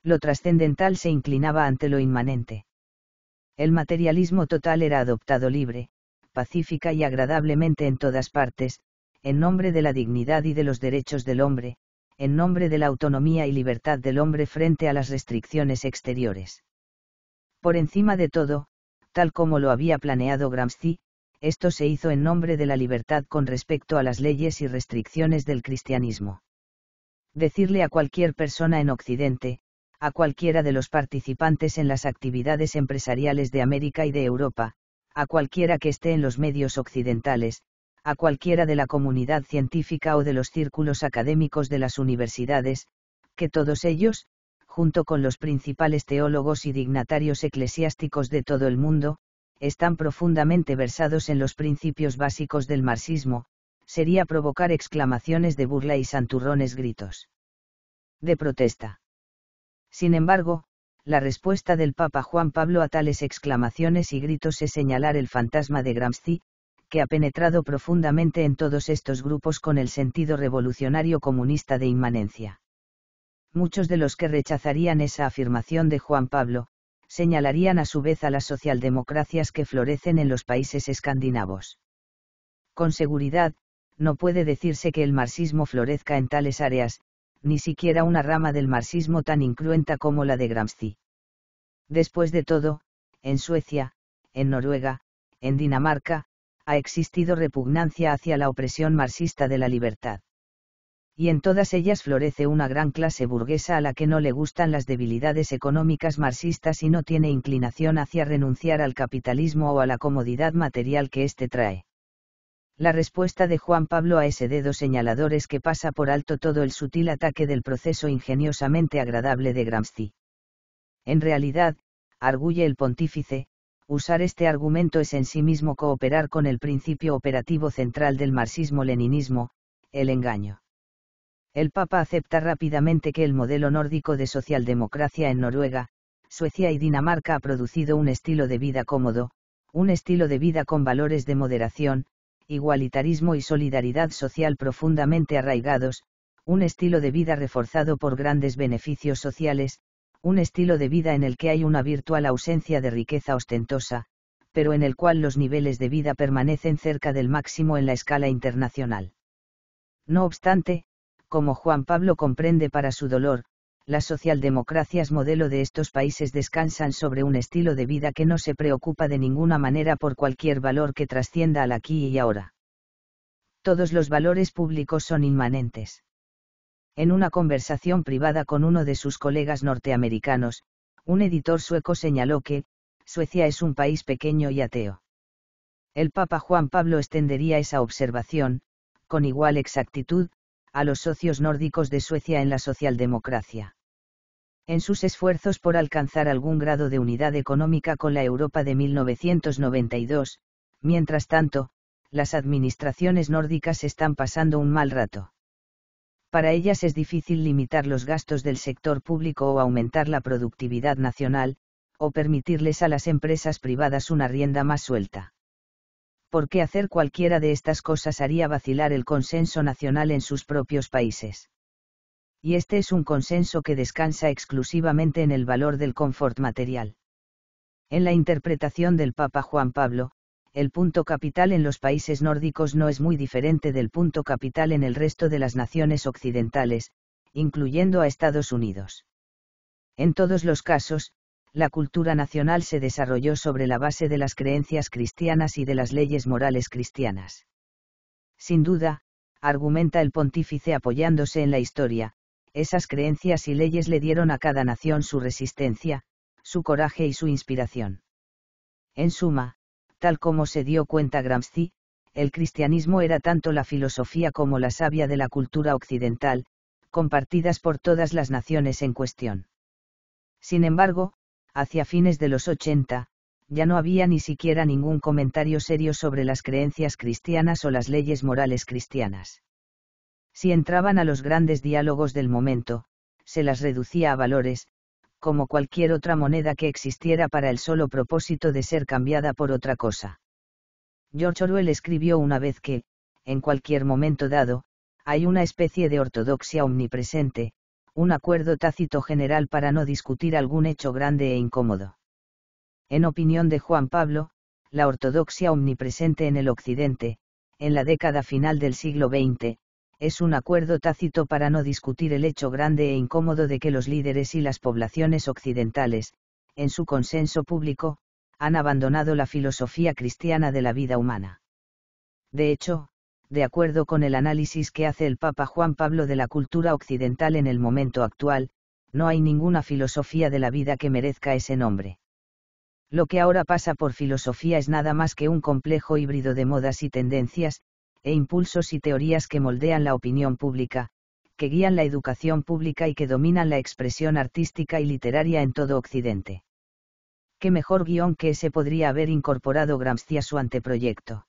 Lo trascendental se inclinaba ante lo inmanente. El materialismo total era adoptado libre, pacífica y agradablemente en todas partes, en nombre de la dignidad y de los derechos del hombre, en nombre de la autonomía y libertad del hombre frente a las restricciones exteriores. Por encima de todo, tal como lo había planeado Gramsci, esto se hizo en nombre de la libertad con respecto a las leyes y restricciones del cristianismo. Decirle a cualquier persona en Occidente, a cualquiera de los participantes en las actividades empresariales de América y de Europa, a cualquiera que esté en los medios occidentales, a cualquiera de la comunidad científica o de los círculos académicos de las universidades, que todos ellos, junto con los principales teólogos y dignatarios eclesiásticos de todo el mundo, están profundamente versados en los principios básicos del marxismo, sería provocar exclamaciones de burla y santurrones gritos. De protesta. Sin embargo, la respuesta del Papa Juan Pablo a tales exclamaciones y gritos es señalar el fantasma de Gramsci, que ha penetrado profundamente en todos estos grupos con el sentido revolucionario comunista de inmanencia. Muchos de los que rechazarían esa afirmación de Juan Pablo, señalarían a su vez a las socialdemocracias que florecen en los países escandinavos. Con seguridad, no puede decirse que el marxismo florezca en tales áreas, ni siquiera una rama del marxismo tan incruenta como la de Gramsci. Después de todo, en Suecia, en Noruega, en Dinamarca, ha existido repugnancia hacia la opresión marxista de la libertad y en todas ellas florece una gran clase burguesa a la que no le gustan las debilidades económicas marxistas y no tiene inclinación hacia renunciar al capitalismo o a la comodidad material que éste trae. La respuesta de Juan Pablo a ese dedo señalador es que pasa por alto todo el sutil ataque del proceso ingeniosamente agradable de Gramsci. En realidad, arguye el pontífice, usar este argumento es en sí mismo cooperar con el principio operativo central del marxismo-leninismo, el engaño. El Papa acepta rápidamente que el modelo nórdico de socialdemocracia en Noruega, Suecia y Dinamarca ha producido un estilo de vida cómodo, un estilo de vida con valores de moderación, igualitarismo y solidaridad social profundamente arraigados, un estilo de vida reforzado por grandes beneficios sociales, un estilo de vida en el que hay una virtual ausencia de riqueza ostentosa, pero en el cual los niveles de vida permanecen cerca del máximo en la escala internacional. No obstante, como Juan Pablo comprende para su dolor, las socialdemocracias modelo de estos países descansan sobre un estilo de vida que no se preocupa de ninguna manera por cualquier valor que trascienda al aquí y ahora. Todos los valores públicos son inmanentes. En una conversación privada con uno de sus colegas norteamericanos, un editor sueco señaló que, Suecia es un país pequeño y ateo. El Papa Juan Pablo extendería esa observación, con igual exactitud, a los socios nórdicos de Suecia en la socialdemocracia. En sus esfuerzos por alcanzar algún grado de unidad económica con la Europa de 1992, mientras tanto, las administraciones nórdicas están pasando un mal rato. Para ellas es difícil limitar los gastos del sector público o aumentar la productividad nacional, o permitirles a las empresas privadas una rienda más suelta qué hacer cualquiera de estas cosas haría vacilar el consenso nacional en sus propios países. Y este es un consenso que descansa exclusivamente en el valor del confort material. En la interpretación del Papa Juan Pablo, el punto capital en los países nórdicos no es muy diferente del punto capital en el resto de las naciones occidentales, incluyendo a Estados Unidos. En todos los casos, la cultura nacional se desarrolló sobre la base de las creencias cristianas y de las leyes morales cristianas. Sin duda, argumenta el pontífice apoyándose en la historia, esas creencias y leyes le dieron a cada nación su resistencia, su coraje y su inspiración. En suma, tal como se dio cuenta Gramsci, el cristianismo era tanto la filosofía como la savia de la cultura occidental, compartidas por todas las naciones en cuestión. Sin embargo, hacia fines de los 80, ya no había ni siquiera ningún comentario serio sobre las creencias cristianas o las leyes morales cristianas. Si entraban a los grandes diálogos del momento, se las reducía a valores, como cualquier otra moneda que existiera para el solo propósito de ser cambiada por otra cosa. George Orwell escribió una vez que, en cualquier momento dado, hay una especie de ortodoxia omnipresente, un acuerdo tácito general para no discutir algún hecho grande e incómodo. En opinión de Juan Pablo, la ortodoxia omnipresente en el Occidente, en la década final del siglo XX, es un acuerdo tácito para no discutir el hecho grande e incómodo de que los líderes y las poblaciones occidentales, en su consenso público, han abandonado la filosofía cristiana de la vida humana. De hecho, de acuerdo con el análisis que hace el Papa Juan Pablo de la cultura occidental en el momento actual, no hay ninguna filosofía de la vida que merezca ese nombre. Lo que ahora pasa por filosofía es nada más que un complejo híbrido de modas y tendencias, e impulsos y teorías que moldean la opinión pública, que guían la educación pública y que dominan la expresión artística y literaria en todo Occidente. ¿Qué mejor guión que ese podría haber incorporado Gramsci a su anteproyecto?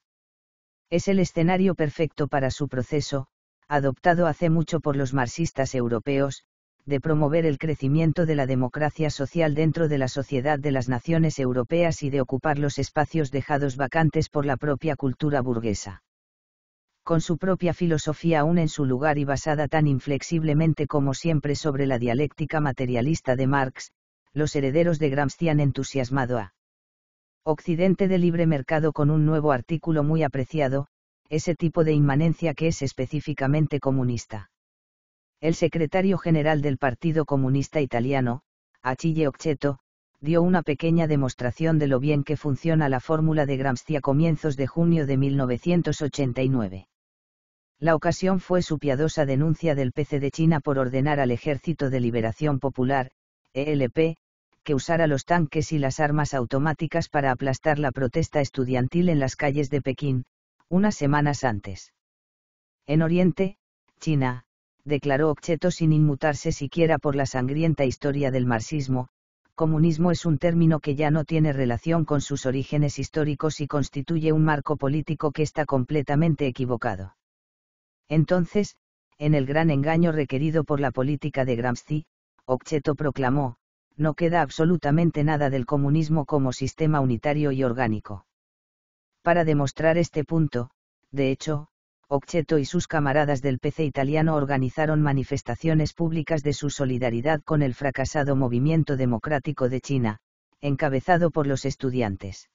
es el escenario perfecto para su proceso, adoptado hace mucho por los marxistas europeos, de promover el crecimiento de la democracia social dentro de la sociedad de las naciones europeas y de ocupar los espacios dejados vacantes por la propia cultura burguesa. Con su propia filosofía aún en su lugar y basada tan inflexiblemente como siempre sobre la dialéctica materialista de Marx, los herederos de Gramsci han entusiasmado a Occidente de libre mercado con un nuevo artículo muy apreciado, ese tipo de inmanencia que es específicamente comunista. El secretario general del Partido Comunista Italiano, Achille Occhetto, dio una pequeña demostración de lo bien que funciona la fórmula de Gramsci a comienzos de junio de 1989. La ocasión fue su piadosa denuncia del PC de China por ordenar al Ejército de Liberación Popular, ELP, que usara los tanques y las armas automáticas para aplastar la protesta estudiantil en las calles de Pekín, unas semanas antes. En Oriente, China, declaró Occheto sin inmutarse siquiera por la sangrienta historia del marxismo, comunismo es un término que ya no tiene relación con sus orígenes históricos y constituye un marco político que está completamente equivocado. Entonces, en el gran engaño requerido por la política de Gramsci, Occheto proclamó, no queda absolutamente nada del comunismo como sistema unitario y orgánico. Para demostrar este punto, de hecho, Occhetto y sus camaradas del PC italiano organizaron manifestaciones públicas de su solidaridad con el fracasado movimiento democrático de China, encabezado por los estudiantes.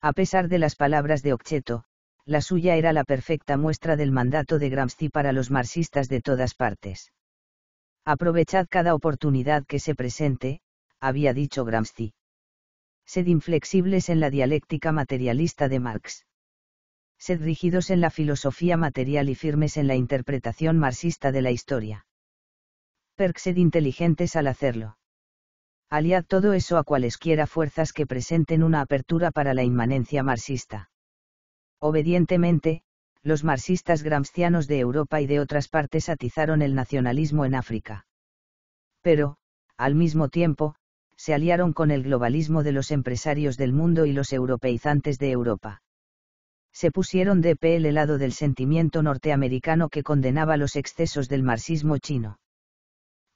A pesar de las palabras de Occhetto, la suya era la perfecta muestra del mandato de Gramsci para los marxistas de todas partes. Aprovechad cada oportunidad que se presente, había dicho Gramsci. Sed inflexibles en la dialéctica materialista de Marx. Sed rígidos en la filosofía material y firmes en la interpretación marxista de la historia. Perk sed inteligentes al hacerlo. Aliad todo eso a cualesquiera fuerzas que presenten una apertura para la inmanencia marxista. Obedientemente, los marxistas gramscianos de Europa y de otras partes atizaron el nacionalismo en África. Pero, al mismo tiempo, se aliaron con el globalismo de los empresarios del mundo y los europeizantes de Europa. Se pusieron de pie el helado del sentimiento norteamericano que condenaba los excesos del marxismo chino.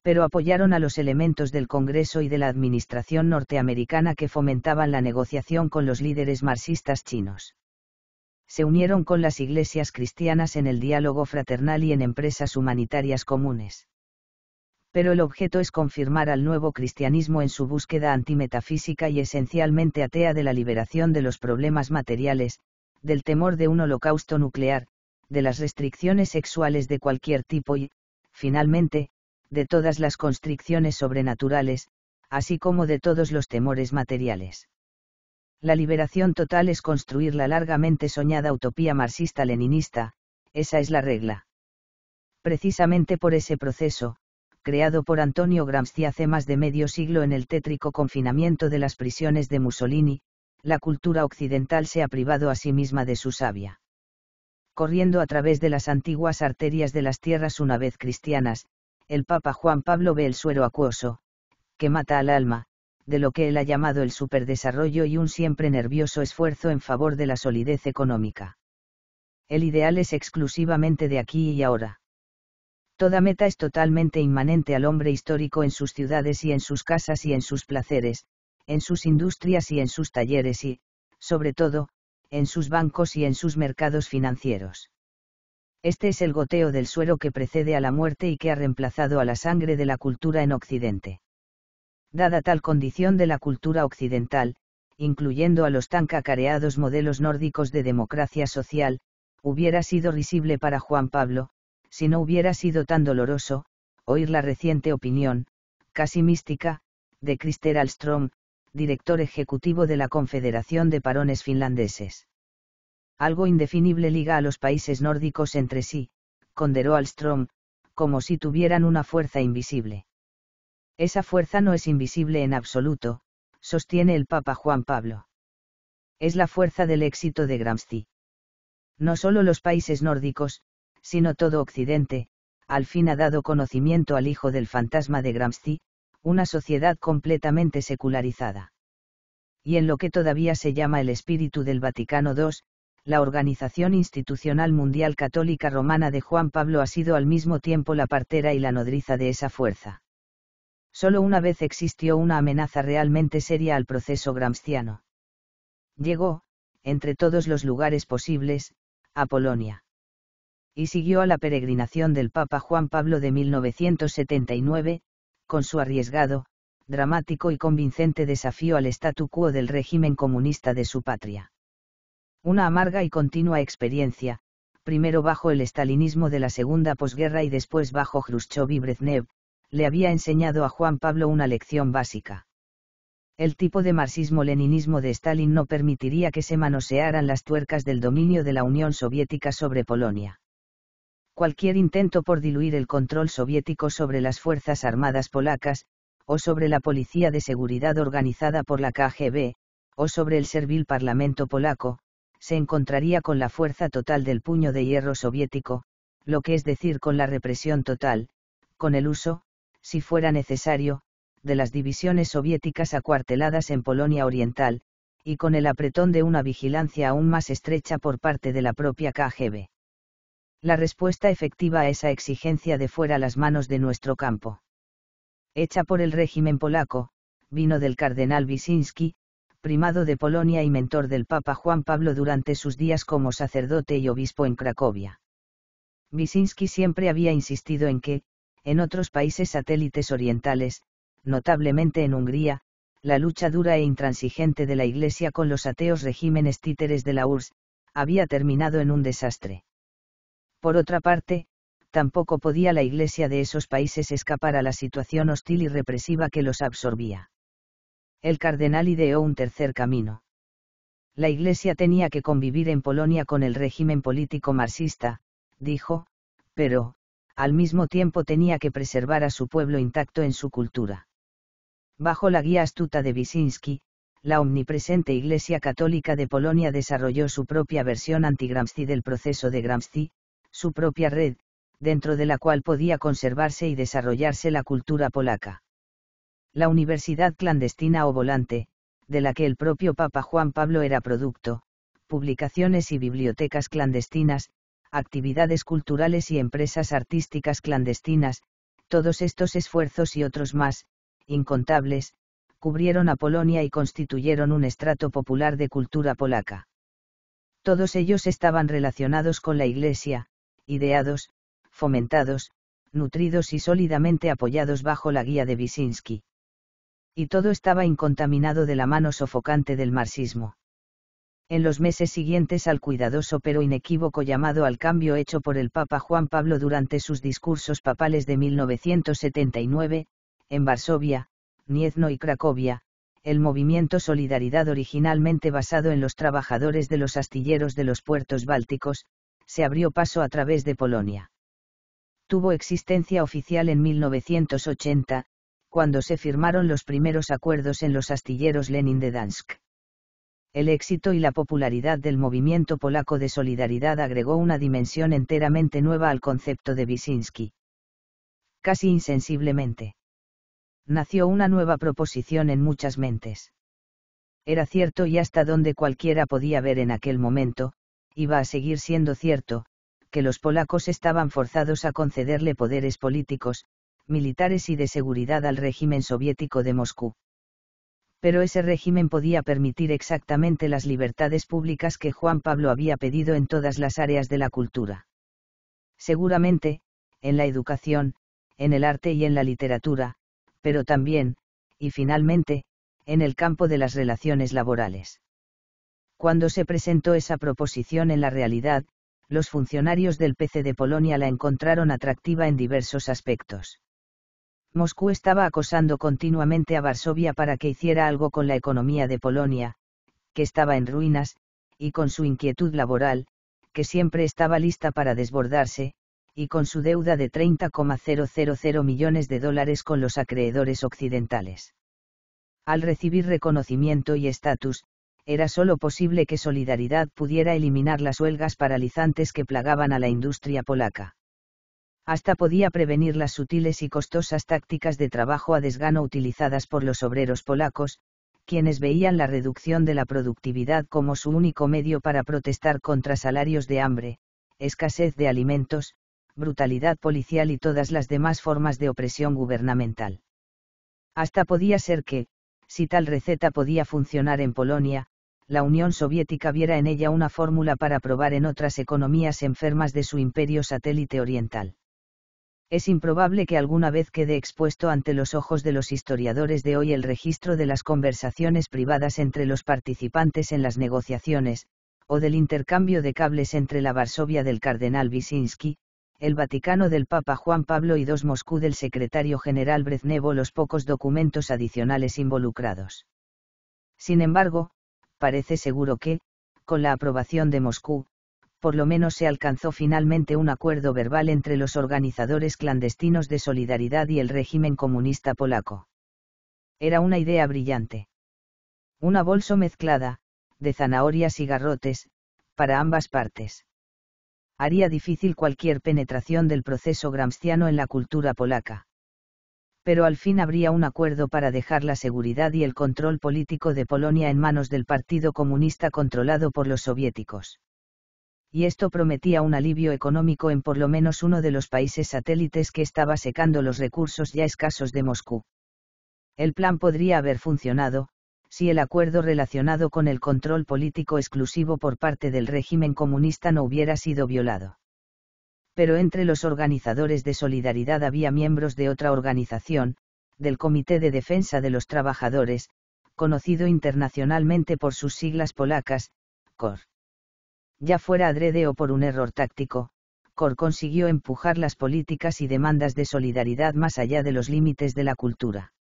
Pero apoyaron a los elementos del Congreso y de la administración norteamericana que fomentaban la negociación con los líderes marxistas chinos se unieron con las iglesias cristianas en el diálogo fraternal y en empresas humanitarias comunes. Pero el objeto es confirmar al nuevo cristianismo en su búsqueda antimetafísica y esencialmente atea de la liberación de los problemas materiales, del temor de un holocausto nuclear, de las restricciones sexuales de cualquier tipo y, finalmente, de todas las constricciones sobrenaturales, así como de todos los temores materiales. La liberación total es construir la largamente soñada utopía marxista-leninista, esa es la regla. Precisamente por ese proceso, creado por Antonio Gramsci hace más de medio siglo en el tétrico confinamiento de las prisiones de Mussolini, la cultura occidental se ha privado a sí misma de su savia. Corriendo a través de las antiguas arterias de las tierras una vez cristianas, el Papa Juan Pablo ve el suero acuoso, que mata al alma, de lo que él ha llamado el superdesarrollo y un siempre nervioso esfuerzo en favor de la solidez económica. El ideal es exclusivamente de aquí y ahora. Toda meta es totalmente inmanente al hombre histórico en sus ciudades y en sus casas y en sus placeres, en sus industrias y en sus talleres y, sobre todo, en sus bancos y en sus mercados financieros. Este es el goteo del suero que precede a la muerte y que ha reemplazado a la sangre de la cultura en Occidente. Dada tal condición de la cultura occidental, incluyendo a los tan cacareados modelos nórdicos de democracia social, hubiera sido risible para Juan Pablo, si no hubiera sido tan doloroso, oír la reciente opinión, casi mística, de Christer Alström, director ejecutivo de la Confederación de Parones Finlandeses. Algo indefinible liga a los países nórdicos entre sí, conderó Alström, como si tuvieran una fuerza invisible. Esa fuerza no es invisible en absoluto, sostiene el Papa Juan Pablo. Es la fuerza del éxito de Gramsci. No solo los países nórdicos, sino todo Occidente, al fin ha dado conocimiento al hijo del fantasma de Gramsci, una sociedad completamente secularizada. Y en lo que todavía se llama el espíritu del Vaticano II, la organización institucional mundial católica romana de Juan Pablo ha sido al mismo tiempo la partera y la nodriza de esa fuerza. Solo una vez existió una amenaza realmente seria al proceso gramsciano. Llegó, entre todos los lugares posibles, a Polonia. Y siguió a la peregrinación del Papa Juan Pablo de 1979, con su arriesgado, dramático y convincente desafío al statu quo del régimen comunista de su patria. Una amarga y continua experiencia, primero bajo el estalinismo de la segunda posguerra y después bajo Khrushchev y Brezhnev, le había enseñado a Juan Pablo una lección básica. El tipo de marxismo-leninismo de Stalin no permitiría que se manosearan las tuercas del dominio de la Unión Soviética sobre Polonia. Cualquier intento por diluir el control soviético sobre las Fuerzas Armadas polacas, o sobre la Policía de Seguridad organizada por la KGB, o sobre el servil Parlamento polaco, se encontraría con la fuerza total del puño de hierro soviético, lo que es decir con la represión total, con el uso, si fuera necesario, de las divisiones soviéticas acuarteladas en Polonia Oriental, y con el apretón de una vigilancia aún más estrecha por parte de la propia KGB. La respuesta efectiva a esa exigencia de fuera las manos de nuestro campo. Hecha por el régimen polaco, vino del cardenal Wyszynski, primado de Polonia y mentor del Papa Juan Pablo durante sus días como sacerdote y obispo en Cracovia. Wyszynski siempre había insistido en que, en otros países satélites orientales, notablemente en Hungría, la lucha dura e intransigente de la Iglesia con los ateos regímenes títeres de la URSS, había terminado en un desastre. Por otra parte, tampoco podía la Iglesia de esos países escapar a la situación hostil y represiva que los absorbía. El cardenal ideó un tercer camino. La Iglesia tenía que convivir en Polonia con el régimen político marxista, dijo, pero, al mismo tiempo tenía que preservar a su pueblo intacto en su cultura. Bajo la guía astuta de Wyszynski, la omnipresente Iglesia Católica de Polonia desarrolló su propia versión anti-Gramsci del proceso de Gramsci, su propia red, dentro de la cual podía conservarse y desarrollarse la cultura polaca. La universidad clandestina o volante, de la que el propio Papa Juan Pablo era producto, publicaciones y bibliotecas clandestinas, actividades culturales y empresas artísticas clandestinas, todos estos esfuerzos y otros más, incontables, cubrieron a Polonia y constituyeron un estrato popular de cultura polaca. Todos ellos estaban relacionados con la Iglesia, ideados, fomentados, nutridos y sólidamente apoyados bajo la guía de Wyszynski. Y todo estaba incontaminado de la mano sofocante del marxismo en los meses siguientes al cuidadoso pero inequívoco llamado al cambio hecho por el Papa Juan Pablo durante sus discursos papales de 1979, en Varsovia, Niezno y Cracovia, el movimiento Solidaridad originalmente basado en los trabajadores de los astilleros de los puertos bálticos, se abrió paso a través de Polonia. Tuvo existencia oficial en 1980, cuando se firmaron los primeros acuerdos en los astilleros Lenin de Dansk el éxito y la popularidad del movimiento polaco de solidaridad agregó una dimensión enteramente nueva al concepto de Wyszynski. Casi insensiblemente. Nació una nueva proposición en muchas mentes. Era cierto y hasta donde cualquiera podía ver en aquel momento, iba a seguir siendo cierto, que los polacos estaban forzados a concederle poderes políticos, militares y de seguridad al régimen soviético de Moscú pero ese régimen podía permitir exactamente las libertades públicas que Juan Pablo había pedido en todas las áreas de la cultura. Seguramente, en la educación, en el arte y en la literatura, pero también, y finalmente, en el campo de las relaciones laborales. Cuando se presentó esa proposición en la realidad, los funcionarios del PC de Polonia la encontraron atractiva en diversos aspectos. Moscú estaba acosando continuamente a Varsovia para que hiciera algo con la economía de Polonia, que estaba en ruinas, y con su inquietud laboral, que siempre estaba lista para desbordarse, y con su deuda de 30,000 millones de dólares con los acreedores occidentales. Al recibir reconocimiento y estatus, era solo posible que Solidaridad pudiera eliminar las huelgas paralizantes que plagaban a la industria polaca hasta podía prevenir las sutiles y costosas tácticas de trabajo a desgano utilizadas por los obreros polacos, quienes veían la reducción de la productividad como su único medio para protestar contra salarios de hambre, escasez de alimentos, brutalidad policial y todas las demás formas de opresión gubernamental. Hasta podía ser que, si tal receta podía funcionar en Polonia, la Unión Soviética viera en ella una fórmula para probar en otras economías enfermas de su imperio satélite oriental es improbable que alguna vez quede expuesto ante los ojos de los historiadores de hoy el registro de las conversaciones privadas entre los participantes en las negociaciones, o del intercambio de cables entre la Varsovia del cardenal Wisinski, el Vaticano del Papa Juan Pablo y II Moscú del secretario general Breznevo los pocos documentos adicionales involucrados. Sin embargo, parece seguro que, con la aprobación de Moscú, por lo menos se alcanzó finalmente un acuerdo verbal entre los organizadores clandestinos de Solidaridad y el régimen comunista polaco. Era una idea brillante. Una bolso mezclada, de zanahorias y garrotes, para ambas partes. Haría difícil cualquier penetración del proceso gramsciano en la cultura polaca. Pero al fin habría un acuerdo para dejar la seguridad y el control político de Polonia en manos del Partido Comunista controlado por los soviéticos y esto prometía un alivio económico en por lo menos uno de los países satélites que estaba secando los recursos ya escasos de Moscú. El plan podría haber funcionado, si el acuerdo relacionado con el control político exclusivo por parte del régimen comunista no hubiera sido violado. Pero entre los organizadores de Solidaridad había miembros de otra organización, del Comité de Defensa de los Trabajadores, conocido internacionalmente por sus siglas polacas, COR ya fuera adrede o por un error táctico, Cor consiguió empujar las políticas y demandas de solidaridad más allá de los límites de la cultura.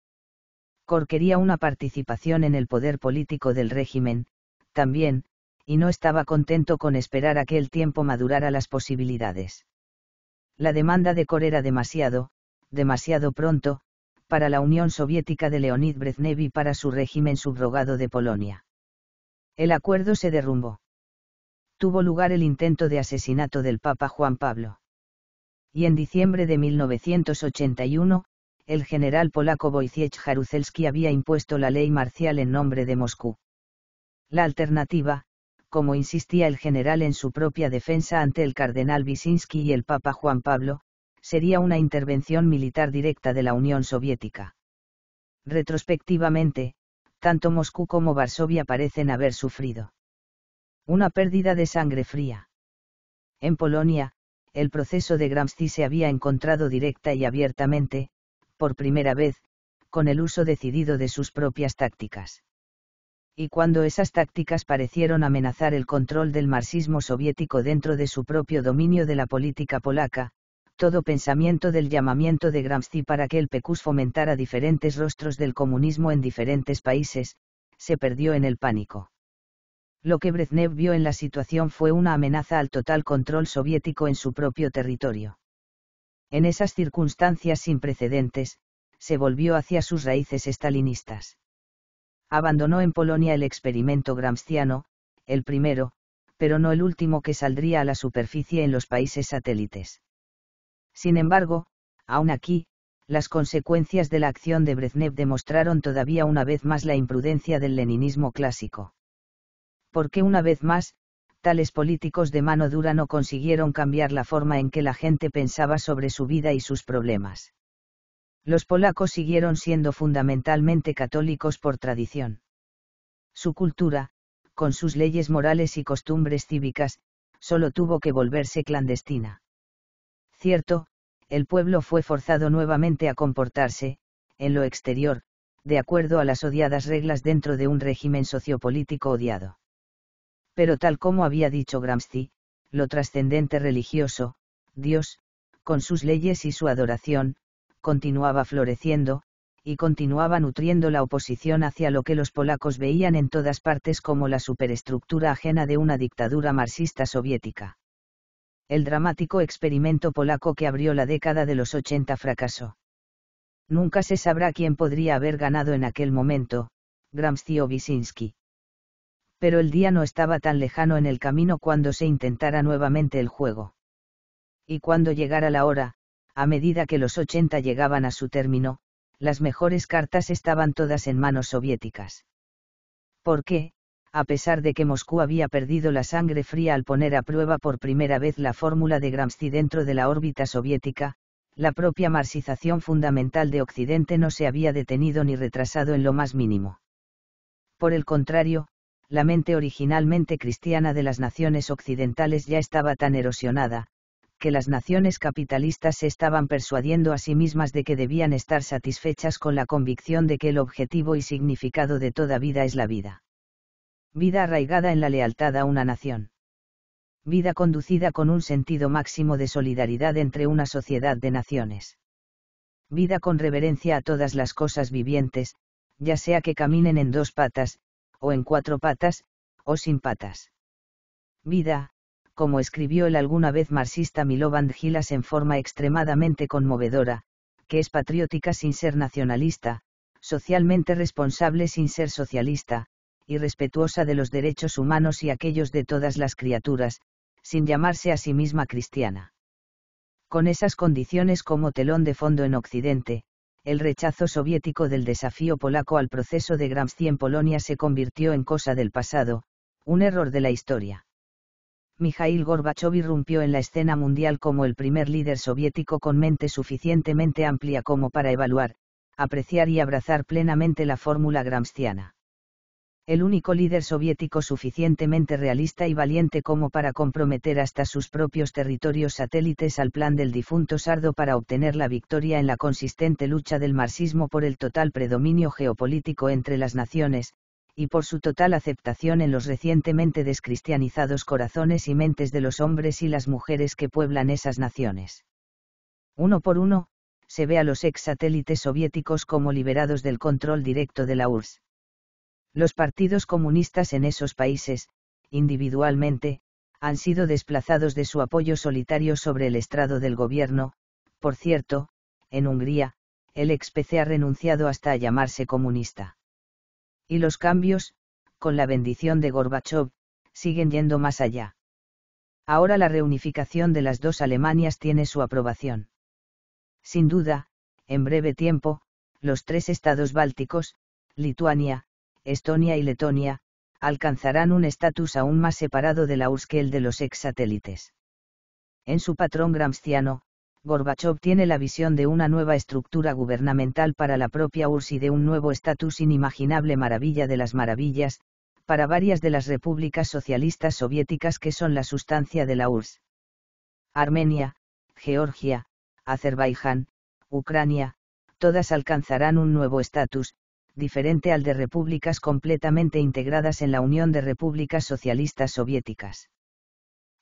Cor quería una participación en el poder político del régimen, también, y no estaba contento con esperar a que el tiempo madurara las posibilidades. La demanda de Cor era demasiado, demasiado pronto, para la Unión Soviética de Leonid Brezhnev y para su régimen subrogado de Polonia. El acuerdo se derrumbó tuvo lugar el intento de asesinato del Papa Juan Pablo. Y en diciembre de 1981, el general polaco Wojciech Jaruzelski había impuesto la ley marcial en nombre de Moscú. La alternativa, como insistía el general en su propia defensa ante el cardenal Wyszynski y el Papa Juan Pablo, sería una intervención militar directa de la Unión Soviética. Retrospectivamente, tanto Moscú como Varsovia parecen haber sufrido una pérdida de sangre fría. En Polonia, el proceso de Gramsci se había encontrado directa y abiertamente, por primera vez, con el uso decidido de sus propias tácticas. Y cuando esas tácticas parecieron amenazar el control del marxismo soviético dentro de su propio dominio de la política polaca, todo pensamiento del llamamiento de Gramsci para que el PECUS fomentara diferentes rostros del comunismo en diferentes países, se perdió en el pánico lo que Brezhnev vio en la situación fue una amenaza al total control soviético en su propio territorio. En esas circunstancias sin precedentes, se volvió hacia sus raíces estalinistas. Abandonó en Polonia el experimento gramsciano, el primero, pero no el último que saldría a la superficie en los países satélites. Sin embargo, aún aquí, las consecuencias de la acción de Brezhnev demostraron todavía una vez más la imprudencia del leninismo clásico porque una vez más, tales políticos de mano dura no consiguieron cambiar la forma en que la gente pensaba sobre su vida y sus problemas. Los polacos siguieron siendo fundamentalmente católicos por tradición. Su cultura, con sus leyes morales y costumbres cívicas, solo tuvo que volverse clandestina. Cierto, el pueblo fue forzado nuevamente a comportarse, en lo exterior, de acuerdo a las odiadas reglas dentro de un régimen sociopolítico odiado. Pero tal como había dicho Gramsci, lo trascendente religioso, Dios, con sus leyes y su adoración, continuaba floreciendo, y continuaba nutriendo la oposición hacia lo que los polacos veían en todas partes como la superestructura ajena de una dictadura marxista soviética. El dramático experimento polaco que abrió la década de los 80 fracasó. Nunca se sabrá quién podría haber ganado en aquel momento, Gramsci o Wyszynski pero el día no estaba tan lejano en el camino cuando se intentara nuevamente el juego. Y cuando llegara la hora, a medida que los 80 llegaban a su término, las mejores cartas estaban todas en manos soviéticas. ¿Por qué, a pesar de que Moscú había perdido la sangre fría al poner a prueba por primera vez la fórmula de Gramsci dentro de la órbita soviética, la propia marxización fundamental de Occidente no se había detenido ni retrasado en lo más mínimo. Por el contrario, la mente originalmente cristiana de las naciones occidentales ya estaba tan erosionada, que las naciones capitalistas se estaban persuadiendo a sí mismas de que debían estar satisfechas con la convicción de que el objetivo y significado de toda vida es la vida. Vida arraigada en la lealtad a una nación. Vida conducida con un sentido máximo de solidaridad entre una sociedad de naciones. Vida con reverencia a todas las cosas vivientes, ya sea que caminen en dos patas, o en cuatro patas, o sin patas. Vida, como escribió el alguna vez marxista Milovan Gilas en forma extremadamente conmovedora, que es patriótica sin ser nacionalista, socialmente responsable sin ser socialista, y respetuosa de los derechos humanos y aquellos de todas las criaturas, sin llamarse a sí misma cristiana. Con esas condiciones como telón de fondo en Occidente, el rechazo soviético del desafío polaco al proceso de Gramsci en Polonia se convirtió en cosa del pasado, un error de la historia. Mikhail Gorbachev irrumpió en la escena mundial como el primer líder soviético con mente suficientemente amplia como para evaluar, apreciar y abrazar plenamente la fórmula gramsciana el único líder soviético suficientemente realista y valiente como para comprometer hasta sus propios territorios satélites al plan del difunto Sardo para obtener la victoria en la consistente lucha del marxismo por el total predominio geopolítico entre las naciones, y por su total aceptación en los recientemente descristianizados corazones y mentes de los hombres y las mujeres que pueblan esas naciones. Uno por uno, se ve a los ex satélites soviéticos como liberados del control directo de la URSS los partidos comunistas en esos países, individualmente, han sido desplazados de su apoyo solitario sobre el estrado del gobierno, por cierto, en Hungría, el ex-PC ha renunciado hasta a llamarse comunista. Y los cambios, con la bendición de Gorbachev, siguen yendo más allá. Ahora la reunificación de las dos Alemanias tiene su aprobación. Sin duda, en breve tiempo, los tres estados bálticos, Lituania, Estonia y Letonia, alcanzarán un estatus aún más separado de la URSS que el de los ex-satélites. En su patrón gramsciano, Gorbachev tiene la visión de una nueva estructura gubernamental para la propia URSS y de un nuevo estatus inimaginable maravilla de las maravillas, para varias de las repúblicas socialistas soviéticas que son la sustancia de la URSS. Armenia, Georgia, Azerbaiyán, Ucrania, todas alcanzarán un nuevo estatus, diferente al de repúblicas completamente integradas en la Unión de Repúblicas Socialistas Soviéticas.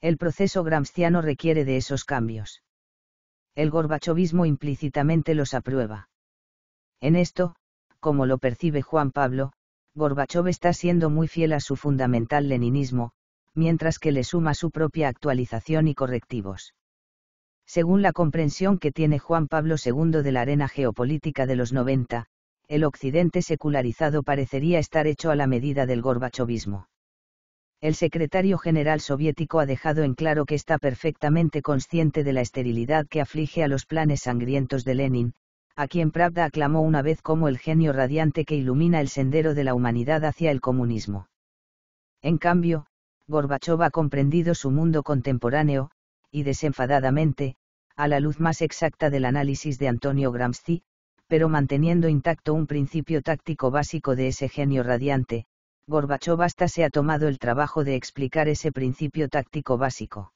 El proceso gramsciano requiere de esos cambios. El gorbachovismo implícitamente los aprueba. En esto, como lo percibe Juan Pablo, Gorbachov está siendo muy fiel a su fundamental leninismo, mientras que le suma su propia actualización y correctivos. Según la comprensión que tiene Juan Pablo II de la arena geopolítica de los 90, el occidente secularizado parecería estar hecho a la medida del gorbachovismo. El secretario general soviético ha dejado en claro que está perfectamente consciente de la esterilidad que aflige a los planes sangrientos de Lenin, a quien Pravda aclamó una vez como el genio radiante que ilumina el sendero de la humanidad hacia el comunismo. En cambio, Gorbachov ha comprendido su mundo contemporáneo, y desenfadadamente, a la luz más exacta del análisis de Antonio Gramsci, pero manteniendo intacto un principio táctico básico de ese genio radiante, Gorbachov hasta se ha tomado el trabajo de explicar ese principio táctico básico.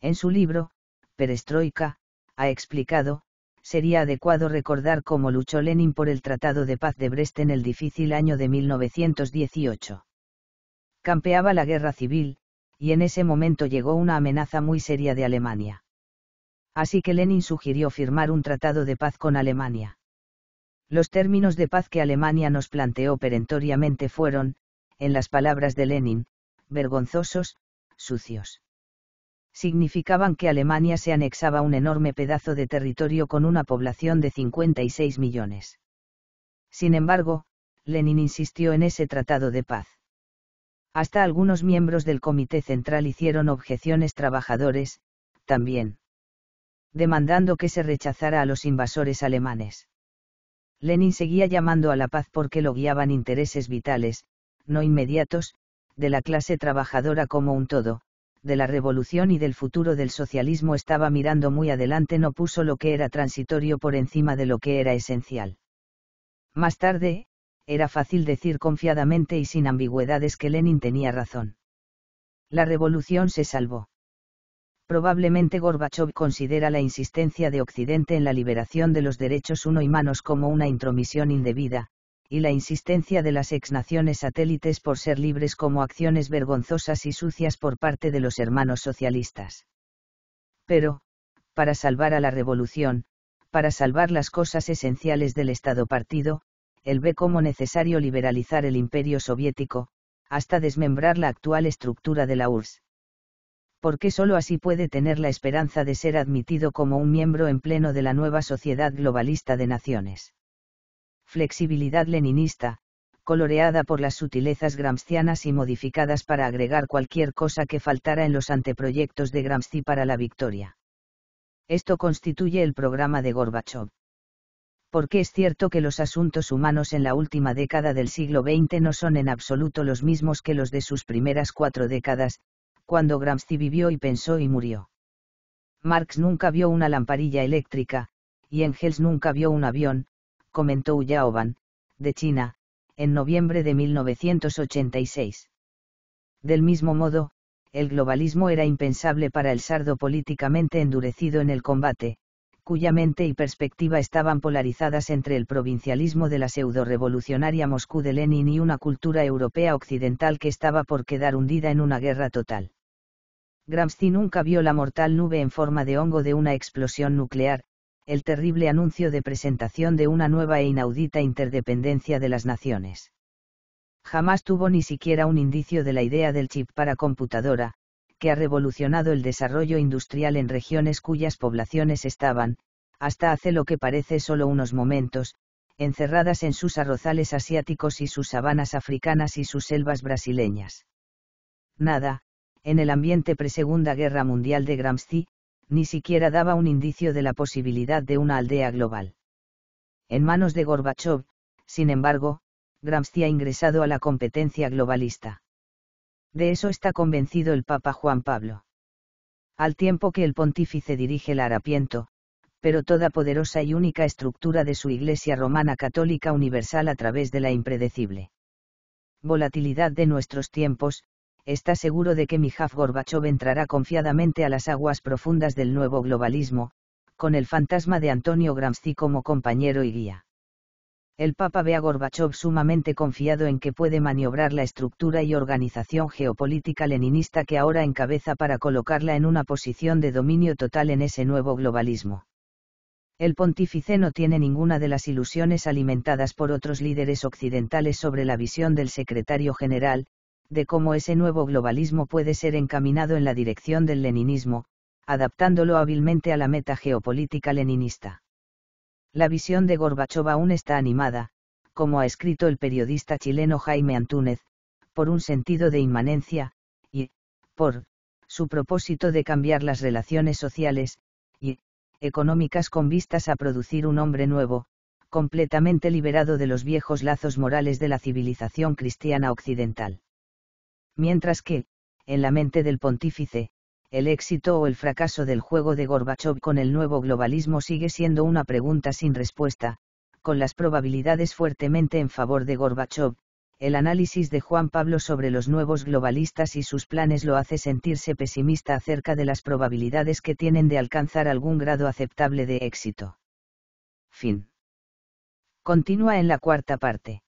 En su libro, Perestroika, ha explicado, sería adecuado recordar cómo luchó Lenin por el Tratado de Paz de Brest en el difícil año de 1918. Campeaba la guerra civil, y en ese momento llegó una amenaza muy seria de Alemania así que Lenin sugirió firmar un tratado de paz con Alemania. Los términos de paz que Alemania nos planteó perentoriamente fueron, en las palabras de Lenin, vergonzosos, sucios. Significaban que Alemania se anexaba un enorme pedazo de territorio con una población de 56 millones. Sin embargo, Lenin insistió en ese tratado de paz. Hasta algunos miembros del Comité Central hicieron objeciones trabajadores, también demandando que se rechazara a los invasores alemanes. Lenin seguía llamando a la paz porque lo guiaban intereses vitales, no inmediatos, de la clase trabajadora como un todo, de la revolución y del futuro del socialismo estaba mirando muy adelante, no puso lo que era transitorio por encima de lo que era esencial. Más tarde, era fácil decir confiadamente y sin ambigüedades que Lenin tenía razón. La revolución se salvó. Probablemente Gorbachev considera la insistencia de Occidente en la liberación de los derechos uno y humanos como una intromisión indebida, y la insistencia de las exnaciones satélites por ser libres como acciones vergonzosas y sucias por parte de los hermanos socialistas. Pero, para salvar a la revolución, para salvar las cosas esenciales del Estado partido, él ve como necesario liberalizar el imperio soviético, hasta desmembrar la actual estructura de la URSS porque sólo así puede tener la esperanza de ser admitido como un miembro en pleno de la nueva sociedad globalista de naciones. Flexibilidad leninista, coloreada por las sutilezas gramscianas y modificadas para agregar cualquier cosa que faltara en los anteproyectos de Gramsci para la victoria. Esto constituye el programa de Gorbachev. Porque es cierto que los asuntos humanos en la última década del siglo XX no son en absoluto los mismos que los de sus primeras cuatro décadas, cuando Gramsci vivió y pensó y murió. Marx nunca vio una lamparilla eléctrica, y Engels nunca vio un avión, comentó Uyaoban, de China, en noviembre de 1986. Del mismo modo, el globalismo era impensable para el sardo políticamente endurecido en el combate, cuya mente y perspectiva estaban polarizadas entre el provincialismo de la pseudo-revolucionaria Moscú de Lenin y una cultura europea occidental que estaba por quedar hundida en una guerra total. Gramsci nunca vio la mortal nube en forma de hongo de una explosión nuclear, el terrible anuncio de presentación de una nueva e inaudita interdependencia de las naciones. Jamás tuvo ni siquiera un indicio de la idea del chip para computadora, que ha revolucionado el desarrollo industrial en regiones cuyas poblaciones estaban, hasta hace lo que parece solo unos momentos, encerradas en sus arrozales asiáticos y sus sabanas africanas y sus selvas brasileñas. Nada, en el ambiente pre-Segunda Guerra Mundial de Gramsci, ni siquiera daba un indicio de la posibilidad de una aldea global. En manos de Gorbachev, sin embargo, Gramsci ha ingresado a la competencia globalista. De eso está convencido el Papa Juan Pablo. Al tiempo que el pontífice dirige el harapiento, pero toda poderosa y única estructura de su Iglesia romana católica universal a través de la impredecible volatilidad de nuestros tiempos, está seguro de que Mijaf Gorbachev entrará confiadamente a las aguas profundas del nuevo globalismo, con el fantasma de Antonio Gramsci como compañero y guía. El Papa ve a Gorbachev sumamente confiado en que puede maniobrar la estructura y organización geopolítica leninista que ahora encabeza para colocarla en una posición de dominio total en ese nuevo globalismo el pontífice no tiene ninguna de las ilusiones alimentadas por otros líderes occidentales sobre la visión del secretario general, de cómo ese nuevo globalismo puede ser encaminado en la dirección del leninismo, adaptándolo hábilmente a la meta geopolítica leninista. La visión de Gorbachov aún está animada, como ha escrito el periodista chileno Jaime Antúnez, por un sentido de inmanencia, y, por, su propósito de cambiar las relaciones sociales, y, económicas con vistas a producir un hombre nuevo, completamente liberado de los viejos lazos morales de la civilización cristiana occidental. Mientras que, en la mente del pontífice, el éxito o el fracaso del juego de Gorbachev con el nuevo globalismo sigue siendo una pregunta sin respuesta, con las probabilidades fuertemente en favor de Gorbachev, el análisis de Juan Pablo sobre los nuevos globalistas y sus planes lo hace sentirse pesimista acerca de las probabilidades que tienen de alcanzar algún grado aceptable de éxito. Fin. Continúa en la cuarta parte.